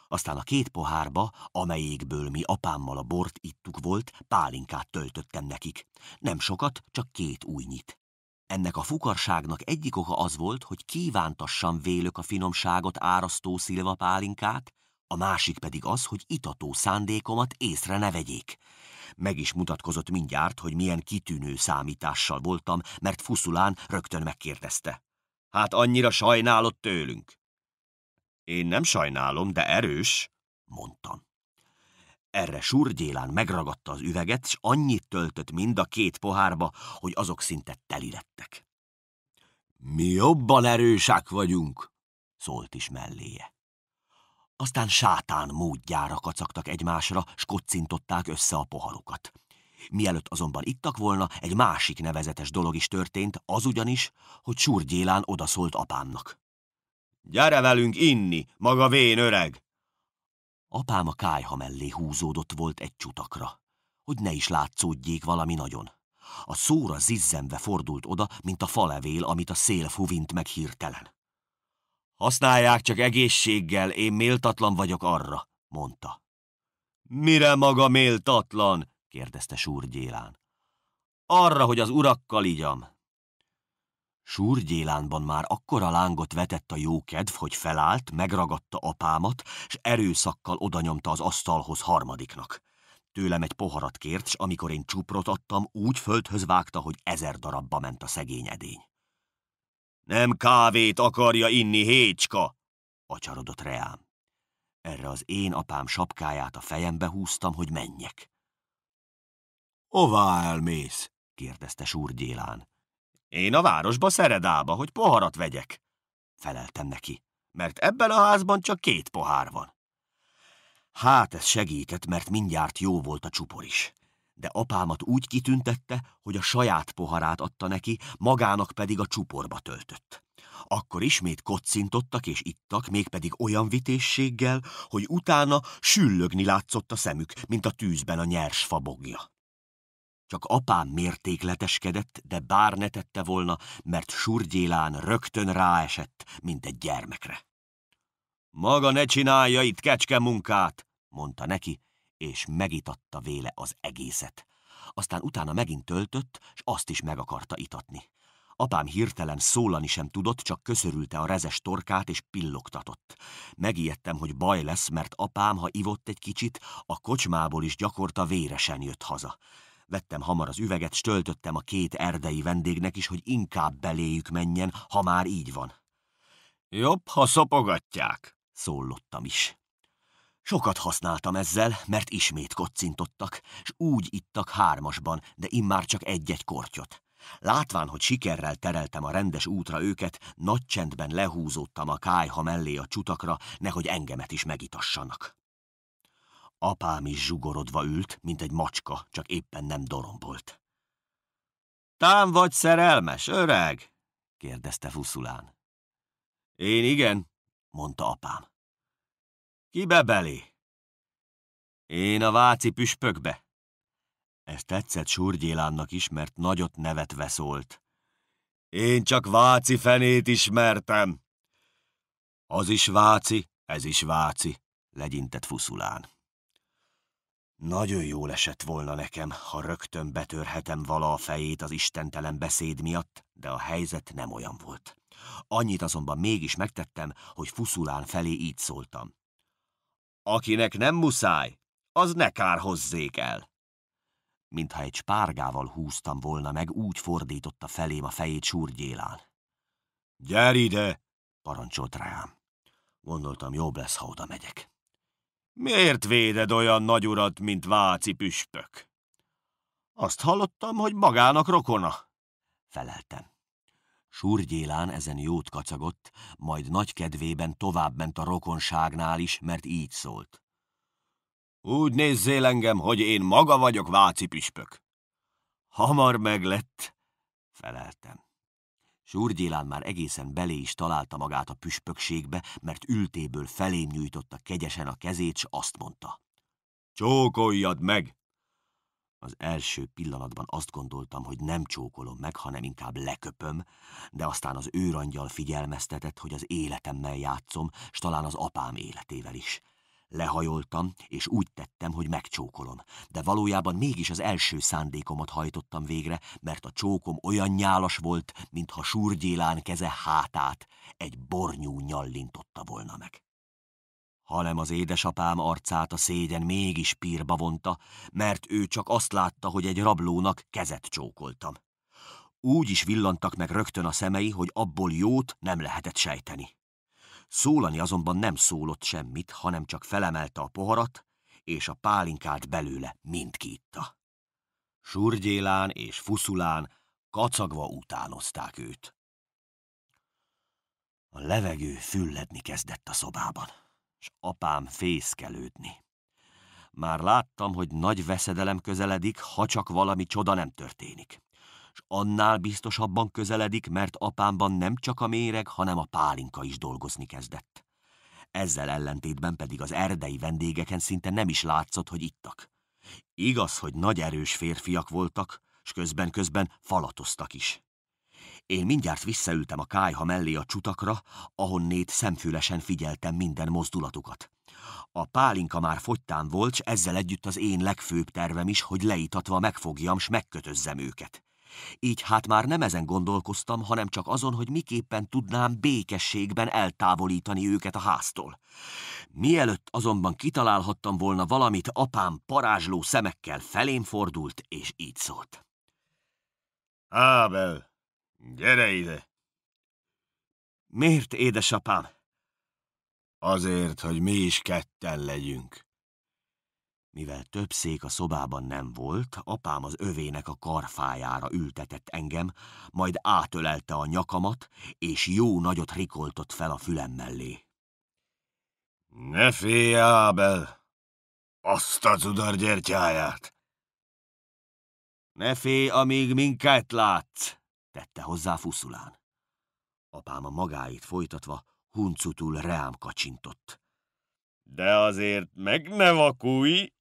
Aztán a két pohárba, amelyikből mi apámmal a bort ittuk volt, pálinkát töltöttem nekik. Nem sokat, csak két újnyit. Ennek a fukarságnak egyik oka az volt, hogy kívántassam vélök a finomságot árasztó szilva pálinkát, a másik pedig az, hogy itató szándékomat észre ne vegyék. Meg is mutatkozott mindjárt, hogy milyen kitűnő számítással voltam, mert Fuszulán rögtön megkérdezte. Hát annyira sajnálott tőlünk. Én nem sajnálom, de erős, mondtam. Erre surgyélán megragadta az üveget, és annyit töltött mind a két pohárba, hogy azok szinte teli lettek. Mi jobban erősek vagyunk, szólt is melléje. Aztán sátán módjára kacagtak egymásra, s kocintották össze a poharukat. Mielőtt azonban ittak volna, egy másik nevezetes dolog is történt, az ugyanis, hogy Surgyélán odaszólt apámnak. Gyere velünk inni, maga vén öreg! Apám a kájha mellé húzódott volt egy csutakra, hogy ne is látszódjék valami nagyon. A szóra zizzenve fordult oda, mint a falevél, amit a szél fuvint meg hirtelen. Használják csak egészséggel, én méltatlan vagyok arra, mondta. Mire maga méltatlan? kérdezte Súr Gyélán. Arra, hogy az urakkal igyam. Súrgyélánban már akkora lángot vetett a kedv, hogy felállt, megragadta apámat, s erőszakkal odanyomta az asztalhoz harmadiknak. Tőlem egy poharat kért, s amikor én csuprot adtam, úgy földhöz vágta, hogy ezer darabba ment a szegény edény. Nem kávét akarja inni, hécska! acsarodott reám. Erre az én apám sapkáját a fejembe húztam, hogy menjek. Hová elmész? kérdezte Súrgyélán. Én a városba Szeredába, hogy poharat vegyek. Feleltem neki, mert ebben a házban csak két pohár van. Hát ez segített, mert mindjárt jó volt a csupor is. De apámat úgy kitüntette, hogy a saját poharát adta neki, magának pedig a csuporba töltött. Akkor ismét kocintottak és ittak, mégpedig olyan vitézséggel, hogy utána süllögni látszott a szemük, mint a tűzben a nyers fabogja. Csak apám mértékleteskedett, de bár ne tette volna, mert surgyélán rögtön ráesett, mint egy gyermekre. Maga ne csinálja itt kecske munkát, mondta neki, és megitatta véle az egészet. Aztán utána megint töltött, s azt is meg akarta itatni. Apám hirtelen szólani sem tudott, csak köszörülte a rezes torkát és pillogtatott. Megijedtem, hogy baj lesz, mert apám, ha ivott egy kicsit, a kocsmából is gyakorta véresen jött haza. Vettem hamar az üveget, stöltöttem a két erdei vendégnek is, hogy inkább beléjük menjen, ha már így van. Jobb, ha szopogatják, szólottam is. Sokat használtam ezzel, mert ismét kocintottak, s úgy ittak hármasban, de immár csak egy-egy kortyot. Látván, hogy sikerrel tereltem a rendes útra őket, nagy csendben lehúzódtam a kájha mellé a csutakra, nehogy engemet is megitassanak. Apám is zsugorodva ült, mint egy macska, csak éppen nem dorombolt. Tám vagy szerelmes, öreg? kérdezte Fuszulán. Én igen, mondta apám. Kibe belé? Én a váci püspökbe. Ez tetszett Surgyélánnak is, mert nagyot nevet veszolt. Én csak váci fenét ismertem. Az is váci, ez is váci, legyintett Fuszulán. Nagyon jól esett volna nekem, ha rögtön betörhetem vala a fejét az istentelen beszéd miatt, de a helyzet nem olyan volt. Annyit azonban mégis megtettem, hogy fuszulán felé így szóltam. Akinek nem muszáj, az ne kárhozzék el. Mintha egy spárgával húztam volna meg, úgy fordította felém a fejét súrgyélán. Gyere ide! parancsolt rám. Gondoltam, jobb lesz, ha oda megyek. Miért véded olyan nagyurat, mint Váci püspök? Azt hallottam, hogy magának rokona, feleltem. Surgyélán ezen jót kacagott, majd nagy kedvében továbbment a rokonságnál is, mert így szólt. Úgy nézzél engem, hogy én maga vagyok Váci püspök. Hamar meglett, feleltem. Surgyélán már egészen belé is találta magát a püspökségbe, mert ültéből felém nyújtotta kegyesen a kezét, s azt mondta. Csókoljad meg! Az első pillanatban azt gondoltam, hogy nem csókolom meg, hanem inkább leköpöm, de aztán az őrangyal figyelmeztetett, hogy az életemmel játszom, s talán az apám életével is. Lehajoltam, és úgy tettem, hogy megcsókolom, de valójában mégis az első szándékomat hajtottam végre, mert a csókom olyan nyálas volt, mintha surgyélán keze hátát egy bornyú nyallintotta volna meg hanem az édesapám arcát a szégyen mégis pírba vonta, mert ő csak azt látta, hogy egy rablónak kezet csókoltam. Úgy is villantak meg rögtön a szemei, hogy abból jót nem lehetett sejteni. Szólani azonban nem szólott semmit, hanem csak felemelte a poharat, és a pálinkát belőle mind kiitta. Surgyélán és fuszulán kacagva utánozták őt. A levegő fülledni kezdett a szobában, és apám fészkelődni. Már láttam, hogy nagy veszedelem közeledik, ha csak valami csoda nem történik s annál biztosabban közeledik, mert apámban nem csak a méreg, hanem a pálinka is dolgozni kezdett. Ezzel ellentétben pedig az erdei vendégeken szinte nem is látszott, hogy ittak. Igaz, hogy nagy erős férfiak voltak, s közben-közben falatoztak is. Én mindjárt visszaültem a kájha mellé a csutakra, ahonnét szemfülesen figyeltem minden mozdulatukat. A pálinka már fogytán volt, s ezzel együtt az én legfőbb tervem is, hogy leitatva megfogjam, s megkötözzem őket. Így hát már nem ezen gondolkoztam, hanem csak azon, hogy miképpen tudnám békességben eltávolítani őket a háztól. Mielőtt azonban kitalálhattam volna valamit, apám parázsló szemekkel felém fordult, és így szólt. Ábel, gyere ide! Miért, édesapám? Azért, hogy mi is ketten legyünk. Mivel több szék a szobában nem volt, apám az övének a karfájára ültetett engem, majd átölelte a nyakamat, és jó nagyot rikoltott fel a fülem mellé. Ne félj, Ábel! Azt a cudar gyertyáját! Ne félj, amíg minket látsz, tette hozzá fuszulán. Apám a magáit folytatva huncutul rám kacsintott. De azért meg ne vakulj!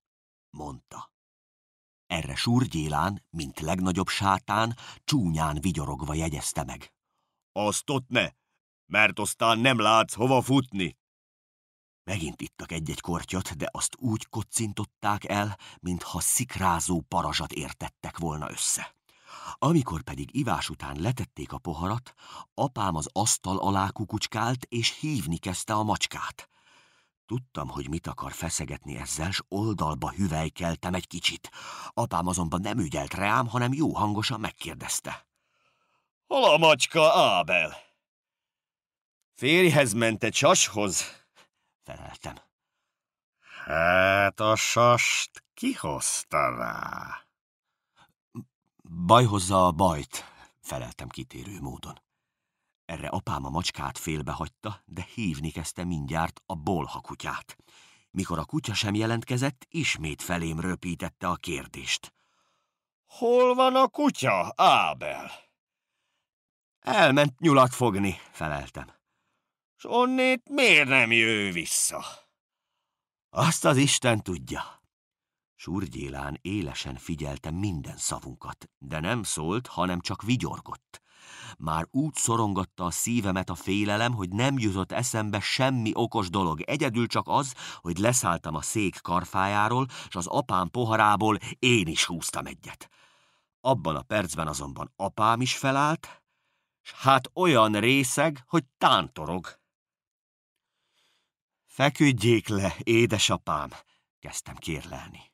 mondta. Erre Surgyélán, mint legnagyobb sátán, csúnyán vigyorogva jegyezte meg. Azt ott ne, mert aztán nem látsz hova futni. Megint ittak egy-egy kortyot, de azt úgy kocintották el, mintha szikrázó parazsat értettek volna össze. Amikor pedig ivás után letették a poharat, apám az asztal alá kukucskált, és hívni kezdte a macskát. Tudtam, hogy mit akar feszegetni ezzel, s oldalba hüvelykeltem egy kicsit. Apám azonban nem ügyelt rám, hanem jó hangosan megkérdezte. Hol a macska, Ábel? Férjhez ment egy sashoz, feleltem. Hát a sast kihozta rá. Baj hozza a bajt, feleltem kitérő módon. Erre apám a macskát félbehagyta, de hívni kezdte mindjárt a bolha kutyát. Mikor a kutya sem jelentkezett, ismét felém röpítette a kérdést. Hol van a kutya, Ábel? Elment nyulat fogni, feleltem. S onnét miért nem jő vissza? Azt az Isten tudja. Surgyélán élesen figyelte minden szavunkat, de nem szólt, hanem csak vigyorgott. Már úgy szorongatta a szívemet a félelem, hogy nem jutott eszembe semmi okos dolog, egyedül csak az, hogy leszálltam a szék karfájáról, és az apám poharából én is húztam egyet. Abban a percben azonban apám is felállt, s hát olyan részeg, hogy tántorog. Feküdjék le, édesapám, kezdtem kérlelni.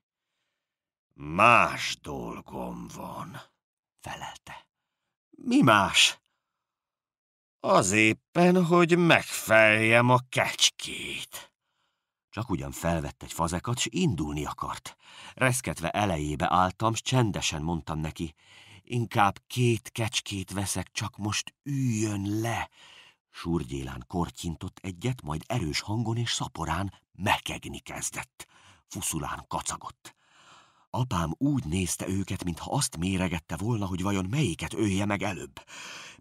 Más dolgom van, felelte. Mi más? Az éppen, hogy megfeljem a kecskét. Csak ugyan felvett egy fazekat, s indulni akart. Reszketve elejébe álltam, s csendesen mondtam neki, inkább két kecskét veszek, csak most üljön le. Surgyélán kortyintott egyet, majd erős hangon és szaporán mekegni kezdett. Fuszulán kacagott. Apám úgy nézte őket, mintha azt méregette volna, hogy vajon melyiket ölje meg előbb.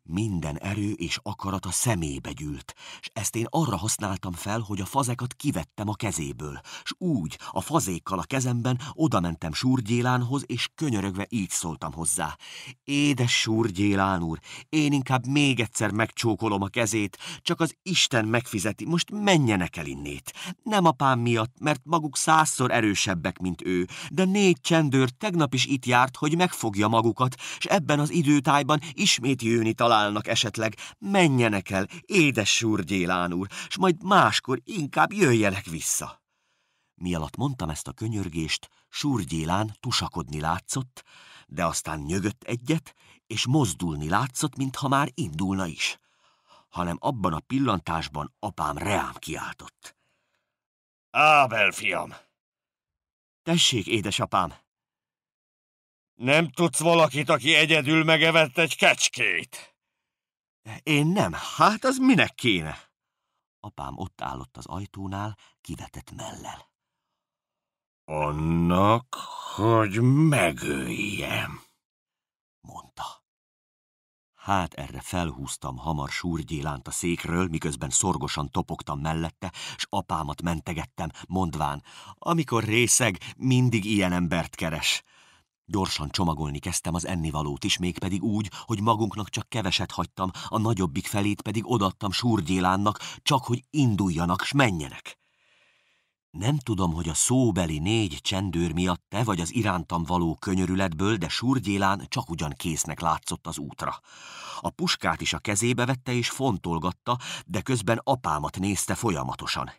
Minden erő és akarat a szemébe gyűlt, és ezt én arra használtam fel, hogy a fazekat kivettem a kezéből, s úgy, a fazékkal a kezemben odamentem Súrgyélánhoz, és könyörögve így szóltam hozzá. Édes Súrgyélán úr, én inkább még egyszer megcsókolom a kezét, csak az Isten megfizeti, most menjenek el innét. Nem apám miatt, mert maguk százszor erősebbek, mint ő, de négy csendőr tegnap is itt járt, hogy megfogja magukat, és ebben az időtájban ismét jőni talán válnak esetleg, menjenek el, édes úr Gyélán úr, s majd máskor inkább jöjjenek vissza. Mielatt mondtam ezt a könyörgést, Súrgyélán tusakodni látszott, de aztán nyögött egyet, és mozdulni látszott, mintha már indulna is. Hanem abban a pillantásban apám reám kiáltott. Ábel, fiam! Tessék, édesapám! Nem tudsz valakit, aki egyedül megevett egy kecskét? Én nem, hát az minek kéne? Apám ott állott az ajtónál, kivetett mellel. Annak, hogy megöljem, mondta. Hát erre felhúztam hamar súrgyélánt a székről, miközben szorgosan topogtam mellette, s apámat mentegettem, mondván, amikor részeg, mindig ilyen embert keres. Gyorsan csomagolni kezdtem az ennivalót is, mégpedig úgy, hogy magunknak csak keveset hagytam, a nagyobbik felét pedig odattam Súrgyélánnak, csak hogy induljanak s menjenek. Nem tudom, hogy a szóbeli négy csendőr miatt te vagy az irántam való könyörületből, de surgyélán csak ugyan késznek látszott az útra. A puskát is a kezébe vette és fontolgatta, de közben apámat nézte folyamatosan.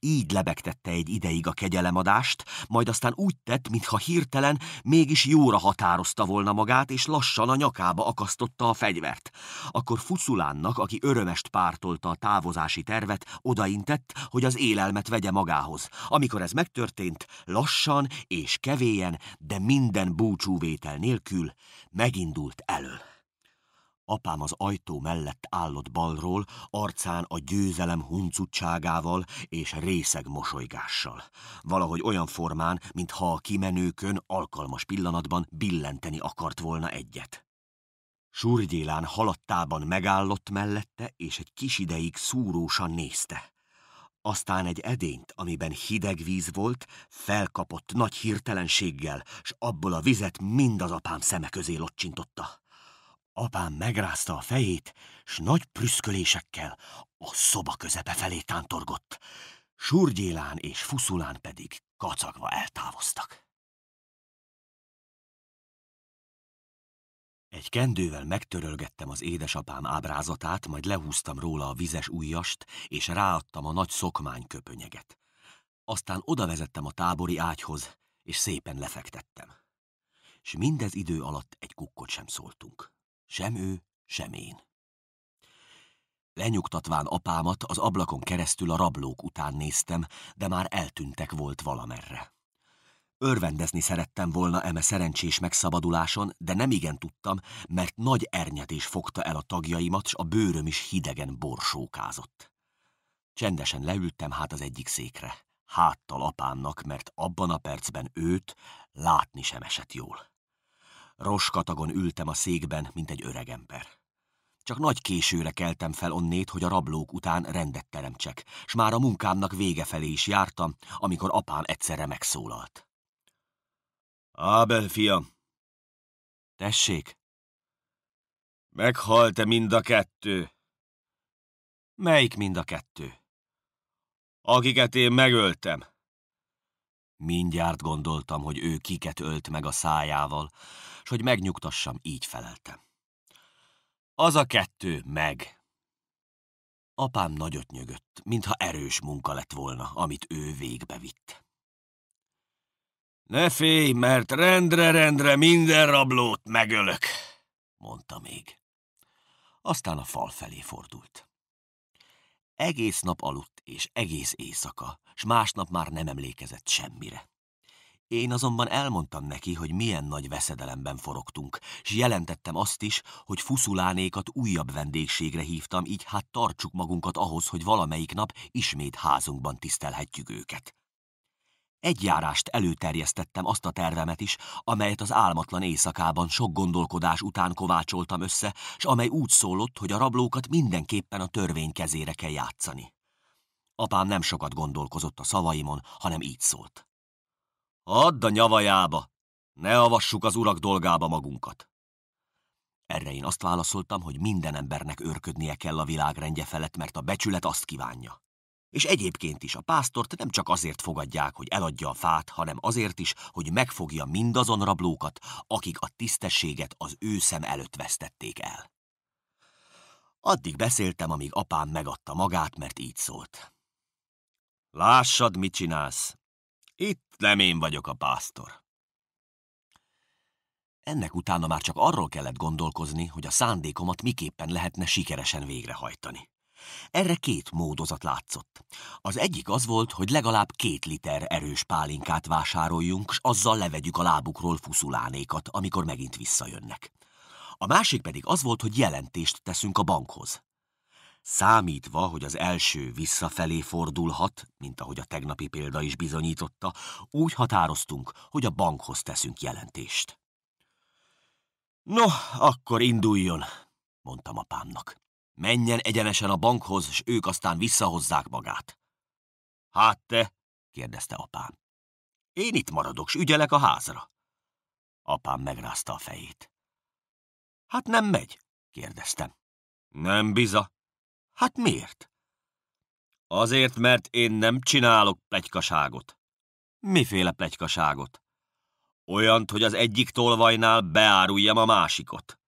Így lebegtette egy ideig a kegyelemadást, majd aztán úgy tett, mintha hirtelen mégis jóra határozta volna magát, és lassan a nyakába akasztotta a fegyvert. Akkor Fuculánnak, aki örömest pártolta a távozási tervet, odaintett, hogy az élelmet vegye magához. Amikor ez megtörtént, lassan és kevéjen, de minden búcsúvétel nélkül megindult elől. Apám az ajtó mellett állott balról, arcán a győzelem huncutságával és részeg mosolygással. Valahogy olyan formán, mintha a kimenőkön alkalmas pillanatban billenteni akart volna egyet. Surgyélán haladtában megállott mellette, és egy kis ideig szúrósan nézte. Aztán egy edényt, amiben hideg víz volt, felkapott nagy hirtelenséggel, s abból a vizet mind az apám szeme közé locsintotta. Apám megrázta a fejét, s nagy prüszkölésekkel a szoba közepe felé tántorgott. Surgyélán és Fuszulán pedig kacagva eltávoztak.
Egy kendővel
megtörölgettem az édesapám ábrázatát, majd lehúztam róla a vizes ujjast, és ráadtam a nagy szokmány köpönyeget. Aztán odavezettem a tábori ágyhoz, és szépen lefektettem. És mindez idő alatt egy kukkot sem szóltunk. Sem ő, sem én. Lenyugtatván apámat az ablakon keresztül a rablók után néztem, de már eltűntek volt valamerre. Örvendezni szerettem volna eme szerencsés megszabaduláson, de nem igen tudtam, mert nagy ernyetés fogta el a tagjaimat, s a bőröm is hidegen borsókázott. Csendesen leültem hát az egyik székre, háttal apámnak, mert abban a percben őt látni sem esett jól. Roskatagon ültem a székben, mint egy öreg ember. Csak nagy későre keltem fel onnét, hogy a rablók után rendet teremtsek, s már a munkámnak vége felé is jártam, amikor apám egyszerre megszólalt. Ábel, fiam! Tessék! Meghalt-e mind a kettő? Melyik mind a kettő? Akiket én megöltem. Mindjárt gondoltam, hogy ő kiket ölt meg a szájával, s hogy megnyugtassam, így feleltem. Az a kettő meg. Apám nagyot nyögött, mintha erős munka lett volna, amit ő végbe vitt. Ne félj, mert rendre-rendre minden rablót megölök, mondta még. Aztán a fal felé fordult. Egész nap aludt, és egész éjszaka, s másnap már nem emlékezett semmire. Én azonban elmondtam neki, hogy milyen nagy veszedelemben forogtunk, és jelentettem azt is, hogy fuszulánékat újabb vendégségre hívtam, így hát tartsuk magunkat ahhoz, hogy valamelyik nap ismét házunkban tisztelhetjük őket járást előterjesztettem azt a tervemet is, amelyet az álmatlan éjszakában sok gondolkodás után kovácsoltam össze, s amely úgy szólott, hogy a rablókat mindenképpen a törvény kezére kell játszani. Apám nem sokat gondolkozott a szavaimon, hanem így szólt. Add a nyavajába! Ne avassuk az urak dolgába magunkat! Erre én azt válaszoltam, hogy minden embernek őrködnie kell a világrendje felett, mert a becsület azt kívánja. És egyébként is a pásztort nem csak azért fogadják, hogy eladja a fát, hanem azért is, hogy megfogja mindazon rablókat, akik a tisztességet az ő szem előtt vesztették el. Addig beszéltem, amíg apám megadta magát, mert így szólt. Lássad, mit csinálsz. Itt nem én vagyok a pásztor. Ennek utána már csak arról kellett gondolkozni, hogy a szándékomat miképpen lehetne sikeresen végrehajtani. Erre két módozat látszott. Az egyik az volt, hogy legalább két liter erős pálinkát vásároljunk, s azzal levegyük a lábukról fuszulánékat, amikor megint visszajönnek. A másik pedig az volt, hogy jelentést teszünk a bankhoz. Számítva, hogy az első visszafelé fordulhat, mint ahogy a tegnapi példa is bizonyította, úgy határoztunk, hogy a bankhoz teszünk jelentést. No, akkor induljon, mondtam apámnak. Menjen egyenesen a bankhoz, s ők aztán visszahozzák magát. Hát te? kérdezte apám. Én itt maradok, s
ügyelek a házra. Apám megrázta a fejét. Hát nem megy?
kérdeztem. Nem biza.
Hát miért?
Azért, mert én nem csinálok plegykaságot. Miféle plegykaságot? Olyant, hogy az egyik tolvajnál beáruljam a másikot.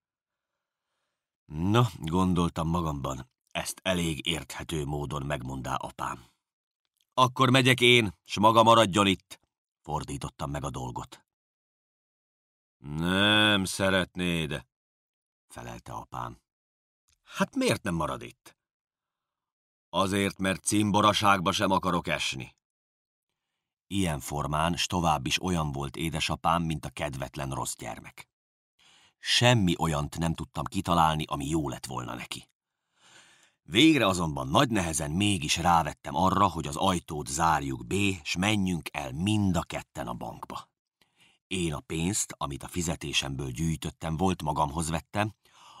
Na, gondoltam magamban, ezt elég érthető módon megmondá apám. Akkor megyek én, s maga maradjon itt, fordítottam meg a dolgot. Nem szeretnéd, felelte apám. Hát miért nem marad itt? Azért, mert cimboraságba sem akarok esni. Ilyen formán s tovább is olyan volt édesapám, mint a kedvetlen rossz gyermek. Semmi olyant nem tudtam kitalálni, ami jó lett volna neki. Végre azonban nagy nehezen mégis rávettem arra, hogy az ajtót zárjuk be, s menjünk el mind a ketten a bankba. Én a pénzt, amit a fizetésemből gyűjtöttem, volt magamhoz vettem,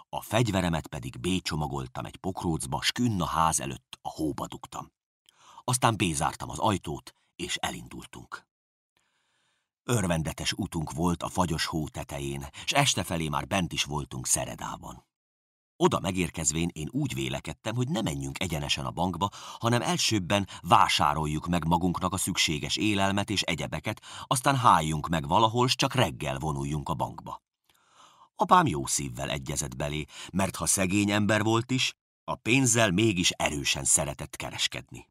a fegyveremet pedig B csomagoltam egy pokrócba, s künn a ház előtt a hóba dugtam. Aztán zártam az ajtót, és elindultunk. Örvendetes utunk volt a fagyos hó tetején, s este felé már bent is voltunk Szeredában. Oda megérkezvén én úgy vélekedtem, hogy ne menjünk egyenesen a bankba, hanem elsőbben vásároljuk meg magunknak a szükséges élelmet és egyebeket, aztán háljunk meg valahol, s csak reggel vonuljunk a bankba. Apám jó szívvel egyezett belé, mert ha szegény ember volt is, a pénzzel mégis erősen szeretett kereskedni.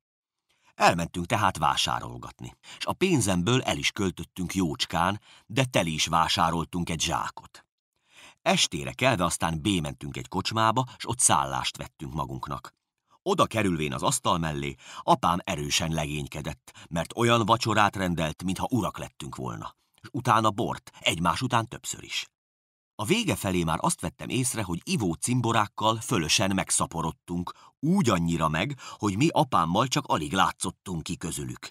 Elmentünk tehát vásárolgatni, és a pénzemből el is költöttünk jócskán, de teli is vásároltunk egy zsákot. Estére kelve aztán bémentünk egy kocsmába, s ott szállást vettünk magunknak. Oda kerülvén az asztal mellé, apám erősen legénykedett, mert olyan vacsorát rendelt, mintha urak lettünk volna, és utána bort, egymás után többször is. A vége felé már azt vettem észre, hogy ivó cimborákkal fölösen megszaporodtunk, úgy annyira meg, hogy mi apámmal csak alig látszottunk ki közülük.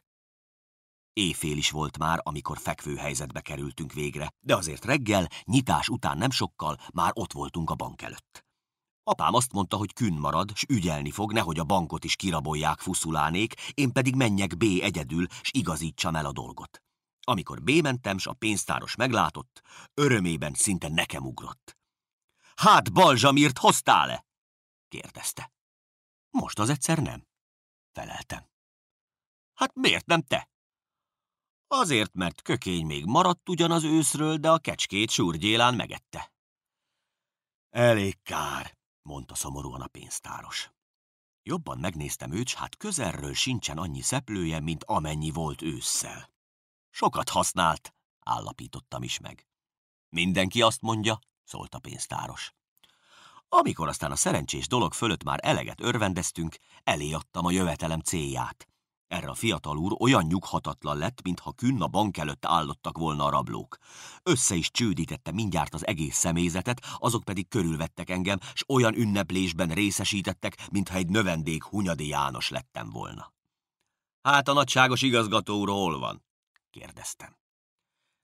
Éjfél is volt már, amikor fekvő helyzetbe kerültünk végre, de azért reggel, nyitás után nem sokkal már ott voltunk a bank előtt. Apám azt mondta, hogy kün marad, s ügyelni fog, nehogy a bankot is kirabolják fuszulánék, én pedig menjek B egyedül, s igazítsam el a dolgot. Amikor bémentem, s a pénztáros meglátott, örömében szinte nekem ugrott. Hát, Balzsamírt hoztál-e? kérdezte. Most az egyszer nem, feleltem. Hát miért nem te? Azért, mert kökény még maradt ugyanaz őszről, de a kecskét surgyélán megette. Elég kár, mondta szomorúan a pénztáros. Jobban megnéztem őt, s hát közelről sincsen annyi szeplője, mint amennyi volt ősszel. Sokat használt, állapítottam is meg. Mindenki azt mondja, szólt a pénztáros. Amikor aztán a szerencsés dolog fölött már eleget örvendeztünk, elé adtam a jövetelem célját. Erre a fiatal úr olyan nyughatatlan lett, mintha künn a bank előtt állottak volna a rablók. Össze is csődítette mindjárt az egész személyzetet, azok pedig körülvettek engem, s olyan ünneplésben részesítettek, mintha egy növendék Hunyadi János lettem volna. Hát a nagyságos igazgató úr hol van? kérdeztem.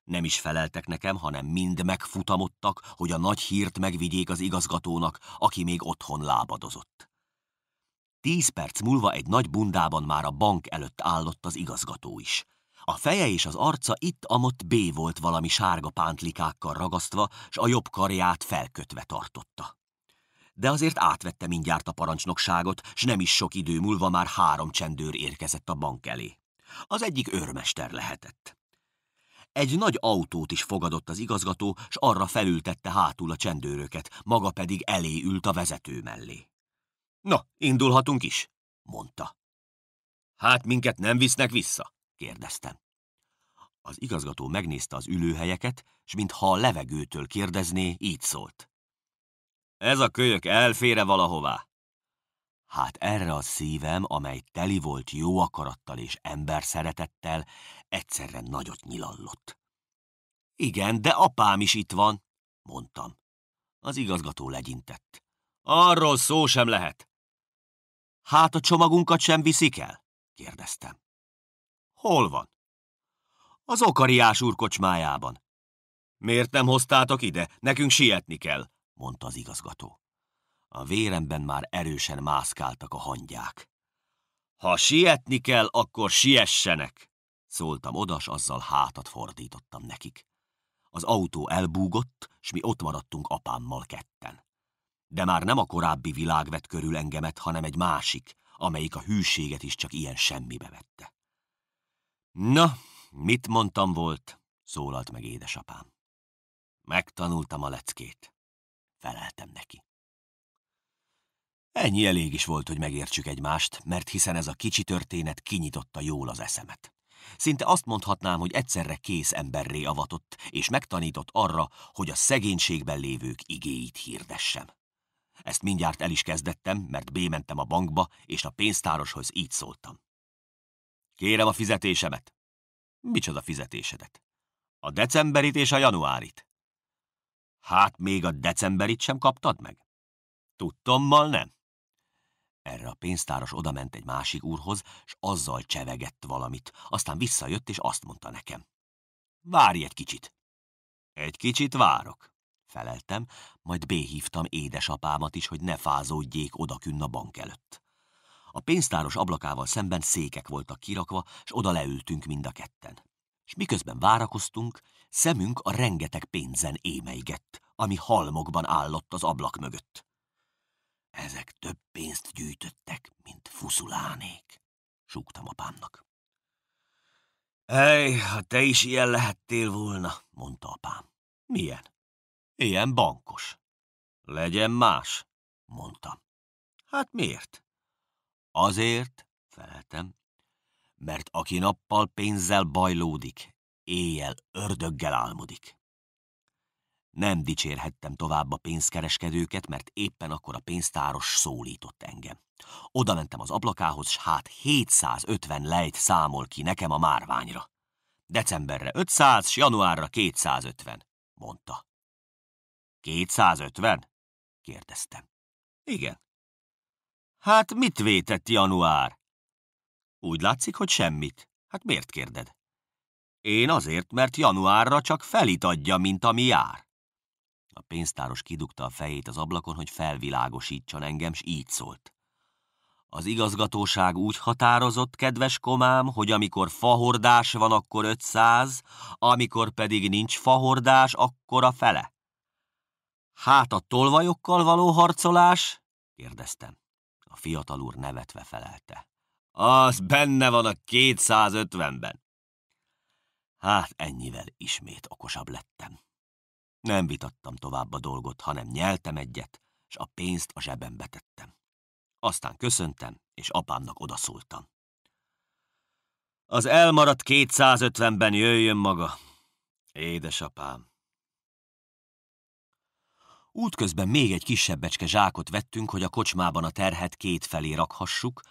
Nem is feleltek nekem, hanem mind megfutamodtak, hogy a nagy hírt megvigyék az igazgatónak, aki még otthon lábadozott. Tíz perc múlva egy nagy bundában már a bank előtt állott az igazgató is. A feje és az arca itt-amott B volt valami sárga pántlikákkal ragasztva, s a jobb karját felkötve tartotta. De azért átvette mindjárt a parancsnokságot, s nem is sok idő múlva már három csendőr érkezett a bank elé. Az egyik őrmester lehetett. Egy nagy autót is fogadott az igazgató, s arra felültette hátul a csendőröket, maga pedig elé ült a vezető mellé. Na, indulhatunk is, mondta. Hát minket nem visznek vissza? kérdeztem. Az igazgató megnézte az ülőhelyeket, s mintha a levegőtől kérdezné, így szólt. Ez a kölyök elfére valahová. Hát erre a szívem, amely teli volt jó akarattal és ember szeretettel, egyszerre nagyot nyilallott. Igen, de apám is itt van, mondtam. Az igazgató legyintett. Arról szó sem lehet. Hát a csomagunkat sem viszik el? kérdeztem. Hol van? Az okariás úr kocsmájában. Miért nem hoztátok ide? Nekünk sietni kell, mondta az igazgató. A véremben már erősen mászkáltak a hangyák. Ha sietni kell, akkor siessenek! Szóltam odas, azzal hátat fordítottam nekik. Az autó elbúgott, s mi ott maradtunk apámmal ketten. De már nem a korábbi világ vett körül engemet, hanem egy másik, amelyik a hűséget is csak ilyen semmibe vette. Na, mit mondtam volt? szólalt meg édesapám. Megtanultam a leckét. Feleltem neki. Ennyi elég is volt, hogy megértsük egymást, mert hiszen ez a kicsi történet kinyitotta jól az eszemet. Szinte azt mondhatnám, hogy egyszerre kész emberré avatott, és megtanított arra, hogy a szegénységben lévők igéit hirdessem. Ezt mindjárt el is kezdettem, mert bémentem a bankba, és a pénztároshoz így szóltam. Kérem a fizetésemet. Micsoda fizetésedet? A decemberit és a januárit. Hát még a decemberit sem kaptad meg? Tudtommal nem. Erre a pénztáros odament egy másik úrhoz, s azzal csevegett valamit, aztán visszajött, és azt mondta nekem. Várj egy kicsit. Egy kicsit várok, feleltem, majd béhívtam édesapámat is, hogy ne fázódjék odakünn a bank előtt. A pénztáros ablakával szemben székek voltak kirakva, s oda leültünk mind a ketten. És miközben várakoztunk, szemünk a rengeteg pénzen émeigett, ami halmokban állott az ablak mögött. Ezek több pénzt gyűjtöttek, mint fuszulánék, súgtam apámnak. Ej, ha te is ilyen lehettél volna, mondta apám. Milyen? Ilyen bankos. Legyen más, mondtam. Hát miért? Azért, feleltem, mert aki nappal pénzzel bajlódik, éjjel ördöggel álmodik. Nem dicsérhettem tovább a pénzkereskedőket, mert éppen akkor a pénztáros szólított engem. Oda mentem az ablakához, s hát 750 lejt számol ki nekem a márványra. Decemberre 500, s januárra 250, mondta. 250?
kérdeztem.
Igen. Hát mit vétett január? Úgy látszik, hogy semmit. Hát miért kérded? Én azért, mert januárra csak felit adja, mint ami jár. A pénztáros kidugta a fejét az ablakon, hogy felvilágosítson engem, s így szólt. Az igazgatóság úgy határozott, kedves komám, hogy amikor fahordás van, akkor 500, amikor pedig nincs fahordás, akkor a fele. Hát a tolvajokkal való harcolás? kérdeztem. A fiatal úr nevetve felelte. Az benne van a 250-ben. Hát ennyivel ismét okosabb lettem. Nem vitattam tovább a dolgot, hanem nyeltem egyet, és a pénzt a zsebembe betettem. Aztán köszöntem, és apámnak odaszóltam. Az elmaradt 250-ben jöjjön maga. Édesapám. Útközben még egy kisebbecske zsákot vettünk, hogy a kocsmában a terhet két felé rakhassuk,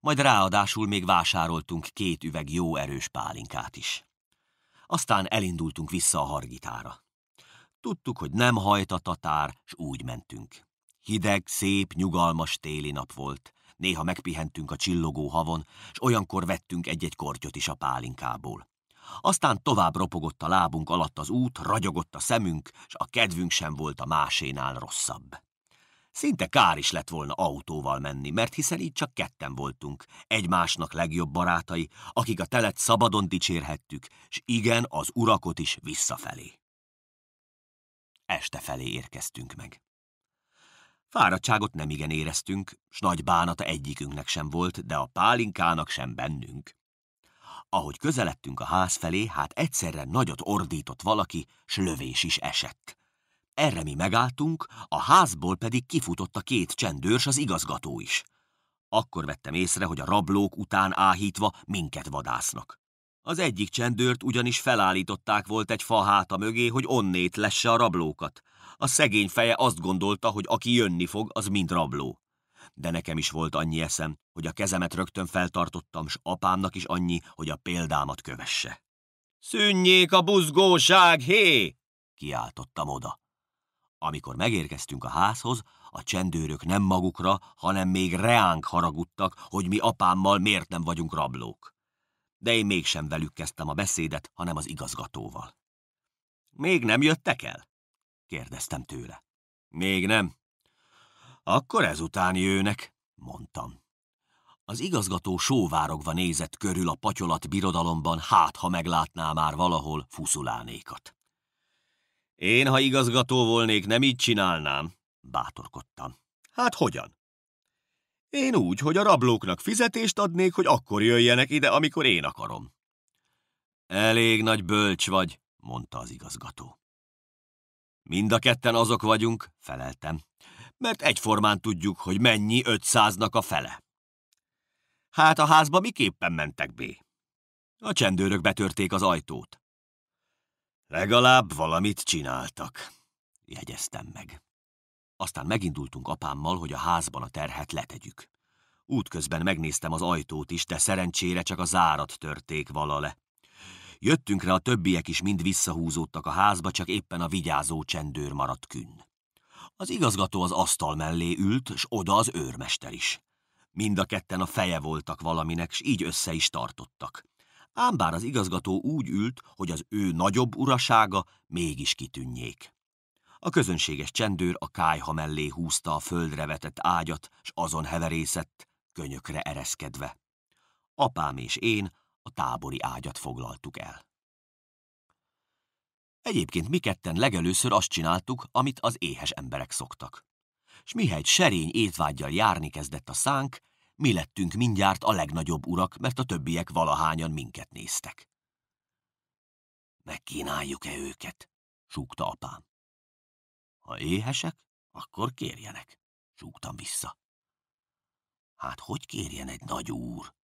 majd ráadásul még vásároltunk két üveg jó erős pálinkát is. Aztán elindultunk vissza a Hargitára. Tudtuk, hogy nem hajt a tatár, s úgy mentünk. Hideg, szép, nyugalmas téli nap volt. Néha megpihentünk a csillogó havon, s olyankor vettünk egy-egy kortyot is a pálinkából. Aztán tovább ropogott a lábunk alatt az út, ragyogott a szemünk, s a kedvünk sem volt a másénál rosszabb. Szinte kár is lett volna autóval menni, mert hiszen így csak ketten voltunk, egymásnak legjobb barátai, akik a telet szabadon dicsérhettük, s igen, az urakot is visszafelé. Este felé érkeztünk meg. Fáradtságot nemigen éreztünk, s nagy bánata egyikünknek sem volt, de a pálinkának sem bennünk. Ahogy közeledtünk a ház felé, hát egyszerre nagyot ordított valaki, s lövés is esett. Erre mi megálltunk, a házból pedig kifutott a két csendőrs, az igazgató is. Akkor vettem észre, hogy a rablók után áhítva minket vadásznak. Az egyik csendőrt ugyanis felállították volt egy fa háta mögé, hogy onnét lesse a rablókat. A szegény feje azt gondolta, hogy aki jönni fog, az mind rabló. De nekem is volt annyi eszem, hogy a kezemet rögtön feltartottam, s apámnak is annyi, hogy a példámat kövesse. Szűnjék a buzgóság, hé! kiáltottam oda. Amikor megérkeztünk a házhoz, a csendőrök nem magukra, hanem még reánk haragudtak, hogy mi apámmal miért nem vagyunk rablók de én mégsem velük kezdtem a beszédet, hanem az igazgatóval. Még nem jöttek el? kérdeztem tőle. Még nem. Akkor ezután jönnek, mondtam. Az igazgató sóvárogva nézett körül a patyolat birodalomban, hát ha meglátná már valahol fuszulánékat. Én, ha igazgató volnék, nem így csinálnám, bátorkodtam. Hát hogyan? Én úgy, hogy a rablóknak fizetést adnék, hogy akkor jöjjenek ide, amikor én akarom. Elég nagy bölcs vagy, mondta az igazgató. Mind a ketten azok vagyunk, feleltem, mert egyformán tudjuk, hogy mennyi ötszáznak a fele. Hát a házba miképpen mentek bé? A csendőrök betörték az ajtót. Legalább valamit csináltak, jegyeztem meg. Aztán megindultunk apámmal, hogy a házban a terhet letegyük. Útközben megnéztem az ajtót is, de szerencsére csak a zárat törték valale. Jöttünk rá, a többiek is mind visszahúzódtak a házba, csak éppen a vigyázó csendőr maradt künn. Az igazgató az asztal mellé ült, s oda az őrmester is. Mind a ketten a feje voltak valaminek, s így össze is tartottak. Ám bár az igazgató úgy ült, hogy az ő nagyobb urasága mégis kitűnjék. A közönséges csendőr a kájha mellé húzta a földre vetett ágyat, s azon heverészett, könyökre ereszkedve. Apám és én a tábori ágyat foglaltuk el. Egyébként mi ketten legelőször azt csináltuk, amit az éhes emberek szoktak. S mihelyt serény étvágyjal járni kezdett a szánk, mi lettünk mindjárt a legnagyobb urak, mert a többiek valahányan minket néztek. Megkínáljuk-e őket? súgta apám. Ha éhesek, akkor kérjenek, súgtam vissza. Hát hogy kérjen egy nagy úr?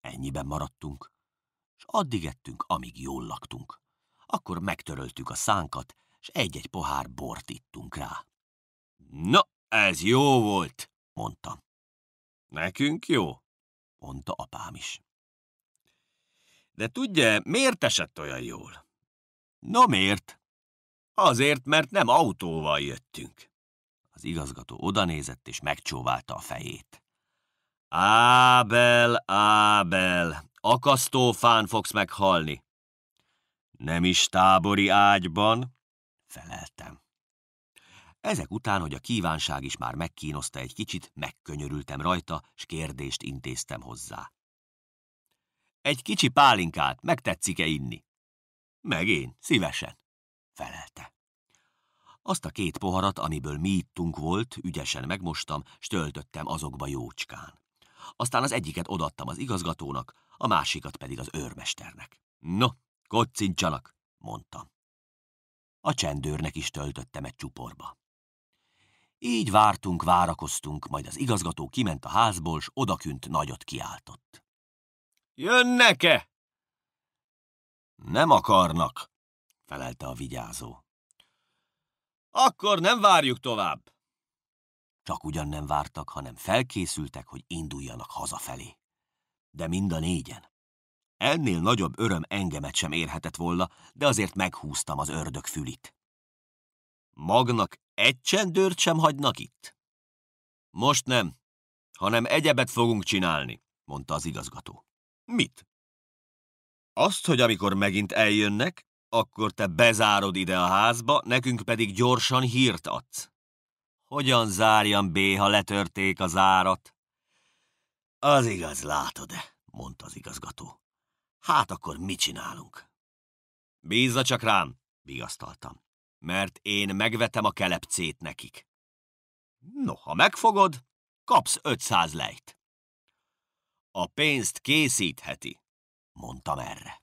Ennyiben maradtunk, és addig ettünk, amíg jól laktunk. Akkor megtöröltük a szánkat, és egy-egy pohár bort ittunk rá. Na, ez jó volt, mondtam. Nekünk jó, mondta apám is. De tudja, miért esett olyan jól? Na miért? Azért, mert nem autóval jöttünk. Az igazgató odanézett és megcsóválta a fejét. Ábel, Ábel, akasztófán fogsz meghalni. Nem is tábori ágyban,
feleltem.
Ezek után, hogy a kívánság is már megkínoszta egy kicsit, megkönyörültem rajta, s kérdést intéztem hozzá. Egy kicsi pálinkát megtetszik-e inni? Meg én, szívesen felelte. Azt a két poharat, amiből mi ittunk volt, ügyesen megmostam, s töltöttem azokba jócskán. Aztán az egyiket odattam az igazgatónak, a másikat pedig az őrmesternek. No, kocincsanak, mondtam. A csendőrnek is töltöttem egy csuporba. Így vártunk, várakoztunk, majd az igazgató kiment a házból, s odakünt nagyot kiáltott. Jönnek-e? Nem akarnak, felelte a vigyázó. Akkor nem várjuk tovább. Csak ugyan nem vártak, hanem felkészültek, hogy induljanak hazafelé. De mind a négyen. Ennél nagyobb öröm engemet sem érhetett volna, de azért meghúztam az ördög fülit. Magnak egy csendőrt sem hagynak itt? Most nem, hanem egyebet fogunk csinálni, mondta az igazgató. Mit? Azt, hogy amikor megint eljönnek, akkor te bezárod ide a házba, nekünk pedig gyorsan hírt adsz. Hogyan zárjam B, ha letörték a zárat? Az igaz, látod -e, mondta az igazgató. Hát akkor mit csinálunk? Bízza csak rám, vigasztaltam, mert én megvetem a kelepcét nekik. No, ha megfogod, kapsz 500 lejt. A pénzt készítheti, mondtam erre.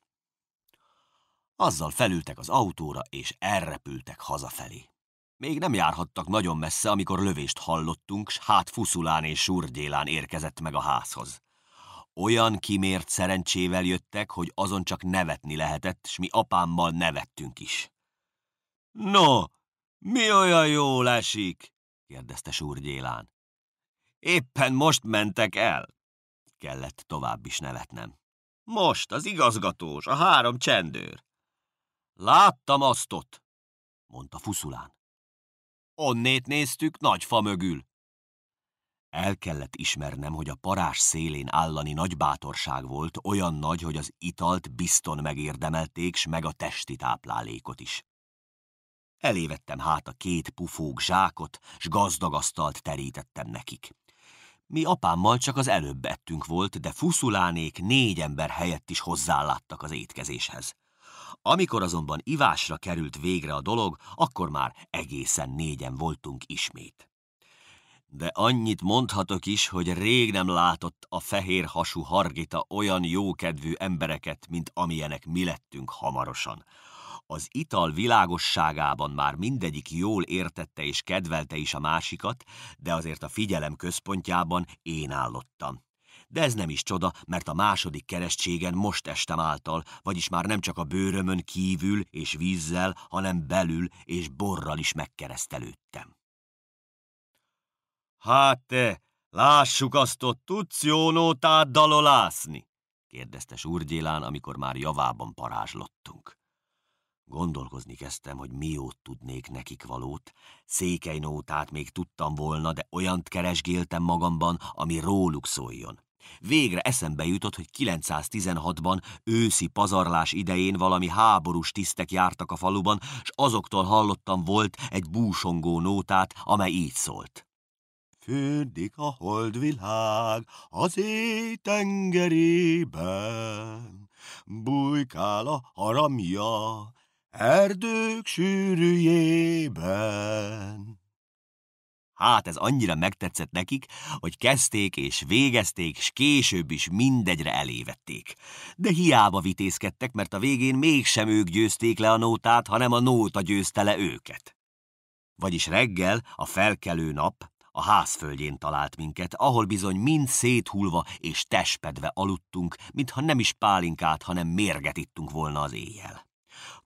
Azzal felültek az autóra, és elrepültek hazafelé. Még nem járhattak nagyon messze, amikor lövést hallottunk, s hát fuszulán és surgyélán érkezett meg a házhoz. Olyan kimért szerencsével jöttek, hogy azon csak nevetni lehetett, s mi apámmal nevettünk is. – No, mi olyan jól esik? – kérdezte Surgyélán. – Éppen most mentek el. Kellett tovább is nevetnem. – Most az igazgatós, a három csendőr. Láttam aztot, mondta fuszulán. Onnét néztük nagy fa mögül. El kellett ismernem, hogy a parás szélén állani nagy bátorság volt, olyan nagy, hogy az italt bizton megérdemelték, s meg a testi táplálékot is. Elévettem hát a két pufók zsákot, s asztalt terítettem nekik. Mi apámmal csak az előbb ettünk volt, de fuszulánék négy ember helyett is hozzáláttak az étkezéshez. Amikor azonban ivásra került végre a dolog, akkor már egészen négyen voltunk ismét. De annyit mondhatok is, hogy rég nem látott a fehér hasú Hargita olyan jókedvű embereket, mint amilyenek mi lettünk hamarosan. Az ital világosságában már mindegyik jól értette és kedvelte is a másikat, de azért a figyelem központjában én állottam. De ez nem is csoda, mert a második keresztségen most estem által, vagyis már nem csak a bőrömön kívül és vízzel, hanem belül és borral is megkeresztelődtem. Hát te, lássuk azt a nótát dalolászni, kérdezte Surgyélán, amikor már javában parázslottunk. Gondolkozni kezdtem, hogy miót tudnék nekik valót. Székely nótát még tudtam volna, de olyant keresgéltem magamban, ami róluk szóljon. Végre eszembe jutott, hogy 916-ban őszi pazarlás idején valami háborús tisztek jártak a faluban, s azoktól hallottam volt egy búsongó nótát, amely így szólt. Fürdik a holdvilág az éj tengerében, bujkál a haramja erdők sűrűjében. Hát ez annyira megtetszett nekik, hogy kezdték és végezték, és később is mindegyre elévették. De hiába vitézkedtek, mert a végén mégsem ők győzték le a nótát, hanem a nóta győzte le őket. Vagyis reggel, a felkelő nap, a házföldjén talált minket, ahol bizony mind széthulva és tespedve aludtunk, mintha nem is pálinkát, hanem mérget ittunk volna az éjjel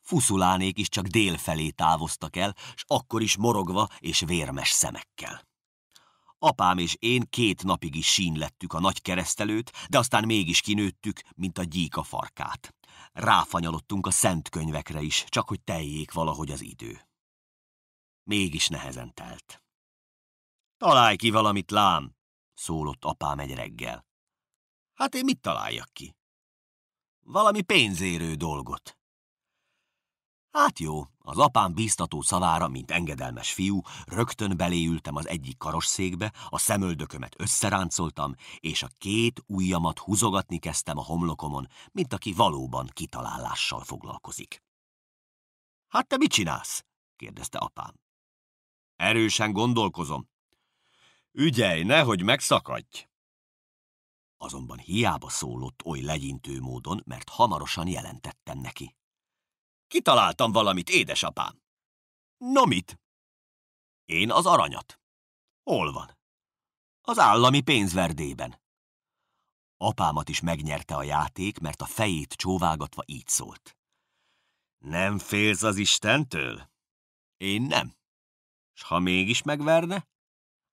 fuszulánék is csak délfelé távoztak el, s akkor is morogva és vérmes szemekkel. Apám és én két napig is sínlettük a nagy keresztelőt, de aztán mégis kinőttük, mint a gyíka farkát. Ráfanyalottunk a szent könyvekre is, csak hogy teljék valahogy az idő. Mégis nehezen telt. Találj ki valamit, lám, szólott apám egy reggel. Hát én mit találjak ki? Valami pénzérő dolgot. Hát jó, az apám bíztató szavára, mint engedelmes fiú, rögtön beléültem az egyik karosszékbe, a szemöldökömet összeráncoltam, és a két ujjamat húzogatni kezdtem a homlokomon, mint aki valóban kitalálással foglalkozik. – Hát te mit csinálsz? – kérdezte apám. – Erősen gondolkozom. – Ügyelj, nehogy megszakadj! Azonban hiába szólott oly legyintő módon, mert hamarosan jelentettem neki. Kitaláltam valamit, édesapám. Na mit? Én az aranyat. Hol van? Az állami pénzverdében. Apámat is megnyerte a játék, mert a fejét csóvágatva így szólt. Nem félsz az Istentől? Én nem. S ha mégis megverne?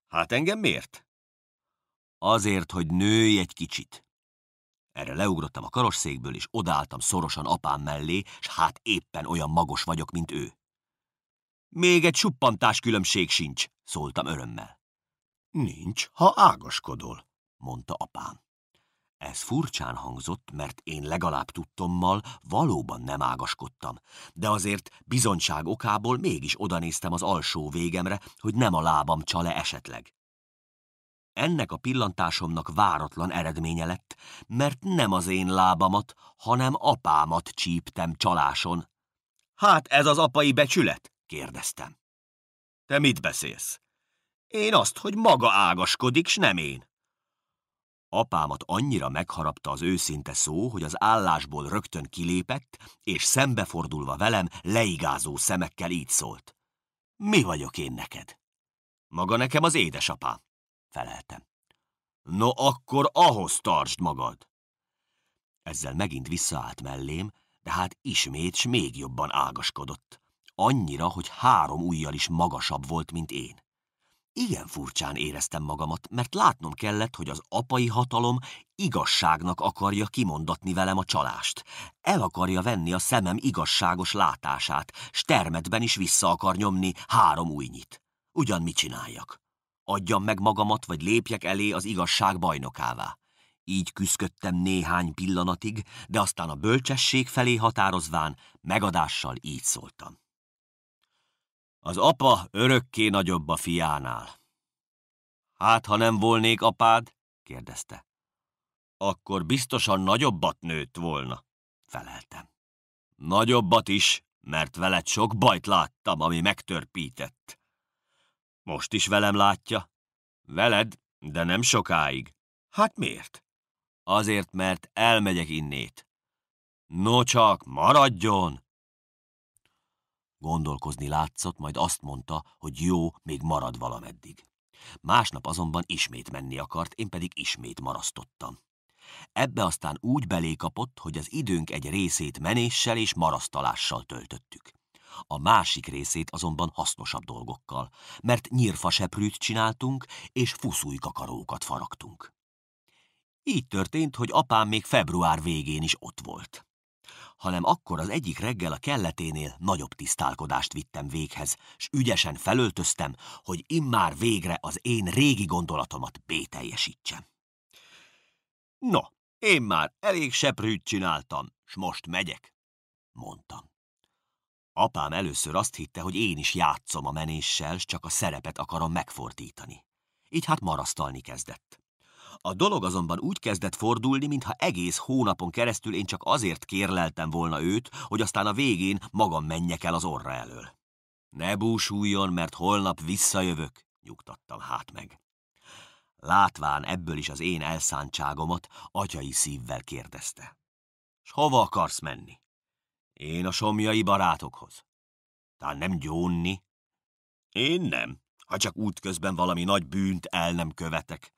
Hát engem miért? Azért, hogy nőj egy kicsit. Erre leugrottam a karosszékből, és odálltam szorosan apám mellé, s hát éppen olyan magos vagyok, mint ő. Még egy suppantás különbség sincs, szóltam örömmel. Nincs, ha ágaskodol, mondta apám. Ez furcsán hangzott, mert én legalább tudtommal valóban nem ágaskodtam, de azért bizonyság okából mégis odanéztem az alsó végemre, hogy nem a lábam csale esetleg. Ennek a pillantásomnak váratlan eredménye lett, mert nem az én lábamat, hanem apámat csíptem csaláson. Hát ez az apai becsület? kérdeztem. Te mit beszélsz? Én azt, hogy maga ágaskodik, s nem én. Apámat annyira megharapta az őszinte szó, hogy az állásból rögtön kilépett, és szembefordulva velem leigázó szemekkel így szólt. Mi vagyok én neked? Maga nekem az édesapám feleltem. No akkor ahhoz tartsd magad! Ezzel megint visszaállt mellém, de hát ismét s még jobban ágaskodott. Annyira, hogy három ujjal is magasabb volt, mint én. Igen furcsán éreztem magamat, mert látnom kellett, hogy az apai hatalom igazságnak akarja kimondatni velem a csalást. El akarja venni a szemem igazságos látását, s termetben is vissza akar nyomni három újnyit. Ugyan mit csináljak? adjam meg magamat, vagy lépjek elé az igazság bajnokává. Így küzdködtem néhány pillanatig, de aztán a bölcsesség felé határozván megadással így szóltam. Az apa örökké nagyobb a fiánál. Hát, ha nem volnék apád, kérdezte. Akkor biztosan nagyobbat nőtt volna, feleltem. Nagyobbat is, mert veled sok bajt láttam, ami megtörpített. Most is velem látja. Veled, de nem sokáig. Hát miért? Azért, mert elmegyek innét. No csak, maradjon! Gondolkozni látszott, majd azt mondta, hogy jó, még marad valameddig. Másnap azonban ismét menni akart, én pedig ismét marasztottam. Ebbe aztán úgy belékapott, hogy az időnk egy részét menéssel és marasztalással töltöttük. A másik részét azonban hasznosabb dolgokkal, mert nyírfaseprűt csináltunk, és fuszújkakarókat faragtunk. Így történt, hogy apám még február végén is ott volt. Hanem akkor az egyik reggel a kelleténél nagyobb tisztálkodást vittem véghez, s ügyesen felöltöztem, hogy immár végre az én régi gondolatomat bételjesítsem. No, én már elég seprűt csináltam, s most megyek, mondtam. Apám először azt hitte, hogy én is játszom a menéssel, s csak a szerepet akarom megfordítani. Így hát marasztalni kezdett. A dolog azonban úgy kezdett fordulni, mintha egész hónapon keresztül én csak azért kérleltem volna őt, hogy aztán a végén magam menjek el az orra elől. Ne búsuljon, mert holnap visszajövök, nyugtattam hát meg. Látván ebből is az én elszántságomat atyai szívvel kérdezte. S hova akarsz menni? Én a somjai barátokhoz. Tán nem gyónni? Én nem, ha csak útközben valami nagy bűnt el nem követek.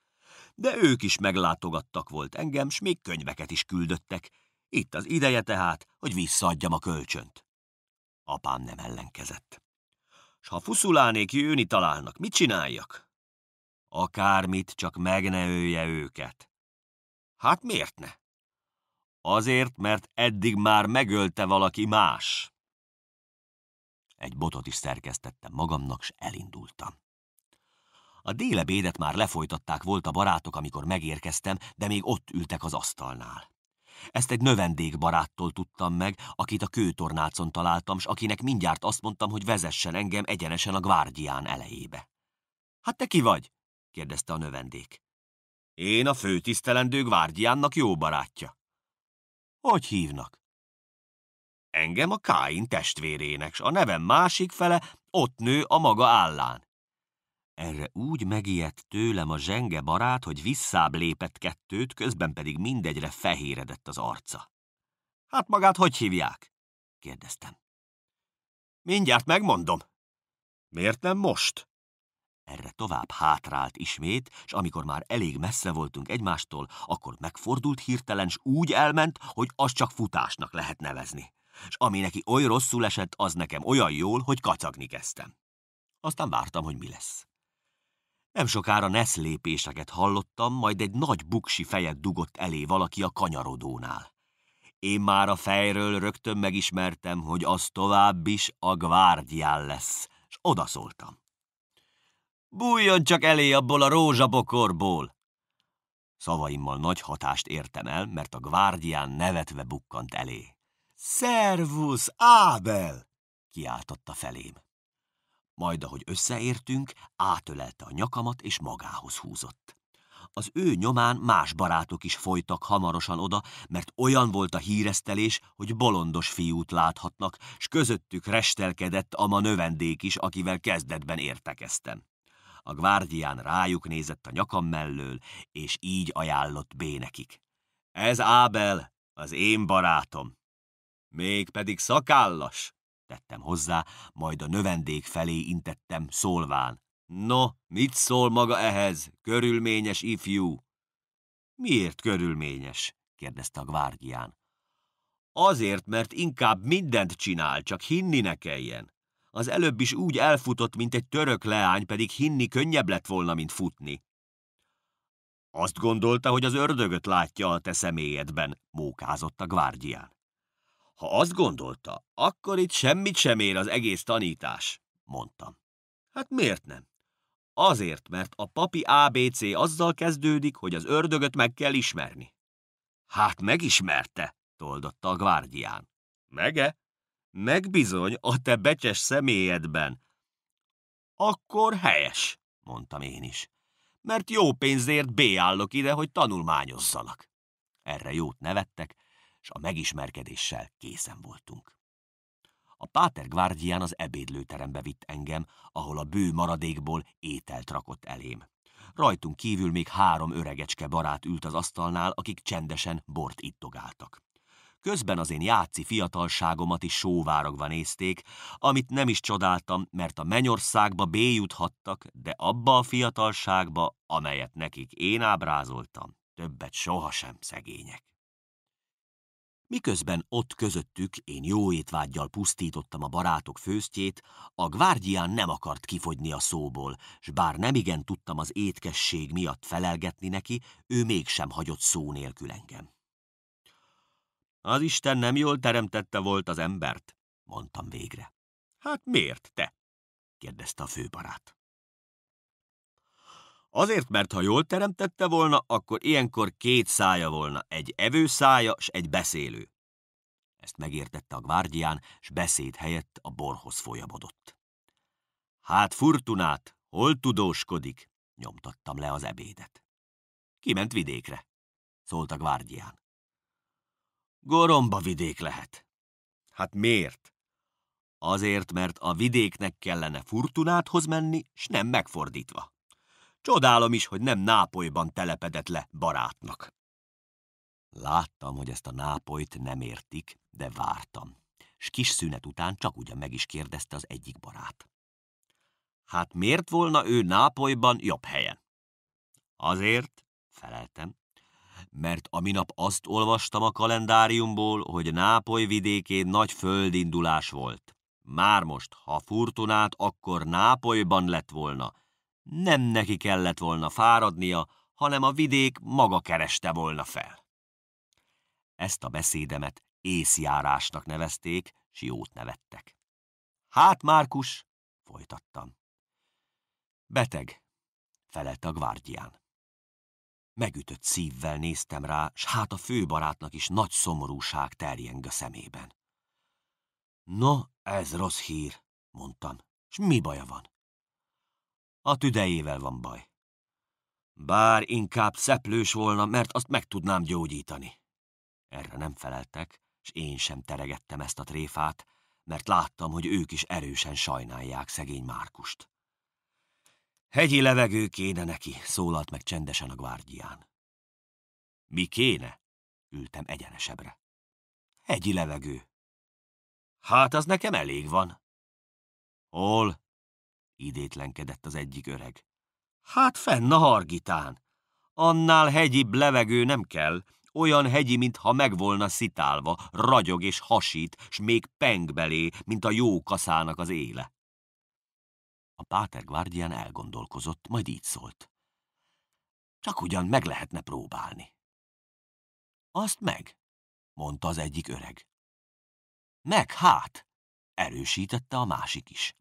De ők is meglátogattak volt engem, s még könyveket is küldöttek. Itt az ideje tehát, hogy visszaadjam a kölcsönt. Apám nem ellenkezett. S ha fuszulánék jőni találnak, mit csináljak? Akármit, csak meg ne őket. Hát miért ne? Azért, mert eddig már megölte valaki más. Egy botot is szerkesztettem magamnak, s elindultam. A délebédet már lefolytatták volt a barátok, amikor megérkeztem, de még ott ültek az asztalnál. Ezt egy növendék baráttól tudtam meg, akit a kőtornácon találtam, s akinek mindjárt azt mondtam, hogy vezessen engem egyenesen a gvárdián elejébe. – Hát te ki vagy? – kérdezte a növendék. – Én a főtisztelendő gvárdiánnak jó barátja. Hogy hívnak? Engem a Káin testvérének, s a nevem másik fele ott nő a maga állán. Erre úgy megijedt tőlem a zsenge barát, hogy visszább lépett kettőt, közben pedig mindegyre fehéredett az arca. Hát magát hogy hívják? kérdeztem. Mindjárt megmondom. Miért nem most? Erre tovább hátrált ismét, és amikor már elég messze voltunk egymástól, akkor megfordult hirtelen, s úgy elment, hogy az csak futásnak lehet nevezni. És ami neki oly rosszul esett, az nekem olyan jól, hogy kacagni kezdtem. Aztán vártam, hogy mi lesz. Nem sokára nesz lépéseket hallottam, majd egy nagy buksi fejet dugott elé valaki a kanyarodónál. Én már a fejről rögtön megismertem, hogy az tovább is a gvárdján lesz, és odaszóltam. Bújjon csak elé abból a rózsabokorból! Szavaimmal nagy hatást értem el, mert a gvárdián nevetve bukkant elé. Szervusz, Ábel! kiáltotta felém. Majd, ahogy összeértünk, átölelte a nyakamat és magához húzott. Az ő nyomán más barátok is folytak hamarosan oda, mert olyan volt a híresztelés, hogy bolondos fiút láthatnak, s közöttük restelkedett ama növendék is, akivel kezdetben értekeztem a gvárdián rájuk nézett a nyakam mellől, és így ajánlott B nekik. Ez Ábel, az én barátom. Még pedig szakállas, tettem hozzá, majd a növendék felé intettem szólván. No, mit szól maga ehhez, körülményes ifjú? Miért körülményes? kérdezte a gvárdián. Azért, mert inkább mindent csinál, csak hinni ne kelljen. Az előbb is úgy elfutott, mint egy török leány, pedig hinni könnyebb lett volna, mint futni. Azt gondolta, hogy az ördögöt látja a te személyedben, mókázott a gvárdián. Ha azt gondolta, akkor itt semmit sem ér az egész tanítás, mondtam. Hát miért nem? Azért, mert a papi ABC azzal kezdődik, hogy az ördögöt meg kell ismerni. Hát megismerte, toldotta a gvárdián. Mege? Megbizony a te becses személyedben. Akkor helyes, mondtam én is, mert jó pénzért béállok ide, hogy tanulmányozzalak. Erre jót nevettek, és a megismerkedéssel készen voltunk. A Páter Gvárdián az ebédlőterembe vitt engem, ahol a bő maradékból ételt rakott elém. Rajtunk kívül még három öregecske barát ült az asztalnál, akik csendesen bort ittogáltak. Közben az én játszi fiatalságomat is sóvárogva nézték, amit nem is csodáltam, mert a mennyországba béjuthattak, de abba a fiatalságba, amelyet nekik én ábrázoltam, többet sohasem szegények. Miközben ott közöttük én jó étvágyjal pusztítottam a barátok főztjét, a gvárdián nem akart kifogyni a szóból, s bár nemigen tudtam az étkesség miatt felelgetni neki, ő mégsem hagyott szó nélkül engem. Az Isten nem jól teremtette volt az embert, mondtam végre. Hát miért te? kérdezte a főbarát. Azért, mert ha jól teremtette volna, akkor ilyenkor két szája volna, egy evő szája s egy beszélő. Ezt megértette a gvárdián, s beszéd helyett a borhoz
folyamodott.
Hát furtunát, hol tudóskodik? Nyomtattam le az ebédet. Kiment vidékre, szólt a gvárdián. Goromba vidék lehet. Hát miért? Azért, mert a vidéknek kellene furtunáthoz menni, s nem megfordítva. Csodálom is, hogy nem Nápolyban telepedett le barátnak. Láttam, hogy ezt a nápolyt nem értik, de vártam. S kis szünet után csak ugyan meg is kérdezte az egyik barát. Hát miért volna ő Nápolyban jobb helyen? Azért, feleltem, mert a minap azt olvastam a kalendáriumból, hogy Nápoly vidékén nagy földindulás volt. Már most, ha furtunát, akkor Nápolyban lett volna. Nem neki kellett volna fáradnia, hanem a vidék maga kereste volna fel. Ezt a beszédemet észjárásnak nevezték, s jót nevettek. Hát, Márkus, folytattam. Beteg, felelt a gvárdián. Megütött szívvel néztem rá, s hát a főbarátnak is nagy szomorúság terjeng a szemében. No, ez rossz hír, mondtam, s mi baja van? A tüdejével van baj. Bár inkább szeplős volna, mert azt meg tudnám gyógyítani. Erre nem feleltek, s én sem teregettem ezt a tréfát, mert láttam, hogy ők is erősen sajnálják szegény Márkust. Hegyi levegő kéne neki, szólalt meg csendesen a gvárdián. Mi kéne? Ültem
egyenesebbre. Hegyi levegő. Hát az nekem elég van.
Hol? Idétlenkedett az egyik öreg. Hát fenn a hargitán. Annál hegyibb levegő nem kell, olyan hegyi, mintha meg volna szitálva, ragyog és hasít, s még peng belé, mint a jó kaszának az éle. A páter Guardian elgondolkozott, majd így szólt. Csak ugyan meg lehetne próbálni. Azt meg, mondta az egyik öreg. Meg hát, erősítette a másik is.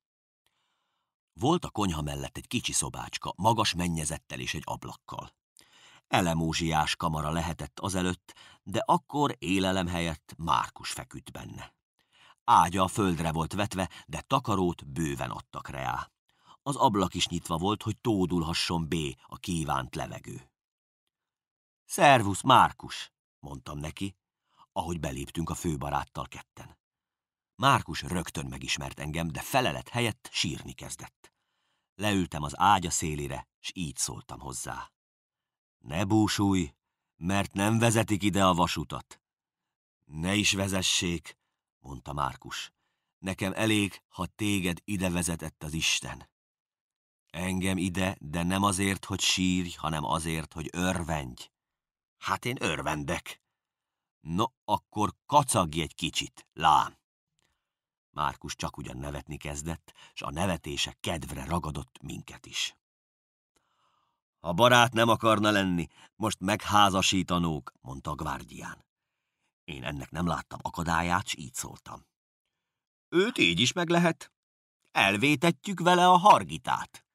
Volt a konyha mellett egy kicsi szobácska, magas mennyezettel és egy ablakkal. Elemózsiás kamara lehetett azelőtt, de akkor élelem helyett Márkus feküdt benne. Ágya a földre volt vetve, de takarót bőven adtak rá az ablak is nyitva volt, hogy tódulhasson B a kívánt levegő. Szervusz, Márkus, mondtam neki, ahogy beléptünk a főbaráttal ketten. Márkus rögtön megismert engem, de felelet helyett sírni kezdett. Leültem az ágya szélére, s így szóltam hozzá. Ne búsulj, mert nem vezetik ide a vasutat. Ne is vezessék, mondta Márkus. Nekem elég, ha téged ide vezetett az Isten. Engem ide, de nem azért, hogy sírj, hanem azért, hogy örvendj. Hát én örvendek. No, akkor kacagj egy kicsit, lám. Márkus csak ugyan nevetni kezdett, s a nevetése kedvre ragadott minket is. A barát nem akarna lenni, most megházasítanók, mondta Gvárdián. Én ennek nem láttam akadályát, s így szóltam. Őt így is meg lehet. Elvétetjük vele a hargitát.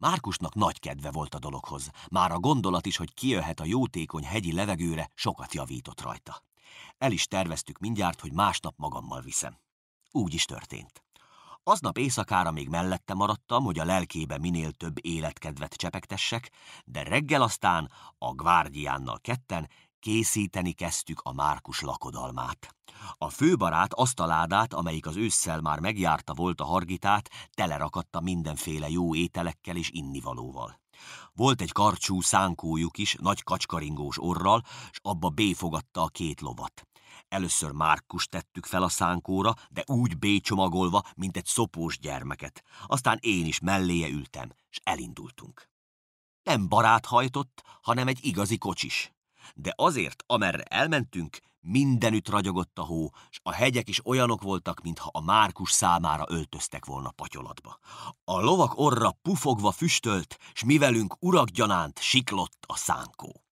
Márkusnak nagy kedve volt a dologhoz. Már a gondolat is, hogy kijöhet a jótékony hegyi levegőre, sokat javított rajta. El is terveztük mindjárt, hogy másnap magammal viszem. Úgy is történt. Aznap éjszakára még mellette maradtam, hogy a lelkébe minél több életkedvet csepegtessek, de reggel aztán a gvárdiánnal ketten Készíteni kezdtük a Márkus lakodalmát. A főbarát azt a ládát, amelyik az ősszel már megjárta volt a hargitát, telerakatta mindenféle jó ételekkel és innivalóval. Volt egy karcsú szánkójuk is, nagy kacskaringós orral, s abba béfogatta a két lovat. Először Márkus tettük fel a szánkóra, de úgy bécsomagolva, mint egy szopós gyermeket. Aztán én is melléje ültem, és elindultunk. Nem barát hajtott, hanem egy igazi kocsis de azért, amerre elmentünk, mindenütt ragyogott a hó, s a hegyek is olyanok voltak, mintha a Márkus számára öltöztek volna patyolatba. A lovak orra pufogva füstölt, s mivelünk uraggyanánt siklott a szánkó.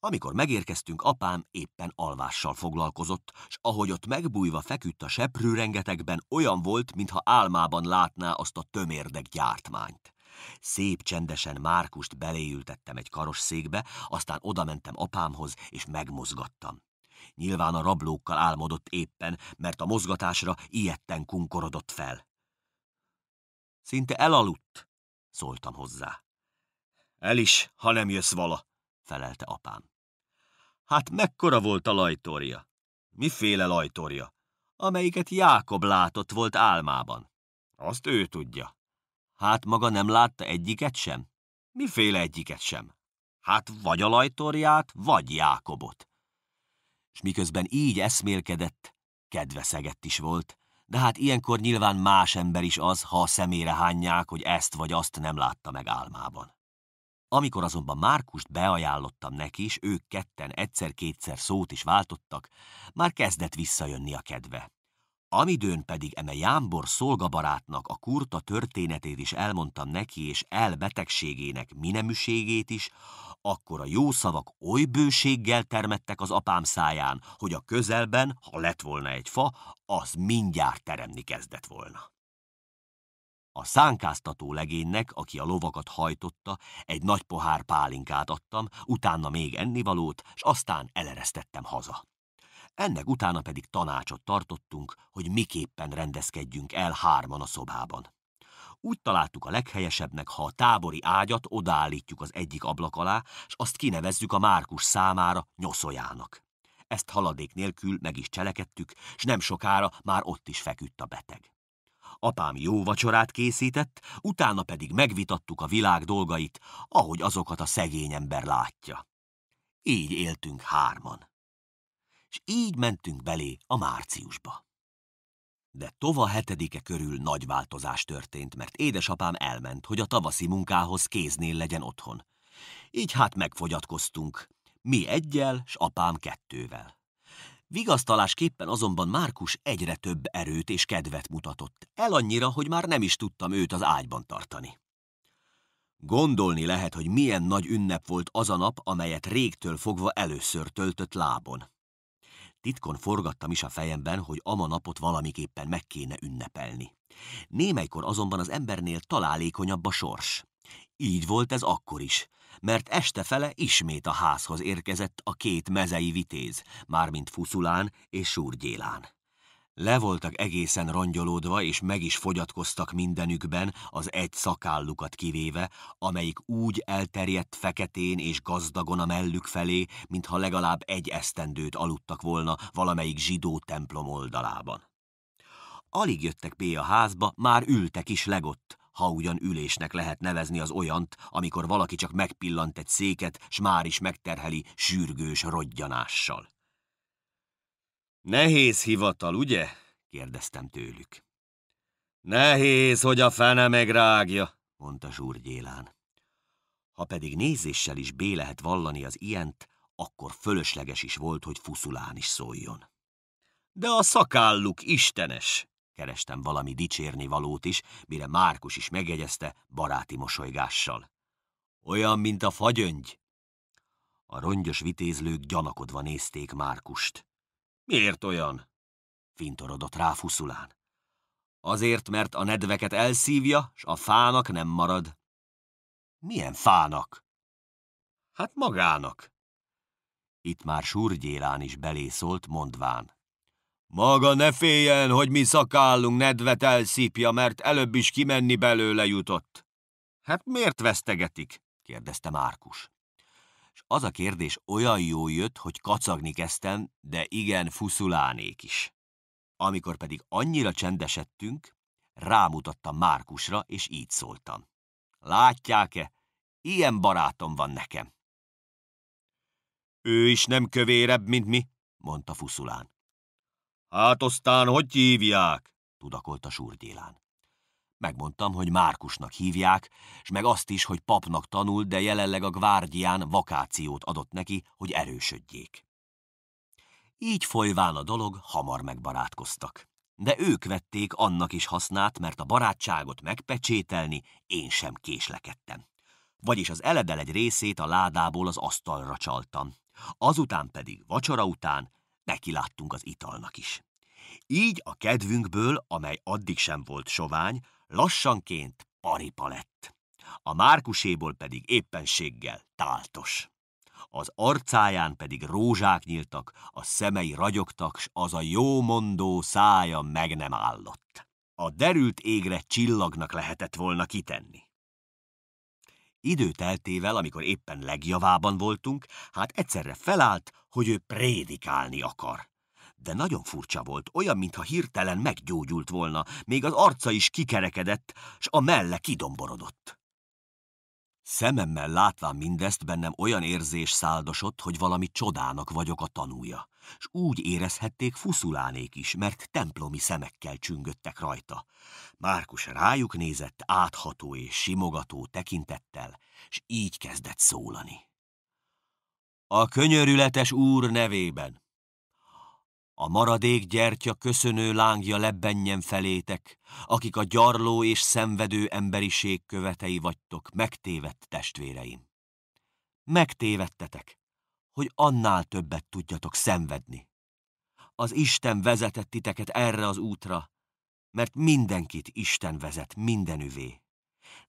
Amikor megérkeztünk, apám éppen alvással foglalkozott, s ahogy ott megbújva feküdt a seprő rengetegben, olyan volt, mintha álmában látná azt a tömérdek gyártmányt. Szép csendesen Márkust beléültettem egy karosszékbe, aztán odamentem apámhoz, és megmozgattam. Nyilván a rablókkal álmodott éppen, mert a mozgatásra ilyetten kunkorodott fel. Szinte elaludt, szóltam hozzá. El is, ha nem jössz vala, felelte apám. Hát mekkora volt a lajtória? Miféle lajtória? Amelyiket Jákob látott volt álmában. Azt ő tudja. Hát maga nem látta egyiket sem? Miféle egyiket sem? Hát vagy a lajtorját, vagy Jákobot. És miközben így eszmélkedett, kedveszegett is volt, de hát ilyenkor nyilván más ember is az, ha a szemére hányják, hogy ezt vagy azt nem látta meg álmában. Amikor azonban Márkust beajánlottam neki, és ők ketten egyszer-kétszer szót is váltottak, már kezdett visszajönni a kedve. Amidőn pedig eme Jámbor szolgabarátnak a kurta történetét is elmondtam neki, és elbetegségének mineműségét is, akkor a jó szavak oly bőséggel termettek az apám száján, hogy a közelben, ha lett volna egy fa, az mindjárt teremni kezdett volna. A szánkáztató legénynek, aki a lovakat hajtotta, egy nagy pohár pálinkát adtam, utána még ennivalót, s aztán eleresztettem haza. Ennek utána pedig tanácsot tartottunk, hogy miképpen rendezkedjünk el hárman a szobában. Úgy találtuk a leghelyesebbnek, ha a tábori ágyat odaállítjuk az egyik ablak alá, s azt kinevezzük a Márkus számára nyoszójának. Ezt haladék nélkül meg is cselekedtük, s nem sokára már ott is feküdt a beteg. Apám jó vacsorát készített, utána pedig megvitattuk a világ dolgait, ahogy azokat a szegény ember látja. Így éltünk hárman s így mentünk belé a márciusba. De tova hetedike körül nagy változás történt, mert édesapám elment, hogy a tavaszi munkához kéznél legyen otthon. Így hát megfogyatkoztunk, mi egyel, s apám kettővel. Vigasztalásképpen azonban Márkus egyre több erőt és kedvet mutatott, el annyira, hogy már nem is tudtam őt az ágyban tartani. Gondolni lehet, hogy milyen nagy ünnep volt az a nap, amelyet régtől fogva először töltött lábon. Titkon forgattam is a fejemben, hogy ama napot valamiképpen meg kéne ünnepelni. Némelykor azonban az embernél találékonyabb a sors. Így volt ez akkor is, mert este fele ismét a házhoz érkezett a két mezei vitéz, mármint Fuszulán és Súrgyélán. Le voltak egészen rongyolódva, és meg is fogyatkoztak mindenükben, az egy szakállukat kivéve, amelyik úgy elterjedt feketén és gazdagon a mellük felé, mintha legalább egy esztendőt aludtak volna valamelyik zsidó templom oldalában. Alig jöttek be a házba, már ültek is legott, ha ugyan ülésnek lehet nevezni az olyant, amikor valaki csak megpillant egy széket, s már is megterheli sürgős rodgyanással. Nehéz hivatal, ugye? kérdeztem tőlük. Nehéz, hogy a fene megrágja, mondta Zsúrgyélán. Ha pedig nézéssel is bé lehet vallani az ilyent, akkor fölösleges is volt, hogy fuszulán is szóljon. De a szakálluk istenes! Kerestem valami dicsérni valót is, mire Márkus is megjegyezte baráti mosolygással. Olyan, mint a fagyöngy. A rongyos vitézlők gyanakodva nézték Márkust. Miért olyan? Fintorodott rá fuszulán. Azért, mert a nedveket elszívja, s a fának nem marad. Milyen fának? Hát magának. Itt már surgyélán is belészólt, mondván. Maga ne féljen, hogy mi szakállunk nedvet elszípja, mert előbb is kimenni belőle jutott. Hát miért vesztegetik? kérdezte Márkus. Az a kérdés olyan jó jött, hogy kacagni kezdtem, de igen, fuszulánék is. Amikor pedig annyira csendesedtünk, rámutattam Márkusra, és így szóltam. Látják-e, ilyen barátom van nekem. Ő is nem kövérebb, mint mi, mondta Fuszulán. Hát aztán hogy hívják? tudakolta Surgyélán. Megmondtam, hogy Márkusnak hívják, és meg azt is, hogy papnak tanul, de jelenleg a gvárdián vakációt adott neki, hogy erősödjék. Így folyván a dolog hamar megbarátkoztak. De ők vették annak is hasznát, mert a barátságot megpecsételni én sem késlekedtem. Vagyis az eledel egy részét a ládából az asztalra csaltam. Azután pedig vacsora után nekiláttunk az italnak is. Így a kedvünkből, amely addig sem volt sovány, lassanként paripa lett. A márkuséból pedig éppenséggel táltos. Az arcáján pedig rózsák nyíltak, a szemei ragyogtak, s az a jó mondó szája meg nem állott. A derült égre csillagnak lehetett volna kitenni. Időt eltével, amikor éppen legjavában voltunk, hát egyszerre felállt, hogy ő prédikálni akar. De nagyon furcsa volt, olyan, mintha hirtelen meggyógyult volna, még az arca is kikerekedett, s a melle kidomborodott. Szememmel látván mindezt bennem olyan érzés száldosott, hogy valami csodának vagyok a tanúja, s úgy érezhették fuszulánék is, mert templomi szemekkel csüngöttek rajta. Márkus rájuk nézett átható és simogató tekintettel, s így kezdett szólani. A könyörületes úr nevében! A maradék gyertya köszönő lángja lebbenjen felétek, akik a gyarló és szenvedő emberiség követei vagytok, megtévedt testvéreim. Megtévedtetek, hogy annál többet tudjatok szenvedni. Az Isten vezetett titeket erre az útra, mert mindenkit Isten vezet mindenüvé.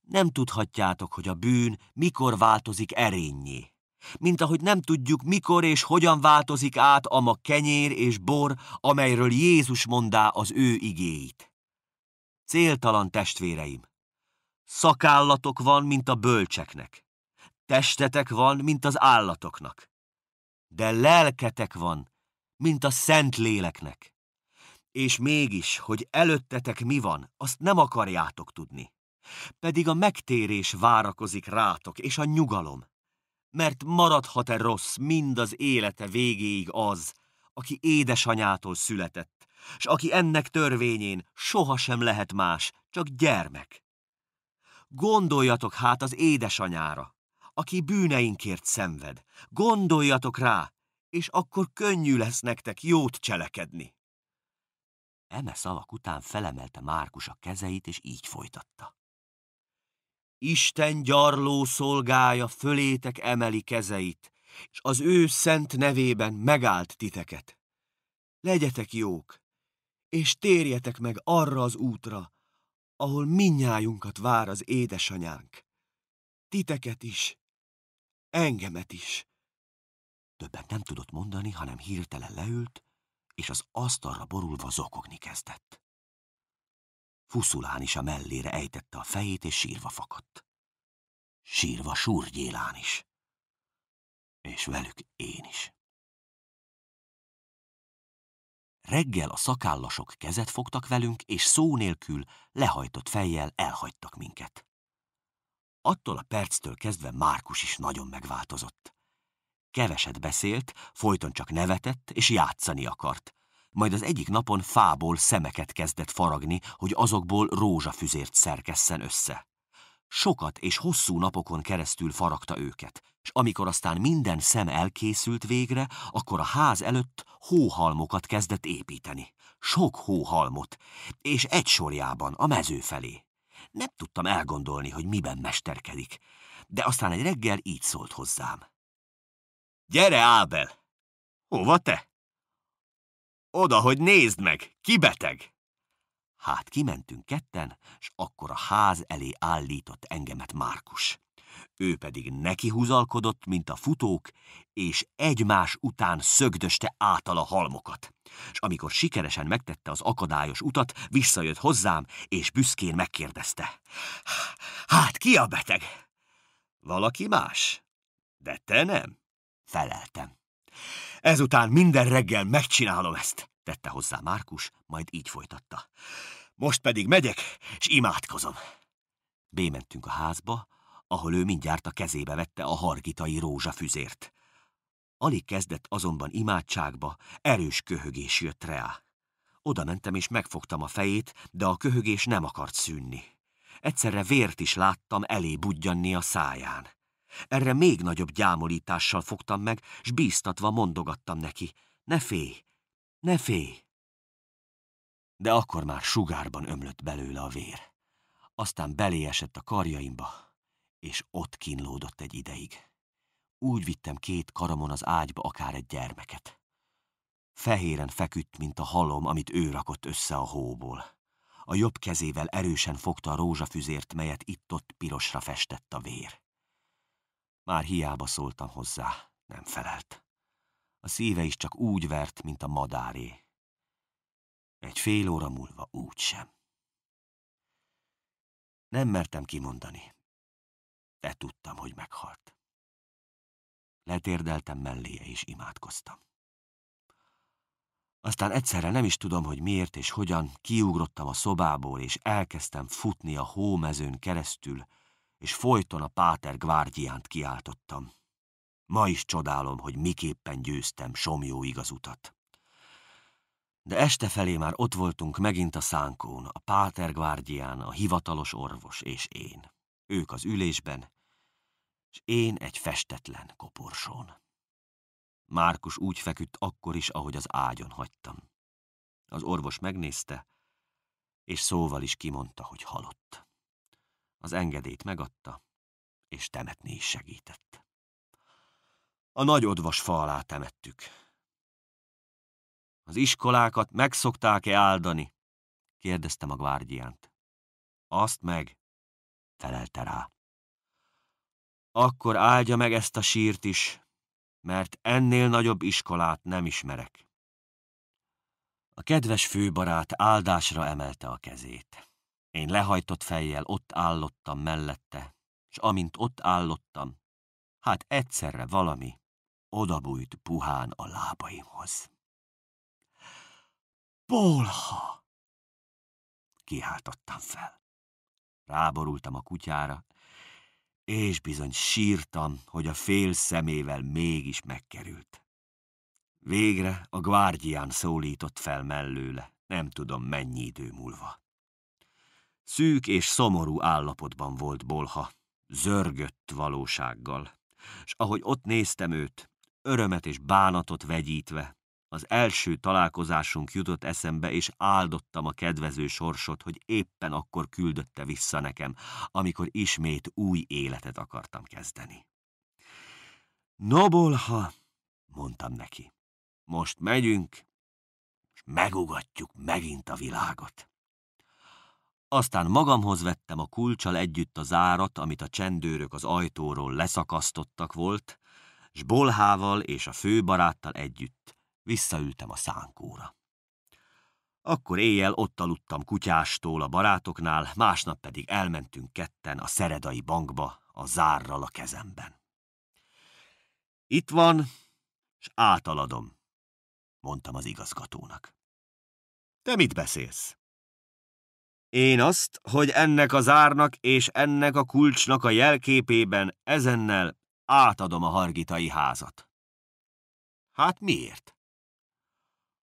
Nem tudhatjátok, hogy a bűn mikor változik erényé mint ahogy nem tudjuk, mikor és hogyan változik át a ma kenyér és bor, amelyről Jézus mondá az ő igéit. Céltalan testvéreim! Szakállatok van, mint a bölcseknek. Testetek van, mint az állatoknak. De lelketek van, mint a szent léleknek. És mégis, hogy előttetek mi van, azt nem akarjátok tudni. Pedig a megtérés várakozik rátok, és a nyugalom mert maradhat-e rossz mind az élete végéig az, aki édesanyától született, s aki ennek törvényén sohasem lehet más, csak gyermek. Gondoljatok hát az édesanyára, aki bűneinkért szenved, gondoljatok rá, és akkor könnyű lesz nektek jót cselekedni. Eme szavak után felemelte Márkus a kezeit, és így folytatta. Isten gyarló szolgája fölétek emeli kezeit, és az ő szent nevében megállt titeket. Legyetek jók, és térjetek meg arra az útra, ahol minnyájunkat vár az édesanyánk. Titeket is, engemet is. Többet nem tudott mondani, hanem hirtelen leült, és az asztalra borulva zokogni kezdett. Fuszulán is a mellére ejtette a fejét, és sírva fakadt. Sírva
Súrgyélán is. És velük én is.
Reggel a szakállasok kezet fogtak velünk, és szó nélkül, lehajtott fejjel elhagytak minket. Attól a perctől kezdve Márkus is nagyon megváltozott. Keveset beszélt, folyton csak nevetett és játszani akart majd az egyik napon fából szemeket kezdett faragni, hogy azokból rózsafüzért szerkesszen össze. Sokat és hosszú napokon keresztül faragta őket, és amikor aztán minden szem elkészült végre, akkor a ház előtt hóhalmokat kezdett építeni. Sok hóhalmot, és egy sorjában a mező felé. Nem tudtam elgondolni, hogy miben mesterkedik, de aztán egy reggel így szólt hozzám. Gyere, Ábel! Hova te? Oda, hogy nézd meg, ki beteg? Hát kimentünk ketten, s akkor a ház elé állított engemet Márkus. Ő pedig neki húzalkodott, mint a futók, és egymás után szögdöste átal a halmokat. És amikor sikeresen megtette az akadályos utat, visszajött hozzám, és büszkén megkérdezte. Hát ki a beteg? Valaki más? De te nem? Feleltem. Ezután minden reggel megcsinálom ezt, tette hozzá Márkus, majd így folytatta. Most pedig megyek, és imádkozom. Bémentünk a házba, ahol ő mindjárt a kezébe vette a hargitai rózsafüzért. Alig kezdett azonban imádságba, erős köhögés jött rá. Oda mentem és megfogtam a fejét, de a köhögés nem akart szűnni. Egyszerre vért is láttam elé budjanni a száján. Erre még nagyobb gyámolítással fogtam meg, s bíztatva mondogattam neki. Ne félj, ne félj! De akkor már sugárban ömlött belőle a vér. Aztán belé esett a karjaimba, és ott kínlódott egy ideig. Úgy vittem két karamon az ágyba akár egy gyermeket. Fehéren feküdt, mint a halom, amit ő rakott össze a hóból. A jobb kezével erősen fogta a rózsafüzért, melyet itt-ott pirosra festett a vér. Már hiába szóltam hozzá, nem felelt. A szíve is csak úgy vert, mint a madáré. Egy fél óra múlva úgy sem.
Nem mertem kimondani, de tudtam, hogy meghalt.
Letérdeltem melléje és imádkoztam. Aztán egyszerre nem is tudom, hogy miért és hogyan, kiugrottam a szobából, és elkezdtem futni a hómezőn keresztül, és folyton a páter gvárgyiánt kiáltottam. Ma is csodálom, hogy miképpen győztem Somjó igazutat. De este felé már ott voltunk megint a szánkón, a páter gvárgyián, a hivatalos orvos és én. Ők az ülésben, és én egy festetlen koporsón. Márkus úgy feküdt akkor is, ahogy az ágyon hagytam. Az orvos megnézte, és szóval is kimondta, hogy halott. Az engedét megadta, és temetni is segített. A nagy odvas fa alá temettük. Az iskolákat megszokták-e áldani? kérdeztem a gvárgyiánt. Azt meg, felelte rá. Akkor áldja meg ezt a sírt is, mert ennél nagyobb iskolát nem ismerek. A kedves főbarát áldásra emelte a kezét. Én lehajtott fejjel ott állottam mellette, s amint ott állottam, hát egyszerre valami odabújt puhán a lábaimhoz.
Bolha!
Kiáltottam fel. Ráborultam a kutyára, és bizony sírtam, hogy a fél szemével mégis megkerült. Végre a gvárdián szólított fel mellőle, nem tudom mennyi idő múlva. Szűk és szomorú állapotban volt Bolha, zörgött valósággal, s ahogy ott néztem őt, örömet és bánatot vegyítve, az első találkozásunk jutott eszembe, és áldottam a kedvező sorsot, hogy éppen akkor küldötte vissza nekem, amikor ismét új életet akartam kezdeni. Nobolha, mondtam neki, most megyünk, és megugatjuk megint a világot. Aztán magamhoz vettem a kulcsal együtt a zárat, amit a csendőrök az ajtóról leszakasztottak volt, s Bolhával és a főbaráttal együtt visszaültem a szánkóra. Akkor éjjel ott aludtam kutyástól a barátoknál, másnap pedig elmentünk ketten a szeredai bankba, a zárral a kezemben. Itt van, s átaladom, mondtam az igazgatónak. Te mit beszélsz? Én azt, hogy ennek az árnak és ennek a kulcsnak a jelképében ezennel átadom a hargitai házat. Hát miért?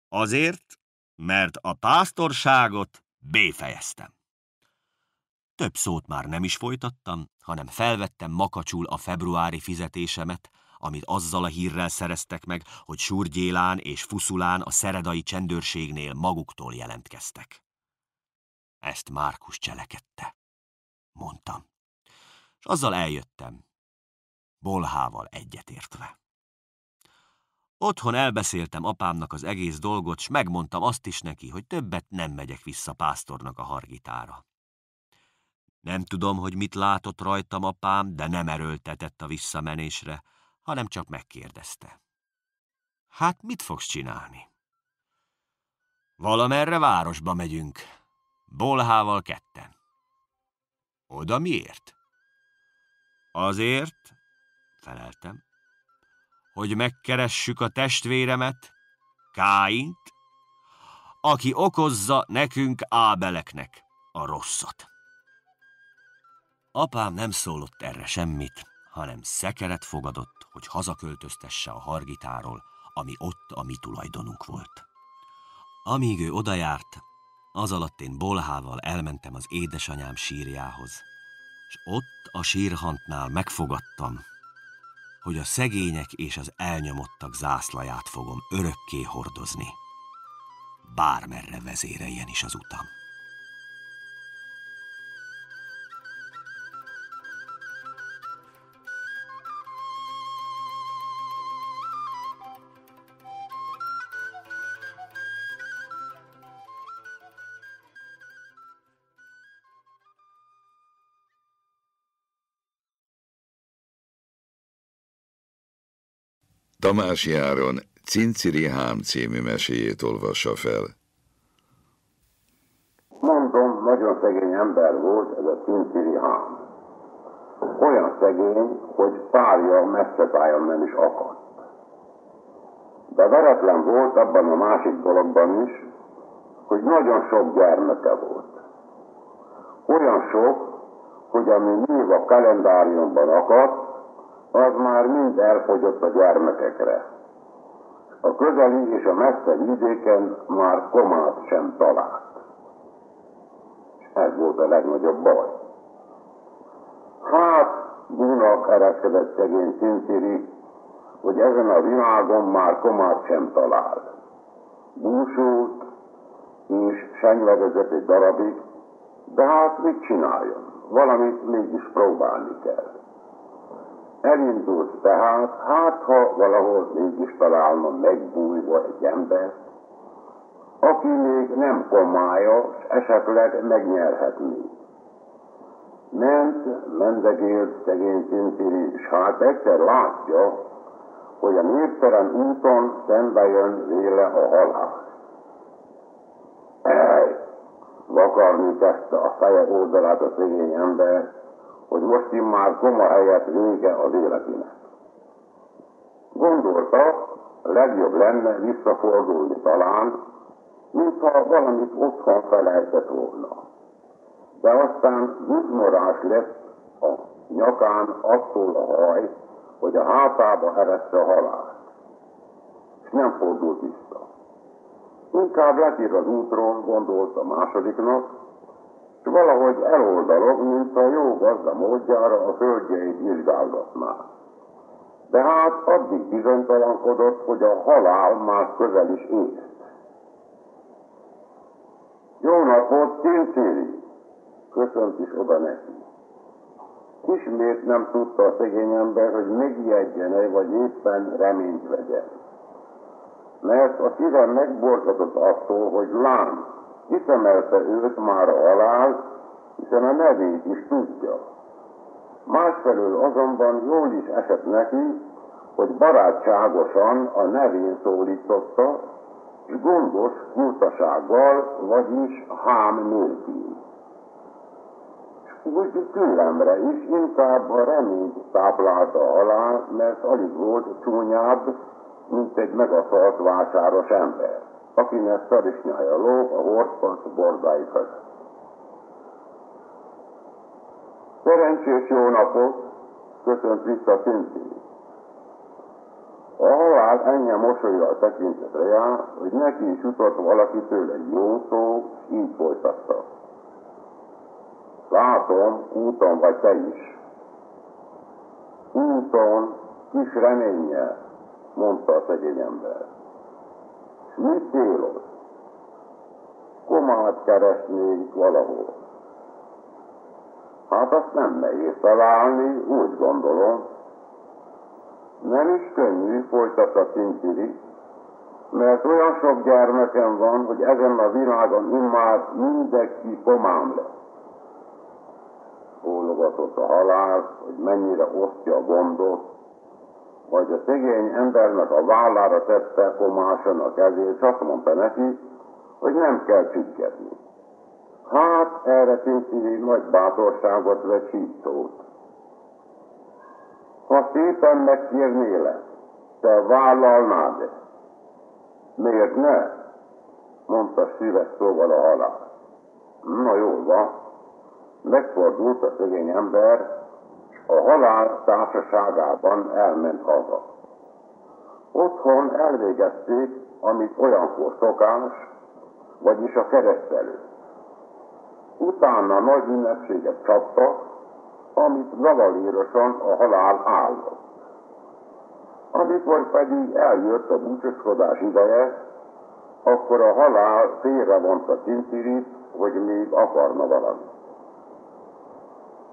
Azért, mert a pásztorságot béfejeztem. Több szót már nem is folytattam, hanem felvettem makacsul a februári fizetésemet, amit azzal a hírrel szereztek meg, hogy Surgyélán és Fuszulán a szeredai csendőrségnél maguktól jelentkeztek. Ezt Márkus cselekedte, mondtam. És azzal eljöttem, bolhával egyetértve. Otthon elbeszéltem apámnak az egész dolgot, s megmondtam azt is neki, hogy többet nem megyek vissza pásztornak a hargitára. Nem tudom, hogy mit látott rajtam apám, de nem erőltetett a visszamenésre, hanem csak megkérdezte. Hát mit fogsz csinálni? Valamerre városba megyünk, Bolhával ketten. Oda miért? Azért, feleltem, hogy megkeressük a testvéremet, Káint, aki okozza nekünk ábeleknek a rosszat. Apám nem szólott erre semmit, hanem szekeret fogadott, hogy hazaköltöztesse a hargitáról, ami ott a mi tulajdonunk volt. Amíg ő odajárt, az alatt én bolhával elmentem az édesanyám sírjához, és ott a sírhantnál megfogadtam, hogy a szegények és az elnyomottak zászlaját fogom örökké hordozni. Bármerre vezéreljen is az utam.
Tamás Járon Cinciri Hám című
meséjét olvassa fel.
Mondom, nagyon szegény ember volt ez a Cinciri Hám. Olyan szegény, hogy párja messze tájon nem is akadt. De veretlen volt abban a másik dologban is, hogy nagyon sok gyermeke volt. Olyan sok, hogy ami név a kalendáriumban akadt, az már mind elfogyott a gyermekekre. A közeli és a messze vidéken már komát sem talált. És ez volt a legnagyobb baj. Hát, Buna kereskedett szegény Cinciri, hogy ezen a világon már komát sem talál. Búsult, és senylegezett egy darabig, de hát mit csináljon? Valamit mégis próbálni kell. Elindult tehát, hát ha valahol mégis találna megbújva egy ember, aki még nem komája, s esetleg megnyerhetné. Ment, mendegélt szegény Tintiri, s hát egyszer látja, hogy a néptelen úton szembe jön véle a halál. Ej! Vakarni kezdte a feje oldalát a szegény ember, hogy most immár koma helyett vége az életének. Gondolta, legjobb lenne visszafordulni talán, mintha valamit otthon felejtett volna. De aztán guzmorás lett a nyakán attól a haj, hogy a hátába ereszte a halál. És nem fordult vissza. Inkább letír az útról, gondolta másodiknak, valahogy eloldalog, mint a jó gazda módjára a földjeit vizsgálgatná. De hát addig bizonytalankodott, hogy a halál már közel is ért. Jó napot, Tintéri! Köszönt is oda neki. Ismét nem tudta a szegény ember, hogy megijedjen-e, vagy éppen reményt vegyen. Mert a szívem megborzatott attól, hogy lám Kitemelte őt már alá, hiszen a nevét is tudja. Másfelől azonban jól is esett neki, hogy barátságosan a nevén szólította, és gondos furtasággal, vagyis hám nélkül. És úgy tőlemre is inkább a reményt táplálta alá, mert alig volt csúnyább, mint egy megaszalt vásáros ember akinek tarisnyája a ló, a orszpart bordáikat. Szerencsés jó napot, köszönt vissza Kinti. A halál ennyi a tekintetre jár, hogy neki is jutott valaki tőle jó szó, és így folytatta. Látom, úton vagy te is. Úton, kis reménye, mondta a szegény ember mi célod? Komát keresnénk valahol. Hát azt nem nehéz találni, úgy gondolom. Nem is könnyű, folytatta Tintiri, mert olyan sok gyermekem van, hogy ezen a világon immár mindenki komám lesz. Ólogatott a halál, hogy mennyire osztja a gondot, vagy a szegény embernek a vállára tette komáson a kezét, és azt mondta neki, hogy nem kell csüggetni. Hát erre Pincili nagy bátorságot vett hítót. Ha szépen megkérnélek, te vállalnád -e? Miért ne? mondta szíves szóval a halál. Na jó, van, megfordult a szegény ember, a halál társaságában elment haza. Otthon elvégezték, amit olyankor szokás, vagyis a keresztelő. Utána nagy ünnepséget csaptak, amit zavalírosan a halál állott. Amikor pedig eljött a búcsoskodás ideje, akkor a halál félrevonta Cintirit, hogy még akarna valamit.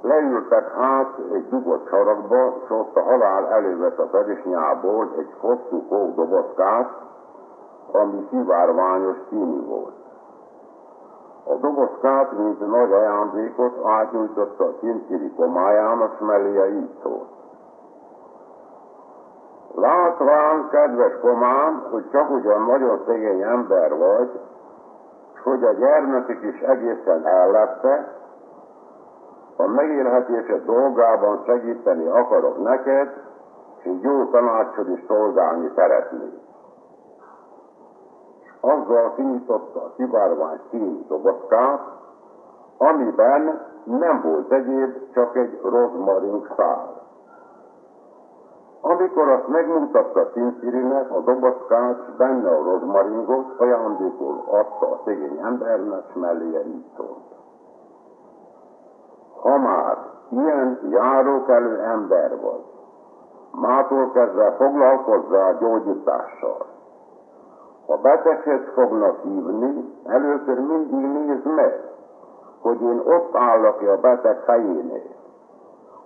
Leültek hát egy dugott sarakba, és ott a halál elővet a perisnyából egy hosszú kókdobozkát, ami szivárványos színű volt. A dobozkát, mint nagy ajándékot átnyújtotta a kintkiri komájának, melléje így szólt. Látván, kedves komám, hogy csak ugyan nagyon szegény ember vagy, hogy a gyermekük is egészen ellette, a megélhetésed dolgában segíteni akarok neked, és jó tanácsod is szolgálni szeretnék. Azzal finította a szivárvány színű dobozkát, amiben nem volt egyéb, csak egy rozmarink szál. Amikor azt megmutatta Tintirinek a dobozkát, benne a rozmaringot, ajándékul adta a szegény embernek, melléje így szólt. Amár ilyen járókelő ember volt, mától kezdve foglalkozza a gyógyítással. Ha beteget fognak hívni, először mindig nézd meg, hogy én ott állok-e a beteg fejénél.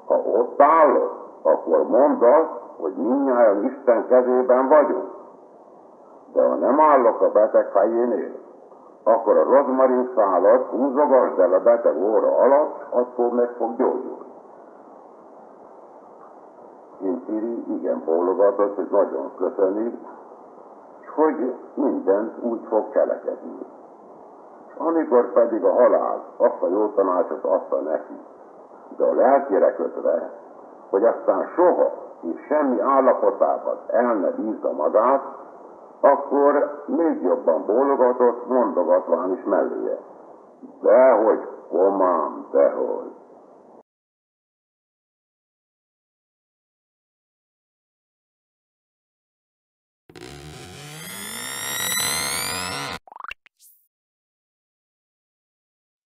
Ha ott állok, akkor mondd azt, hogy mindnyájan Isten kezében vagyunk. De ha nem állok a beteg fejénél, akkor a rozmarin szálat húzogasd el a beteg óra alatt, attól meg fog gyógyulni. Én igen bólogatott, hogy nagyon köszöni, hogy mindent úgy fog cselekedni. Amikor pedig a halál azt a jó tanácsot adta neki, de a lelkére kötve, hogy aztán soha és semmi állapotában el ne bízza magát, akkor még jobban bólogatott, mondogatván is melléje. Dehogy, komám,
dehogy.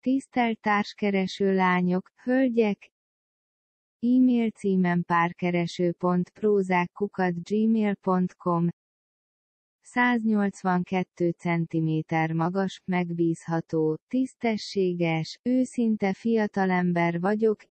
Tisztelt társkereső lányok, hölgyek, e-mail címen gmail.com, 182 cm magas, megbízható, tisztességes, őszinte fiatalember vagyok,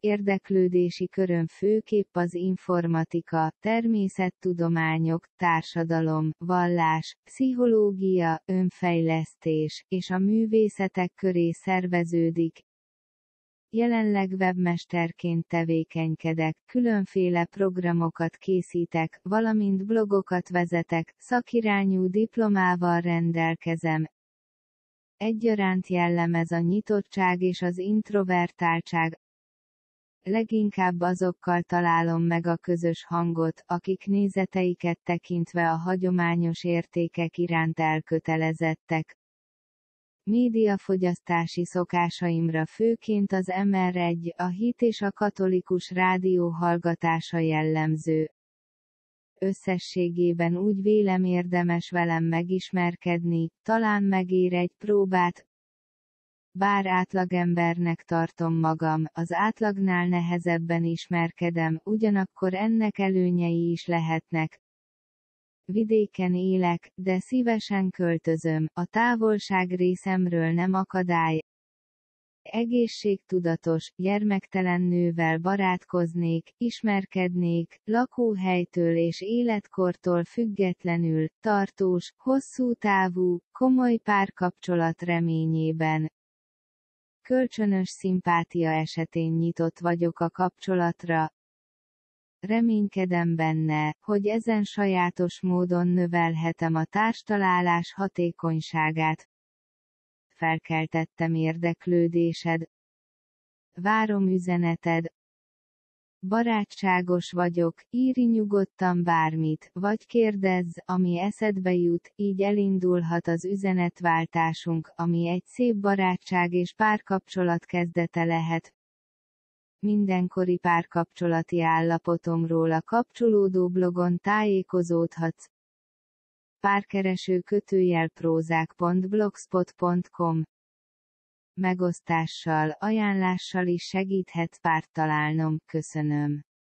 Érdeklődési köröm főképp az informatika, természettudományok, társadalom, vallás, pszichológia, önfejlesztés, és a művészetek köré szerveződik, Jelenleg webmesterként tevékenykedek, különféle programokat készítek, valamint blogokat vezetek, szakirányú diplomával rendelkezem. Egyaránt jellemez a nyitottság és az introvertáltság, leginkább azokkal találom meg a közös hangot, akik nézeteiket tekintve a hagyományos értékek iránt elkötelezettek, Médiafogyasztási szokásaimra főként az MR1, a hit és a katolikus rádió hallgatása jellemző. Összességében úgy vélem érdemes velem megismerkedni, talán megér egy próbát, bár átlagembernek tartom magam, az átlagnál nehezebben ismerkedem, ugyanakkor ennek előnyei is lehetnek, Vidéken élek, de szívesen költözöm, a távolság részemről nem akadály. Egészségtudatos, gyermektelen nővel barátkoznék, ismerkednék, lakóhelytől és életkortól függetlenül, tartós, hosszú távú, komoly párkapcsolat reményében, kölcsönös szimpátia esetén nyitott vagyok a kapcsolatra, reménykedem benne, hogy ezen sajátos módon növelhetem a társtalálás hatékonyságát. Felkeltettem érdeklődésed. Várom üzeneted. Barátságos vagyok, írj nyugodtan bármit, vagy kérdezz, ami eszedbe jut, így elindulhat az üzenetváltásunk, ami egy szép barátság és párkapcsolat kezdete lehet, mindenkori párkapcsolati állapotomról a kapcsolódó blogon tájékozódhatsz. Párkereső kötőjel prózák.blogspot.com Megosztással, ajánlással is segíthet párt találnom, köszönöm.